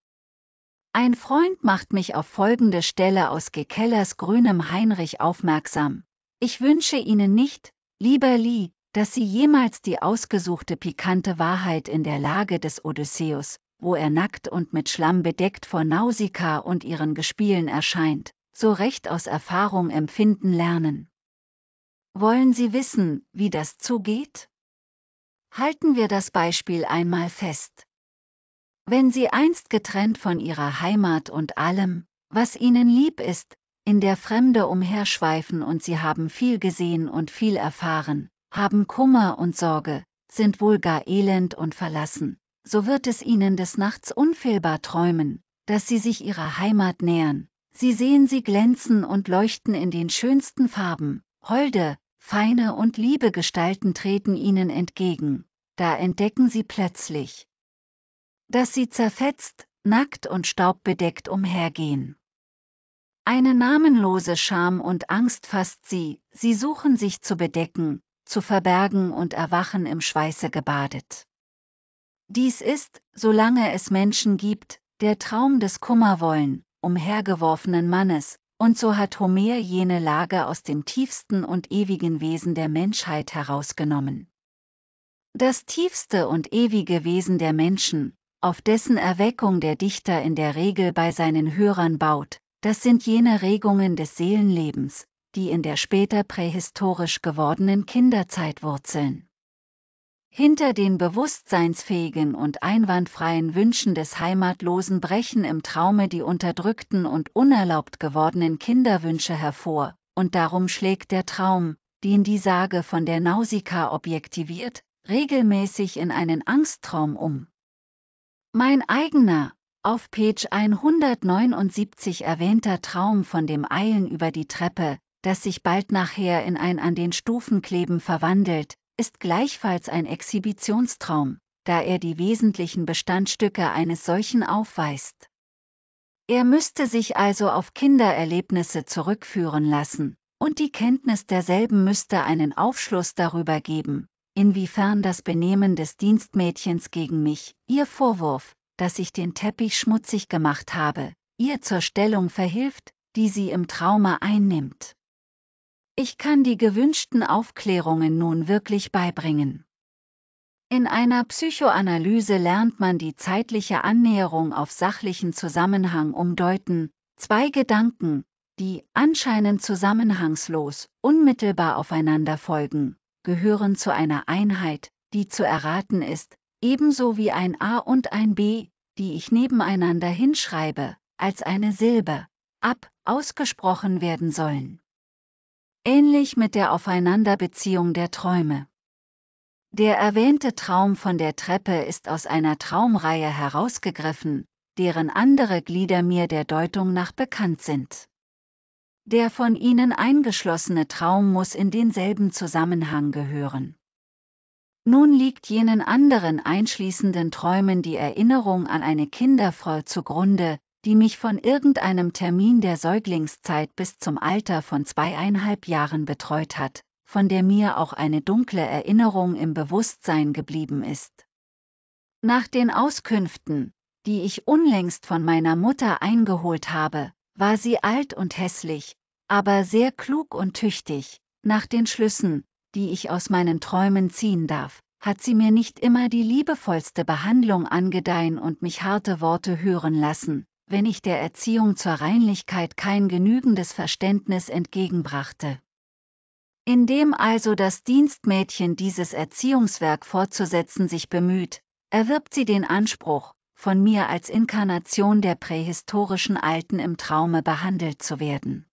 Ein Freund macht mich auf folgende Stelle aus Gekellers grünem Heinrich aufmerksam. Ich wünsche Ihnen nicht, lieber Lee, dass Sie jemals die ausgesuchte pikante Wahrheit in der Lage des Odysseus, wo er nackt und mit Schlamm bedeckt vor Nausicaa und ihren Gespielen erscheint, so recht aus Erfahrung empfinden lernen. Wollen Sie wissen, wie das zugeht? Halten wir das Beispiel einmal fest. Wenn Sie einst getrennt von Ihrer Heimat und allem, was Ihnen lieb ist, in der Fremde umherschweifen und Sie haben viel gesehen und viel erfahren, haben Kummer und Sorge, sind wohl gar elend und verlassen, so wird es ihnen des Nachts unfehlbar träumen, dass sie sich ihrer Heimat nähern. Sie sehen sie glänzen und leuchten in den schönsten Farben, holde, feine und liebe Gestalten treten ihnen entgegen. Da entdecken sie plötzlich, dass sie zerfetzt, nackt und staubbedeckt umhergehen. Eine namenlose Scham und Angst fasst sie, sie suchen sich zu bedecken, zu verbergen und erwachen im Schweiße gebadet. Dies ist, solange es Menschen gibt, der Traum des Kummerwollen, umhergeworfenen Mannes, und so hat Homer jene Lage aus dem tiefsten und ewigen Wesen der Menschheit herausgenommen. Das tiefste und ewige Wesen der Menschen, auf dessen Erweckung der Dichter in der Regel bei seinen Hörern baut, das sind jene Regungen des Seelenlebens, die in der später prähistorisch gewordenen Kinderzeit wurzeln. Hinter den bewusstseinsfähigen und einwandfreien Wünschen des Heimatlosen brechen im Traume die unterdrückten und unerlaubt gewordenen Kinderwünsche hervor, und darum schlägt der Traum, den die Sage von der Nausika objektiviert, regelmäßig in einen Angsttraum um. Mein eigener, auf Page 179 erwähnter Traum von dem Eilen über die Treppe, das sich bald nachher in ein an den Stufen kleben verwandelt, ist gleichfalls ein Exhibitionstraum, da er die wesentlichen Bestandstücke eines solchen aufweist. Er müsste sich also auf Kindererlebnisse zurückführen lassen, und die Kenntnis derselben müsste einen Aufschluss darüber geben, inwiefern das Benehmen des Dienstmädchens gegen mich, ihr Vorwurf, dass ich den Teppich schmutzig gemacht habe, ihr zur Stellung verhilft, die sie im Traume einnimmt. Ich kann die gewünschten Aufklärungen nun wirklich beibringen. In einer Psychoanalyse lernt man die zeitliche Annäherung auf sachlichen Zusammenhang umdeuten, zwei Gedanken, die anscheinend zusammenhangslos, unmittelbar aufeinander folgen, gehören zu einer Einheit, die zu erraten ist, ebenso wie ein A und ein B, die ich nebeneinander hinschreibe, als eine Silbe, ab, ausgesprochen werden sollen ähnlich mit der Aufeinanderbeziehung der Träume. Der erwähnte Traum von der Treppe ist aus einer Traumreihe herausgegriffen, deren andere Glieder mir der Deutung nach bekannt sind. Der von ihnen eingeschlossene Traum muss in denselben Zusammenhang gehören. Nun liegt jenen anderen einschließenden Träumen die Erinnerung an eine Kinderfrau zugrunde, die mich von irgendeinem Termin der Säuglingszeit bis zum Alter von zweieinhalb Jahren betreut hat, von der mir auch eine dunkle Erinnerung im Bewusstsein geblieben ist. Nach den Auskünften, die ich unlängst von meiner Mutter eingeholt habe, war sie alt und hässlich, aber sehr klug und tüchtig. Nach den Schlüssen, die ich aus meinen Träumen ziehen darf, hat sie mir nicht immer die liebevollste Behandlung angedeihen und mich harte Worte hören lassen, wenn ich der Erziehung zur Reinlichkeit kein genügendes Verständnis entgegenbrachte. Indem also das Dienstmädchen dieses Erziehungswerk fortzusetzen sich bemüht, erwirbt sie den Anspruch, von mir als Inkarnation der prähistorischen Alten im Traume behandelt zu werden.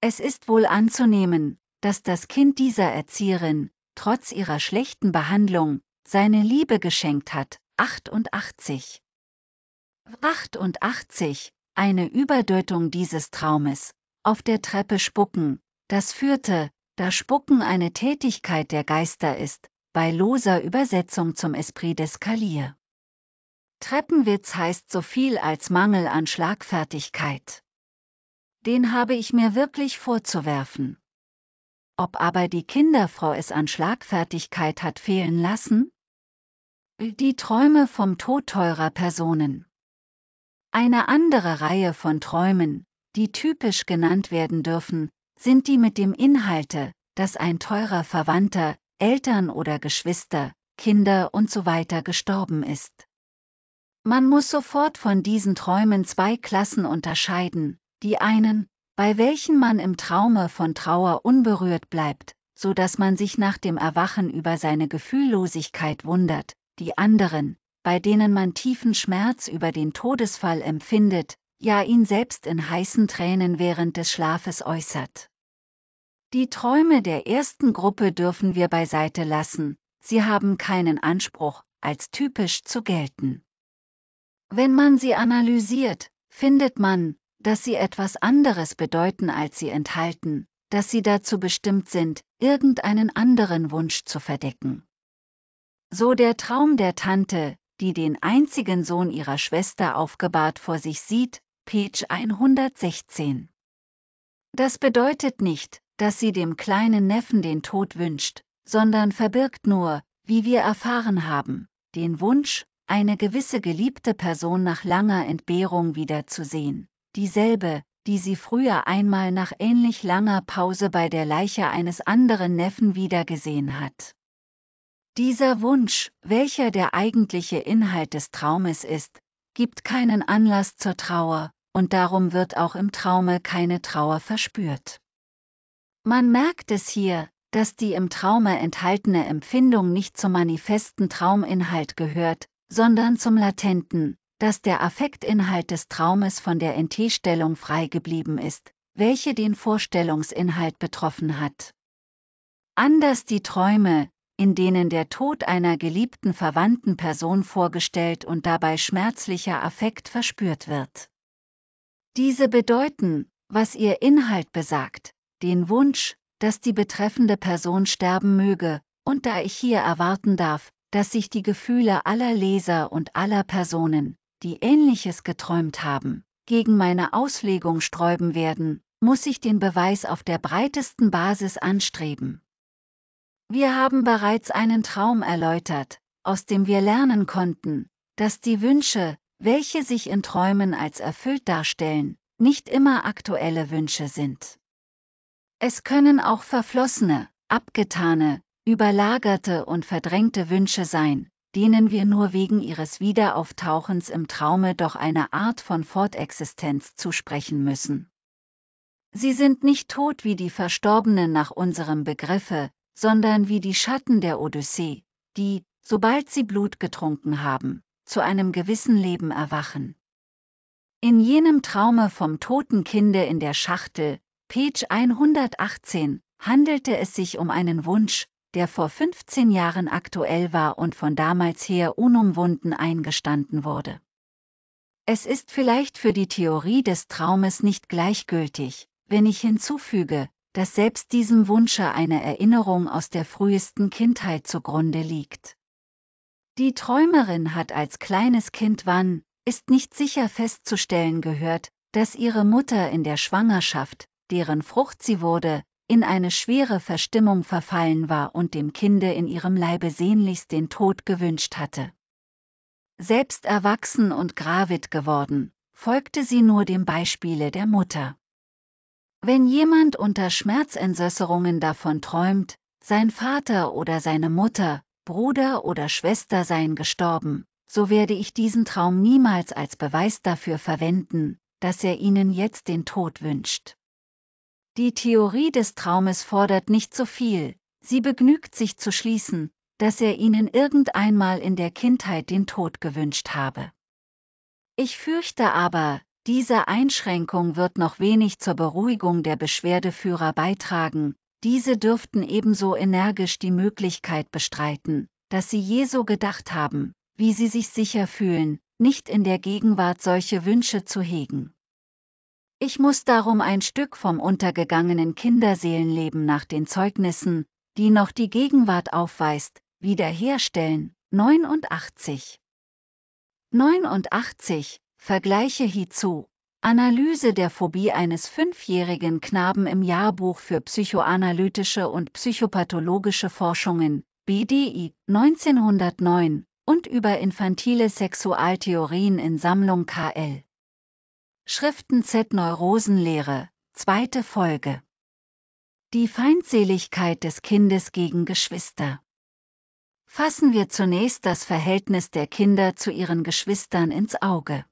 Es ist wohl anzunehmen, dass das Kind dieser Erzieherin, trotz ihrer schlechten Behandlung, seine Liebe geschenkt hat. 88 88, eine Überdeutung dieses Traumes, auf der Treppe spucken, das führte, da Spucken eine Tätigkeit der Geister ist, bei loser Übersetzung zum Esprit des Kalier. Treppenwitz heißt so viel als Mangel an Schlagfertigkeit. Den habe ich mir wirklich vorzuwerfen. Ob aber die Kinderfrau es an Schlagfertigkeit hat fehlen lassen? Die Träume vom Tod teurer Personen. Eine andere Reihe von Träumen, die typisch genannt werden dürfen, sind die mit dem Inhalte, dass ein teurer Verwandter, Eltern oder Geschwister, Kinder usw. So gestorben ist. Man muss sofort von diesen Träumen zwei Klassen unterscheiden, die einen, bei welchen man im Traume von Trauer unberührt bleibt, so dass man sich nach dem Erwachen über seine Gefühllosigkeit wundert, die anderen, bei denen man tiefen Schmerz über den Todesfall empfindet, ja ihn selbst in heißen Tränen während des Schlafes äußert. Die Träume der ersten Gruppe dürfen wir beiseite lassen, sie haben keinen Anspruch, als typisch zu gelten. Wenn man sie analysiert, findet man, dass sie etwas anderes bedeuten, als sie enthalten, dass sie dazu bestimmt sind, irgendeinen anderen Wunsch zu verdecken. So der Traum der Tante, die den einzigen Sohn ihrer Schwester aufgebahrt vor sich sieht, Page 116. Das bedeutet nicht, dass sie dem kleinen Neffen den Tod wünscht, sondern verbirgt nur, wie wir erfahren haben, den Wunsch, eine gewisse geliebte Person nach langer Entbehrung wiederzusehen, dieselbe, die sie früher einmal nach ähnlich langer Pause bei der Leiche eines anderen Neffen wiedergesehen hat. Dieser Wunsch, welcher der eigentliche Inhalt des Traumes ist, gibt keinen Anlass zur Trauer, und darum wird auch im Traume keine Trauer verspürt. Man merkt es hier, dass die im Traume enthaltene Empfindung nicht zum manifesten Trauminhalt gehört, sondern zum latenten, dass der Affektinhalt des Traumes von der NT-Stellung frei geblieben ist, welche den Vorstellungsinhalt betroffen hat. Anders die Träume, in denen der Tod einer geliebten verwandten Person vorgestellt und dabei schmerzlicher Affekt verspürt wird. Diese bedeuten, was ihr Inhalt besagt, den Wunsch, dass die betreffende Person sterben möge, und da ich hier erwarten darf, dass sich die Gefühle aller Leser und aller Personen, die ähnliches geträumt haben, gegen meine Auslegung sträuben werden, muss ich den Beweis auf der breitesten Basis anstreben. Wir haben bereits einen Traum erläutert, aus dem wir lernen konnten, dass die Wünsche, welche sich in Träumen als erfüllt darstellen, nicht immer aktuelle Wünsche sind. Es können auch verflossene, abgetane, überlagerte und verdrängte Wünsche sein, denen wir nur wegen ihres Wiederauftauchens im Traume doch eine Art von Fortexistenz zusprechen müssen. Sie sind nicht tot wie die Verstorbenen nach unserem Begriffe, sondern wie die Schatten der Odyssee, die, sobald sie Blut getrunken haben, zu einem gewissen Leben erwachen. In jenem Traume vom toten Kinde in der Schachtel, Page 118, handelte es sich um einen Wunsch, der vor 15 Jahren aktuell war und von damals her unumwunden eingestanden wurde. Es ist vielleicht für die Theorie des Traumes nicht gleichgültig, wenn ich hinzufüge, dass selbst diesem Wunsche eine Erinnerung aus der frühesten Kindheit zugrunde liegt. Die Träumerin hat als kleines Kind wann, ist nicht sicher festzustellen gehört, dass ihre Mutter in der Schwangerschaft, deren Frucht sie wurde, in eine schwere Verstimmung verfallen war und dem Kinde in ihrem Leibe sehnlichst den Tod gewünscht hatte. Selbst erwachsen und gravid geworden, folgte sie nur dem Beispiele der Mutter. Wenn jemand unter Schmerzensässerungen davon träumt, sein Vater oder seine Mutter, Bruder oder Schwester seien gestorben, so werde ich diesen Traum niemals als Beweis dafür verwenden, dass er ihnen jetzt den Tod wünscht. Die Theorie des Traumes fordert nicht so viel, sie begnügt sich zu schließen, dass er ihnen irgendeinmal in der Kindheit den Tod gewünscht habe. Ich fürchte aber, diese Einschränkung wird noch wenig zur Beruhigung der Beschwerdeführer beitragen, diese dürften ebenso energisch die Möglichkeit bestreiten, dass sie je so gedacht haben, wie sie sich sicher fühlen, nicht in der Gegenwart solche Wünsche zu hegen. Ich muss darum ein Stück vom untergegangenen Kinderseelenleben nach den Zeugnissen, die noch die Gegenwart aufweist, wiederherstellen. 89 89 Vergleiche hierzu. Analyse der Phobie eines fünfjährigen Knaben im Jahrbuch für psychoanalytische und psychopathologische Forschungen, BDI, 1909, und über infantile Sexualtheorien in Sammlung KL. Schriften Z Neurosenlehre, zweite Folge. Die Feindseligkeit des Kindes gegen Geschwister. Fassen wir zunächst das Verhältnis der Kinder zu ihren Geschwistern ins Auge.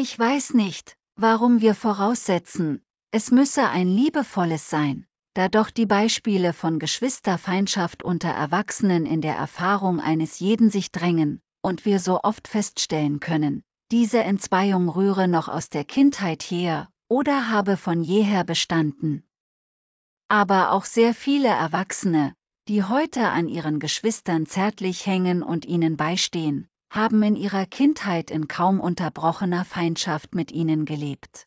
Ich weiß nicht, warum wir voraussetzen, es müsse ein liebevolles sein, da doch die Beispiele von Geschwisterfeindschaft unter Erwachsenen in der Erfahrung eines jeden sich drängen, und wir so oft feststellen können, diese Entzweiung rühre noch aus der Kindheit her oder habe von jeher bestanden. Aber auch sehr viele Erwachsene, die heute an ihren Geschwistern zärtlich hängen und ihnen beistehen, haben in ihrer Kindheit in kaum unterbrochener Feindschaft mit ihnen gelebt.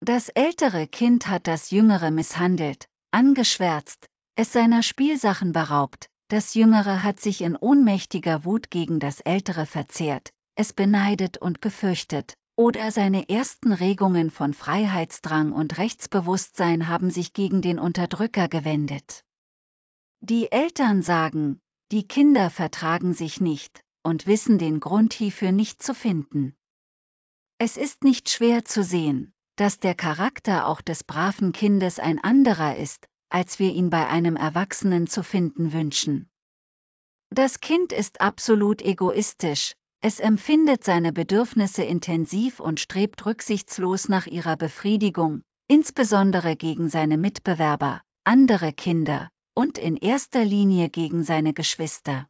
Das ältere Kind hat das jüngere misshandelt, angeschwärzt, es seiner Spielsachen beraubt, das jüngere hat sich in ohnmächtiger Wut gegen das ältere verzehrt, es beneidet und gefürchtet, oder seine ersten Regungen von Freiheitsdrang und Rechtsbewusstsein haben sich gegen den Unterdrücker gewendet. Die Eltern sagen, die Kinder vertragen sich nicht, und wissen den Grund hierfür nicht zu finden. Es ist nicht schwer zu sehen, dass der Charakter auch des braven Kindes ein anderer ist, als wir ihn bei einem Erwachsenen zu finden wünschen. Das Kind ist absolut egoistisch, es empfindet seine Bedürfnisse intensiv und strebt rücksichtslos nach ihrer Befriedigung, insbesondere gegen seine Mitbewerber, andere Kinder und in erster Linie gegen seine Geschwister.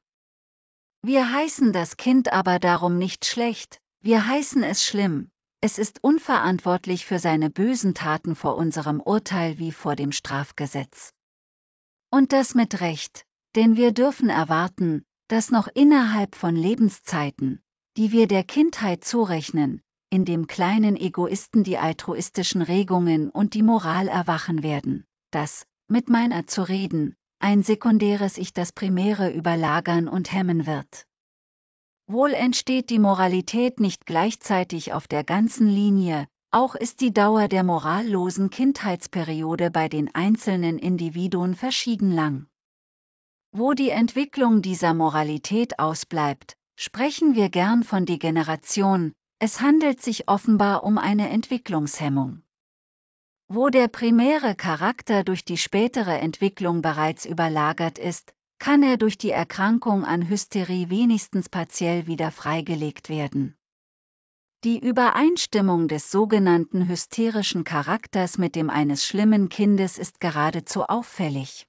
Wir heißen das Kind aber darum nicht schlecht, wir heißen es schlimm, es ist unverantwortlich für seine bösen Taten vor unserem Urteil wie vor dem Strafgesetz. Und das mit Recht, denn wir dürfen erwarten, dass noch innerhalb von Lebenszeiten, die wir der Kindheit zurechnen, in dem kleinen Egoisten die altruistischen Regungen und die Moral erwachen werden, dass, mit meiner zu reden, ein sekundäres Ich das Primäre überlagern und hemmen wird. Wohl entsteht die Moralität nicht gleichzeitig auf der ganzen Linie, auch ist die Dauer der morallosen Kindheitsperiode bei den einzelnen Individuen verschieden lang. Wo die Entwicklung dieser Moralität ausbleibt, sprechen wir gern von Degeneration, es handelt sich offenbar um eine Entwicklungshemmung wo der primäre Charakter durch die spätere Entwicklung bereits überlagert ist, kann er durch die Erkrankung an Hysterie wenigstens partiell wieder freigelegt werden. Die Übereinstimmung des sogenannten hysterischen Charakters mit dem eines schlimmen Kindes ist geradezu auffällig.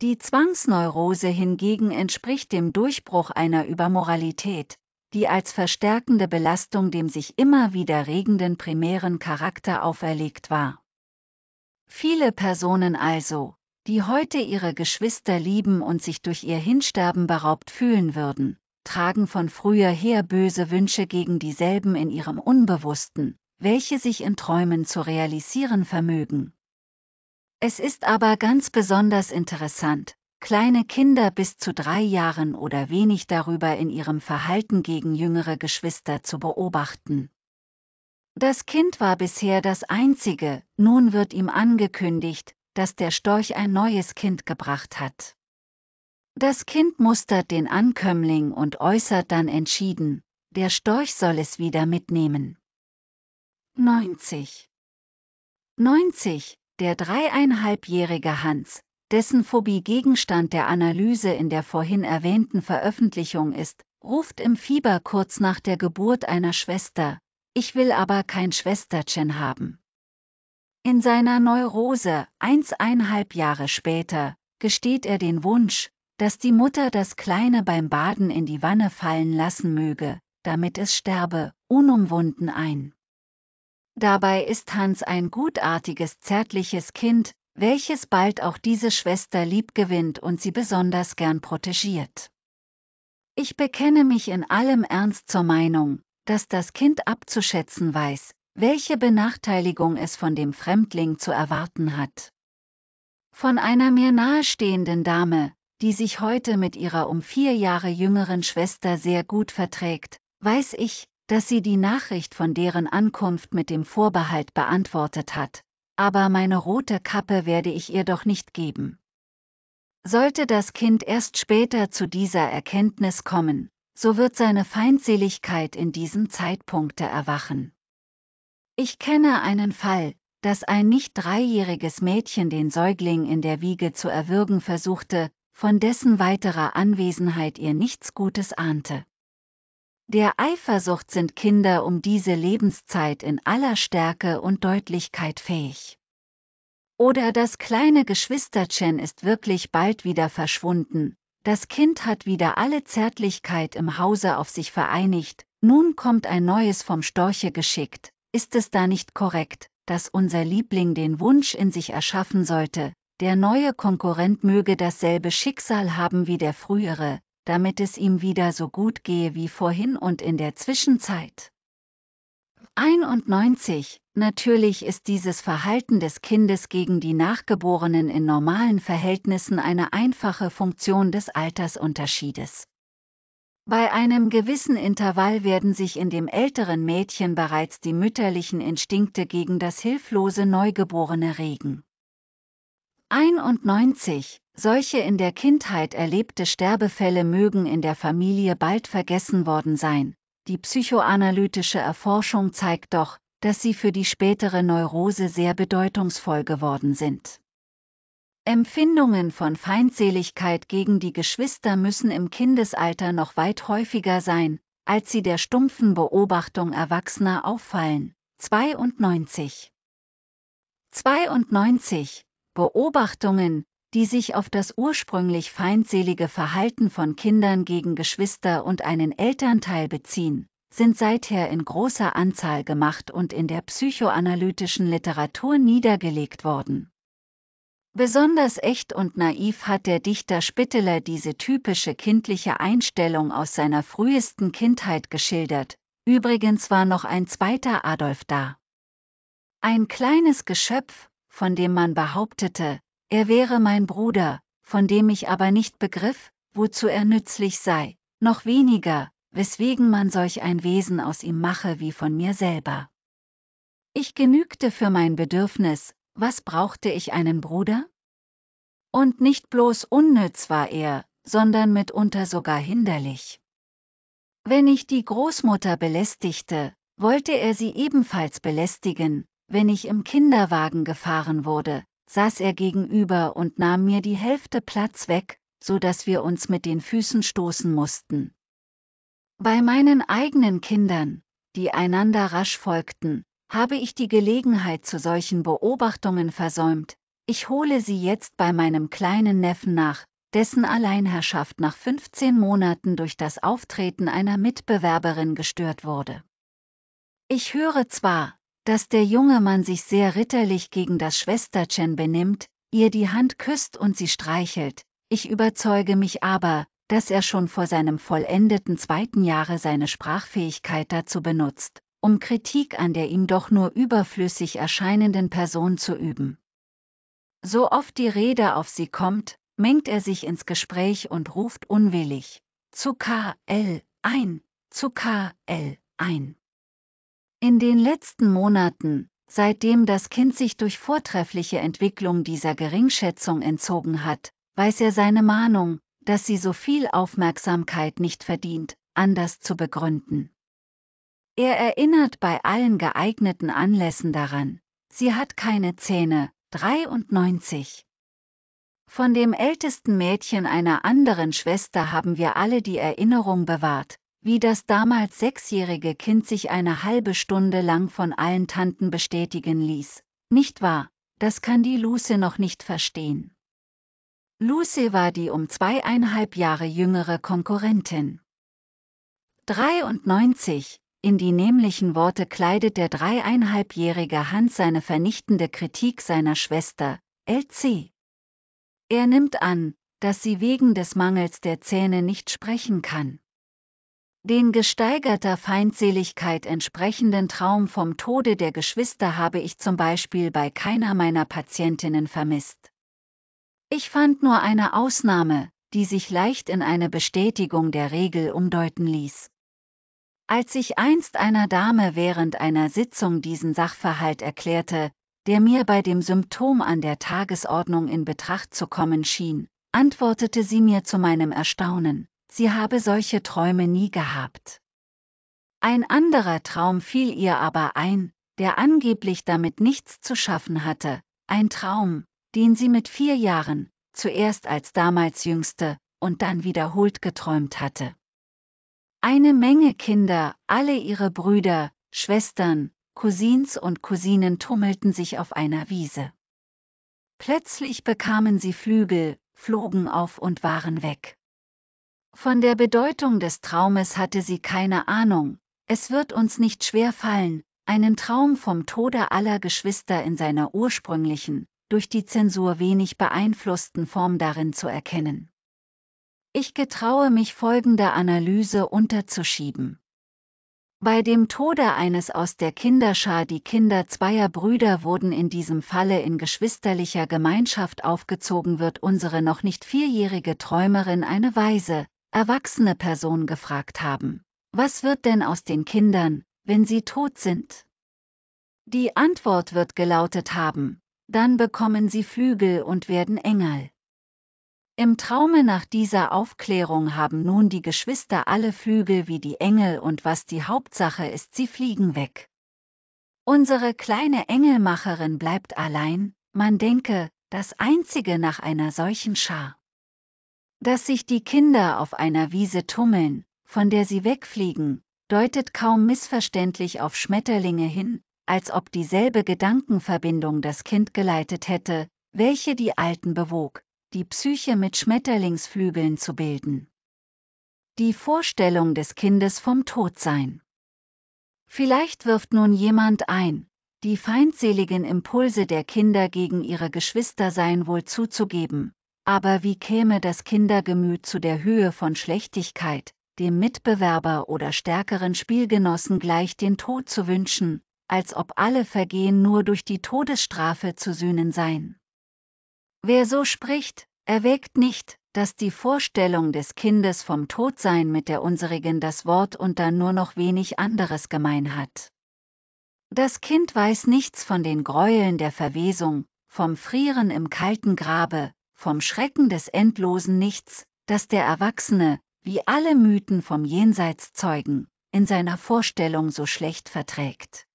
Die Zwangsneurose hingegen entspricht dem Durchbruch einer Übermoralität, die als verstärkende Belastung dem sich immer wieder regenden primären Charakter auferlegt war. Viele Personen also, die heute ihre Geschwister lieben und sich durch ihr Hinsterben beraubt fühlen würden, tragen von früher her böse Wünsche gegen dieselben in ihrem Unbewussten, welche sich in Träumen zu realisieren vermögen. Es ist aber ganz besonders interessant, kleine Kinder bis zu drei Jahren oder wenig darüber in ihrem Verhalten gegen jüngere Geschwister zu beobachten. Das Kind war bisher das einzige, nun wird ihm angekündigt, dass der Storch ein neues Kind gebracht hat. Das Kind mustert den Ankömmling und äußert dann entschieden, der Storch soll es wieder mitnehmen. 90. 90. Der dreieinhalbjährige Hans, dessen Phobie Gegenstand der Analyse in der vorhin erwähnten Veröffentlichung ist, ruft im Fieber kurz nach der Geburt einer Schwester, ich will aber kein Schwesterchen haben. In seiner Neurose, einseinhalb Jahre später, gesteht er den Wunsch, dass die Mutter das Kleine beim Baden in die Wanne fallen lassen möge, damit es sterbe, unumwunden ein. Dabei ist Hans ein gutartiges, zärtliches Kind, welches bald auch diese Schwester lieb gewinnt und sie besonders gern protegiert. Ich bekenne mich in allem Ernst zur Meinung, dass das Kind abzuschätzen weiß, welche Benachteiligung es von dem Fremdling zu erwarten hat. Von einer mir nahestehenden Dame, die sich heute mit ihrer um vier Jahre jüngeren Schwester sehr gut verträgt, weiß ich, dass sie die Nachricht von deren Ankunft mit dem Vorbehalt beantwortet hat, aber meine rote Kappe werde ich ihr doch nicht geben. Sollte das Kind erst später zu dieser Erkenntnis kommen, so wird seine Feindseligkeit in diesem Zeitpunkte erwachen. Ich kenne einen Fall, dass ein nicht dreijähriges Mädchen den Säugling in der Wiege zu erwürgen versuchte, von dessen weiterer Anwesenheit ihr nichts Gutes ahnte. Der Eifersucht sind Kinder um diese Lebenszeit in aller Stärke und Deutlichkeit fähig. Oder das kleine Geschwisterchen ist wirklich bald wieder verschwunden, das Kind hat wieder alle Zärtlichkeit im Hause auf sich vereinigt, nun kommt ein neues vom Storche geschickt, ist es da nicht korrekt, dass unser Liebling den Wunsch in sich erschaffen sollte, der neue Konkurrent möge dasselbe Schicksal haben wie der frühere, damit es ihm wieder so gut gehe wie vorhin und in der Zwischenzeit. 91. Natürlich ist dieses Verhalten des Kindes gegen die Nachgeborenen in normalen Verhältnissen eine einfache Funktion des Altersunterschiedes. Bei einem gewissen Intervall werden sich in dem älteren Mädchen bereits die mütterlichen Instinkte gegen das hilflose Neugeborene regen. 91. Solche in der Kindheit erlebte Sterbefälle mögen in der Familie bald vergessen worden sein. Die psychoanalytische Erforschung zeigt doch, dass sie für die spätere Neurose sehr bedeutungsvoll geworden sind. Empfindungen von Feindseligkeit gegen die Geschwister müssen im Kindesalter noch weit häufiger sein, als sie der stumpfen Beobachtung Erwachsener auffallen. 92. 92. Beobachtungen, die sich auf das ursprünglich feindselige Verhalten von Kindern gegen Geschwister und einen Elternteil beziehen, sind seither in großer Anzahl gemacht und in der psychoanalytischen Literatur niedergelegt worden. Besonders echt und naiv hat der Dichter Spitteler diese typische kindliche Einstellung aus seiner frühesten Kindheit geschildert, übrigens war noch ein zweiter Adolf da. Ein kleines Geschöpf, von dem man behauptete, er wäre mein Bruder, von dem ich aber nicht begriff, wozu er nützlich sei, noch weniger, weswegen man solch ein Wesen aus ihm mache wie von mir selber. Ich genügte für mein Bedürfnis, was brauchte ich einen Bruder? Und nicht bloß unnütz war er, sondern mitunter sogar hinderlich. Wenn ich die Großmutter belästigte, wollte er sie ebenfalls belästigen, wenn ich im Kinderwagen gefahren wurde, saß er gegenüber und nahm mir die Hälfte Platz weg, so dass wir uns mit den Füßen stoßen mussten. Bei meinen eigenen Kindern, die einander rasch folgten, habe ich die Gelegenheit zu solchen Beobachtungen versäumt, ich hole sie jetzt bei meinem kleinen Neffen nach, dessen Alleinherrschaft nach 15 Monaten durch das Auftreten einer Mitbewerberin gestört wurde. Ich höre zwar, dass der junge Mann sich sehr ritterlich gegen das Schwesterchen benimmt, ihr die Hand küsst und sie streichelt, ich überzeuge mich aber, dass er schon vor seinem vollendeten zweiten Jahre seine Sprachfähigkeit dazu benutzt, um Kritik an der ihm doch nur überflüssig erscheinenden Person zu üben. So oft die Rede auf sie kommt, mengt er sich ins Gespräch und ruft unwillig, zu KL ein, zu KL ein. In den letzten Monaten, seitdem das Kind sich durch vortreffliche Entwicklung dieser Geringschätzung entzogen hat, weiß er seine Mahnung, dass sie so viel Aufmerksamkeit nicht verdient, anders zu begründen. Er erinnert bei allen geeigneten Anlässen daran, sie hat keine Zähne, 93. Von dem ältesten Mädchen einer anderen Schwester haben wir alle die Erinnerung bewahrt, wie das damals sechsjährige Kind sich eine halbe Stunde lang von allen Tanten bestätigen ließ. Nicht wahr? Das kann die Luce noch nicht verstehen. Luce war die um zweieinhalb Jahre jüngere Konkurrentin. 93. In die nämlichen Worte kleidet der dreieinhalbjährige Hans seine vernichtende Kritik seiner Schwester, LC. Er nimmt an, dass sie wegen des Mangels der Zähne nicht sprechen kann. Den gesteigerter Feindseligkeit entsprechenden Traum vom Tode der Geschwister habe ich zum Beispiel bei keiner meiner Patientinnen vermisst. Ich fand nur eine Ausnahme, die sich leicht in eine Bestätigung der Regel umdeuten ließ. Als ich einst einer Dame während einer Sitzung diesen Sachverhalt erklärte, der mir bei dem Symptom an der Tagesordnung in Betracht zu kommen schien, antwortete sie mir zu meinem Erstaunen, sie habe solche Träume nie gehabt. Ein anderer Traum fiel ihr aber ein, der angeblich damit nichts zu schaffen hatte, ein Traum, den sie mit vier Jahren, zuerst als damals jüngste, und dann wiederholt geträumt hatte. Eine Menge Kinder, alle ihre Brüder, Schwestern, Cousins und Cousinen tummelten sich auf einer Wiese. Plötzlich bekamen sie Flügel, flogen auf und waren weg. Von der Bedeutung des Traumes hatte sie keine Ahnung. Es wird uns nicht schwer fallen, einen Traum vom Tode aller Geschwister in seiner ursprünglichen, durch die Zensur wenig beeinflussten Form darin zu erkennen. Ich getraue mich folgende Analyse unterzuschieben. Bei dem Tode eines aus der Kinderschar die Kinder zweier Brüder wurden in diesem Falle in geschwisterlicher Gemeinschaft aufgezogen wird unsere noch nicht vierjährige Träumerin eine Weise, erwachsene Person gefragt haben, was wird denn aus den Kindern, wenn sie tot sind? Die Antwort wird gelautet haben, dann bekommen sie Flügel und werden Engel. Im Traume nach dieser Aufklärung haben nun die Geschwister alle Flügel wie die Engel und was die Hauptsache ist, sie fliegen weg. Unsere kleine Engelmacherin bleibt allein, man denke, das einzige nach einer solchen Schar. Dass sich die Kinder auf einer Wiese tummeln, von der sie wegfliegen, deutet kaum missverständlich auf Schmetterlinge hin, als ob dieselbe Gedankenverbindung das Kind geleitet hätte, welche die Alten bewog, die Psyche mit Schmetterlingsflügeln zu bilden. Die Vorstellung des Kindes vom Todsein. Vielleicht wirft nun jemand ein, die feindseligen Impulse der Kinder gegen ihre Geschwister seien wohl zuzugeben, aber wie käme das Kindergemüt zu der Höhe von Schlechtigkeit, dem Mitbewerber oder stärkeren Spielgenossen gleich den Tod zu wünschen, als ob alle Vergehen nur durch die Todesstrafe zu sühnen seien. Wer so spricht, erwägt nicht, dass die Vorstellung des Kindes vom Todsein mit der unserigen das Wort und dann nur noch wenig anderes gemein hat. Das Kind weiß nichts von den Gräueln der Verwesung, vom Frieren im kalten Grabe, vom Schrecken des endlosen Nichts, das der Erwachsene, wie alle Mythen vom Jenseits zeugen, in seiner Vorstellung so schlecht verträgt.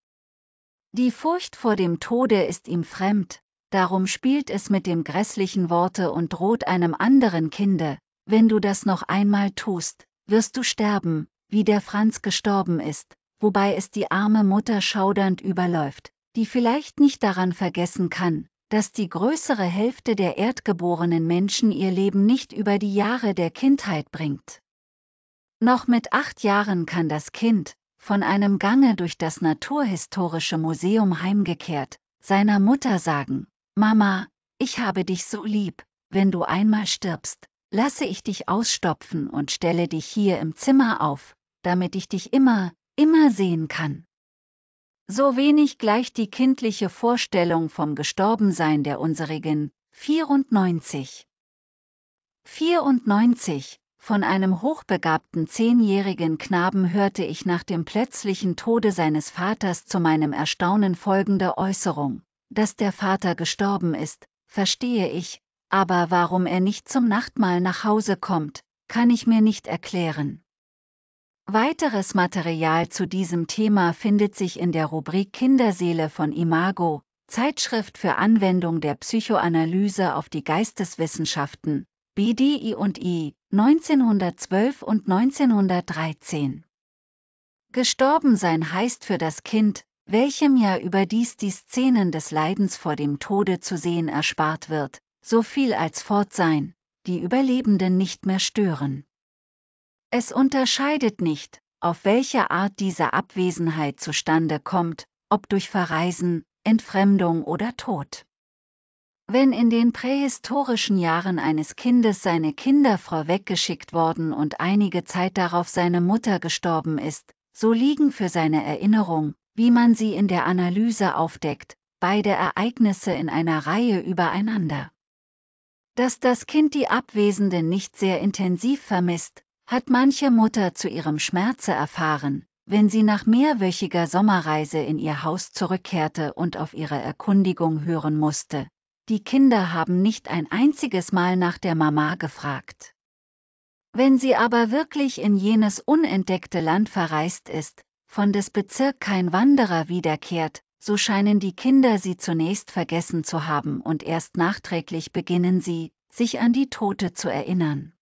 Die Furcht vor dem Tode ist ihm fremd, darum spielt es mit dem grässlichen Worte und droht einem anderen Kinde, wenn du das noch einmal tust, wirst du sterben, wie der Franz gestorben ist, wobei es die arme Mutter schaudernd überläuft, die vielleicht nicht daran vergessen kann, dass die größere Hälfte der erdgeborenen Menschen ihr Leben nicht über die Jahre der Kindheit bringt. Noch mit acht Jahren kann das Kind, von einem Gange durch das Naturhistorische Museum heimgekehrt, seiner Mutter sagen, Mama, ich habe dich so lieb, wenn du einmal stirbst, lasse ich dich ausstopfen und stelle dich hier im Zimmer auf, damit ich dich immer, immer sehen kann so wenig gleicht die kindliche Vorstellung vom Gestorbensein der unserigen. 94. 94. Von einem hochbegabten zehnjährigen Knaben hörte ich nach dem plötzlichen Tode seines Vaters zu meinem Erstaunen folgende Äußerung. Dass der Vater gestorben ist, verstehe ich, aber warum er nicht zum Nachtmahl nach Hause kommt, kann ich mir nicht erklären. Weiteres Material zu diesem Thema findet sich in der Rubrik Kinderseele von Imago, Zeitschrift für Anwendung der Psychoanalyse auf die Geisteswissenschaften, BDI und I, 1912 und 1913. Gestorben sein heißt für das Kind, welchem ja überdies die Szenen des Leidens vor dem Tode zu sehen erspart wird, so viel als Fortsein, die Überlebenden nicht mehr stören. Es unterscheidet nicht, auf welche Art diese Abwesenheit zustande kommt, ob durch Verreisen, Entfremdung oder Tod. Wenn in den prähistorischen Jahren eines Kindes seine Kinderfrau weggeschickt worden und einige Zeit darauf seine Mutter gestorben ist, so liegen für seine Erinnerung, wie man sie in der Analyse aufdeckt, beide Ereignisse in einer Reihe übereinander. Dass das Kind die Abwesenden nicht sehr intensiv vermisst, hat manche Mutter zu ihrem Schmerze erfahren, wenn sie nach mehrwöchiger Sommerreise in ihr Haus zurückkehrte und auf ihre Erkundigung hören musste. Die Kinder haben nicht ein einziges Mal nach der Mama gefragt. Wenn sie aber wirklich in jenes unentdeckte Land verreist ist, von des Bezirk kein Wanderer wiederkehrt, so scheinen die Kinder sie zunächst vergessen zu haben und erst nachträglich beginnen sie, sich an die Tote zu erinnern.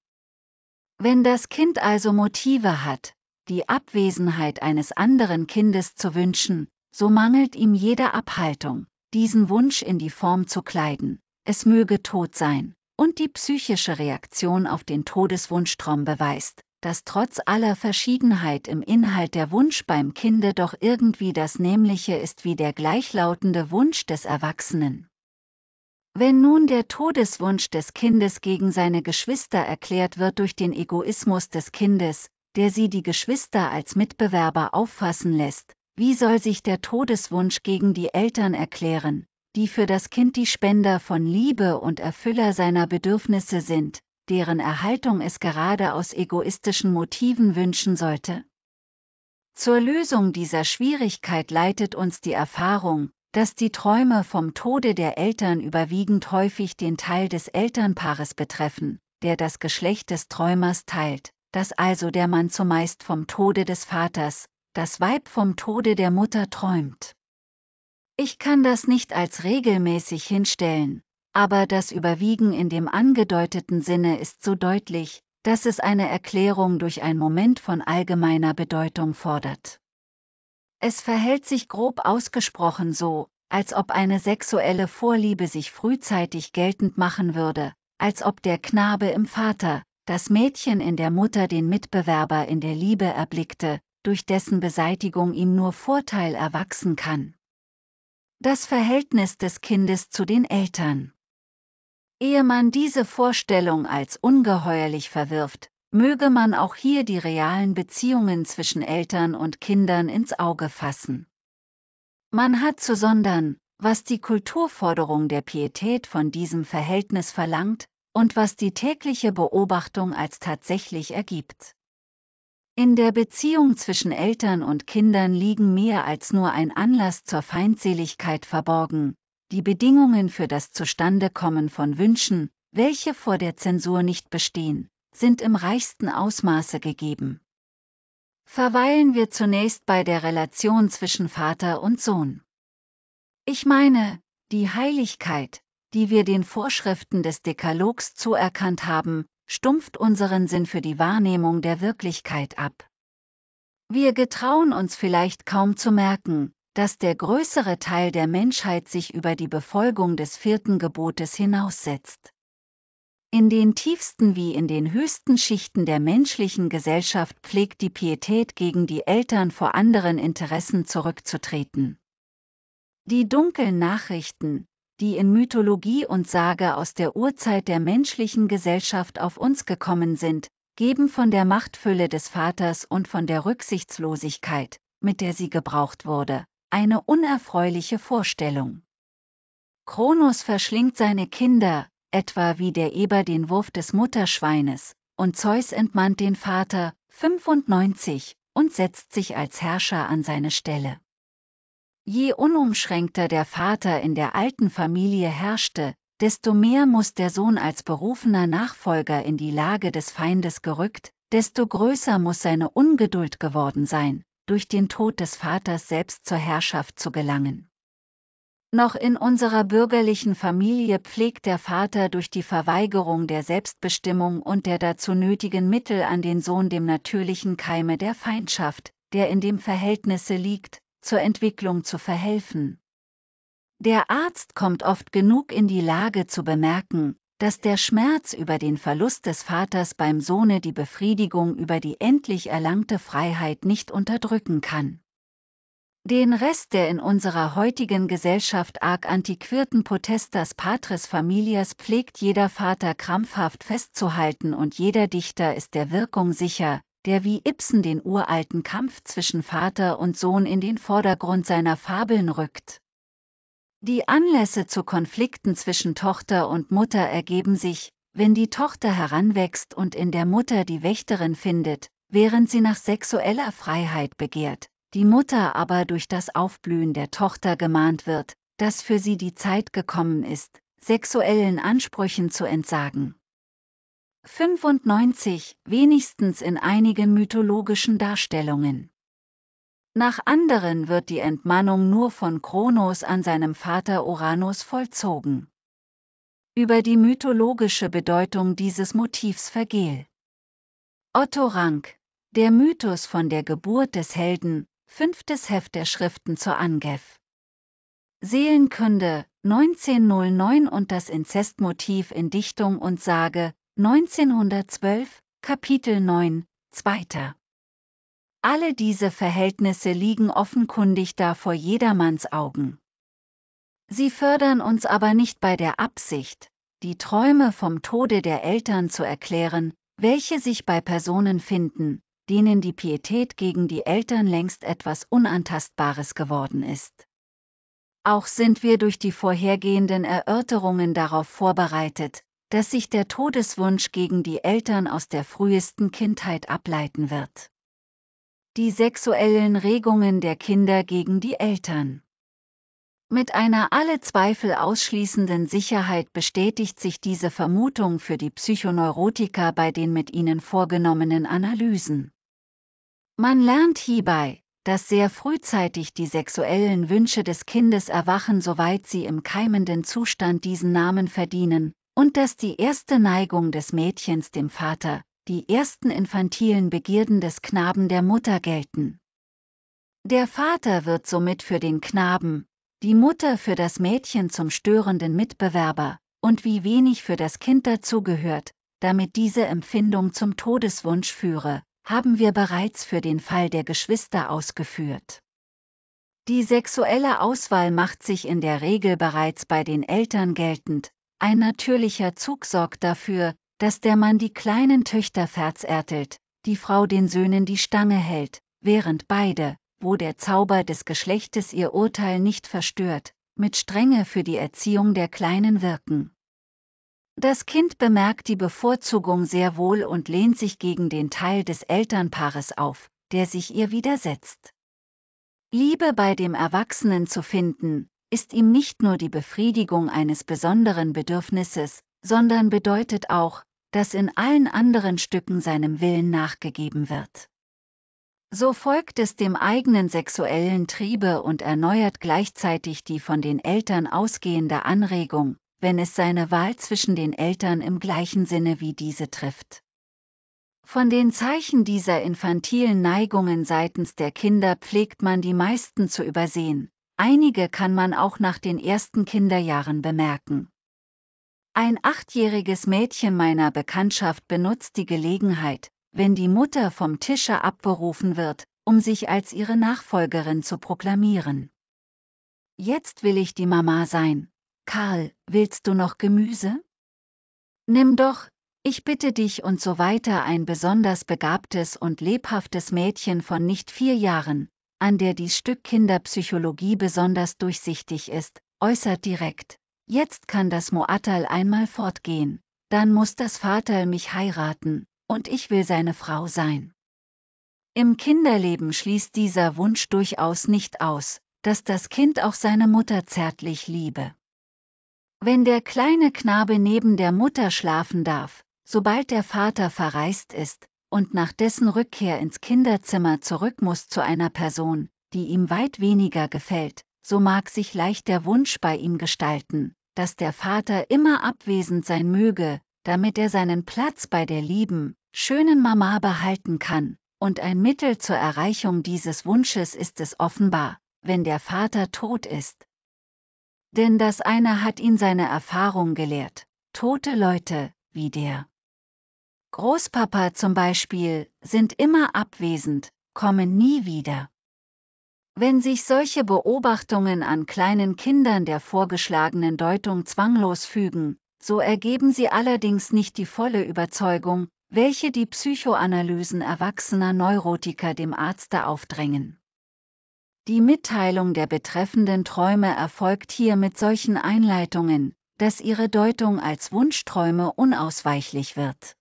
Wenn das Kind also Motive hat, die Abwesenheit eines anderen Kindes zu wünschen, so mangelt ihm jede Abhaltung, diesen Wunsch in die Form zu kleiden, es möge tot sein, und die psychische Reaktion auf den Todeswunschtraum beweist, dass trotz aller Verschiedenheit im Inhalt der Wunsch beim Kinde doch irgendwie das Nämliche ist wie der gleichlautende Wunsch des Erwachsenen. Wenn nun der Todeswunsch des Kindes gegen seine Geschwister erklärt wird durch den Egoismus des Kindes, der sie die Geschwister als Mitbewerber auffassen lässt, wie soll sich der Todeswunsch gegen die Eltern erklären, die für das Kind die Spender von Liebe und Erfüller seiner Bedürfnisse sind, deren Erhaltung es gerade aus egoistischen Motiven wünschen sollte? Zur Lösung dieser Schwierigkeit leitet uns die Erfahrung, dass die Träume vom Tode der Eltern überwiegend häufig den Teil des Elternpaares betreffen, der das Geschlecht des Träumers teilt, dass also der Mann zumeist vom Tode des Vaters, das Weib vom Tode der Mutter träumt. Ich kann das nicht als regelmäßig hinstellen, aber das Überwiegen in dem angedeuteten Sinne ist so deutlich, dass es eine Erklärung durch einen Moment von allgemeiner Bedeutung fordert. Es verhält sich grob ausgesprochen so, als ob eine sexuelle Vorliebe sich frühzeitig geltend machen würde, als ob der Knabe im Vater, das Mädchen in der Mutter den Mitbewerber in der Liebe erblickte, durch dessen Beseitigung ihm nur Vorteil erwachsen kann. Das Verhältnis des Kindes zu den Eltern. Ehe man diese Vorstellung als ungeheuerlich verwirft, möge man auch hier die realen Beziehungen zwischen Eltern und Kindern ins Auge fassen. Man hat zu sondern, was die Kulturforderung der Pietät von diesem Verhältnis verlangt und was die tägliche Beobachtung als tatsächlich ergibt. In der Beziehung zwischen Eltern und Kindern liegen mehr als nur ein Anlass zur Feindseligkeit verborgen, die Bedingungen für das Zustandekommen von Wünschen, welche vor der Zensur nicht bestehen, sind im reichsten Ausmaße gegeben. Verweilen wir zunächst bei der Relation zwischen Vater und Sohn. Ich meine, die Heiligkeit, die wir den Vorschriften des Dekalogs zuerkannt haben, stumpft unseren Sinn für die Wahrnehmung der Wirklichkeit ab. Wir getrauen uns vielleicht kaum zu merken, dass der größere Teil der Menschheit sich über die Befolgung des vierten Gebotes hinaussetzt. In den tiefsten wie in den höchsten Schichten der menschlichen Gesellschaft pflegt die Pietät gegen die Eltern vor anderen Interessen zurückzutreten. Die dunklen Nachrichten, die in Mythologie und Sage aus der Urzeit der menschlichen Gesellschaft auf uns gekommen sind, geben von der Machtfülle des Vaters und von der Rücksichtslosigkeit, mit der sie gebraucht wurde, eine unerfreuliche Vorstellung. Kronos verschlingt seine Kinder, etwa wie der Eber den Wurf des Mutterschweines, und Zeus entmannt den Vater, 95, und setzt sich als Herrscher an seine Stelle. Je unumschränkter der Vater in der alten Familie herrschte, desto mehr muss der Sohn als berufener Nachfolger in die Lage des Feindes gerückt, desto größer muss seine Ungeduld geworden sein, durch den Tod des Vaters selbst zur Herrschaft zu gelangen. Noch in unserer bürgerlichen Familie pflegt der Vater durch die Verweigerung der Selbstbestimmung und der dazu nötigen Mittel an den Sohn dem natürlichen Keime der Feindschaft, der in dem Verhältnisse liegt, zur Entwicklung zu verhelfen. Der Arzt kommt oft genug in die Lage zu bemerken, dass der Schmerz über den Verlust des Vaters beim Sohne die Befriedigung über die endlich erlangte Freiheit nicht unterdrücken kann. Den Rest der in unserer heutigen Gesellschaft arg antiquierten Potestas Patris Familias pflegt jeder Vater krampfhaft festzuhalten und jeder Dichter ist der Wirkung sicher, der wie Ibsen den uralten Kampf zwischen Vater und Sohn in den Vordergrund seiner Fabeln rückt. Die Anlässe zu Konflikten zwischen Tochter und Mutter ergeben sich, wenn die Tochter heranwächst und in der Mutter die Wächterin findet, während sie nach sexueller Freiheit begehrt die Mutter aber durch das Aufblühen der Tochter gemahnt wird, dass für sie die Zeit gekommen ist, sexuellen Ansprüchen zu entsagen. 95, wenigstens in einigen mythologischen Darstellungen. Nach anderen wird die Entmannung nur von Kronos an seinem Vater Uranus vollzogen. Über die mythologische Bedeutung dieses Motivs vergehe. Otto Rank, der Mythos von der Geburt des Helden, Fünftes Heft der Schriften zur Angef. Seelenkunde 1909 und das Inzestmotiv in Dichtung und Sage 1912, Kapitel 9, 2. Alle diese Verhältnisse liegen offenkundig da vor jedermanns Augen. Sie fördern uns aber nicht bei der Absicht, die Träume vom Tode der Eltern zu erklären, welche sich bei Personen finden, denen die Pietät gegen die Eltern längst etwas Unantastbares geworden ist. Auch sind wir durch die vorhergehenden Erörterungen darauf vorbereitet, dass sich der Todeswunsch gegen die Eltern aus der frühesten Kindheit ableiten wird. Die sexuellen Regungen der Kinder gegen die Eltern mit einer alle Zweifel ausschließenden Sicherheit bestätigt sich diese Vermutung für die Psychoneurotiker bei den mit ihnen vorgenommenen Analysen. Man lernt hierbei, dass sehr frühzeitig die sexuellen Wünsche des Kindes erwachen, soweit sie im keimenden Zustand diesen Namen verdienen, und dass die erste Neigung des Mädchens dem Vater, die ersten infantilen Begierden des Knaben der Mutter gelten. Der Vater wird somit für den Knaben, die Mutter für das Mädchen zum störenden Mitbewerber, und wie wenig für das Kind dazugehört, damit diese Empfindung zum Todeswunsch führe, haben wir bereits für den Fall der Geschwister ausgeführt. Die sexuelle Auswahl macht sich in der Regel bereits bei den Eltern geltend, ein natürlicher Zug sorgt dafür, dass der Mann die kleinen Töchter verzärtelt, die Frau den Söhnen die Stange hält, während beide, wo der Zauber des Geschlechtes ihr Urteil nicht verstört, mit Strenge für die Erziehung der Kleinen wirken. Das Kind bemerkt die Bevorzugung sehr wohl und lehnt sich gegen den Teil des Elternpaares auf, der sich ihr widersetzt. Liebe bei dem Erwachsenen zu finden, ist ihm nicht nur die Befriedigung eines besonderen Bedürfnisses, sondern bedeutet auch, dass in allen anderen Stücken seinem Willen nachgegeben wird. So folgt es dem eigenen sexuellen Triebe und erneuert gleichzeitig die von den Eltern ausgehende Anregung, wenn es seine Wahl zwischen den Eltern im gleichen Sinne wie diese trifft. Von den Zeichen dieser infantilen Neigungen seitens der Kinder pflegt man die meisten zu übersehen, einige kann man auch nach den ersten Kinderjahren bemerken. Ein achtjähriges Mädchen meiner Bekanntschaft benutzt die Gelegenheit, wenn die Mutter vom Tische abberufen wird, um sich als ihre Nachfolgerin zu proklamieren. Jetzt will ich die Mama sein. Karl, willst du noch Gemüse? Nimm doch, ich bitte dich und so weiter ein besonders begabtes und lebhaftes Mädchen von nicht vier Jahren, an der dies Stück Kinderpsychologie besonders durchsichtig ist, äußert direkt. Jetzt kann das Moatal einmal fortgehen, dann muss das Vaterl mich heiraten, und ich will seine Frau sein. Im Kinderleben schließt dieser Wunsch durchaus nicht aus, dass das Kind auch seine Mutter zärtlich liebe. Wenn der kleine Knabe neben der Mutter schlafen darf, sobald der Vater verreist ist, und nach dessen Rückkehr ins Kinderzimmer zurück muss zu einer Person, die ihm weit weniger gefällt, so mag sich leicht der Wunsch bei ihm gestalten, dass der Vater immer abwesend sein möge, damit er seinen Platz bei der lieben, schönen Mama behalten kann, und ein Mittel zur Erreichung dieses Wunsches ist es offenbar, wenn der Vater tot ist. Denn das eine hat ihn seine Erfahrung gelehrt. Tote Leute, wie der Großpapa zum Beispiel, sind immer abwesend, kommen nie wieder. Wenn sich solche Beobachtungen an kleinen Kindern der vorgeschlagenen Deutung zwanglos fügen, so ergeben sie allerdings nicht die volle Überzeugung, welche die Psychoanalysen erwachsener Neurotiker dem Arzte aufdrängen. Die Mitteilung der betreffenden Träume erfolgt hier mit solchen Einleitungen, dass ihre Deutung als Wunschträume unausweichlich wird.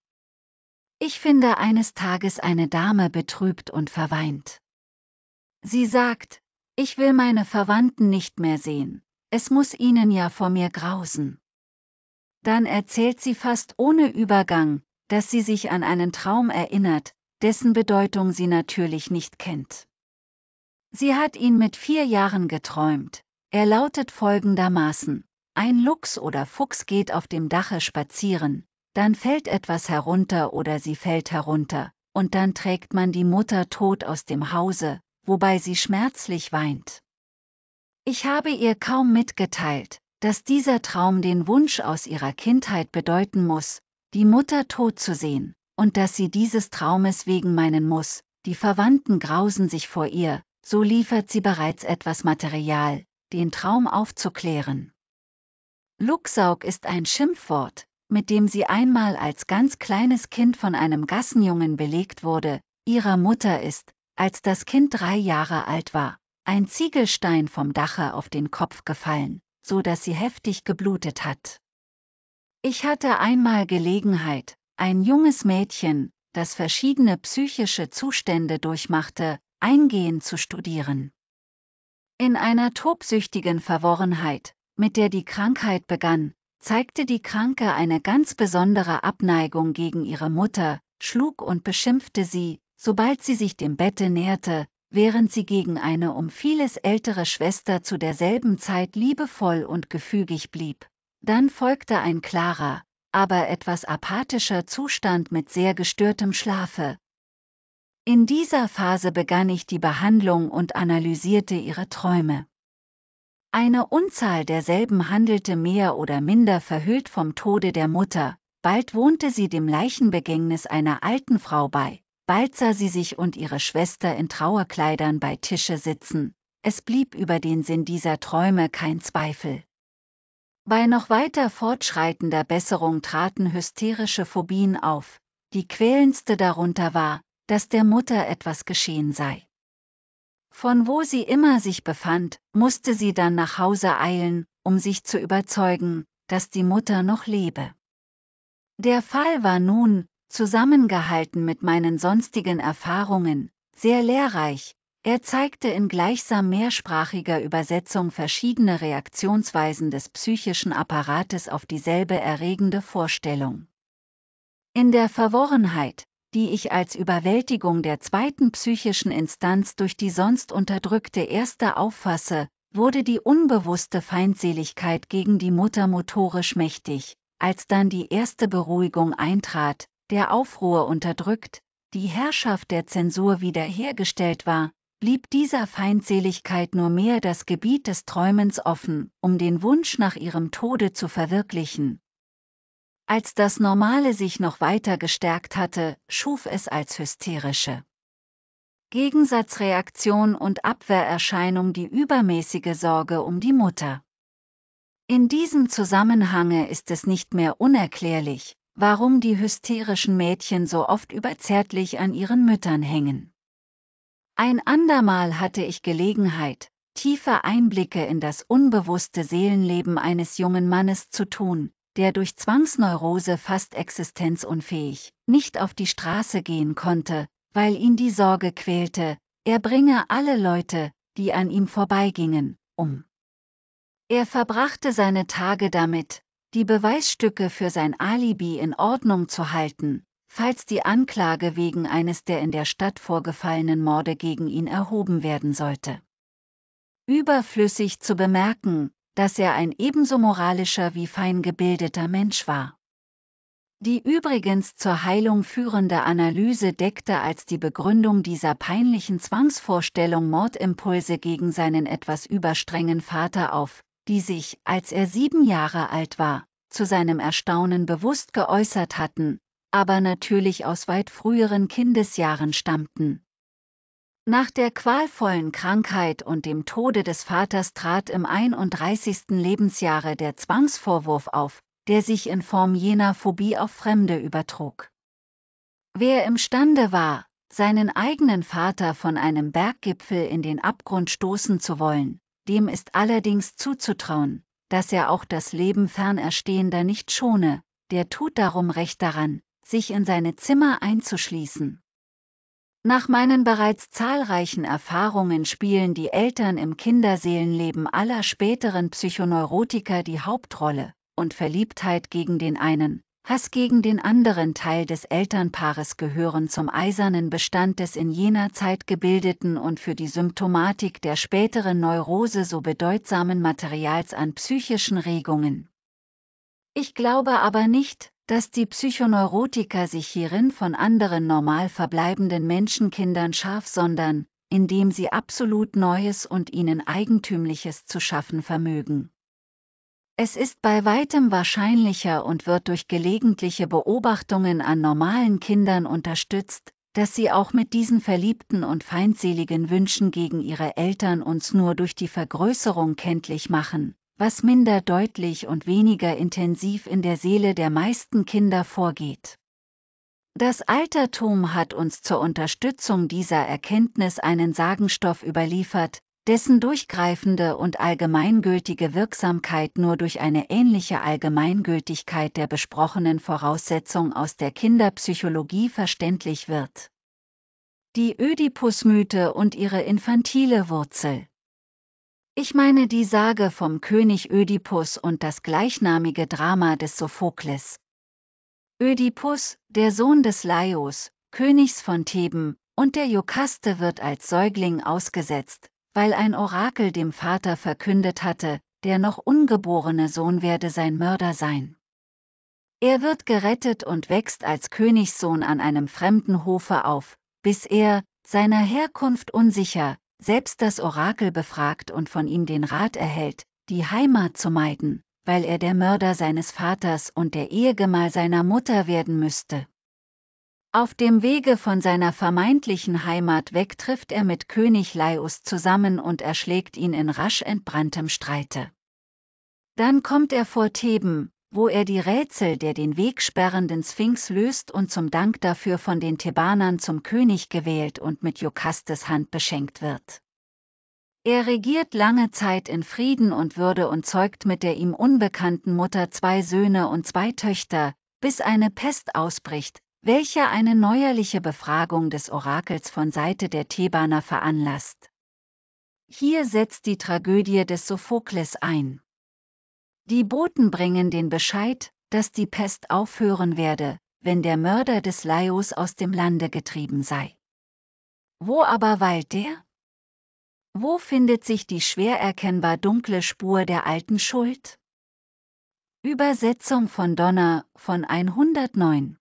Ich finde eines Tages eine Dame betrübt und verweint. Sie sagt, ich will meine Verwandten nicht mehr sehen, es muss ihnen ja vor mir grausen. Dann erzählt sie fast ohne Übergang, dass sie sich an einen Traum erinnert, dessen Bedeutung sie natürlich nicht kennt. Sie hat ihn mit vier Jahren geträumt. Er lautet folgendermaßen. Ein Luchs oder Fuchs geht auf dem Dache spazieren, dann fällt etwas herunter oder sie fällt herunter, und dann trägt man die Mutter tot aus dem Hause, wobei sie schmerzlich weint. Ich habe ihr kaum mitgeteilt, dass dieser Traum den Wunsch aus ihrer Kindheit bedeuten muss, die Mutter tot zu sehen, und dass sie dieses Traumes wegen meinen muss, die Verwandten grausen sich vor ihr, so liefert sie bereits etwas Material, den Traum aufzuklären. Lucksaug ist ein Schimpfwort, mit dem sie einmal als ganz kleines Kind von einem Gassenjungen belegt wurde, ihrer Mutter ist, als das Kind drei Jahre alt war, ein Ziegelstein vom Dache auf den Kopf gefallen, so dass sie heftig geblutet hat. Ich hatte einmal Gelegenheit, ein junges Mädchen, das verschiedene psychische Zustände durchmachte, eingehend zu studieren. In einer tobsüchtigen Verworrenheit, mit der die Krankheit begann, zeigte die Kranke eine ganz besondere Abneigung gegen ihre Mutter, schlug und beschimpfte sie, sobald sie sich dem Bette näherte, während sie gegen eine um vieles ältere Schwester zu derselben Zeit liebevoll und gefügig blieb. Dann folgte ein klarer, aber etwas apathischer Zustand mit sehr gestörtem Schlafe. In dieser Phase begann ich die Behandlung und analysierte ihre Träume. Eine Unzahl derselben handelte mehr oder minder verhüllt vom Tode der Mutter, bald wohnte sie dem Leichenbegängnis einer alten Frau bei, bald sah sie sich und ihre Schwester in Trauerkleidern bei Tische sitzen, es blieb über den Sinn dieser Träume kein Zweifel. Bei noch weiter fortschreitender Besserung traten hysterische Phobien auf, die quälendste darunter war, dass der Mutter etwas geschehen sei. Von wo sie immer sich befand, musste sie dann nach Hause eilen, um sich zu überzeugen, dass die Mutter noch lebe. Der Fall war nun, zusammengehalten mit meinen sonstigen Erfahrungen, sehr lehrreich, er zeigte in gleichsam mehrsprachiger Übersetzung verschiedene Reaktionsweisen des psychischen Apparates auf dieselbe erregende Vorstellung. In der Verworrenheit, die ich als Überwältigung der zweiten psychischen Instanz durch die sonst unterdrückte erste auffasse, wurde die unbewusste Feindseligkeit gegen die Mutter motorisch mächtig, als dann die erste Beruhigung eintrat, der Aufruhr unterdrückt, die Herrschaft der Zensur wiederhergestellt war, blieb dieser Feindseligkeit nur mehr das Gebiet des Träumens offen, um den Wunsch nach ihrem Tode zu verwirklichen. Als das Normale sich noch weiter gestärkt hatte, schuf es als hysterische Gegensatzreaktion und Abwehrerscheinung die übermäßige Sorge um die Mutter. In diesem Zusammenhange ist es nicht mehr unerklärlich, warum die hysterischen Mädchen so oft überzärtlich an ihren Müttern hängen. Ein andermal hatte ich Gelegenheit, tiefe Einblicke in das unbewusste Seelenleben eines jungen Mannes zu tun, der durch Zwangsneurose fast existenzunfähig, nicht auf die Straße gehen konnte, weil ihn die Sorge quälte, er bringe alle Leute, die an ihm vorbeigingen, um. Er verbrachte seine Tage damit, die Beweisstücke für sein Alibi in Ordnung zu halten, falls die Anklage wegen eines der in der Stadt vorgefallenen Morde gegen ihn erhoben werden sollte. Überflüssig zu bemerken, dass er ein ebenso moralischer wie fein gebildeter Mensch war. Die übrigens zur Heilung führende Analyse deckte als die Begründung dieser peinlichen Zwangsvorstellung Mordimpulse gegen seinen etwas überstrengen Vater auf, die sich, als er sieben Jahre alt war, zu seinem Erstaunen bewusst geäußert hatten, aber natürlich aus weit früheren Kindesjahren stammten. Nach der qualvollen Krankheit und dem Tode des Vaters trat im 31. Lebensjahre der Zwangsvorwurf auf, der sich in Form jener Phobie auf Fremde übertrug. Wer imstande war, seinen eigenen Vater von einem Berggipfel in den Abgrund stoßen zu wollen, dem ist allerdings zuzutrauen, dass er auch das Leben Fernerstehender nicht schone, der tut darum recht daran, sich in seine Zimmer einzuschließen. Nach meinen bereits zahlreichen Erfahrungen spielen die Eltern im Kinderseelenleben aller späteren Psychoneurotiker die Hauptrolle, und Verliebtheit gegen den einen, Hass gegen den anderen Teil des Elternpaares gehören zum eisernen Bestand des in jener Zeit gebildeten und für die Symptomatik der späteren Neurose so bedeutsamen Materials an psychischen Regungen. Ich glaube aber nicht, dass die Psychoneurotiker sich hierin von anderen normal verbleibenden Menschenkindern scharf sondern, indem sie absolut Neues und ihnen Eigentümliches zu schaffen vermögen. Es ist bei weitem wahrscheinlicher und wird durch gelegentliche Beobachtungen an normalen Kindern unterstützt, dass sie auch mit diesen verliebten und feindseligen Wünschen gegen ihre Eltern uns nur durch die Vergrößerung kenntlich machen, was minder deutlich und weniger intensiv in der Seele der meisten Kinder vorgeht. Das Altertum hat uns zur Unterstützung dieser Erkenntnis einen Sagenstoff überliefert, dessen durchgreifende und allgemeingültige Wirksamkeit nur durch eine ähnliche Allgemeingültigkeit der besprochenen Voraussetzung aus der Kinderpsychologie verständlich wird. Die Ödipusmythe und ihre infantile Wurzel ich meine die Sage vom König Ödipus und das gleichnamige Drama des Sophokles. Ödipus, der Sohn des Laios, Königs von Theben, und der Jokaste wird als Säugling ausgesetzt, weil ein Orakel dem Vater verkündet hatte, der noch ungeborene Sohn werde sein Mörder sein. Er wird gerettet und wächst als Königssohn an einem fremden Hofe auf, bis er, seiner Herkunft unsicher, selbst das Orakel befragt und von ihm den Rat erhält, die Heimat zu meiden, weil er der Mörder seines Vaters und der Ehegemahl seiner Mutter werden müsste. Auf dem Wege von seiner vermeintlichen Heimat weg trifft er mit König Laius zusammen und erschlägt ihn in rasch entbranntem Streite. Dann kommt er vor Theben, wo er die Rätsel der den Weg sperrenden Sphinx löst und zum Dank dafür von den Thebanern zum König gewählt und mit Jokastes Hand beschenkt wird. Er regiert lange Zeit in Frieden und Würde und zeugt mit der ihm unbekannten Mutter zwei Söhne und zwei Töchter, bis eine Pest ausbricht, welche eine neuerliche Befragung des Orakels von Seite der Thebaner veranlasst. Hier setzt die Tragödie des Sophokles ein. Die Boten bringen den Bescheid, dass die Pest aufhören werde, wenn der Mörder des Laios aus dem Lande getrieben sei. Wo aber weilt der? Wo findet sich die schwer erkennbar dunkle Spur der alten Schuld? Übersetzung von Donner von 109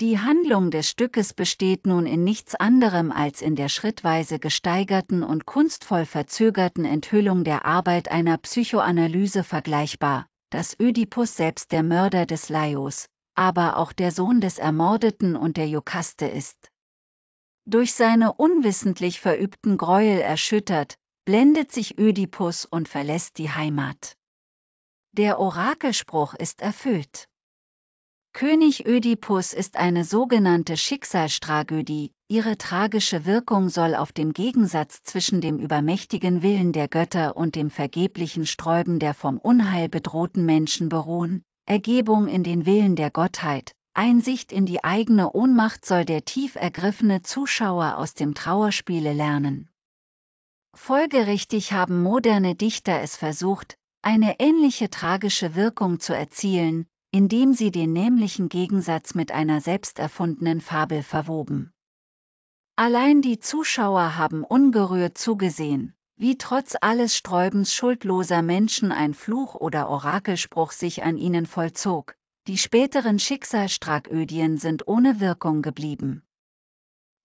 die Handlung des Stückes besteht nun in nichts anderem als in der schrittweise gesteigerten und kunstvoll verzögerten Enthüllung der Arbeit einer Psychoanalyse vergleichbar, dass Ödipus selbst der Mörder des Laios, aber auch der Sohn des Ermordeten und der Jokaste ist. Durch seine unwissentlich verübten Gräuel erschüttert, blendet sich Ödipus und verlässt die Heimat. Der Orakelspruch ist erfüllt. König Ödipus ist eine sogenannte Schicksalstragödie, ihre tragische Wirkung soll auf den Gegensatz zwischen dem übermächtigen Willen der Götter und dem vergeblichen Sträuben der vom Unheil bedrohten Menschen beruhen, Ergebung in den Willen der Gottheit, Einsicht in die eigene Ohnmacht soll der tief ergriffene Zuschauer aus dem Trauerspiele lernen. Folgerichtig haben moderne Dichter es versucht, eine ähnliche tragische Wirkung zu erzielen, indem sie den nämlichen Gegensatz mit einer selbsterfundenen Fabel verwoben. Allein die Zuschauer haben ungerührt zugesehen, wie trotz alles Sträubens schuldloser Menschen ein Fluch oder Orakelspruch sich an ihnen vollzog, die späteren Schicksalstragödien sind ohne Wirkung geblieben.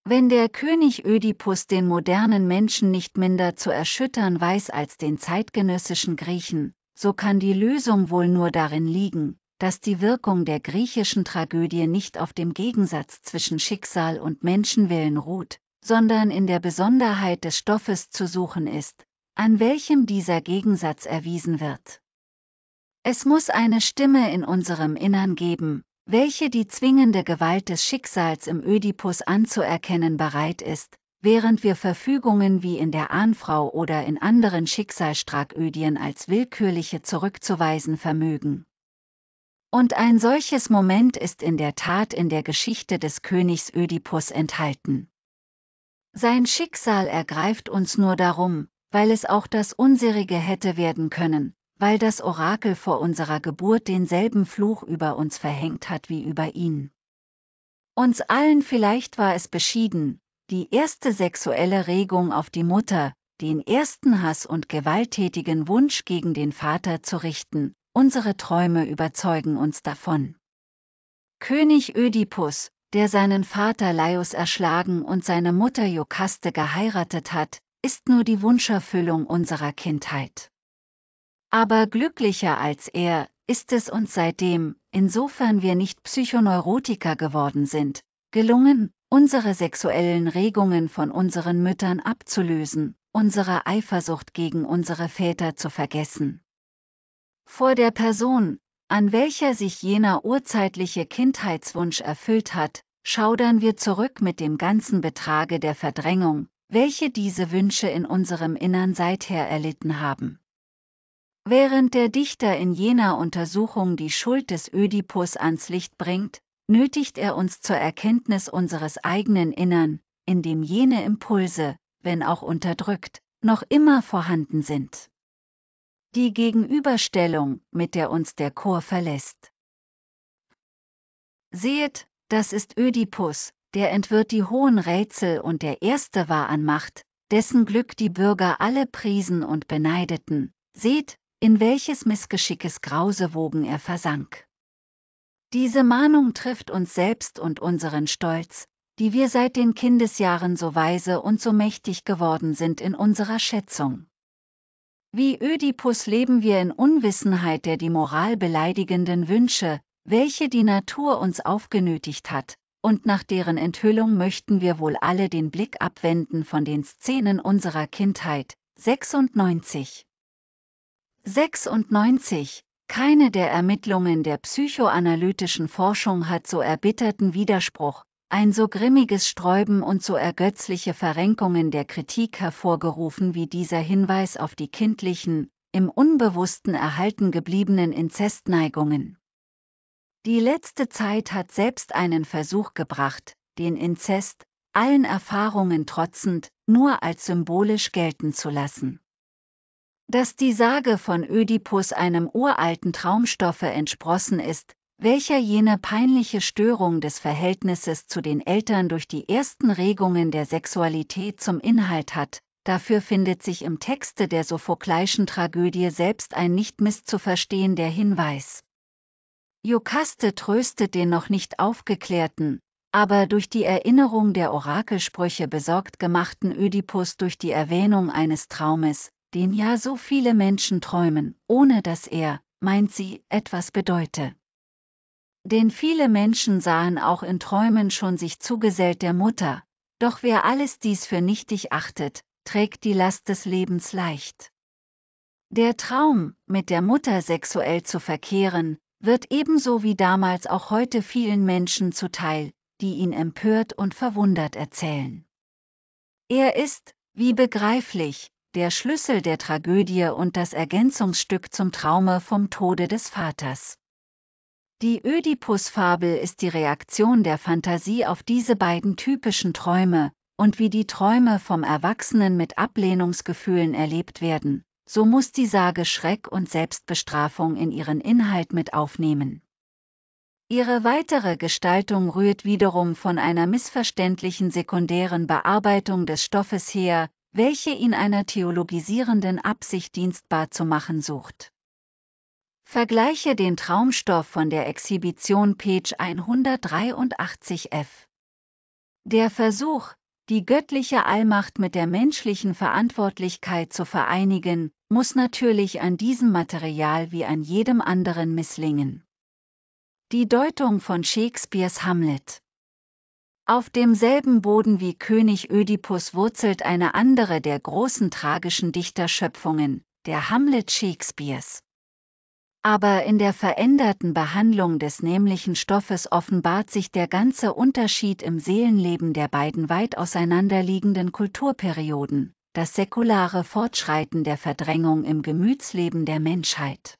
Wenn der König Ödipus den modernen Menschen nicht minder zu erschüttern weiß als den zeitgenössischen Griechen, so kann die Lösung wohl nur darin liegen, dass die Wirkung der griechischen Tragödie nicht auf dem Gegensatz zwischen Schicksal und Menschenwillen ruht, sondern in der Besonderheit des Stoffes zu suchen ist, an welchem dieser Gegensatz erwiesen wird. Es muss eine Stimme in unserem Innern geben, welche die zwingende Gewalt des Schicksals im Ödipus anzuerkennen bereit ist, während wir Verfügungen wie in der Ahnfrau oder in anderen Schicksalstragödien als willkürliche zurückzuweisen vermögen. Und ein solches Moment ist in der Tat in der Geschichte des Königs Ödipus enthalten. Sein Schicksal ergreift uns nur darum, weil es auch das Unserige hätte werden können, weil das Orakel vor unserer Geburt denselben Fluch über uns verhängt hat wie über ihn. Uns allen vielleicht war es beschieden, die erste sexuelle Regung auf die Mutter, den ersten Hass und gewalttätigen Wunsch gegen den Vater zu richten, unsere Träume überzeugen uns davon. König Ödipus, der seinen Vater Laius erschlagen und seine Mutter Jokaste geheiratet hat, ist nur die Wunscherfüllung unserer Kindheit. Aber glücklicher als er ist es uns seitdem, insofern wir nicht Psychoneurotiker geworden sind, gelungen, unsere sexuellen Regungen von unseren Müttern abzulösen, unsere Eifersucht gegen unsere Väter zu vergessen, vor der Person, an welcher sich jener urzeitliche Kindheitswunsch erfüllt hat, schaudern wir zurück mit dem ganzen Betrage der Verdrängung, welche diese Wünsche in unserem Innern seither erlitten haben. Während der Dichter in jener Untersuchung die Schuld des Ödipus ans Licht bringt, nötigt er uns zur Erkenntnis unseres eigenen Innern, in dem jene Impulse, wenn auch unterdrückt, noch immer vorhanden sind die Gegenüberstellung, mit der uns der Chor verlässt. Seht, das ist Ödipus, der entwirrt die hohen Rätsel und der Erste war an Macht, dessen Glück die Bürger alle priesen und beneideten. Seht, in welches missgeschickes Grausewogen er versank. Diese Mahnung trifft uns selbst und unseren Stolz, die wir seit den Kindesjahren so weise und so mächtig geworden sind in unserer Schätzung. Wie Ödipus leben wir in Unwissenheit der die Moral beleidigenden Wünsche, welche die Natur uns aufgenötigt hat, und nach deren Enthüllung möchten wir wohl alle den Blick abwenden von den Szenen unserer Kindheit. 96 96 keine der Ermittlungen der psychoanalytischen Forschung hat so erbitterten Widerspruch, ein so grimmiges Sträuben und so ergötzliche Verrenkungen der Kritik hervorgerufen wie dieser Hinweis auf die kindlichen, im Unbewussten erhalten gebliebenen Inzestneigungen. Die letzte Zeit hat selbst einen Versuch gebracht, den Inzest, allen Erfahrungen trotzend, nur als symbolisch gelten zu lassen. Dass die Sage von Ödipus einem uralten Traumstoffe entsprossen ist, welcher jene peinliche Störung des Verhältnisses zu den Eltern durch die ersten Regungen der Sexualität zum Inhalt hat, dafür findet sich im Texte der sophokleischen Tragödie selbst ein nicht misszuverstehender Hinweis. Jokaste tröstet den noch nicht aufgeklärten, aber durch die Erinnerung der Orakelsprüche besorgt gemachten Ödipus durch die Erwähnung eines Traumes, den ja so viele Menschen träumen, ohne dass er, meint sie, etwas bedeute. Denn viele Menschen sahen auch in Träumen schon sich zugesellt der Mutter, doch wer alles dies für nichtig achtet, trägt die Last des Lebens leicht. Der Traum, mit der Mutter sexuell zu verkehren, wird ebenso wie damals auch heute vielen Menschen zuteil, die ihn empört und verwundert erzählen. Er ist, wie begreiflich, der Schlüssel der Tragödie und das Ergänzungsstück zum Traume vom Tode des Vaters. Die Ödipus-Fabel ist die Reaktion der Fantasie auf diese beiden typischen Träume, und wie die Träume vom Erwachsenen mit Ablehnungsgefühlen erlebt werden, so muss die Sage Schreck und Selbstbestrafung in ihren Inhalt mit aufnehmen. Ihre weitere Gestaltung rührt wiederum von einer missverständlichen sekundären Bearbeitung des Stoffes her, welche ihn einer theologisierenden Absicht dienstbar zu machen sucht. Vergleiche den Traumstoff von der Exhibition Page 183f. Der Versuch, die göttliche Allmacht mit der menschlichen Verantwortlichkeit zu vereinigen, muss natürlich an diesem Material wie an jedem anderen misslingen. Die Deutung von Shakespeares Hamlet auf demselben Boden wie König Ödipus wurzelt eine andere der großen tragischen Dichterschöpfungen, der Hamlet Shakespeares aber in der veränderten Behandlung des nämlichen Stoffes offenbart sich der ganze Unterschied im Seelenleben der beiden weit auseinanderliegenden Kulturperioden, das säkulare Fortschreiten der Verdrängung im Gemütsleben der Menschheit.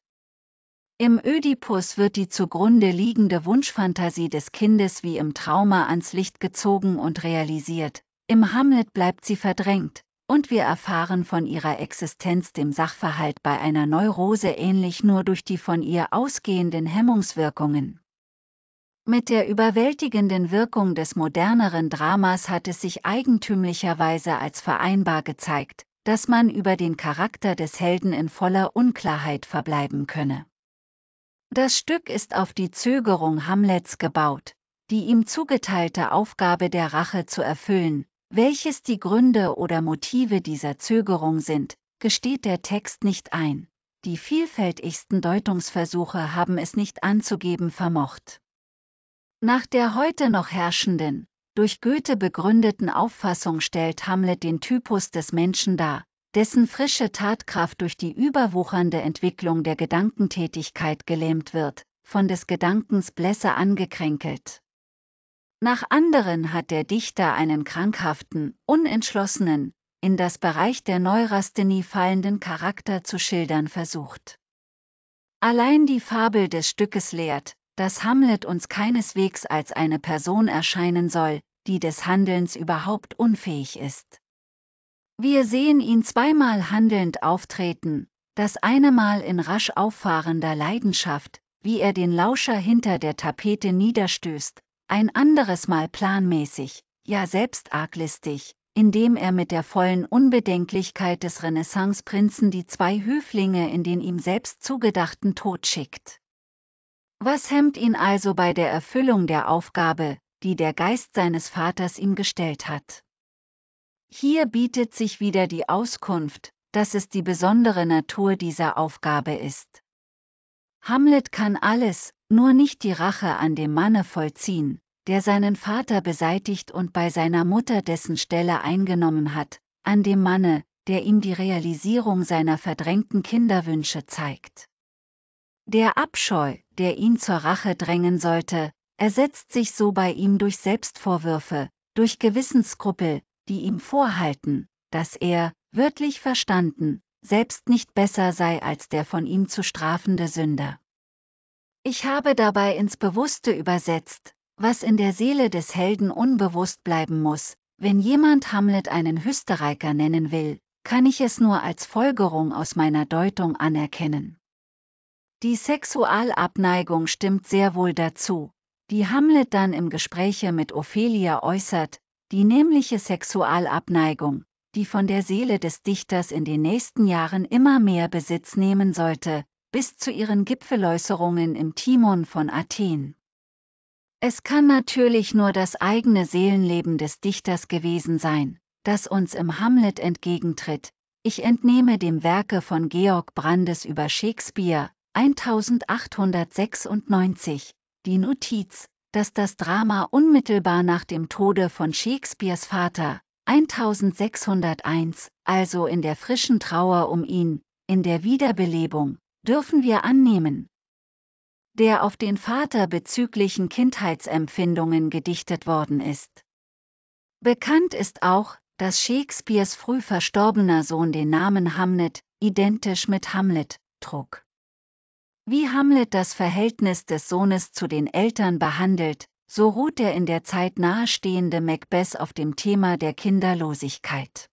Im Ödipus wird die zugrunde liegende Wunschfantasie des Kindes wie im Trauma ans Licht gezogen und realisiert, im Hamlet bleibt sie verdrängt, und wir erfahren von ihrer Existenz dem Sachverhalt bei einer Neurose ähnlich nur durch die von ihr ausgehenden Hemmungswirkungen. Mit der überwältigenden Wirkung des moderneren Dramas hat es sich eigentümlicherweise als vereinbar gezeigt, dass man über den Charakter des Helden in voller Unklarheit verbleiben könne. Das Stück ist auf die Zögerung Hamlets gebaut, die ihm zugeteilte Aufgabe der Rache zu erfüllen, welches die Gründe oder Motive dieser Zögerung sind, gesteht der Text nicht ein. Die vielfältigsten Deutungsversuche haben es nicht anzugeben vermocht. Nach der heute noch herrschenden, durch Goethe begründeten Auffassung stellt Hamlet den Typus des Menschen dar, dessen frische Tatkraft durch die überwuchernde Entwicklung der Gedankentätigkeit gelähmt wird, von des Gedankens Blässe angekränkelt. Nach anderen hat der Dichter einen krankhaften, unentschlossenen, in das Bereich der Neurasthenie fallenden Charakter zu schildern versucht. Allein die Fabel des Stückes lehrt, dass Hamlet uns keineswegs als eine Person erscheinen soll, die des Handelns überhaupt unfähig ist. Wir sehen ihn zweimal handelnd auftreten, das eine Mal in rasch auffahrender Leidenschaft, wie er den Lauscher hinter der Tapete niederstößt, ein anderes Mal planmäßig, ja selbst arglistig, indem er mit der vollen Unbedenklichkeit des Renaissance-Prinzen die zwei Höflinge in den ihm selbst zugedachten Tod schickt. Was hemmt ihn also bei der Erfüllung der Aufgabe, die der Geist seines Vaters ihm gestellt hat? Hier bietet sich wieder die Auskunft, dass es die besondere Natur dieser Aufgabe ist. Hamlet kann alles, nur nicht die Rache an dem Manne vollziehen, der seinen Vater beseitigt und bei seiner Mutter dessen Stelle eingenommen hat, an dem Manne, der ihm die Realisierung seiner verdrängten Kinderwünsche zeigt. Der Abscheu, der ihn zur Rache drängen sollte, ersetzt sich so bei ihm durch Selbstvorwürfe, durch Gewissenskrupel, die ihm vorhalten, dass er, wörtlich verstanden, selbst nicht besser sei als der von ihm zu strafende Sünder. Ich habe dabei ins Bewusste übersetzt, was in der Seele des Helden unbewusst bleiben muss. Wenn jemand Hamlet einen Hüsteriker nennen will, kann ich es nur als Folgerung aus meiner Deutung anerkennen. Die Sexualabneigung stimmt sehr wohl dazu, die Hamlet dann im Gespräche mit Ophelia äußert, die nämliche Sexualabneigung, die von der Seele des Dichters in den nächsten Jahren immer mehr Besitz nehmen sollte, bis zu ihren Gipfeläußerungen im Timon von Athen. Es kann natürlich nur das eigene Seelenleben des Dichters gewesen sein, das uns im Hamlet entgegentritt. Ich entnehme dem Werke von Georg Brandes über Shakespeare 1896 die Notiz, dass das Drama unmittelbar nach dem Tode von Shakespeares Vater 1601, also in der frischen Trauer um ihn, in der Wiederbelebung dürfen wir annehmen. Der auf den Vater bezüglichen Kindheitsempfindungen gedichtet worden ist. Bekannt ist auch, dass Shakespeares früh verstorbener Sohn den Namen Hamlet, identisch mit Hamlet, trug. Wie Hamlet das Verhältnis des Sohnes zu den Eltern behandelt, so ruht der in der Zeit nahestehende Macbeth auf dem Thema der Kinderlosigkeit.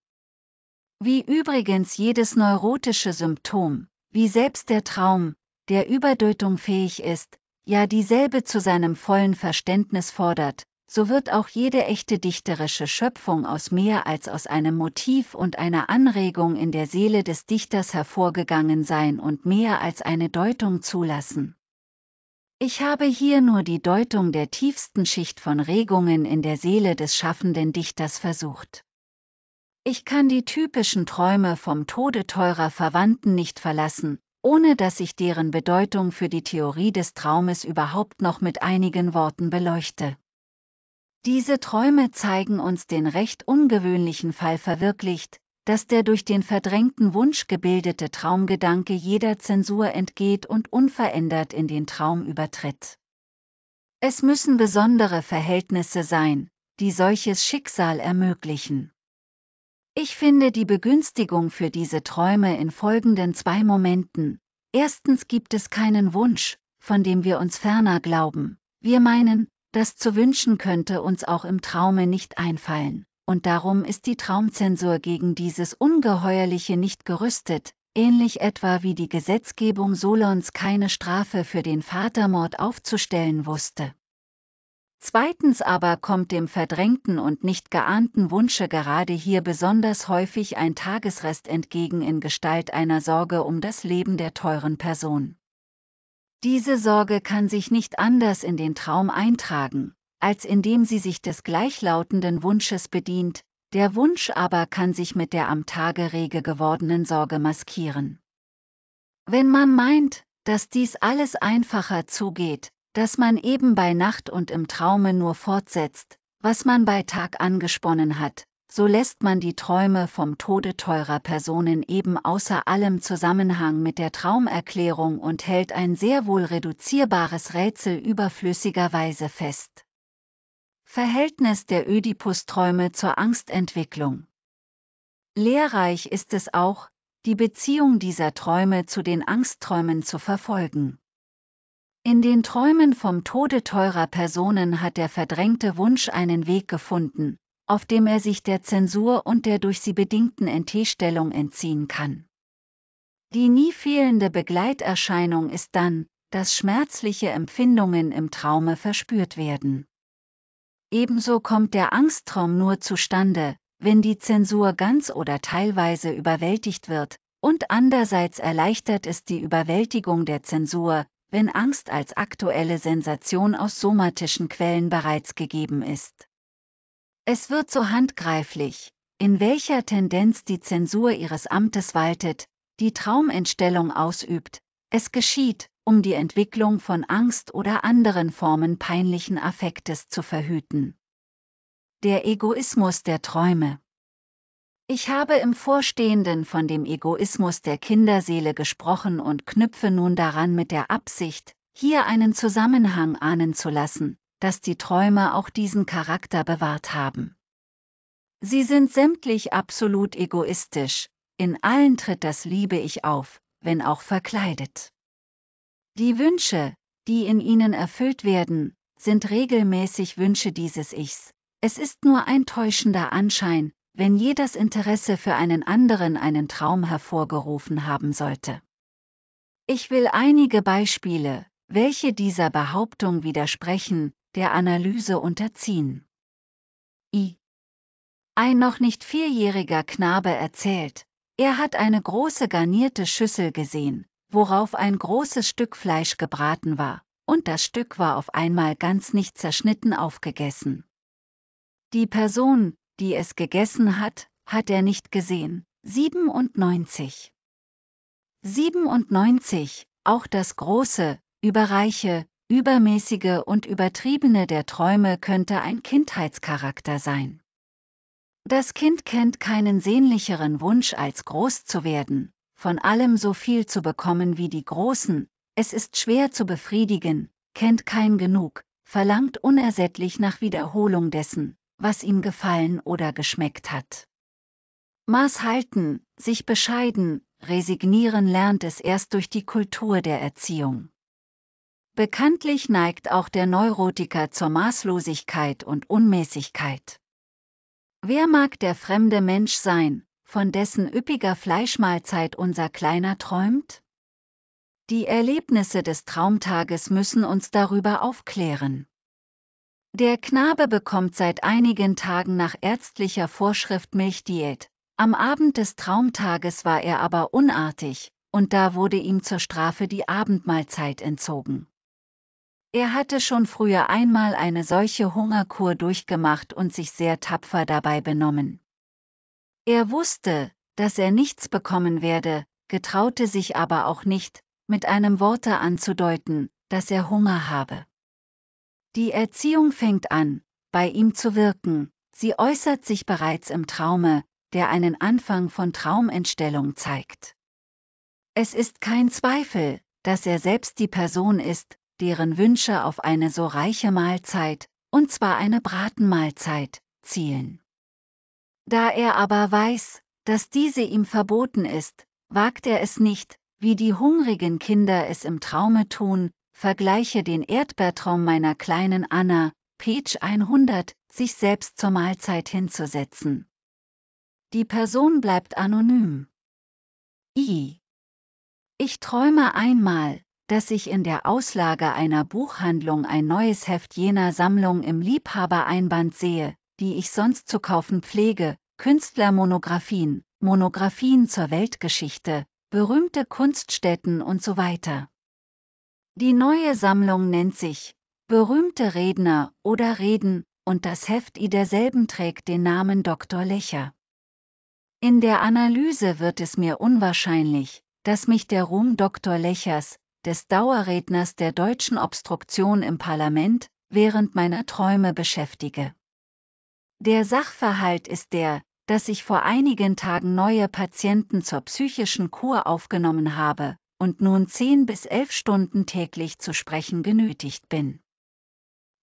Wie übrigens jedes neurotische Symptom, wie selbst der Traum, der Überdeutung fähig ist, ja dieselbe zu seinem vollen Verständnis fordert, so wird auch jede echte dichterische Schöpfung aus mehr als aus einem Motiv und einer Anregung in der Seele des Dichters hervorgegangen sein und mehr als eine Deutung zulassen. Ich habe hier nur die Deutung der tiefsten Schicht von Regungen in der Seele des schaffenden Dichters versucht. Ich kann die typischen Träume vom Tode teurer Verwandten nicht verlassen, ohne dass ich deren Bedeutung für die Theorie des Traumes überhaupt noch mit einigen Worten beleuchte. Diese Träume zeigen uns den recht ungewöhnlichen Fall verwirklicht, dass der durch den verdrängten Wunsch gebildete Traumgedanke jeder Zensur entgeht und unverändert in den Traum übertritt. Es müssen besondere Verhältnisse sein, die solches Schicksal ermöglichen. Ich finde die Begünstigung für diese Träume in folgenden zwei Momenten. Erstens gibt es keinen Wunsch, von dem wir uns ferner glauben. Wir meinen, das zu wünschen könnte uns auch im Traume nicht einfallen, und darum ist die Traumzensur gegen dieses Ungeheuerliche nicht gerüstet, ähnlich etwa wie die Gesetzgebung Solons keine Strafe für den Vatermord aufzustellen wusste. Zweitens aber kommt dem verdrängten und nicht geahnten Wunsche gerade hier besonders häufig ein Tagesrest entgegen in Gestalt einer Sorge um das Leben der teuren Person. Diese Sorge kann sich nicht anders in den Traum eintragen, als indem sie sich des gleichlautenden Wunsches bedient, der Wunsch aber kann sich mit der am Tage rege gewordenen Sorge maskieren. Wenn man meint, dass dies alles einfacher zugeht, dass man eben bei Nacht und im Traume nur fortsetzt, was man bei Tag angesponnen hat, so lässt man die Träume vom Tode teurer Personen eben außer allem Zusammenhang mit der Traumerklärung und hält ein sehr wohl reduzierbares Rätsel überflüssigerweise fest. Verhältnis der Ödipus-Träume zur Angstentwicklung Lehrreich ist es auch, die Beziehung dieser Träume zu den Angstträumen zu verfolgen. In den Träumen vom Tode teurer Personen hat der verdrängte Wunsch einen Weg gefunden, auf dem er sich der Zensur und der durch sie bedingten NT-Stellung entziehen kann. Die nie fehlende Begleiterscheinung ist dann, dass schmerzliche Empfindungen im Traume verspürt werden. Ebenso kommt der Angsttraum nur zustande, wenn die Zensur ganz oder teilweise überwältigt wird, und andererseits erleichtert es die Überwältigung der Zensur, wenn Angst als aktuelle Sensation aus somatischen Quellen bereits gegeben ist. Es wird so handgreiflich, in welcher Tendenz die Zensur ihres Amtes waltet, die Traumentstellung ausübt, es geschieht, um die Entwicklung von Angst oder anderen Formen peinlichen Affektes zu verhüten. Der Egoismus der Träume ich habe im Vorstehenden von dem Egoismus der Kinderseele gesprochen und knüpfe nun daran mit der Absicht, hier einen Zusammenhang ahnen zu lassen, dass die Träume auch diesen Charakter bewahrt haben. Sie sind sämtlich absolut egoistisch, in allen tritt das Liebe ich auf, wenn auch verkleidet. Die Wünsche, die in ihnen erfüllt werden, sind regelmäßig Wünsche dieses Ichs. Es ist nur ein täuschender Anschein, wenn je das Interesse für einen anderen einen Traum hervorgerufen haben sollte. Ich will einige Beispiele, welche dieser Behauptung widersprechen, der Analyse unterziehen. I. Ein noch nicht vierjähriger Knabe erzählt, er hat eine große garnierte Schüssel gesehen, worauf ein großes Stück Fleisch gebraten war, und das Stück war auf einmal ganz nicht zerschnitten aufgegessen. Die Person, die es gegessen hat, hat er nicht gesehen. 97. 97. Auch das große, überreiche, übermäßige und übertriebene der Träume könnte ein Kindheitscharakter sein. Das Kind kennt keinen sehnlicheren Wunsch als groß zu werden, von allem so viel zu bekommen wie die Großen, es ist schwer zu befriedigen, kennt kein Genug, verlangt unersättlich nach Wiederholung dessen, was ihm gefallen oder geschmeckt hat. Maß halten, sich bescheiden, resignieren lernt es erst durch die Kultur der Erziehung. Bekanntlich neigt auch der Neurotiker zur Maßlosigkeit und Unmäßigkeit. Wer mag der fremde Mensch sein, von dessen üppiger Fleischmahlzeit unser Kleiner träumt? Die Erlebnisse des Traumtages müssen uns darüber aufklären. Der Knabe bekommt seit einigen Tagen nach ärztlicher Vorschrift Milchdiät. Am Abend des Traumtages war er aber unartig, und da wurde ihm zur Strafe die Abendmahlzeit entzogen. Er hatte schon früher einmal eine solche Hungerkur durchgemacht und sich sehr tapfer dabei benommen. Er wusste, dass er nichts bekommen werde, getraute sich aber auch nicht, mit einem Worte anzudeuten, dass er Hunger habe. Die Erziehung fängt an, bei ihm zu wirken, sie äußert sich bereits im Traume, der einen Anfang von Traumentstellung zeigt. Es ist kein Zweifel, dass er selbst die Person ist, deren Wünsche auf eine so reiche Mahlzeit, und zwar eine Bratenmahlzeit, zielen. Da er aber weiß, dass diese ihm verboten ist, wagt er es nicht, wie die hungrigen Kinder es im Traume tun, Vergleiche den Erdbeertraum meiner kleinen Anna, Page 100, sich selbst zur Mahlzeit hinzusetzen. Die Person bleibt anonym. I. Ich träume einmal, dass ich in der Auslage einer Buchhandlung ein neues Heft jener Sammlung im Liebhabereinband sehe, die ich sonst zu kaufen pflege, Künstlermonographien, Monographien zur Weltgeschichte, berühmte Kunststätten und so weiter. Die neue Sammlung nennt sich Berühmte Redner oder Reden und das Heft I derselben trägt den Namen Dr. Lecher. In der Analyse wird es mir unwahrscheinlich, dass mich der Ruhm Dr. Lechers, des Dauerredners der deutschen Obstruktion im Parlament, während meiner Träume beschäftige. Der Sachverhalt ist der, dass ich vor einigen Tagen neue Patienten zur psychischen Kur aufgenommen habe, und nun zehn bis elf Stunden täglich zu sprechen genötigt bin.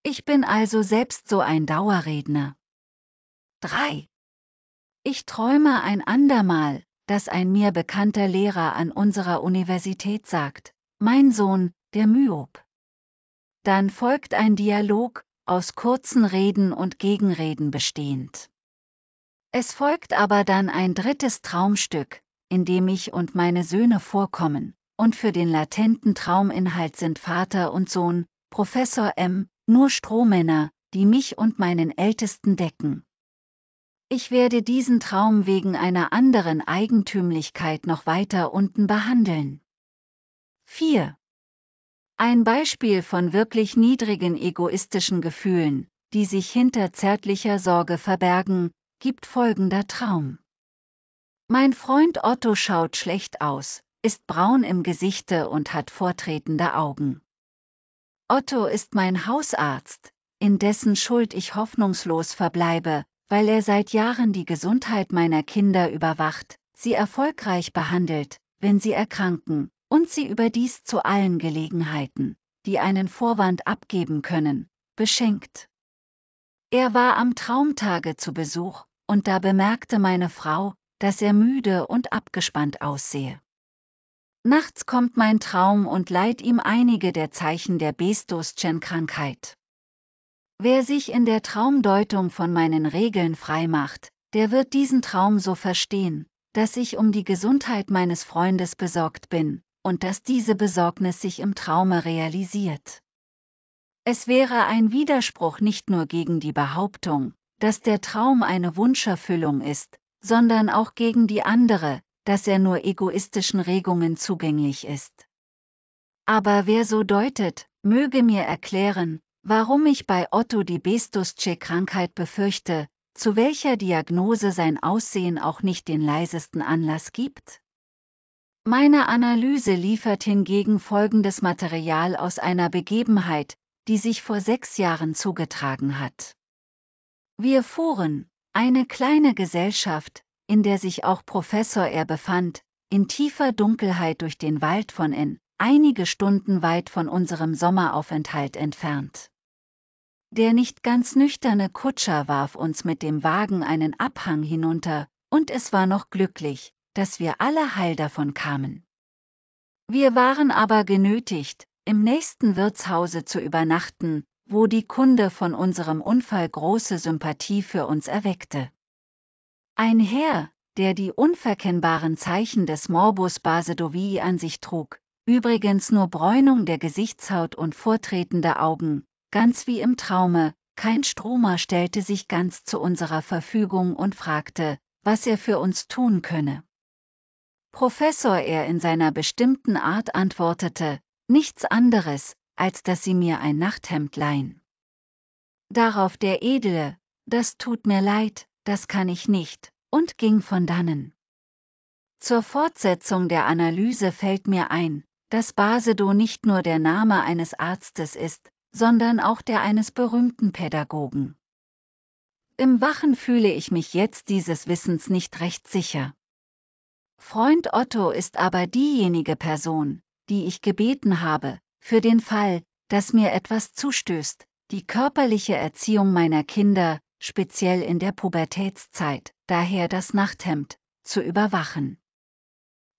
Ich bin also selbst so ein Dauerredner. 3. Ich träume ein andermal, dass ein mir bekannter Lehrer an unserer Universität sagt, mein Sohn, der Myop. Dann folgt ein Dialog, aus kurzen Reden und Gegenreden bestehend. Es folgt aber dann ein drittes Traumstück, in dem ich und meine Söhne vorkommen, und für den latenten Trauminhalt sind Vater und Sohn, Professor M., nur Strohmänner, die mich und meinen Ältesten decken. Ich werde diesen Traum wegen einer anderen Eigentümlichkeit noch weiter unten behandeln. 4. Ein Beispiel von wirklich niedrigen egoistischen Gefühlen, die sich hinter zärtlicher Sorge verbergen, gibt folgender Traum. Mein Freund Otto schaut schlecht aus, ist braun im Gesichte und hat vortretende Augen. Otto ist mein Hausarzt, in dessen Schuld ich hoffnungslos verbleibe, weil er seit Jahren die Gesundheit meiner Kinder überwacht, sie erfolgreich behandelt, wenn sie erkranken, und sie überdies zu allen Gelegenheiten, die einen Vorwand abgeben können, beschenkt. Er war am Traumtage zu Besuch, und da bemerkte meine Frau, dass er müde und abgespannt aussehe. Nachts kommt mein Traum und leiht ihm einige der Zeichen der Bestoschen-Krankheit. Wer sich in der Traumdeutung von meinen Regeln freimacht, der wird diesen Traum so verstehen, dass ich um die Gesundheit meines Freundes besorgt bin, und dass diese Besorgnis sich im Traume realisiert. Es wäre ein Widerspruch nicht nur gegen die Behauptung, dass der Traum eine Wunscherfüllung ist, sondern auch gegen die andere, dass er nur egoistischen Regungen zugänglich ist. Aber wer so deutet, möge mir erklären, warum ich bei Otto die Bestusche-Krankheit befürchte, zu welcher Diagnose sein Aussehen auch nicht den leisesten Anlass gibt? Meine Analyse liefert hingegen folgendes Material aus einer Begebenheit, die sich vor sechs Jahren zugetragen hat. Wir fuhren, eine kleine Gesellschaft, in der sich auch Professor R befand, in tiefer Dunkelheit durch den Wald von N, einige Stunden weit von unserem Sommeraufenthalt entfernt. Der nicht ganz nüchterne Kutscher warf uns mit dem Wagen einen Abhang hinunter, und es war noch glücklich, dass wir alle heil davon kamen. Wir waren aber genötigt, im nächsten Wirtshause zu übernachten, wo die Kunde von unserem Unfall große Sympathie für uns erweckte. Ein Herr, der die unverkennbaren Zeichen des Morbus Basedowii an sich trug, übrigens nur Bräunung der Gesichtshaut und vortretende Augen, ganz wie im Traume, kein Stromer stellte sich ganz zu unserer Verfügung und fragte, was er für uns tun könne. Professor er in seiner bestimmten Art antwortete, nichts anderes, als dass sie mir ein Nachthemd leihen. Darauf der Edle, das tut mir leid, das kann ich nicht, und ging von dannen. Zur Fortsetzung der Analyse fällt mir ein, dass Basedow nicht nur der Name eines Arztes ist, sondern auch der eines berühmten Pädagogen. Im Wachen fühle ich mich jetzt dieses Wissens nicht recht sicher. Freund Otto ist aber diejenige Person, die ich gebeten habe, für den Fall, dass mir etwas zustößt, die körperliche Erziehung meiner Kinder, speziell in der Pubertätszeit, daher das Nachthemd, zu überwachen.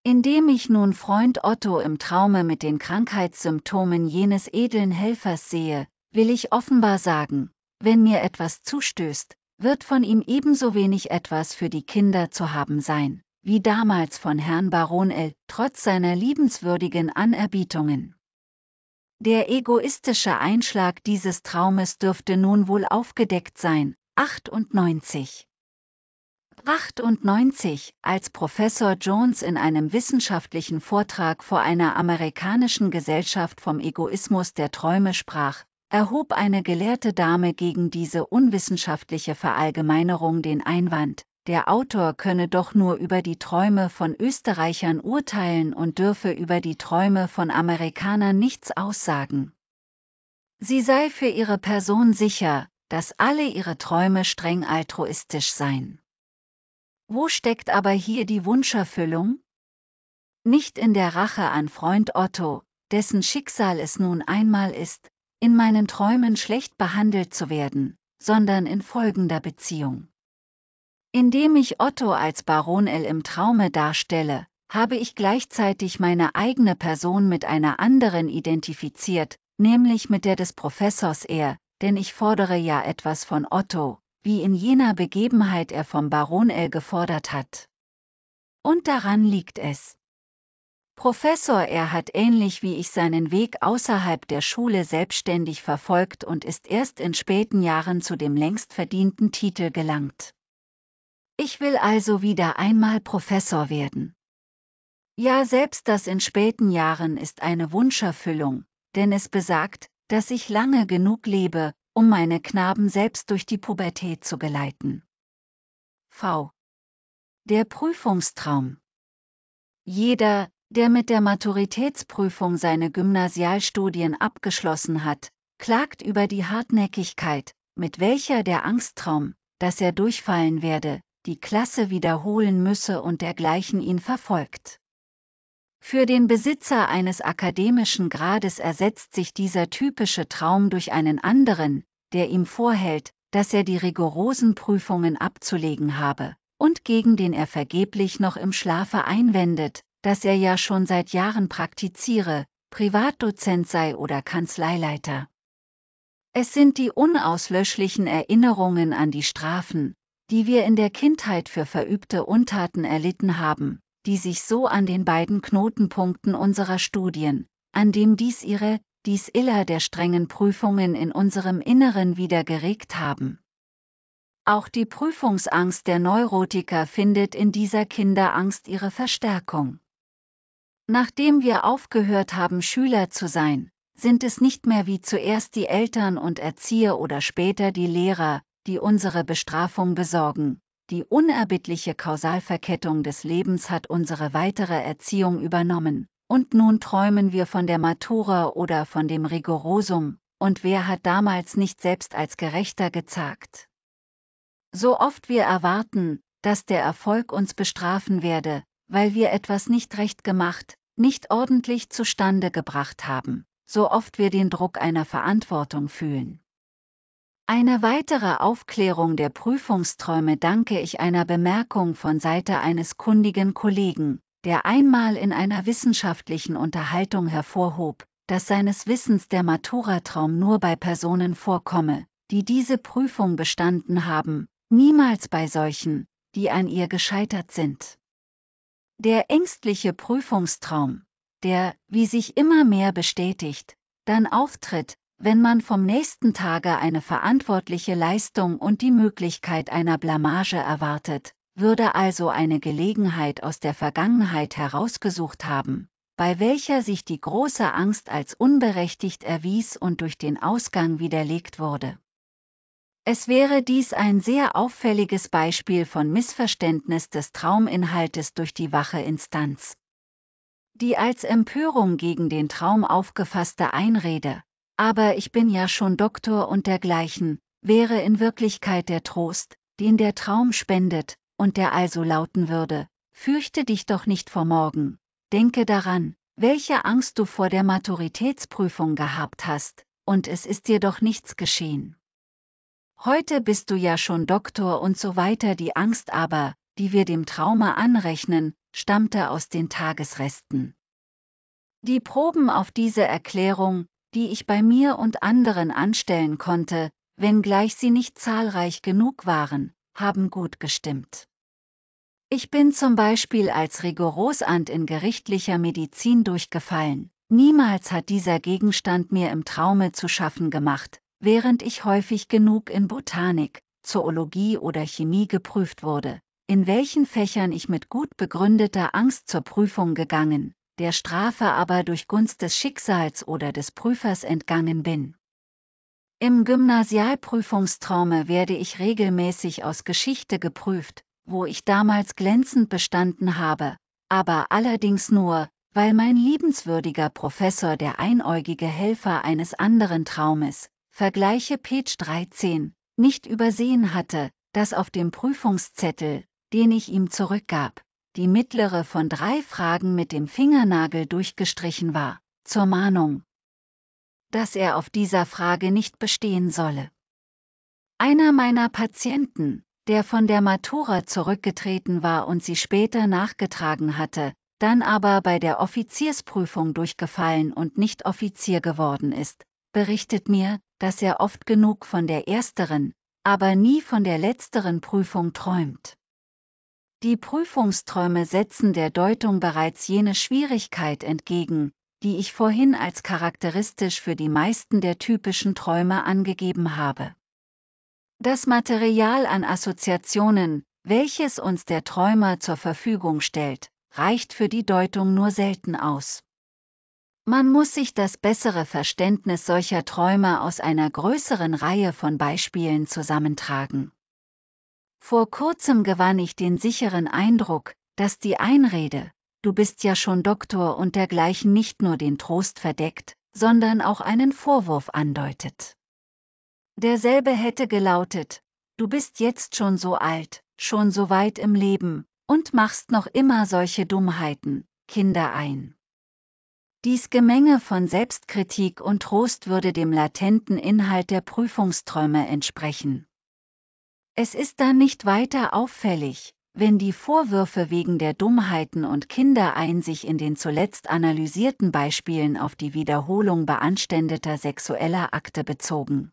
Indem ich nun Freund Otto im Traume mit den Krankheitssymptomen jenes edlen Helfers sehe, will ich offenbar sagen, wenn mir etwas zustößt, wird von ihm ebenso wenig etwas für die Kinder zu haben sein, wie damals von Herrn Baron L., trotz seiner liebenswürdigen Anerbietungen. Der egoistische Einschlag dieses Traumes dürfte nun wohl aufgedeckt sein, 98 98, als Professor Jones in einem wissenschaftlichen Vortrag vor einer amerikanischen Gesellschaft vom Egoismus der Träume sprach, erhob eine gelehrte Dame gegen diese unwissenschaftliche Verallgemeinerung den Einwand, der Autor könne doch nur über die Träume von Österreichern urteilen und dürfe über die Träume von Amerikanern nichts aussagen. Sie sei für ihre Person sicher, dass alle ihre Träume streng altruistisch seien. Wo steckt aber hier die Wunscherfüllung? Nicht in der Rache an Freund Otto, dessen Schicksal es nun einmal ist, in meinen Träumen schlecht behandelt zu werden, sondern in folgender Beziehung. Indem ich Otto als Baron L im Traume darstelle, habe ich gleichzeitig meine eigene Person mit einer anderen identifiziert, nämlich mit der des Professors R, denn ich fordere ja etwas von Otto, wie in jener Begebenheit er vom Baron L. gefordert hat. Und daran liegt es. Professor er hat ähnlich wie ich seinen Weg außerhalb der Schule selbstständig verfolgt und ist erst in späten Jahren zu dem längst verdienten Titel gelangt. Ich will also wieder einmal Professor werden. Ja, selbst das in späten Jahren ist eine Wunscherfüllung, denn es besagt, dass ich lange genug lebe, um meine Knaben selbst durch die Pubertät zu geleiten. V. Der Prüfungstraum. Jeder, der mit der Maturitätsprüfung seine Gymnasialstudien abgeschlossen hat, klagt über die Hartnäckigkeit, mit welcher der Angsttraum, dass er durchfallen werde, die Klasse wiederholen müsse und dergleichen ihn verfolgt. Für den Besitzer eines akademischen Grades ersetzt sich dieser typische Traum durch einen anderen, der ihm vorhält, dass er die rigorosen Prüfungen abzulegen habe, und gegen den er vergeblich noch im Schlafe einwendet, dass er ja schon seit Jahren praktiziere, Privatdozent sei oder Kanzleileiter. Es sind die unauslöschlichen Erinnerungen an die Strafen, die wir in der Kindheit für verübte Untaten erlitten haben, die sich so an den beiden Knotenpunkten unserer Studien, an dem dies ihre, dies iller der strengen Prüfungen in unserem Inneren wieder geregt haben. Auch die Prüfungsangst der Neurotiker findet in dieser Kinderangst ihre Verstärkung. Nachdem wir aufgehört haben, Schüler zu sein, sind es nicht mehr wie zuerst die Eltern und Erzieher oder später die Lehrer, die unsere Bestrafung besorgen, die unerbittliche Kausalverkettung des Lebens hat unsere weitere Erziehung übernommen, und nun träumen wir von der Matura oder von dem Rigorosum, und wer hat damals nicht selbst als Gerechter gezagt? So oft wir erwarten, dass der Erfolg uns bestrafen werde, weil wir etwas nicht recht gemacht, nicht ordentlich zustande gebracht haben, so oft wir den Druck einer Verantwortung fühlen, eine weitere Aufklärung der Prüfungsträume danke ich einer Bemerkung von Seite eines kundigen Kollegen, der einmal in einer wissenschaftlichen Unterhaltung hervorhob, dass seines Wissens der Matura-Traum nur bei Personen vorkomme, die diese Prüfung bestanden haben, niemals bei solchen, die an ihr gescheitert sind. Der ängstliche Prüfungstraum, der, wie sich immer mehr bestätigt, dann auftritt, wenn man vom nächsten Tage eine verantwortliche Leistung und die Möglichkeit einer Blamage erwartet, würde also eine Gelegenheit aus der Vergangenheit herausgesucht haben, bei welcher sich die große Angst als unberechtigt erwies und durch den Ausgang widerlegt wurde. Es wäre dies ein sehr auffälliges Beispiel von Missverständnis des Trauminhaltes durch die wache Instanz. Die als Empörung gegen den Traum aufgefasste Einrede, aber ich bin ja schon Doktor und dergleichen, wäre in Wirklichkeit der Trost, den der Traum spendet, und der also lauten würde, fürchte dich doch nicht vor morgen, denke daran, welche Angst du vor der Maturitätsprüfung gehabt hast, und es ist dir doch nichts geschehen. Heute bist du ja schon Doktor und so weiter, die Angst aber, die wir dem Trauma anrechnen, stammte aus den Tagesresten. Die Proben auf diese Erklärung, die ich bei mir und anderen anstellen konnte, wenngleich sie nicht zahlreich genug waren, haben gut gestimmt. Ich bin zum Beispiel als Rigorosant in gerichtlicher Medizin durchgefallen. Niemals hat dieser Gegenstand mir im Traume zu schaffen gemacht, während ich häufig genug in Botanik, Zoologie oder Chemie geprüft wurde, in welchen Fächern ich mit gut begründeter Angst zur Prüfung gegangen der Strafe aber durch Gunst des Schicksals oder des Prüfers entgangen bin. Im Gymnasialprüfungstraume werde ich regelmäßig aus Geschichte geprüft, wo ich damals glänzend bestanden habe, aber allerdings nur, weil mein liebenswürdiger Professor der einäugige Helfer eines anderen Traumes, Vergleiche Page 13, nicht übersehen hatte, dass auf dem Prüfungszettel, den ich ihm zurückgab, die mittlere von drei Fragen mit dem Fingernagel durchgestrichen war, zur Mahnung, dass er auf dieser Frage nicht bestehen solle. Einer meiner Patienten, der von der Matura zurückgetreten war und sie später nachgetragen hatte, dann aber bei der Offiziersprüfung durchgefallen und nicht Offizier geworden ist, berichtet mir, dass er oft genug von der ersteren, aber nie von der letzteren Prüfung träumt. Die Prüfungsträume setzen der Deutung bereits jene Schwierigkeit entgegen, die ich vorhin als charakteristisch für die meisten der typischen Träume angegeben habe. Das Material an Assoziationen, welches uns der Träumer zur Verfügung stellt, reicht für die Deutung nur selten aus. Man muss sich das bessere Verständnis solcher Träume aus einer größeren Reihe von Beispielen zusammentragen. Vor kurzem gewann ich den sicheren Eindruck, dass die Einrede, du bist ja schon Doktor und dergleichen nicht nur den Trost verdeckt, sondern auch einen Vorwurf andeutet. Derselbe hätte gelautet, du bist jetzt schon so alt, schon so weit im Leben, und machst noch immer solche Dummheiten, Kinder ein. Dies Gemenge von Selbstkritik und Trost würde dem latenten Inhalt der Prüfungsträume entsprechen. Es ist dann nicht weiter auffällig, wenn die Vorwürfe wegen der Dummheiten und Kindereinsicht in den zuletzt analysierten Beispielen auf die Wiederholung beanständeter sexueller Akte bezogen